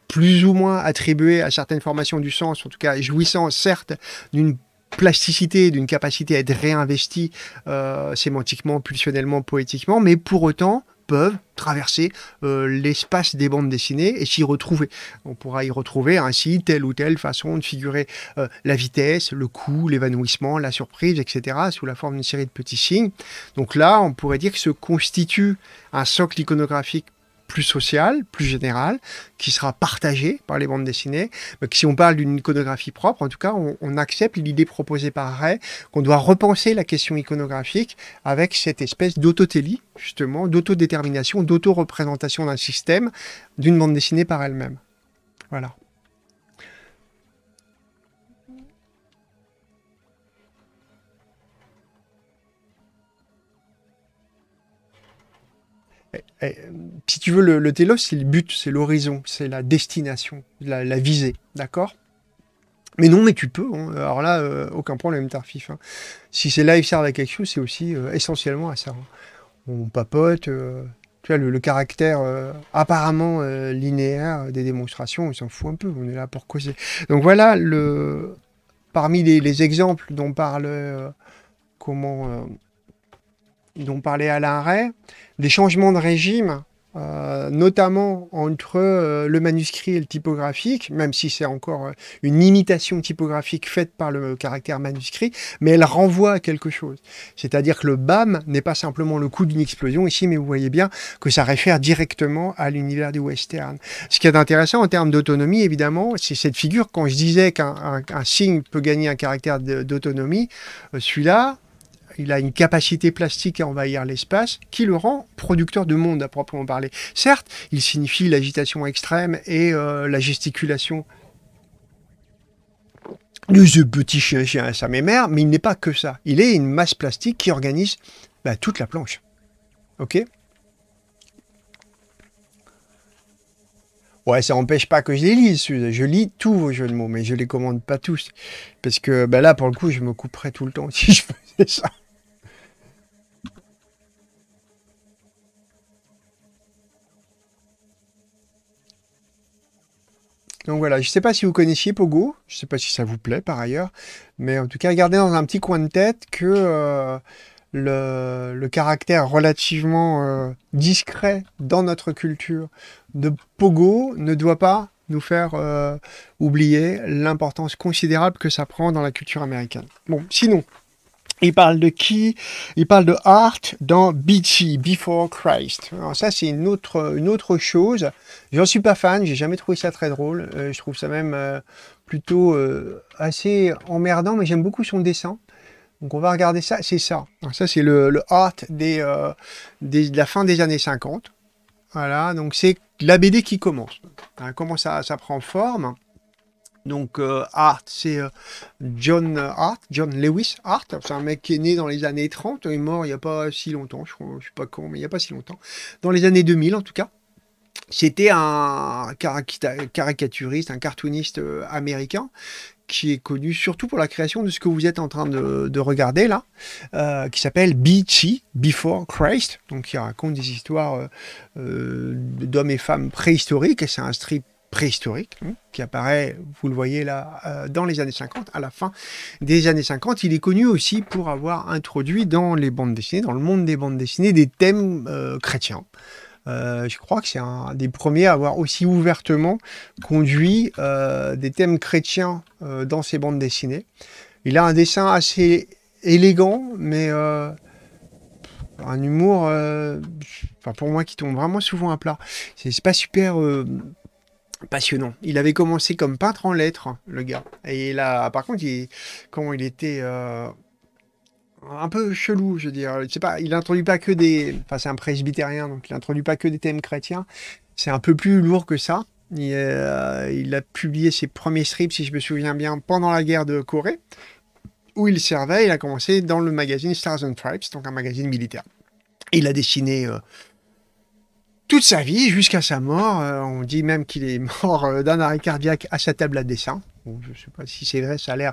plus ou moins attribués à certaines formations du sens, en tout cas jouissant certes d'une plasticité, d'une capacité à être réinvesti sémantiquement, pulsionnellement, poétiquement, mais pour autant traverser euh, l'espace des bandes dessinées et s'y retrouver. On pourra y retrouver ainsi telle ou telle façon de figurer euh, la vitesse, le coup, l'évanouissement, la surprise, etc. sous la forme d'une série de petits signes. Donc là, on pourrait dire que se constitue un socle iconographique plus sociale, plus générale, qui sera partagé par les bandes dessinées. Mais si on parle d'une iconographie propre, en tout cas, on, accepte l'idée proposée par Ray qu'on doit repenser la question iconographique avec cette espèce d'autotélie, justement, d'autodétermination, d'autoreprésentation d'un système, d'une bande dessinée par elle-même. Voilà. Eh, si tu veux, le, télos, c'est le but, c'est l'horizon, c'est la destination, la, visée, d'accord mais non, mais tu peux. Hein. Alors là, euh, aucun problème, Tarfif. Hein. Si c'est live servent à quelque chose, c'est aussi euh, essentiellement à ça. Hein. On papote. Euh, tu vois, le, caractère apparemment linéaire des démonstrations, on s'en fout un peu. On est là pour causer. Donc voilà, le... parmi les exemples dont parle comment dont parlait Alain l'arrêt des changements de régime, euh, notamment entre euh, le manuscrit et le typographique, même si c'est encore euh, une imitation typographique faite par le caractère manuscrit, mais elle renvoie à quelque chose. C'est-à-dire que le BAM n'est pas simplement le coup d'une explosion ici, mais vous voyez bien que ça réfère directement à l'univers du western. Ce qui est intéressant en termes d'autonomie, évidemment, c'est cette figure, quand je disais qu'un signe peut gagner un caractère d'autonomie, celui-là, il a une capacité plastique à envahir l'espace qui le rend producteur de monde à proprement parler. Certes, il signifie l'agitation extrême et euh, la gesticulation de ce petit chien chien à sa mémère, mais il n'est pas que ça. Il est une masse plastique qui organise bah, toute la planche. Ok Ouais, ça n'empêche pas que je les lise, je lis tous vos jeux de mots, mais je les commande pas tous. Parce que bah, là, pour le coup, je me couperais tout le temps si je faisais ça. Donc voilà, je ne sais pas si vous connaissiez Pogo, je ne sais pas si ça vous plaît par ailleurs, mais en tout cas, gardez dans un petit coin de tête que euh, le, caractère relativement euh, discret dans notre culture de Pogo ne doit pas nous faire euh, oublier l'importance considérable que ça prend dans la culture américaine. Bon, sinon, il parle de qui Il parle de Art dans Beachy, Before Christ. Alors ça, c'est une autre, une autre chose. J'en suis pas fan, j'ai jamais trouvé ça très drôle. Euh, je trouve ça même euh, plutôt euh, assez emmerdant, mais j'aime beaucoup son dessin. Donc on va regarder ça, c'est ça. ça, c'est le, le, Art des, des, de la fin des années 50. Voilà, donc c'est la BD qui commence. Hein, comment ça, ça prend forme donc art euh, Hart, c'est euh, John Hart, John Lewis Hart. C'est un mec qui est né dans les années 30, il est mort il n'y a pas si longtemps, je ne suis pas con, mais il n'y a pas si longtemps. Dans les années 2000 en tout cas. C'était un caricaturiste, un cartooniste euh, américain qui est connu surtout pour la création de ce que vous êtes en train de, regarder là, qui s'appelle Beachy, Before Christ, donc il raconte des histoires d'hommes et femmes préhistoriques, et c'est un strip préhistorique, hein, qui apparaît, vous le voyez là, euh, dans les années 50, à la fin des années 50. Il est connu aussi pour avoir introduit dans les bandes dessinées, dans le monde des bandes dessinées, des thèmes euh, chrétiens. Euh, je crois que c'est un des premiers à avoir aussi ouvertement conduit des thèmes chrétiens dans ses bandes dessinées. Il a un dessin assez élégant, mais un humour, pour moi, qui tombe vraiment souvent à plat. C'est pas super passionnant. Il avait commencé comme peintre en lettres, le gars. Et là, par contre, il, comment il était euh, un peu chelou, je veux dire. Je pas, il n'introduit pas que des. Enfin, c'est un presbytérien, donc il introduit pas que des thèmes chrétiens. C'est un peu plus lourd que ça. Il, euh, a publié ses premiers strips, si je me souviens bien, pendant la guerre de Corée, où il servait. Il a commencé dans le magazine Stars and Tribes, donc un magazine militaire. Il a dessiné. Euh, toute sa vie jusqu'à sa mort. Euh, on dit même qu'il est mort euh, d'un arrêt cardiaque à sa table à dessin. je ne sais pas si c'est vrai, ça a l'air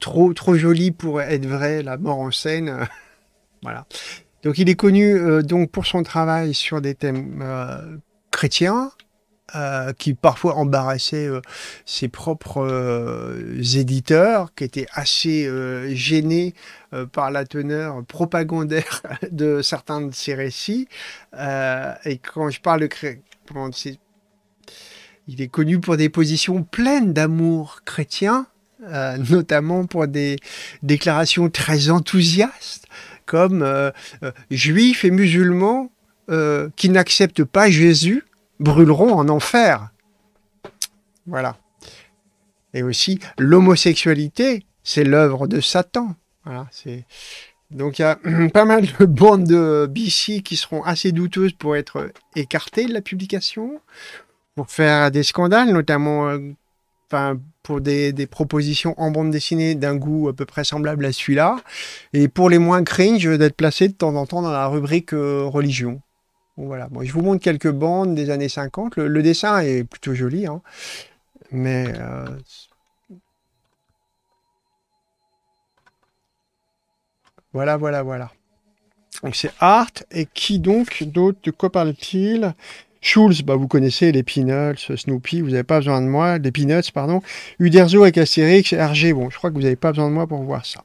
trop, trop joli pour être vrai, la mort en scène. voilà. Donc il est connu euh, donc pour son travail sur des thèmes chrétiens, euh, qui parfois embarrassait euh, ses propres euh, éditeurs, qui étaient assez gênés par la teneur propagandaire de certains de ses récits. et quand je parle de il est connu pour des positions pleines d'amour chrétien, notamment pour des déclarations très enthousiastes comme juifs et musulmans qui n'acceptent pas Jésus brûleront en enfer. Voilà. Et aussi, l'homosexualité, c'est l'œuvre de Satan. Voilà, c'est... Donc il y a pas mal de bandes de BC qui seront assez douteuses pour être écartées de la publication, pour faire des scandales, notamment euh, pour des, propositions en bande dessinée d'un goût à peu près semblable à celui-là, et pour les moins cringe d'être placé de temps en temps dans la rubrique euh, religion. Bon, voilà. je vous montre quelques bandes des années 50. Le, dessin est plutôt joli, hein, mais... Euh, voilà, voilà, voilà. Donc c'est Art. Et qui donc d'autre De quoi parle-t-il Schulz, bah vous connaissez les Peanuts, Snoopy, vous n'avez pas besoin de moi, les Peanuts, pardon. Uderzo avec Astérix, RG, bon, je crois que vous n'avez pas besoin de moi pour voir ça.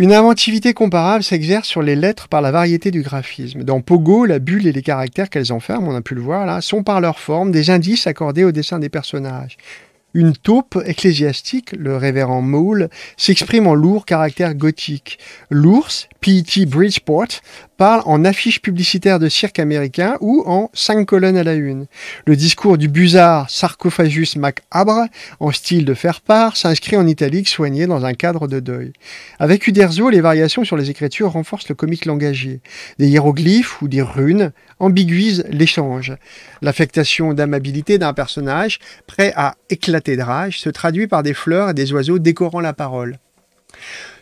Une inventivité comparable s'exerce sur les lettres par la variété du graphisme. Dans Pogo, la bulle et les caractères qu'elles enferment, on a pu le voir là, sont par leur forme des indices accordés au dessin des personnages. Une taupe ecclésiastique, le révérend Moule, s'exprime en lourd caractère gothique. L'ours, P.T. E Bridgeport, parle en affiche publicitaire de cirque américain ou en cinq colonnes à la une. Le discours du buzard Sarcophagus macabre, en style de faire part, s'inscrit en italique soigné dans un cadre de deuil. Avec Uderzo, les variations sur les écritures renforcent le comique langagier. Des hiéroglyphes ou des runes ambiguise l'échange. L'affectation d'amabilité d'un personnage prêt à éclater de rage se traduit par des fleurs et des oiseaux décorant la parole.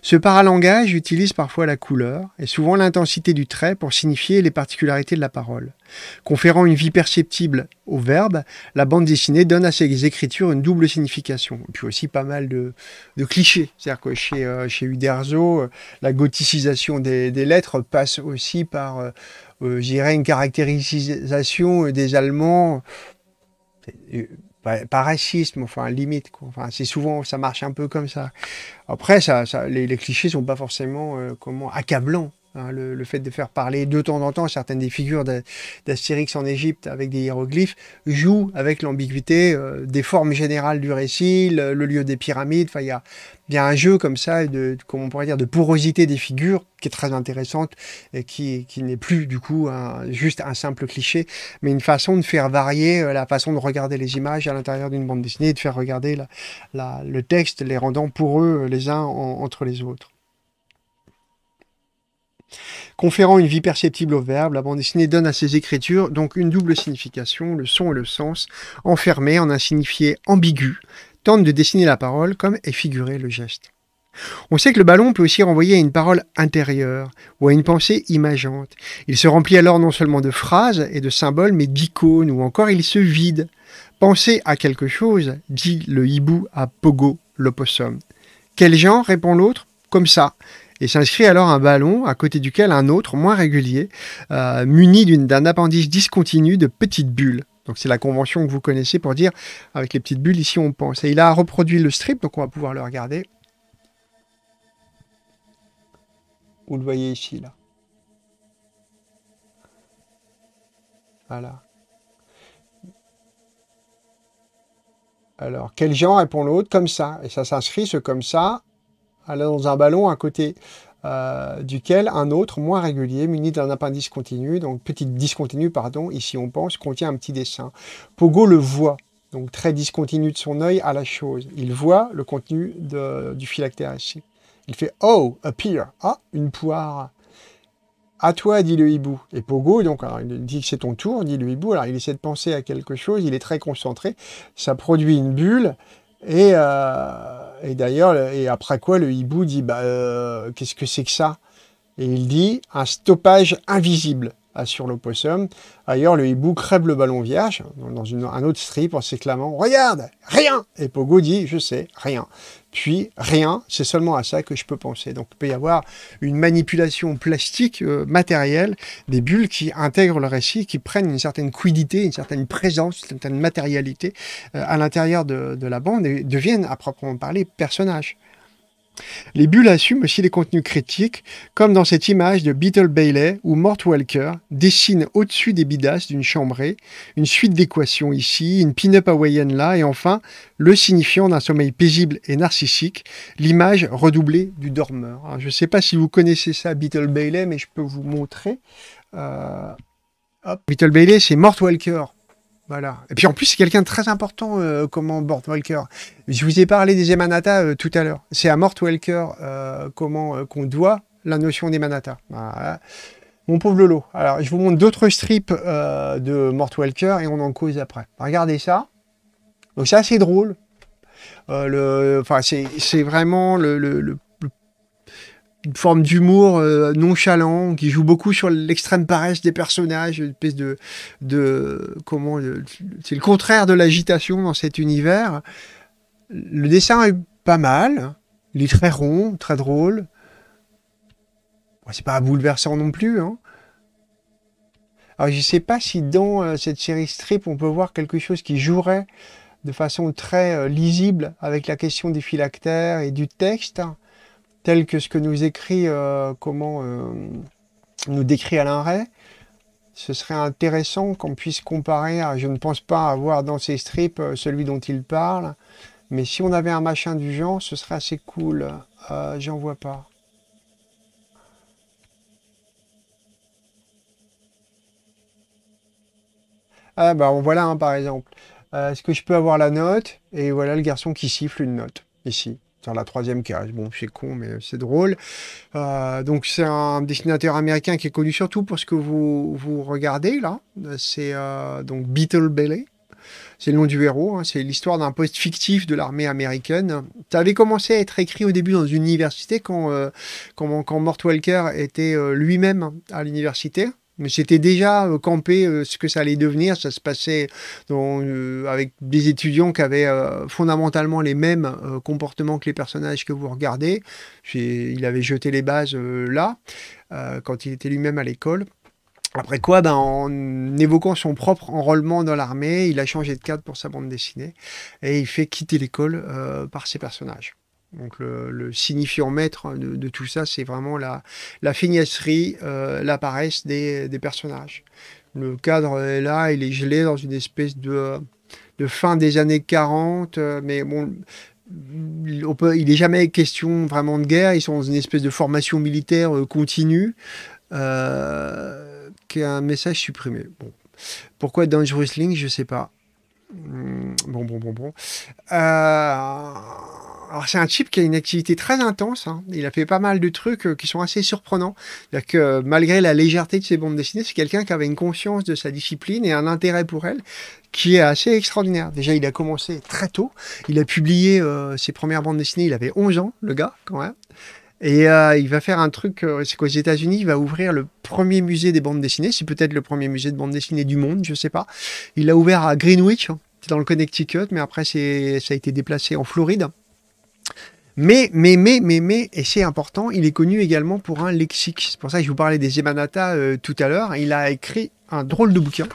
Ce paralangage utilise parfois la couleur et souvent l'intensité du trait pour signifier les particularités de la parole. Conférant une vie perceptible au verbe, la bande dessinée donne à ses écritures une double signification. puis aussi pas mal de, clichés. C'est-à-dire que chez, euh, Uderzo, euh, la gothicisation des, lettres passe aussi par euh, euh, dirais une caractérisation euh, des Allemands euh, euh, pas par racisme, enfin limite. Enfin, c'est souvent, ça marche un peu comme ça. Après, ça, les, clichés sont pas forcément comment accablants. Hein. le, fait de faire parler de temps en temps certaines des figures d'Astérix en Égypte avec des hiéroglyphes joue avec l'ambiguïté des formes générales du récit, le, le lieu des pyramides. Enfin, il y a il y a un jeu comme ça, de, comment on pourrait dire, de porosité des figures qui est très intéressante et qui, n'est plus du coup juste un simple cliché, mais une façon de faire varier euh, la façon de regarder les images à l'intérieur d'une bande dessinée, de faire regarder le texte, les rendant pour eux euh, les uns entre les autres. Conférant une vie perceptible au verbe, la bande dessinée donne à ses écritures donc une double signification, le son et le sens, enfermés en un signifié ambigu, tente de dessiner la parole comme est figuré le geste. On sait que le ballon peut aussi renvoyer à une parole intérieure ou à une pensée imageante. Il se remplit alors non seulement de phrases et de symboles, mais d'icônes ou encore il se vide. Pensez à quelque chose, dit le hibou à Pogo, l'opossum. Quel genre répond l'autre Comme ça. Et s'inscrit alors un ballon à côté duquel un autre, moins régulier, euh, muni d'un appendice discontinu de petites bulles. Donc c'est la convention que vous connaissez pour dire avec les petites bulles ici on pense. Et il a reproduit le strip, donc on va pouvoir le regarder. Vous le voyez ici là. Voilà. Alors, quel genre répond l'autre Comme ça. Et ça s'inscrit, ce comme ça, dans un ballon à côté. Euh, duquel un autre, moins régulier, muni d'un appendice continu, donc petite discontinue, pardon, ici on pense, contient un petit dessin. Pogo le voit, donc très discontinu de son œil à la chose. Il voit le contenu du phylactère ici. Il fait « Oh, a pear !»« Ah, une poire !»« À toi !» dit le hibou. Et Pogo, donc, il dit que c'est ton tour, dit le hibou. Alors, il essaie de penser à quelque chose, il est très concentré. Ça produit une bulle euh, et, d'ailleurs, et après quoi, le hibou dit bah, euh, Qu'est-ce que c'est que ça Et il dit Un stoppage invisible sur l'opossum. Ailleurs, le hibou crève le ballon vierge dans un autre strip en s'éclamant « Regarde Rien !» Et Pogo dit « Je sais, rien ». Puis, rien, c'est seulement à ça que je peux penser. Donc, il peut y avoir une manipulation plastique, euh, matérielle, des bulles qui intègrent le récit, qui prennent une certaine quidité, une certaine présence, une certaine matérialité euh, à l'intérieur de, de la bande et deviennent, à proprement parler, personnages. Les bulles assument aussi les contenus critiques, comme dans cette image de Beetle Bailey où Mort Walker dessine au-dessus des bidasses d'une chambrée une suite d'équations ici, une pin-up hawaïenne là, et enfin, le signifiant d'un sommeil paisible et narcissique, l'image redoublée du dormeur. je ne sais pas si vous connaissez ça, Beetle Bailey, mais je peux vous montrer. Euh, hop. Beetle Bailey, c'est Mort Walker voilà. Et puis en plus, c'est quelqu'un de très important comment euh, comment Walker. Je vous ai parlé des Emanata euh, tout à l'heure. C'est à Mortwalker euh, comment qu'on doit la notion d'Emanata. Voilà. Mon pauvre Lolo. Alors, je vous montre d'autres strips de Mortwalker et on en cause après. Regardez ça. Donc, c'est assez drôle. Enfin, c'est vraiment le une forme d'humour euh, nonchalant qui joue beaucoup sur l'extrême paresse des personnages, une espèce de, de comment c'est le contraire de l'agitation dans cet univers. Le dessin est pas mal, il est très rond, très drôle. c'est pas bouleversant non plus. Hein. Alors je sais pas si dans euh, cette série strip on peut voir quelque chose qui jouerait de façon très euh, lisible avec la question des phylactères et du texte. Hein tel que ce que nous écrit, euh, comment euh, nous décrit Alain Ray, ce serait intéressant qu'on puisse comparer je ne pense pas avoir dans ces strips euh, celui dont il parle, mais si on avait un machin du genre, ce serait assez cool. J'en vois pas. Ah bah voilà un par exemple. Est-ce que je peux avoir la note Et voilà le garçon qui siffle une note ici la troisième case. Bon, c'est con, mais c'est drôle. Euh, donc, c'est un dessinateur américain qui est connu surtout pour ce que vous, vous regardez là. C'est euh, donc Beetle Bailey. C'est le nom du héros. Hein. C'est l'histoire d'un poste fictif de l'armée américaine. Ça avait commencé à être écrit au début dans une université quand, euh, quand, quand Mort Walker était lui-même à l'université. C'était déjà euh, campé euh, ce que ça allait devenir. Ça se passait euh, avec des étudiants qui avaient fondamentalement les mêmes comportements que les personnages que vous regardez. Il avait jeté les bases là, quand il était lui-même à l'école. Après quoi, ben, en évoquant son propre enrôlement dans l'armée, il a changé de cadre pour sa bande dessinée et il fait quitter l'école par ses personnages. Donc le, signifiant maître de, tout ça, c'est vraiment la, la finesserie, euh, la paresse des, personnages. Le cadre est là, il est gelé dans une espèce de, de fin des années 40, euh, mais bon, il n'est jamais question vraiment de guerre, ils sont dans une espèce de formation militaire euh, continue, qui est un message supprimé. Bon. Pourquoi Dangerous Link, je ne sais pas. Hmm, bon, bon, bon, bon. Euh alors c'est un type qui a une activité très intense. Hein. Il a fait pas mal de trucs euh, qui sont assez surprenants. cest que euh, malgré la légèreté de ses bandes dessinées, c'est quelqu'un qui avait une conscience de sa discipline et un intérêt pour elle qui est assez extraordinaire. Déjà, il a commencé très tôt. Il a publié euh, ses premières bandes dessinées. Il avait 11 ans, le gars, quand même. Et il va faire un truc, c'est qu'aux États-Unis, il va ouvrir le premier musée des bandes dessinées. C'est peut-être le premier musée de bandes dessinées du monde, je sais pas. Il l'a ouvert à Greenwich, hein. dans le Connecticut, mais après, ça a été déplacé en Floride. Mais, mais, mais, mais, mais, et c'est important, il est connu également pour un lexique. C'est pour ça que je vous parlais des Emanata euh, tout à l'heure. Il a écrit un drôle de bouquin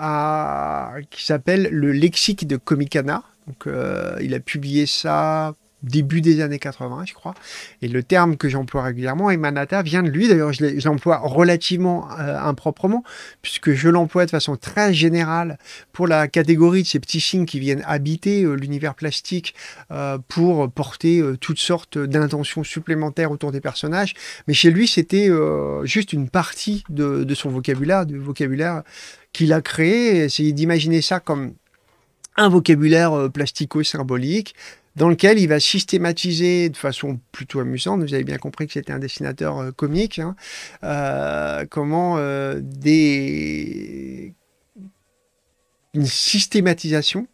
euh, qui s'appelle Le lexique de Komikana. Donc, euh, il a publié ça début des années 80, je crois. Et le terme que j'emploie régulièrement, Emanata, vient de lui. D'ailleurs, je l'emploie relativement euh, improprement, puisque je l'emploie de façon très générale pour la catégorie de ces petits signes qui viennent habiter euh, l'univers plastique euh, pour porter toutes sortes d'intentions supplémentaires autour des personnages. Mais chez lui, c'était juste une partie de, son vocabulaire, du vocabulaire qu'il a créé. Essayer d'imaginer ça comme un vocabulaire plastico-symbolique dans lequel il va systématiser de façon plutôt amusante, vous avez bien compris que c'était un dessinateur euh, comique, hein, euh, comment euh, des... une systématisation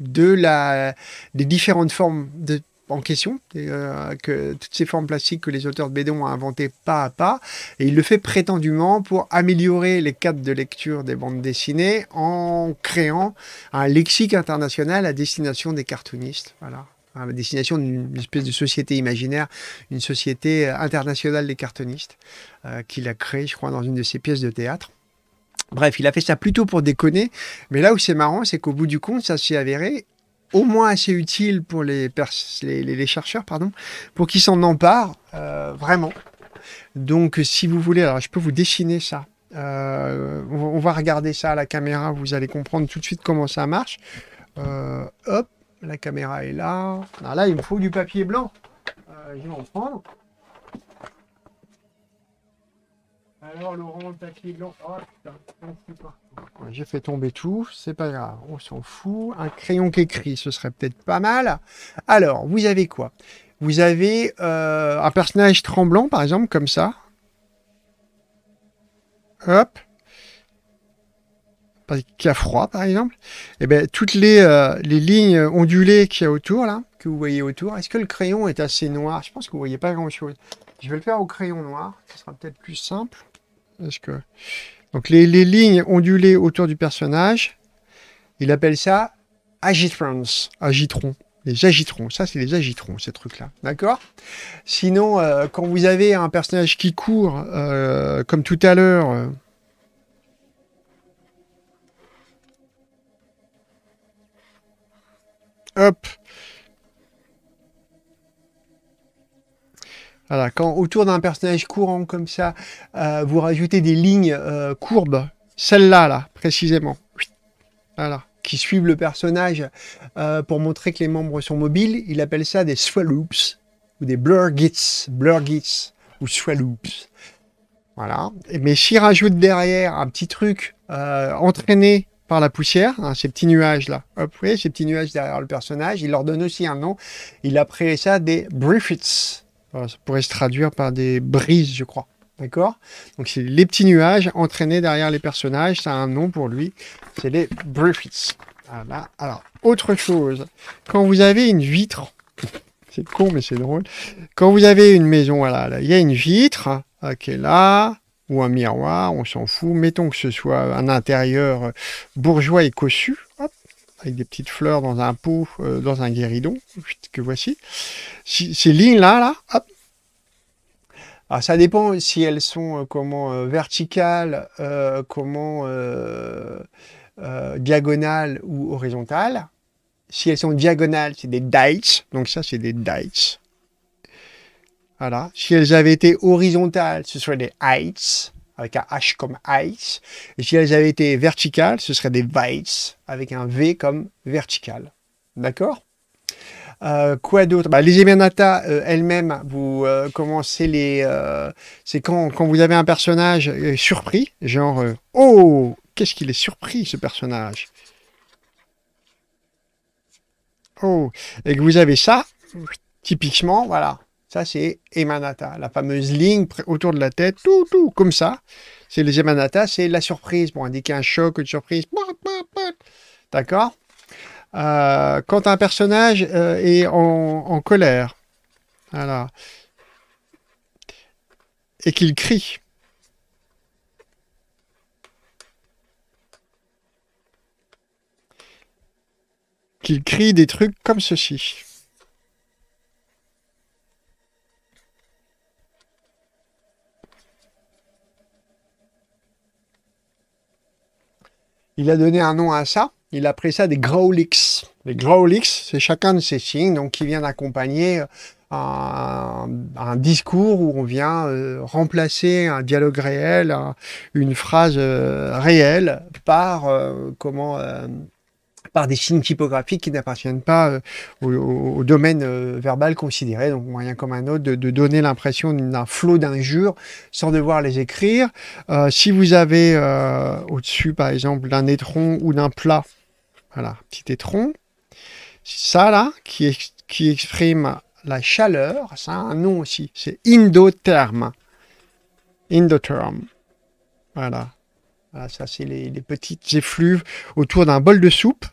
de la, des différentes formes de en question, euh, que toutes ces formes plastiques que les auteurs de Bédon ont inventées pas à pas, et il le fait prétendument pour améliorer les cadres de lecture des bandes dessinées en créant un lexique international à destination des cartoonistes. Voilà à destination d'une espèce de société imaginaire, une société internationale des cartoonistes, euh, qu'il a créé, je crois, dans une de ses pièces de théâtre. Bref, il a fait ça plutôt pour déconner, mais là où c'est marrant, c'est qu'au bout du compte, ça s'est avéré au moins assez utile pour les, les, chercheurs, pardon, pour qu'ils s'en emparent euh, vraiment. Donc, si vous voulez, alors je peux vous dessiner ça. Euh, on va regarder ça à la caméra, vous allez comprendre tout de suite comment ça marche. Euh, hop, la caméra est là. là, il me faut du papier blanc. je vais en prendre. Alors Laurent, de blanc. Oh putain, J'ai fait tomber tout, c'est pas grave, on s'en fout. Un crayon qui écrit, ce serait peut-être pas mal. Alors, vous avez quoi Vous avez euh, un personnage tremblant, par exemple, comme ça. Hop. Qui a froid, par exemple. Et eh bien, toutes les, euh, les lignes ondulées qu'il y a autour, là, que vous voyez autour. Est-ce que le crayon est assez noir Je pense que vous voyez pas grand-chose. Je vais le faire au crayon noir, ce sera peut-être plus simple. Donc les, lignes ondulées autour du personnage, il appelle ça agitrons, agitron. Les agitrons, ça c'est les agitrons, ces trucs-là, d'accord Sinon, euh, quand vous avez un personnage qui court, euh, comme tout à l'heure, euh, hop, quand autour d'un personnage courant comme ça, euh, vous rajoutez des lignes euh, courbes, celles là là, précisément, qui suivent le personnage euh, pour montrer que les membres sont mobiles, il appelle ça des swalloops, ou des blur gits, ou swalloops. Voilà, mais s'il rajoute derrière un petit truc entraîné par la poussière, hein, ces petits nuages là, voyez, ces petits nuages derrière le personnage, il leur donne aussi un nom, il appelle ça des briefits ça pourrait se traduire par des brises, je crois. D'accord Donc, c'est les petits nuages entraînés derrière les personnages. Ça a un nom pour lui. C'est les Briffits. Voilà. Alors, autre chose. Quand vous avez une vitre, c'est con, mais c'est drôle. Quand vous avez une maison, voilà, il y a une vitre euh, qui est là, ou un miroir, on s'en fout. Mettons que ce soit un intérieur euh, bourgeois et cossu. Hop, avec des petites fleurs dans un pot, euh, dans un guéridon, que voici. ces lignes-là, là, ça dépend si elles sont euh, comment euh, verticales, comment diagonales ou horizontales. Si elles sont diagonales, c'est des dates. Donc ça, c'est des dates. Voilà. Si elles avaient été horizontales, ce serait des heights avec un H comme ice. Et si elles avaient été verticales, ce serait des VITES, avec un V comme vertical. D'accord euh, quoi d'autre bah, Les Emanata euh, elles-mêmes, vous euh, commencez les... c'est quand, quand, vous avez un personnage surpris, genre Oh Qu'est-ce qu'il est surpris, ce personnage !» Oh Et que vous avez ça, typiquement, voilà, ça, c'est Emanata, la fameuse ligne autour de la tête, tout, tout, comme ça. C'est les Emanata, c'est la surprise, pour indiquer un choc, une surprise. D'accord euh, Quand un personnage euh, est en, en colère, voilà, et qu'il crie, qu'il crie des trucs comme ceci. il a donné un nom à ça. Il a pris ça des growlix. Les growlix, c'est chacun de ces signes donc, qui vient d'accompagner euh, un, discours où on vient euh, remplacer un dialogue réel, une phrase euh, réelle par comment par des signes typographiques qui n'appartiennent pas euh, au, domaine euh, verbal considéré. Donc, moyen comme un autre de, donner l'impression d'un flot d'injures sans devoir les écrire. Euh, si vous avez au-dessus, par exemple, d'un étron ou d'un plat, voilà, petit étron, ça là, qui, exprime la chaleur, ça a un nom aussi, c'est endotherme. Indotherme. Voilà. voilà ça, c'est les, les, petites effluves autour d'un bol de soupe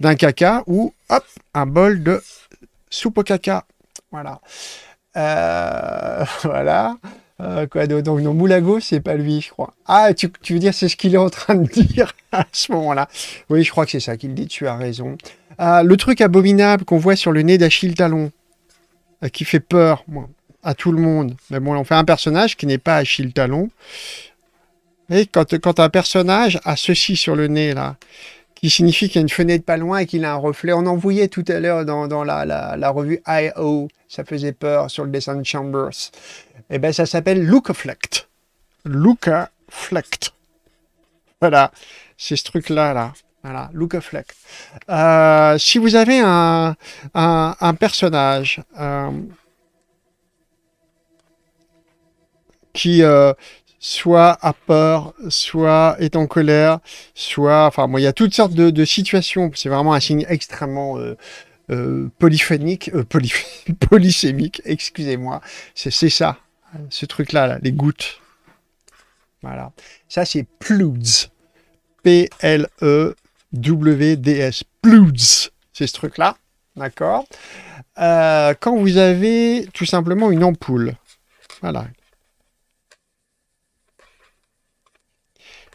d'un caca ou hop, un bol de soupe au caca. Voilà. Euh, voilà. Euh, quoi donc non, Moulago, c'est pas lui, je crois. Ah, tu, tu veux dire, c'est ce qu'il est en train de dire à ce moment-là. Oui, je crois que c'est ça qu'il dit, tu as raison. Ah, le truc abominable qu'on voit sur le nez d'Achille Talon, euh, qui fait peur à tout le monde. Mais bon, on fait un personnage qui n'est pas Achille Talon. Et quand, quand un personnage a ceci sur le nez, là, qui signifie qu'il y a une fenêtre pas loin et qu'il a un reflet. On en voyait tout à l'heure dans, la, la, revue I.O., ça faisait peur sur le dessin Chambers. Et eh ben ça s'appelle Lookaflect. Lookaflect. Voilà, c'est ce truc-là, là. Voilà, Lookaflect. Euh, si vous avez un, personnage... Euh, qui, euh, soit a peur, soit est en colère, soit... Enfin, moi il y a toutes sortes de, situations. C'est vraiment un signe extrêmement euh, euh, polyphonique, euh, polysémique, excusez-moi. C'est ça, ce truc-là, là, les gouttes. Voilà. Ça, c'est Plouds. P-L-E-W-D-S. Plouds. C'est ce truc-là. D'accord Quand vous avez tout simplement une ampoule. Voilà,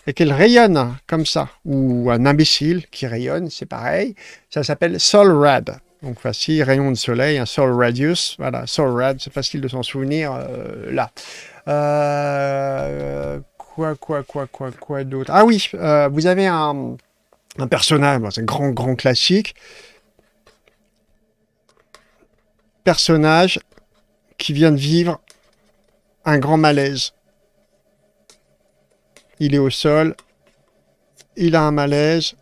et qu'elle rayonne comme ça, ou un imbécile qui rayonne, c'est pareil, ça s'appelle Sol Rad. Donc voici rayon de soleil, un Sol Radius, voilà, Sol Rad, c'est facile de s'en souvenir là. quoi, quoi, quoi, quoi, quoi d'autre Ah oui, vous avez un, un personnage, c'est un grand, grand classique. Personnage qui vient de vivre un grand malaise. Il est au sol. Il a un malaise.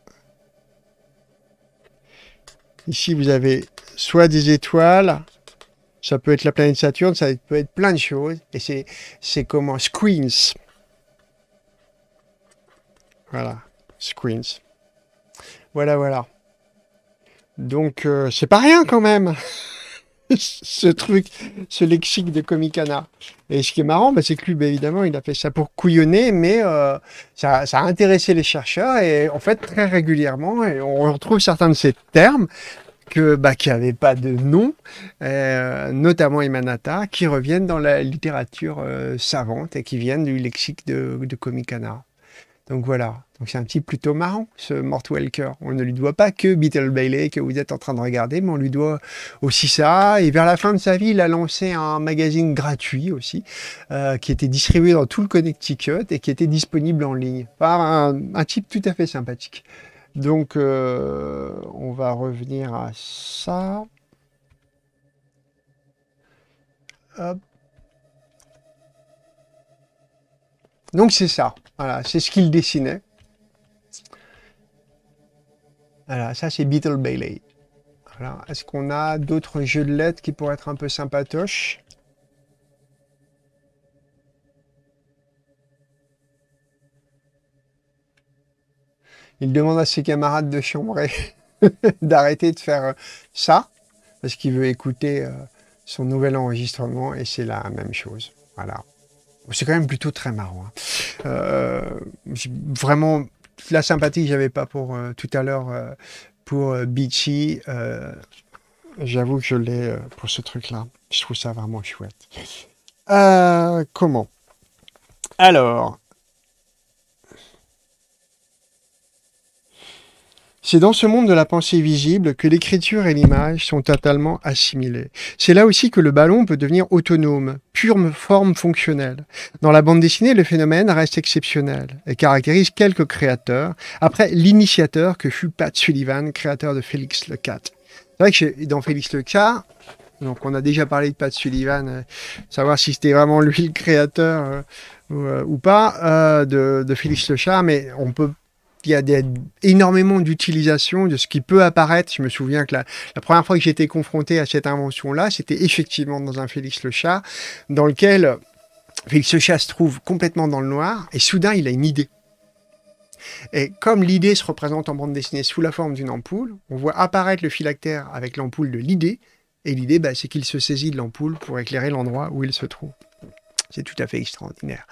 Ici, vous avez soit des étoiles, ça peut être la planète Saturne, ça peut être plein de choses. Et c'est comment Screens. Voilà, screens. Voilà, voilà. Donc, euh, c'est pas rien quand même ce truc, ce lexique de Comicana. Et ce qui est marrant, bah, c'est que lui, bah, évidemment, il a fait ça pour couillonner, mais euh, ça, a intéressé les chercheurs et en fait très régulièrement, on retrouve certains de ces termes que, bah, qui n'avaient pas de nom, euh, notamment Imanata, qui reviennent dans la littérature euh, savante et qui viennent du lexique de, de Comicana. Donc voilà, donc c'est un petit plutôt marrant ce Mort Welker. On ne lui doit pas que Beetle Bailey que vous êtes en train de regarder, mais on lui doit aussi ça. Et vers la fin de sa vie, il a lancé un magazine gratuit aussi, euh, qui était distribué dans tout le Connecticut et qui était disponible en ligne par un, type tout à fait sympathique. Donc euh, on va revenir à ça. Donc c'est ça. Voilà, c'est ce qu'il dessinait. Voilà, ça c'est Beetle Bailey. Voilà. Est-ce qu'on a d'autres jeux de lettres qui pourraient être un peu sympatoches Il demande à ses camarades de chambre d'arrêter de faire euh, ça, parce qu'il veut écouter euh, son nouvel enregistrement, et c'est la même chose. Voilà. C'est quand même plutôt très marrant. Hein. Euh, vraiment, la sympathie que j'avais pas pour euh, tout à l'heure euh, pour Beachy, j'avoue que je l'ai pour ce truc-là. Je trouve ça vraiment chouette. comment Alors, C'est dans ce monde de la pensée visible que l'écriture et l'image sont totalement assimilées. C'est là aussi que le ballon peut devenir autonome, pure forme fonctionnelle. Dans la bande dessinée, le phénomène reste exceptionnel et caractérise quelques créateurs, après l'initiateur que fut Pat Sullivan, créateur de Félix le Cat. C'est vrai que dans Félix le Chat, donc on a déjà parlé de Pat Sullivan, euh, savoir si c'était vraiment lui le créateur euh, euh, ou, pas de, de Félix le Chat, mais on peut il y a énormément d'utilisation de ce qui peut apparaître. Je me souviens que la, première fois que j'étais confronté à cette invention-là, c'était effectivement dans un Félix le chat, dans lequel Félix le chat se trouve complètement dans le noir, et soudain, il a une idée. Et comme l'idée se représente en bande dessinée sous la forme d'une ampoule, on voit apparaître le phylactère avec l'ampoule de l'idée, et l'idée, bah, c'est qu'il se saisit de l'ampoule pour éclairer l'endroit où il se trouve. C'est tout à fait extraordinaire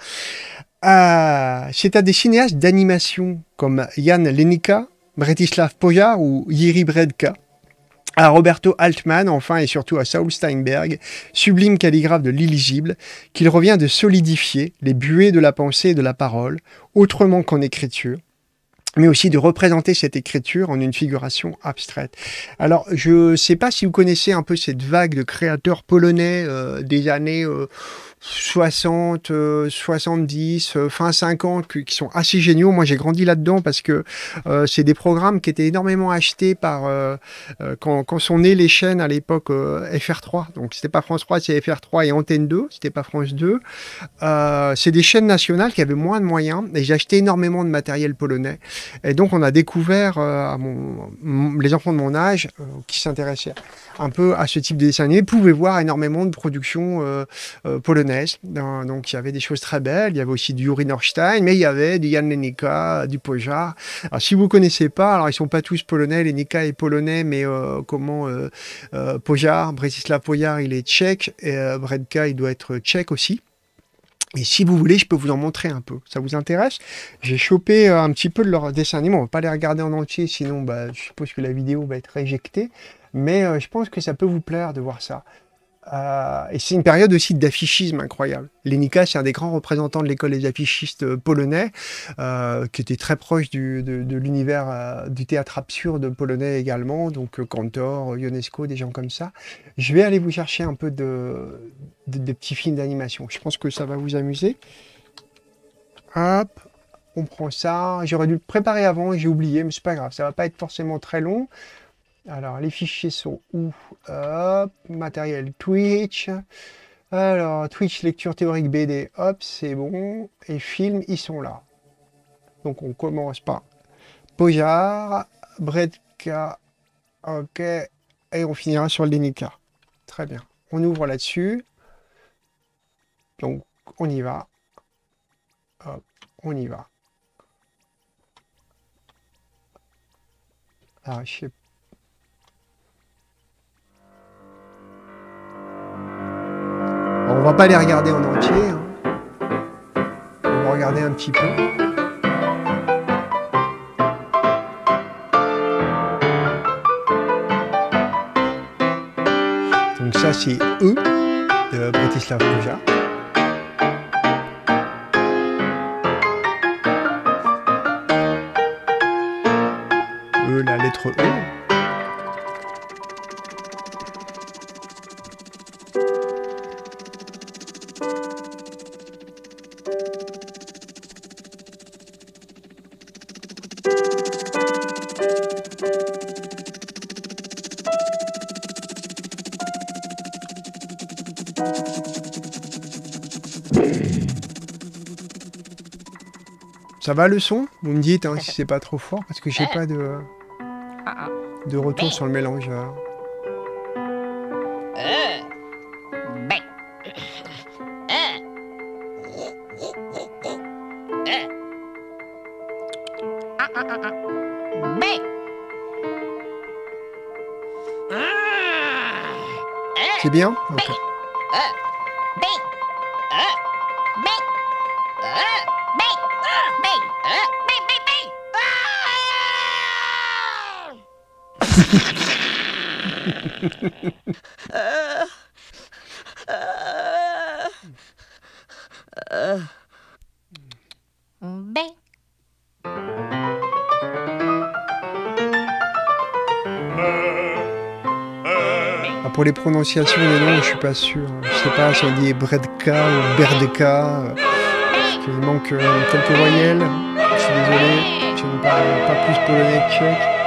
à, c'est à des cinéastes d'animation comme Jan Lenica, Bretislav Pojar ou Yiri Bredka, à Roberto Altman enfin et surtout à Saul Steinberg, sublime calligraphe de l'illisible, qu'il revient de solidifier les buées de la pensée et de la parole, autrement qu'en écriture, mais aussi de représenter cette écriture en une figuration abstraite. Alors, je ne sais pas si vous connaissez un peu cette vague de créateurs polonais euh, des années... Euh, 60, 70, euh, euh, fin 50, qui sont assez géniaux. Moi, j'ai grandi là-dedans parce que euh, c'est des programmes qui étaient énormément achetés par quand, quand, sont nées les chaînes à l'époque FR3. Donc, c'était pas France 3, c'est FR3 et Antenne 2. C'était pas France 2. c'est des chaînes nationales qui avaient moins de moyens et j'ai acheté énormément de matériel polonais. Et donc, on a découvert à les enfants de mon âge qui s'intéressaient un peu à ce type de dessin animé, pouvait voir énormément de productions euh, euh, polonaises. Donc il y avait des choses très belles, il y avait aussi du Yuri Norstein, mais il y avait du Jan Lenica, du Pojar. Alors si vous connaissez pas, alors ils sont pas tous polonais, Lenica est polonais, mais euh, comment Pojar, Bratislav Pojar, il est tchèque, et Bredka, il doit être tchèque aussi. Et si vous voulez, je peux vous en montrer un peu. Ça vous intéresse J'ai chopé un petit peu de leur dessin mais On va pas les regarder en entier, sinon bah, je suppose que la vidéo va être éjectée. Mais euh, je pense que ça peut vous plaire de voir ça. Euh, et c'est une période aussi d'affichisme incroyable. Lenica, c'est un des grands représentants de l'école des affichistes euh, polonais, qui était très proche de, l'univers du théâtre absurde polonais également, donc Cantor, Ionesco, des gens comme ça. Je vais aller vous chercher un peu de, petits films d'animation. Je pense que ça va vous amuser. Hop, on prend ça. J'aurais dû le préparer avant, j'ai oublié, mais c'est pas grave, ça va pas être forcément très long. Alors, les fichiers sont où Hop, matériel Twitch. Alors, Twitch, lecture théorique BD, hop, c'est bon. Et films, ils sont là. Donc, on commence par Pojar, Bredka, ok, et on finira sur le Dénica. Très bien. On ouvre là-dessus. Donc, on y va. Hop, on y va. Ah, je sais On on va pas les regarder en entier. Hein. On va regarder un petit peu. Donc ça c'est E de Bratislava, E, la lettre E. Ça va le son Vous me dites hein, si c'est pas trop fort parce que j'ai pas de, ah, ah. de retour sur le mélange. C'est bien des noms, je suis pas sûr. Hein. Je sais pas si on dit Bredka ou Berdeka. Euh, il manque euh, quelques voyelles. Je suis désolé, je ne parle pas plus polonais que tchèque.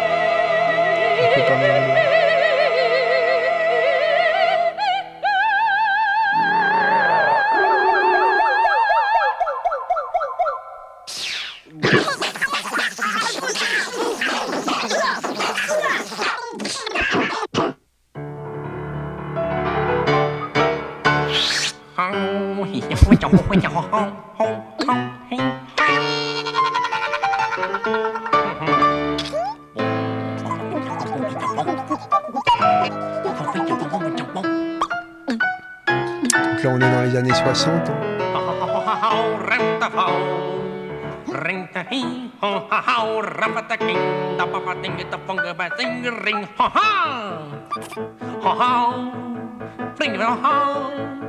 how, rapa the king, The papa ding, the funga ba ding, ring, ha ha, ha ha, ring, ha ha.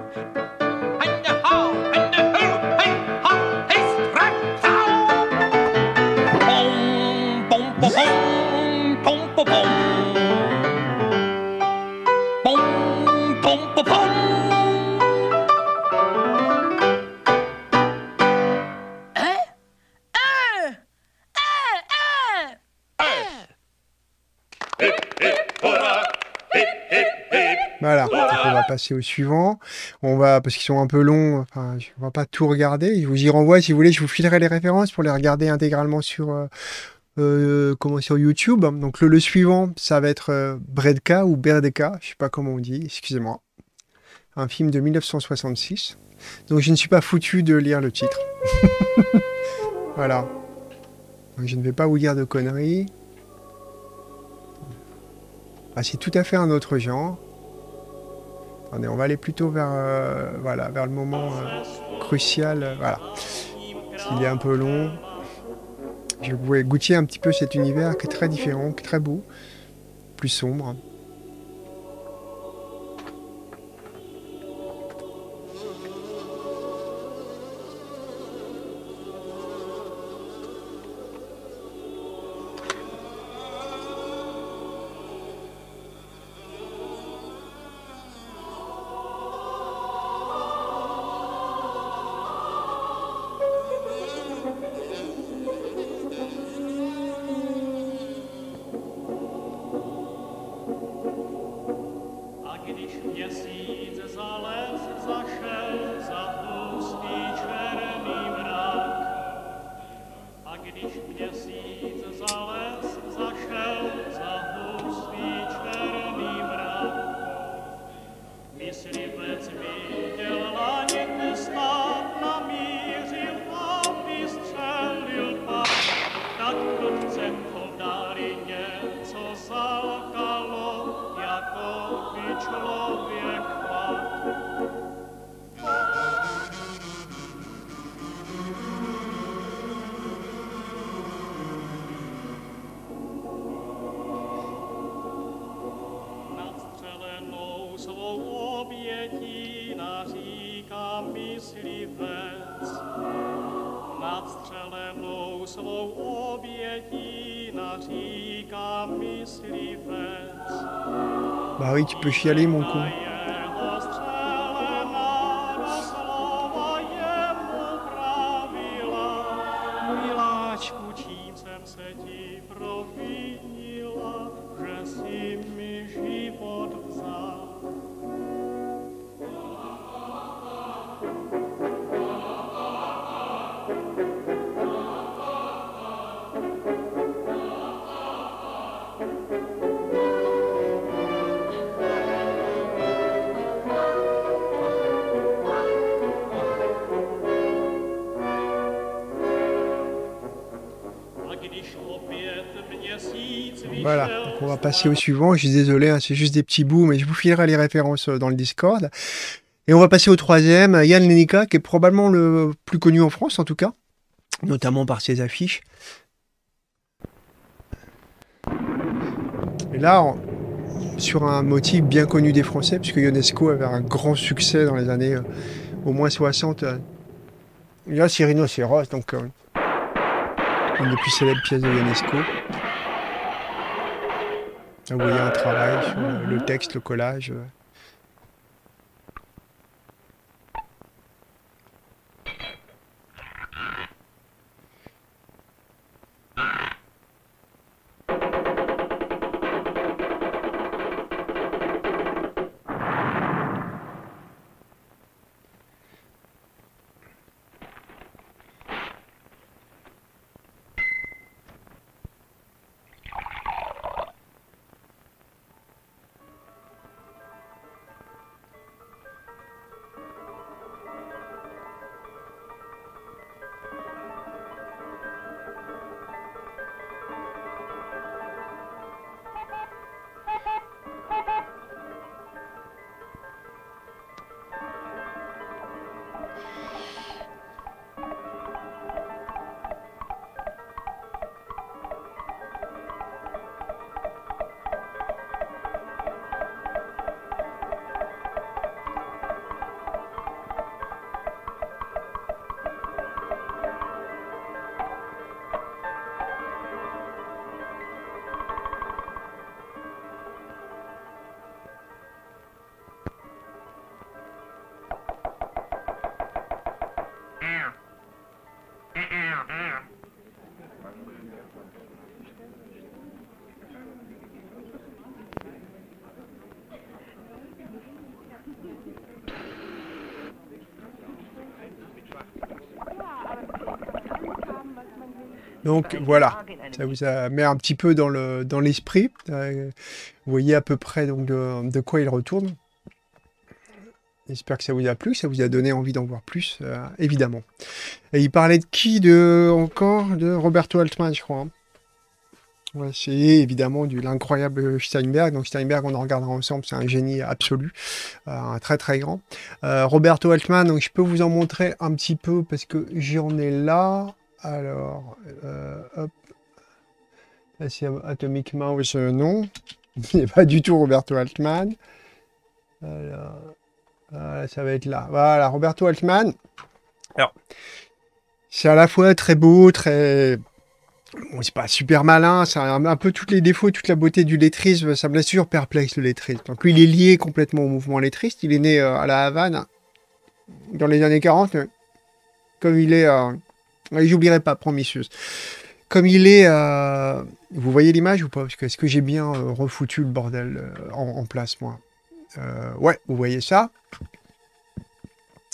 C'est au suivant. On va, parce qu'ils sont un peu longs, je ne vais pas tout regarder. Je vous y renvoie si vous voulez, je vous filerai les références pour les regarder intégralement sur, euh, euh, comment sur YouTube. Donc le, suivant, ça va être euh, Bredka ou Berdeka, je sais pas comment on dit, excusez-moi. Un film de 1966. Donc je ne suis pas foutu de lire le titre. voilà. je ne vais pas vous dire de conneries. Ah, c'est tout à fait un autre genre on va aller plutôt vers, euh, vers le moment euh, crucial. Euh, voilà. Il est un peu long. Je pouvais goûter un petit peu cet univers qui est très différent, qui est très beau, plus sombre. y allé mon passer au suivant. Je suis désolé, hein, c'est juste des petits bouts, mais je vous filerai les références euh, dans le Discord. Et on va passer au troisième, euh, Yann Lenica, qui est probablement le plus connu en France, en tout cas, notamment par ses affiches. Et là, sur un motif bien connu des Français, puisque Ionesco avait un grand succès dans les années euh, au moins 60. là, c'est Rhinocéros, donc une des plus célèbres pièces de Ionesco. Vous ah voyez un euh, travail, le texte, le collage. Euh. Donc voilà, ça vous a, met un petit peu dans l'esprit. Le, dans euh, vous voyez à peu près donc, de, quoi il retourne. J'espère que ça vous a plu, que ça vous a donné envie d'en voir plus, euh, évidemment. Et il parlait de qui de, encore De Roberto Altman, je crois. Hein. c'est évidemment de l'incroyable Steinberg. Donc Steinberg, on en regardera ensemble, c'est un génie absolu, euh, un très très grand. Roberto Altman, donc je peux vous en montrer un petit peu parce que j'en ai là. Alors, euh, hop. Atomic Mouse, euh, non. Il n'est pas du tout Roberto Altman. Ah, ça va être là. Voilà, Roberto Altman. Alors, c'est à la fois très beau, très. Bon, c'est pas super malin, ça un peu tous les défauts, toute la beauté du lettrisme. Ça me laisse toujours perplexe, le lettrisme. Donc, lui, il est lié complètement au mouvement lettriste. Il est né euh, à La Havane hein, dans les années 40. Euh, comme il est j'oublierai pas, Promissus. Comme il est. Euh, vous voyez l'image ou pas Est-ce que j'ai bien euh, refoutu le bordel euh, en, place, moi Ouais, vous voyez ça.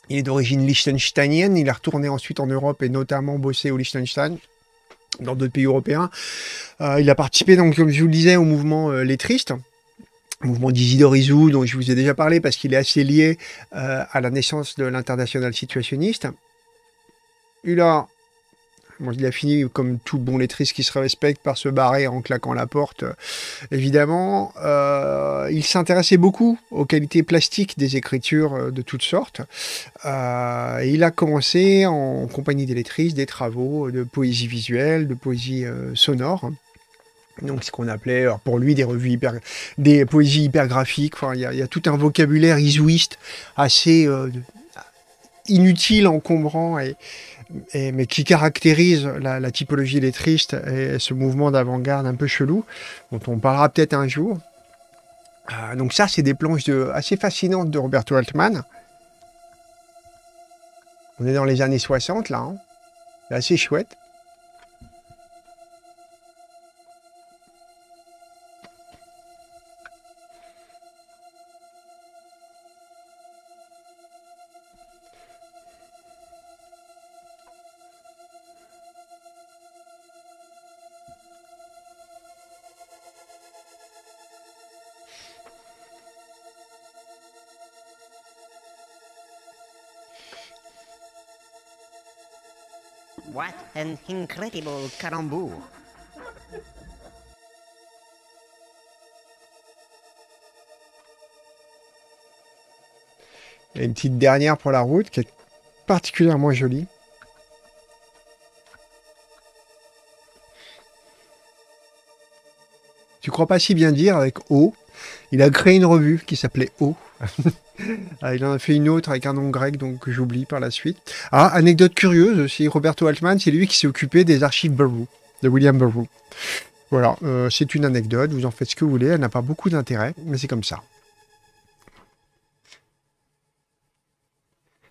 Il est d'origine liechtensteinienne. Il a retourné ensuite en Europe et notamment bossé au Liechtenstein dans d'autres pays européens. il a participé, donc, comme je vous le disais, au mouvement Les Tristes, mouvement d'Isidorizou, dont je vous ai déjà parlé, parce qu'il est assez lié à la naissance de l'international situationniste. Il a il a fini, comme tout bon lettriste qui se respecte, par se barrer en claquant la porte, évidemment. Euh, il s'intéressait beaucoup aux qualités plastiques des écritures euh, de toutes sortes. Euh, il a commencé en compagnie des lettristes des travaux de poésie visuelle, de poésie sonore. Donc, ce qu'on appelait alors pour lui des revues hyper, des poésies hypergraphiques. il y, y, a tout un vocabulaire isouiste assez inutile, encombrant et, mais qui caractérise la, typologie des tristes et ce mouvement d'avant-garde un peu chelou, dont on parlera peut-être un jour. Euh, donc ça, c'est des planches assez fascinantes de Roberto Altman. On est dans les années 60, là. Hein. C'est assez chouette. incredible calembour. Et une petite dernière pour la route qui est particulièrement jolie. Tu crois pas si bien dire avec eau. Il a créé une revue qui s'appelait O. Ah, il en a fait une autre avec un nom grec, donc j'oublie par la suite. Ah, anecdote curieuse aussi, Roberto Altman, c'est lui qui s'est occupé des archives Burroughs, de William Burroughs. Voilà, euh, c'est une anecdote, vous en faites ce que vous voulez, elle n'a pas beaucoup d'intérêt, mais c'est comme ça.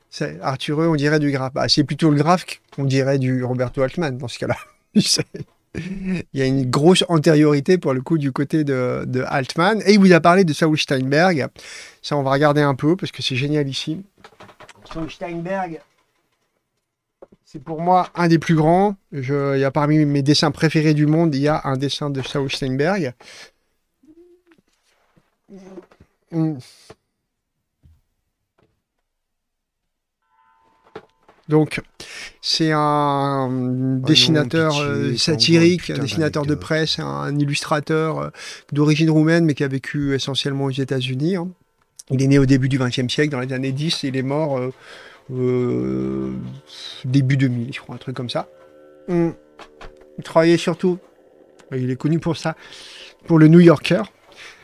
C'est Arthureux, on dirait du graphe. Ah, c'est plutôt le graphe qu'on dirait du Roberto Altman dans ce cas-là. il y a une grosse antériorité pour le coup du côté de, Altman. Et il vous a parlé de Saul Steinberg. Ça, on va regarder un peu parce que c'est génial ici. Saul Steinberg, c'est pour moi un des plus grands. Je, il y a parmi mes dessins préférés du monde, il y a un dessin de Saul Steinberg. Mm. Donc, c'est un dessinateur satirique, un dessinateur euh, de presse, un illustrateur euh, d'origine roumaine, mais qui a vécu essentiellement aux États-Unis. Hein. Il est né au début du XXe siècle, dans les années 10, et il est mort euh, début 2000, je crois, un truc comme ça. Hmm. Il travaillait surtout, il est connu pour ça, pour le New Yorker.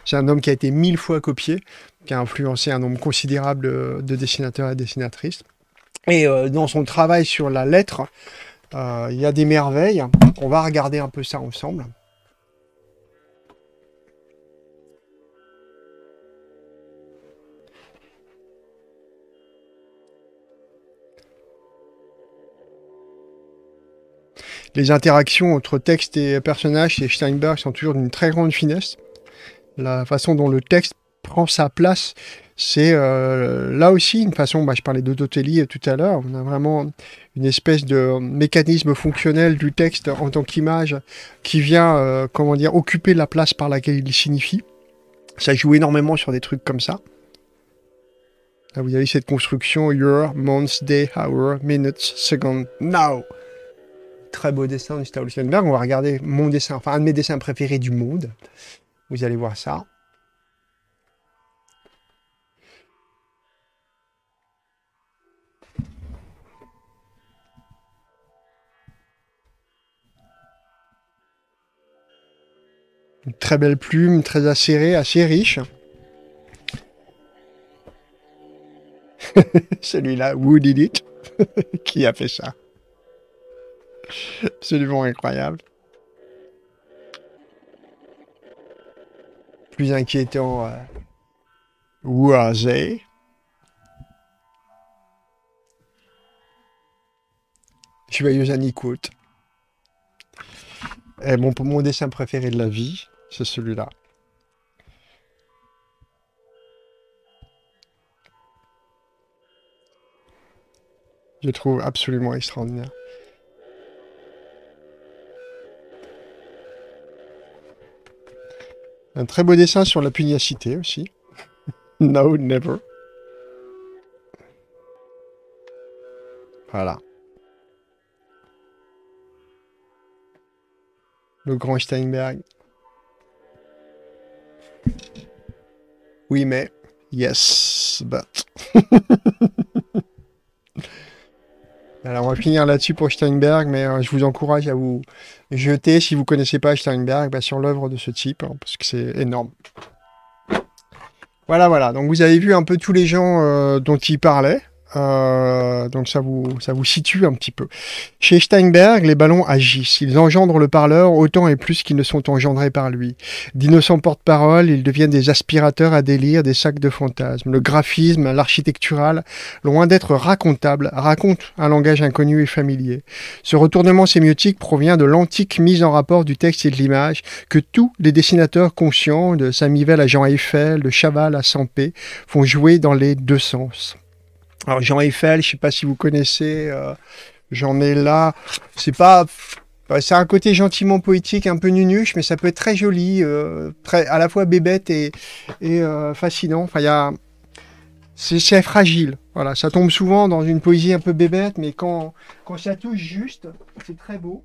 C'est un homme qui a été mille fois copié, qui a influencé un nombre considérable de dessinateurs et dessinatrices. Et euh, dans son travail sur la lettre, euh, il y a des merveilles. On va regarder un peu ça ensemble. Les interactions entre texte et personnage chez Steinberg sont toujours d'une très grande finesse. La façon dont le texte prend sa place. C'est euh, là aussi une façon, bah, je parlais de euh, tout à l'heure, on a vraiment une espèce de mécanisme fonctionnel du texte en tant qu'image qui vient, euh, comment dire, occuper la place par laquelle il signifie. Ça joue énormément sur des trucs comme ça. Là, vous avez cette construction year, month, day, hour, minutes, second, now. Très beau dessin de Schenberg. On va regarder mon dessin, enfin un de mes dessins préférés du monde. Vous allez voir ça. très belle plume, très acérée, assez riche. Celui-là, Who Did It Qui a fait ça Absolument incroyable. Plus inquiétant, euh, Who Are They Joyeuse Annie mon, mon dessin préféré de la vie, c'est celui-là. Je trouve absolument extraordinaire. Un très beau dessin sur la pugnacité aussi. no, never. Voilà. Le grand Steinberg. Oui, mais... Yes, but... Alors on va finir là-dessus pour Steinberg, mais euh, je vous encourage à vous jeter, si vous ne connaissez pas Steinberg, bah, sur l'œuvre de ce type, hein, parce que c'est énorme. Voilà, voilà, donc vous avez vu un peu tous les gens euh, dont il parlait. Euh, donc ça vous, ça vous situe un petit peu. Chez Steinberg, les ballons agissent. Ils engendrent le parleur autant et plus qu'ils ne sont engendrés par lui. D'innocents porte-parole, ils deviennent des aspirateurs à délire, des sacs de fantasmes. Le graphisme, l'architectural, loin d'être racontable, raconte un langage inconnu et familier. Ce retournement sémiotique provient de l'antique mise en rapport du texte et de l'image que tous les dessinateurs conscients, de Samivel à Jean Eiffel, de Chaval à Sampé, font jouer dans les deux sens. Alors Jean Eiffel, je ne sais pas si vous connaissez, euh, j'en ai là. C'est pas, bah, c'est un côté gentiment poétique, un peu nunuche, mais ça peut être très joli, euh, très à la fois bébête et, euh, fascinant. Enfin, il y a, c'est fragile. Voilà, ça tombe souvent dans une poésie un peu bébête, mais quand quand ça touche juste, c'est très beau.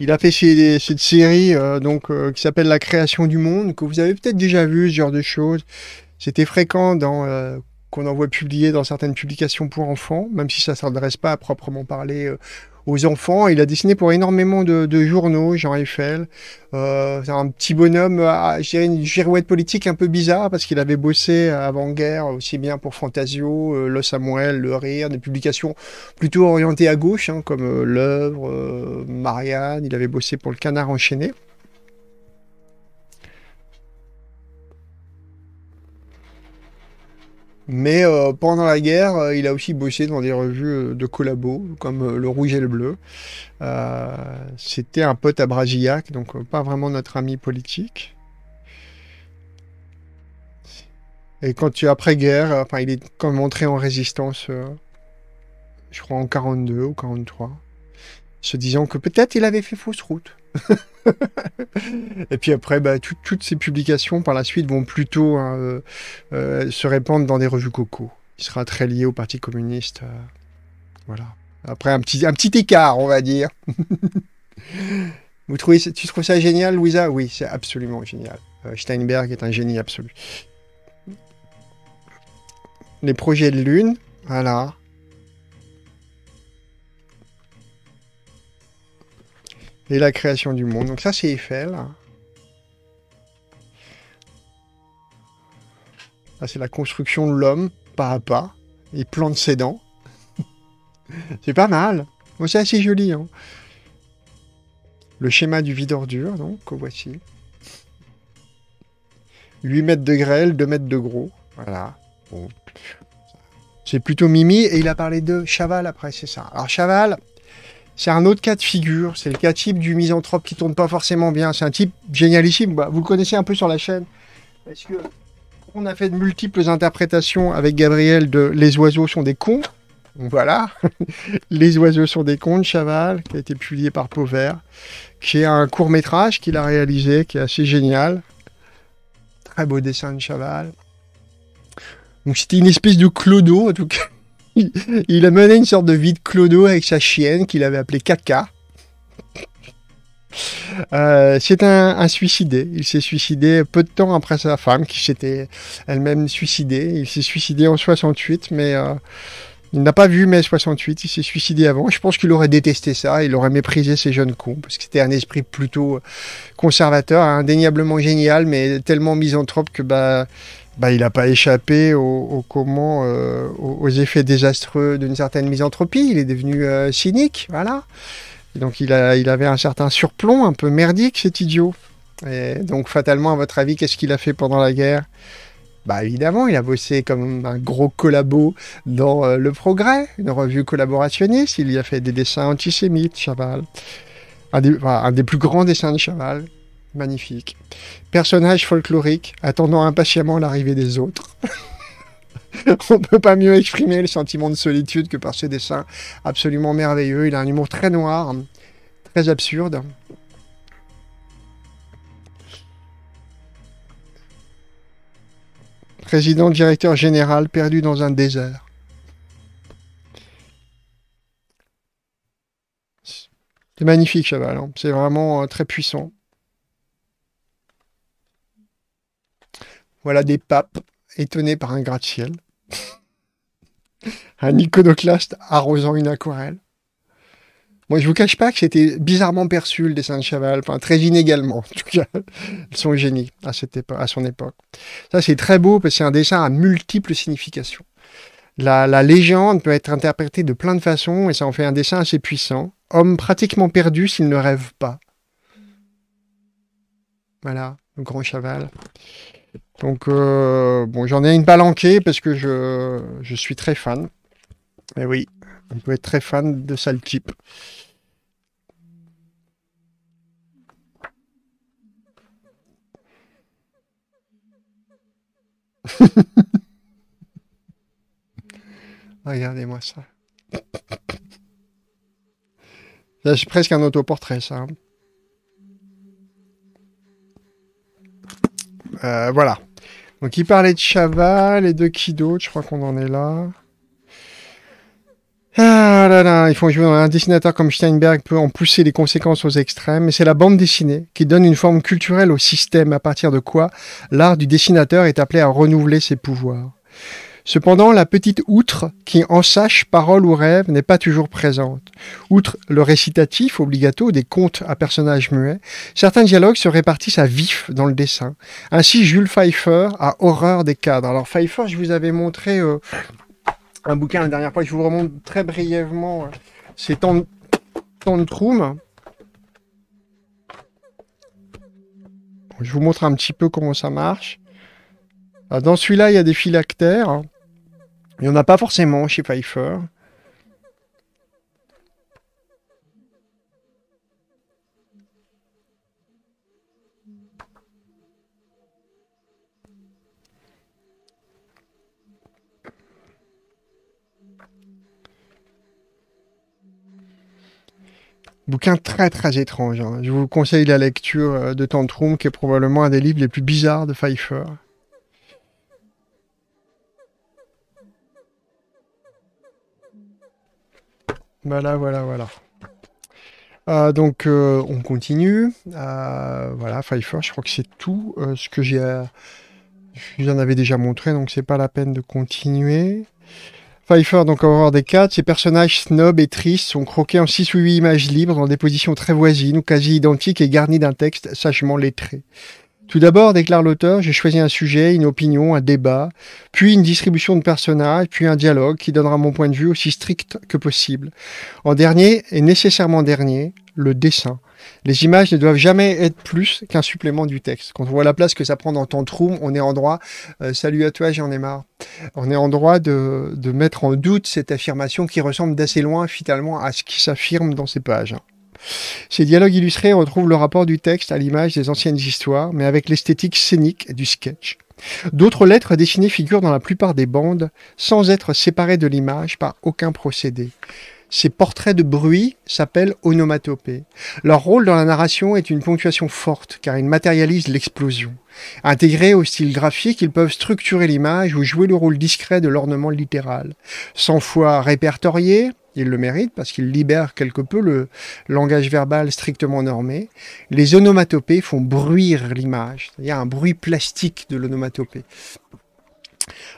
Il a fait cette série donc qui s'appelle La création du monde que vous avez peut-être déjà vu ce genre de choses. C'était fréquent dans qu'on envoie publier dans certaines publications pour enfants, même si ça ne s'adresse pas à proprement parler euh, aux enfants. Il a dessiné pour énormément de, journaux, Jean Eiffel. Euh, c'est un petit bonhomme, à, euh, ah, je une girouette politique un peu bizarre parce qu'il avait bossé avant-guerre aussi bien pour Fantasio, Le Samuel, Le Rire, des publications plutôt orientées à gauche hein, comme L'œuvre, Marianne. Il avait bossé pour Le Canard enchaîné. Mais euh, pendant la guerre, euh, il a aussi bossé dans des revues euh, de collabos, comme Le Rouge et le Bleu. C'était un pote à Brasillac, donc pas vraiment notre ami politique. Et quand tu après-guerre, enfin, il est quand même entré en résistance, je crois en 42 ou 43, se disant que peut-être il avait fait fausse route. et puis après, bah, toutes ces publications par la suite vont plutôt hein, euh, euh, se répandre dans des revues coco, Il sera très lié au Parti communiste. Euh, voilà. Après, un petit, un petit écart, on va dire. Vous trouvez, tu trouves ça génial, Louisa Oui, c'est absolument génial. Steinberg est un génie absolu. Les projets de lune, voilà. et la création du monde. Donc ça, c'est Eiffel. c'est la construction de l'homme, pas à pas, Il plante ses dents. c'est pas mal. Oh, c'est assez joli. Hein. Le schéma du vide ordure, donc, voici. 8 mètres de grêle, 2 mètres de gros. Voilà. C'est plutôt Mimi, et il a parlé de Chaval après, c'est ça. Alors Chaval, c'est un autre cas de figure, c'est le cas type du misanthrope qui tourne pas forcément bien. C'est un type génialissime, bah, vous le connaissez un peu sur la chaîne. Parce que on a fait de multiples interprétations avec Gabriel de Les oiseaux sont des cons. Voilà, Les oiseaux sont des cons de Chaval, qui a été publié par Pauvert, qui est un court métrage qu'il a réalisé, qui est assez génial. Très beau dessin de Chaval. Donc c'était une espèce de clodo, en tout cas. il, a mené une sorte de vie de clodo avec sa chienne qu'il avait appelée Caca. Euh, c'est un, suicidé. Il s'est suicidé peu de temps après sa femme, qui s'était elle-même suicidée. Il s'est suicidé en 68, mais euh, il n'a pas vu mai 68. Il s'est suicidé avant. Je pense qu'il aurait détesté ça. Il aurait méprisé ces jeunes cons, parce que c'était un esprit plutôt conservateur, indéniablement génial, mais tellement misanthrope que bah bah, il n'a pas échappé comment, euh, aux effets désastreux d'une certaine misanthropie. Il est devenu euh, cynique, voilà. donc il, a, il avait un certain surplomb, un peu merdique, cet idiot. donc fatalement, à votre avis, qu'est-ce qu'il a fait pendant la guerre bah évidemment, il a bossé comme un gros collabo dans euh, Le Progrès, une revue collaborationniste. Il y a fait des dessins antisémites, Chaval. un des plus grands dessins de Chaval. Magnifique. Personnage folklorique attendant impatiemment l'arrivée des autres. On ne peut pas mieux exprimer le sentiment de solitude que par ce dessins absolument merveilleux. Il a un humour très noir, très absurde. Président directeur général perdu dans un désert. C'est magnifique, Cheval. Hein. C'est vraiment euh, très puissant. Voilà des papes étonnés par un gratte-ciel. un iconoclaste arrosant une aquarelle. Moi, je vous cache pas que c'était bizarrement perçu le dessin de Chaval, enfin très inégalement en tout cas, son génie à, cette à son époque. Ça, c'est très beau parce que c'est un dessin à multiples significations. La, la, légende peut être interprétée de plein de façons et ça en fait un dessin assez puissant. Homme pratiquement perdu s'il ne rêve pas. Voilà, le grand Chaval. Donc, euh, bon, j'en ai une balanquée parce que je, je suis très fan. Mais oui, on peut être très fan de sale type. Regardez-moi ça. C'est presque un autoportrait, ça. Hein. Euh, voilà. Donc il parlait de Chaval et de qui d'autre Je crois qu'on en est là. Ah là là, il faut jouer un dessinateur comme Steinberg peut en pousser les conséquences aux extrêmes, Mais c'est la bande dessinée qui donne une forme culturelle au système à partir de quoi l'art du dessinateur est appelé à renouveler ses pouvoirs. Cependant, la petite outre qui en sache parole ou rêve n'est pas toujours présente. Outre le récitatif obligato des contes à personnages muets, certains dialogues se répartissent à vif dans le dessin. Ainsi, Jules Pfeiffer a horreur des cadres. Alors Pfeiffer, je vous avais montré euh, un bouquin la dernière fois, je vous remonte très brièvement. C'est en Tantrum. Je vous montre un petit peu comment ça marche. Ah, dans celui-là, il y a des phylactères. Il n'y en a pas forcément chez Pfeiffer. Bouquin très très étrange. Hein. Je vous conseille la lecture euh, de Tantrum, qui est probablement un des livres les plus bizarres de Pfeiffer. Voilà, voilà, voilà. Euh, donc euh, on continue. Euh, voilà, Pfeiffer, je crois que c'est tout ce que j'ai. vous en avais déjà montré, donc c'est pas la peine de continuer. Pfeiffer, donc Horror des 4, ses personnages snob et tristes sont croqués en 6 ou 8 images libres dans des positions très voisines ou quasi identiques et garnis d'un texte sagement lettré. Tout d'abord, déclare l'auteur, j'ai choisi un sujet, une opinion, un débat, puis une distribution de personnages, puis un dialogue qui donnera mon point de vue aussi strict que possible. En dernier, et nécessairement dernier, le dessin. Les images ne doivent jamais être plus qu'un supplément du texte. Quand on voit la place que ça prend dans Tantrum, on est en droit, euh, salut à toi, j'en ai marre. On est en droit de, de mettre en doute cette affirmation qui ressemble d'assez loin finalement à ce qui s'affirme dans ces pages. Ces dialogues illustrés retrouvent le rapport du texte à l'image des anciennes histoires, mais avec l'esthétique scénique du sketch. D'autres lettres dessinées figurent dans la plupart des bandes, sans être séparées de l'image par aucun procédé. Ces portraits de bruit s'appellent onomatopées. Leur rôle dans la narration est une ponctuation forte, car ils matérialisent l'explosion. Intégrés au style graphique, ils peuvent structurer l'image ou jouer le rôle discret de l'ornement littéral. Cent fois répertoriés, il le mérite parce qu'il libère quelque peu le langage verbal strictement normé. Les onomatopées font bruire l'image, Il y a un bruit plastique de l'onomatopée.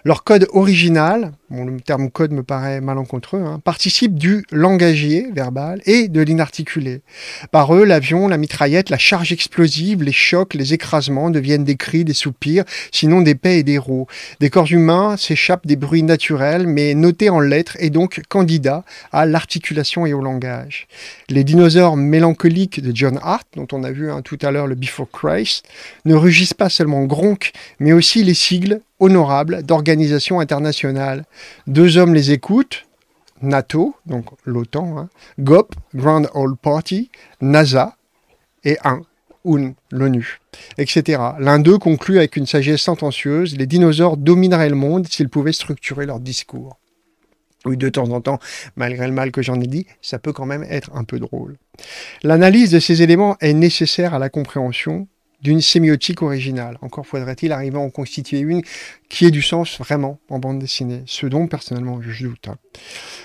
Leur code original, le terme code me paraît malencontreux, hein, participe du langagier verbal et de l'inarticulé. Par eux, l'avion, la mitraillette, la charge explosive, les chocs, les écrasements deviennent des cris, des soupirs, sinon des paix et des roues Des corps humains s'échappent des bruits naturels, mais notés en lettres et donc candidats à l'articulation et au langage. Les dinosaures mélancoliques de John Hart, dont on a vu hein, tout à l'heure le Before Christ, ne rugissent pas seulement gronk, mais aussi les sigles honorable d'organisations internationales. Deux hommes les écoutent, NATO, donc l'OTAN, hein. GOP, Grand Old Party, NASA, et un, UN, l'ONU, etc. L'un d'eux conclut avec une sagesse sentencieuse, les dinosaures domineraient le monde s'ils pouvaient structurer leur discours. Oui, de temps en temps, malgré le mal que j'en ai dit, ça peut quand même être un peu drôle. L'analyse de ces éléments est nécessaire à la compréhension d'une sémiotique originale. Encore faudrait-il arriver à en constituer une qui ait du sens vraiment en bande dessinée, ce dont personnellement je doute. Hein.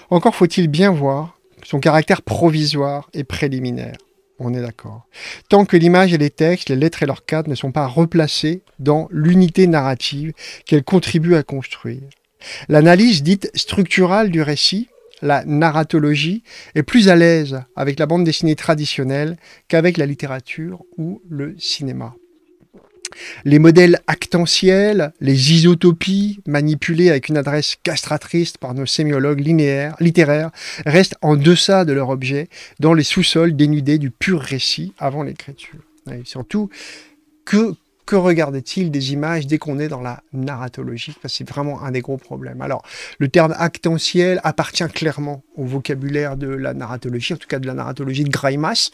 Encore faut-il bien voir son caractère provisoire et préliminaire. On est d'accord. Tant que l'image et les textes, les lettres et leurs cadres ne sont pas replacés dans l'unité narrative qu'elles contribuent à construire. L'analyse dite structurale du récit la narratologie est plus à l'aise avec la bande dessinée traditionnelle qu'avec la littérature ou le cinéma. Les modèles actentiels, les isotopies manipulées avec une adresse castratrice par nos sémiologues linéaires, littéraires restent en deçà de leur objet, dans les sous-sols dénudés du pur récit avant l'écriture. surtout, que, que regardait-il des images dès qu'on est dans la narratologie C'est vraiment un des gros problèmes. Alors, le terme actentiel appartient clairement au vocabulaire de la narratologie, en tout cas de la narratologie de Greimas.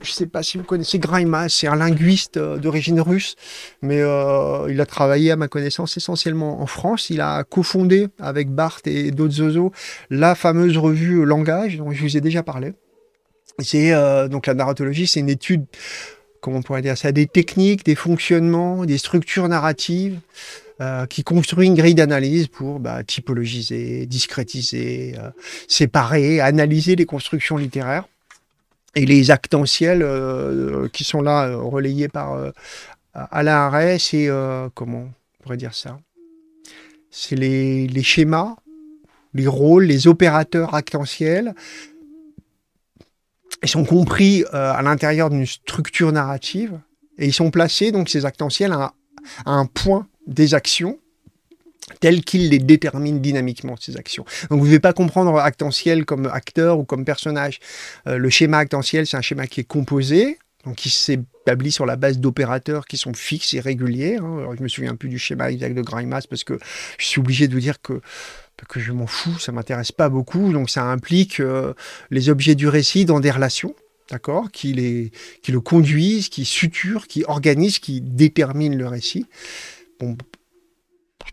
Je ne sais pas si vous connaissez Greimas. c'est un linguiste euh, d'origine russe, mais euh, il a travaillé, à ma connaissance, essentiellement en France. Il a cofondé avec Barthes et d'autres zozos la fameuse revue Langage, dont je vous ai déjà parlé. C'est euh, donc la narratologie, c'est une étude comment on pourrait dire ça, des techniques, des fonctionnements, des structures narratives euh, qui construisent une grille d'analyse pour bah, typologiser, discrétiser, euh, séparer, analyser les constructions littéraires. Et les actentiels euh, qui sont là relayés par Alain Arès, c'est comment pourrait dire ça C'est les, les, schémas, les rôles, les opérateurs actentiels, ils sont compris euh, à l'intérieur d'une structure narrative et ils sont placés, donc ces actentiels, à, à un point des actions tels qu'ils les déterminent dynamiquement, ces actions. Donc vous ne devez pas comprendre actentiel comme acteur ou comme personnage. Euh, le schéma actentiel, c'est un schéma qui est composé, donc qui s'établit sur la base d'opérateurs qui sont fixes et réguliers. Hein. ne je me souviens plus du schéma exact de Grimas parce que je suis obligé de vous dire que que je m'en fous, ça m'intéresse pas beaucoup, donc ça implique euh, les objets du récit dans des relations, d'accord, qui, qui le conduisent, qui suturent, qui organisent, qui déterminent le récit. Bon,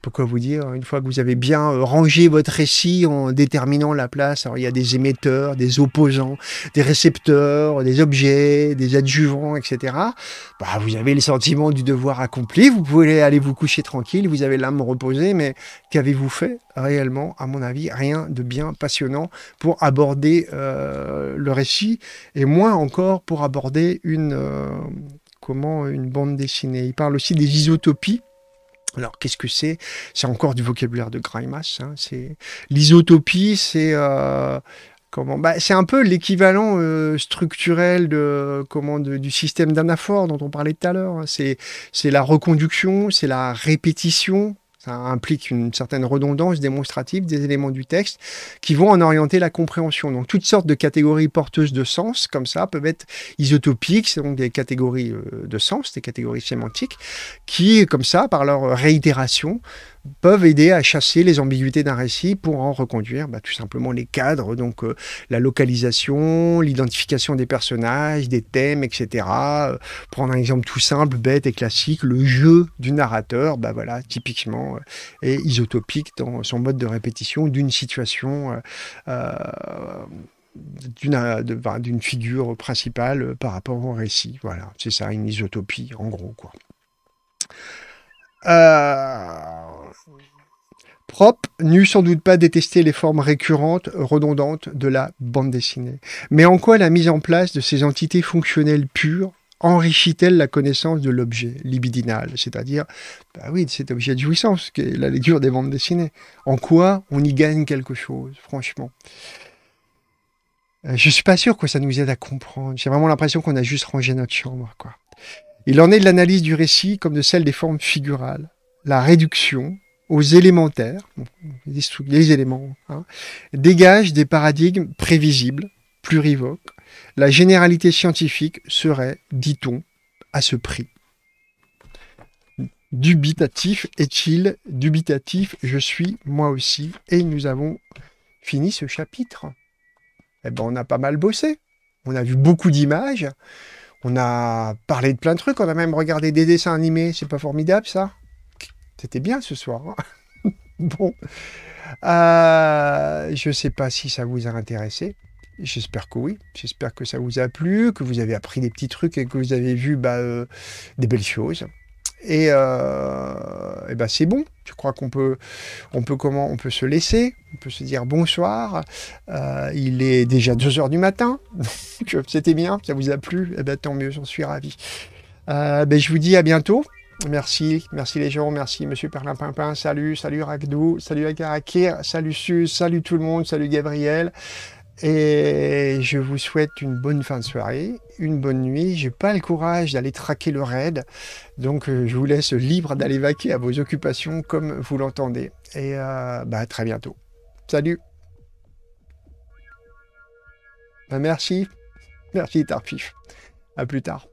pourquoi vous dire Une fois que vous avez bien euh, rangé votre récit en déterminant la place, alors il y a des émetteurs, des opposants, des récepteurs, des objets, des adjuvants, etc. Bah, vous avez le sentiment du devoir accompli. Vous pouvez aller vous coucher tranquille. Vous avez l'âme reposée. Mais qu'avez-vous fait réellement À mon avis, rien de bien passionnant pour aborder euh, le récit et moins encore pour aborder une euh, comment une bande dessinée. Il parle aussi des isotopies. Alors, qu'est-ce que c'est C'est encore du vocabulaire de Grimas. Hein, c'est l'isotopie, c'est euh, comment bah, C'est un peu l'équivalent euh, structurel de, comment, du système d'anaphore dont on parlait tout à l'heure. Hein. C'est la reconduction, c'est la répétition ça implique une certaine redondance démonstrative des éléments du texte qui vont en orienter la compréhension. Donc toutes sortes de catégories porteuses de sens, comme ça, peuvent être isotopiques, c'est donc des catégories euh, de sens, des catégories sémantiques, qui, comme ça, par leur réitération, peuvent aider à chasser les ambiguïtés d'un récit pour en reconduire bah, tout simplement les cadres, donc euh, la localisation, l'identification des personnages, des thèmes, etc. Euh, prendre un exemple tout simple, bête et classique, le jeu du narrateur, bah voilà, typiquement euh, isotopique dans son mode de répétition d'une situation d'une figure principale par rapport au récit. Voilà, c'est ça, une isotopie, en gros, quoi. Euh, propre n'eût sans doute pas détesté les formes récurrentes, redondantes de la bande dessinée. Mais en quoi la mise en place de ces entités fonctionnelles pures enrichit-elle la connaissance de l'objet libidinal, c'est-à-dire, bah oui, de cet objet de jouissance qui est la lecture des bandes dessinées En quoi on y gagne quelque chose, franchement euh, Je suis pas sûr que ça nous aide à comprendre. J'ai vraiment l'impression qu'on a juste rangé notre chambre, Il en est de l'analyse du récit comme de celle des formes figurales. La réduction, aux élémentaires, les éléments, hein, dégage des paradigmes prévisibles, plurivoques. La généralité scientifique serait, dit-on, à ce prix. Dubitatif est-il Dubitatif, je suis moi aussi. Et nous avons fini ce chapitre. Eh ben, on a pas mal bossé. On a vu beaucoup d'images. On a parlé de plein de trucs. On a même regardé des dessins animés. C'est pas formidable, ça c'était bien ce soir. Hein. bon. Euh, je ne sais pas si ça vous a intéressé. J'espère que oui. J'espère que ça vous a plu, que vous avez appris des petits trucs et que vous avez vu bah, euh, des belles choses. Et, euh, bah, c'est bon. Je crois qu'on peut, on peut comment, on peut se laisser. On peut se dire bonsoir. il est déjà 2 heures du matin. C'était bien. Ça vous a plu. Et eh bien, tant mieux. J'en suis ravi. Ben, je vous dis à bientôt. Merci, merci les gens, merci Monsieur Perlin-Pimpin, salut, salut Ragdou, salut Agarakir, salut Sus, salut tout le monde, salut Gabriel. Et je vous souhaite une bonne fin de soirée, une bonne nuit. J'ai pas le courage d'aller traquer le raid, donc euh, je vous laisse libre d'aller vaquer à vos occupations comme vous l'entendez. Et euh, bah, à très bientôt. Salut. Bah, merci, merci Tarpif. À plus tard.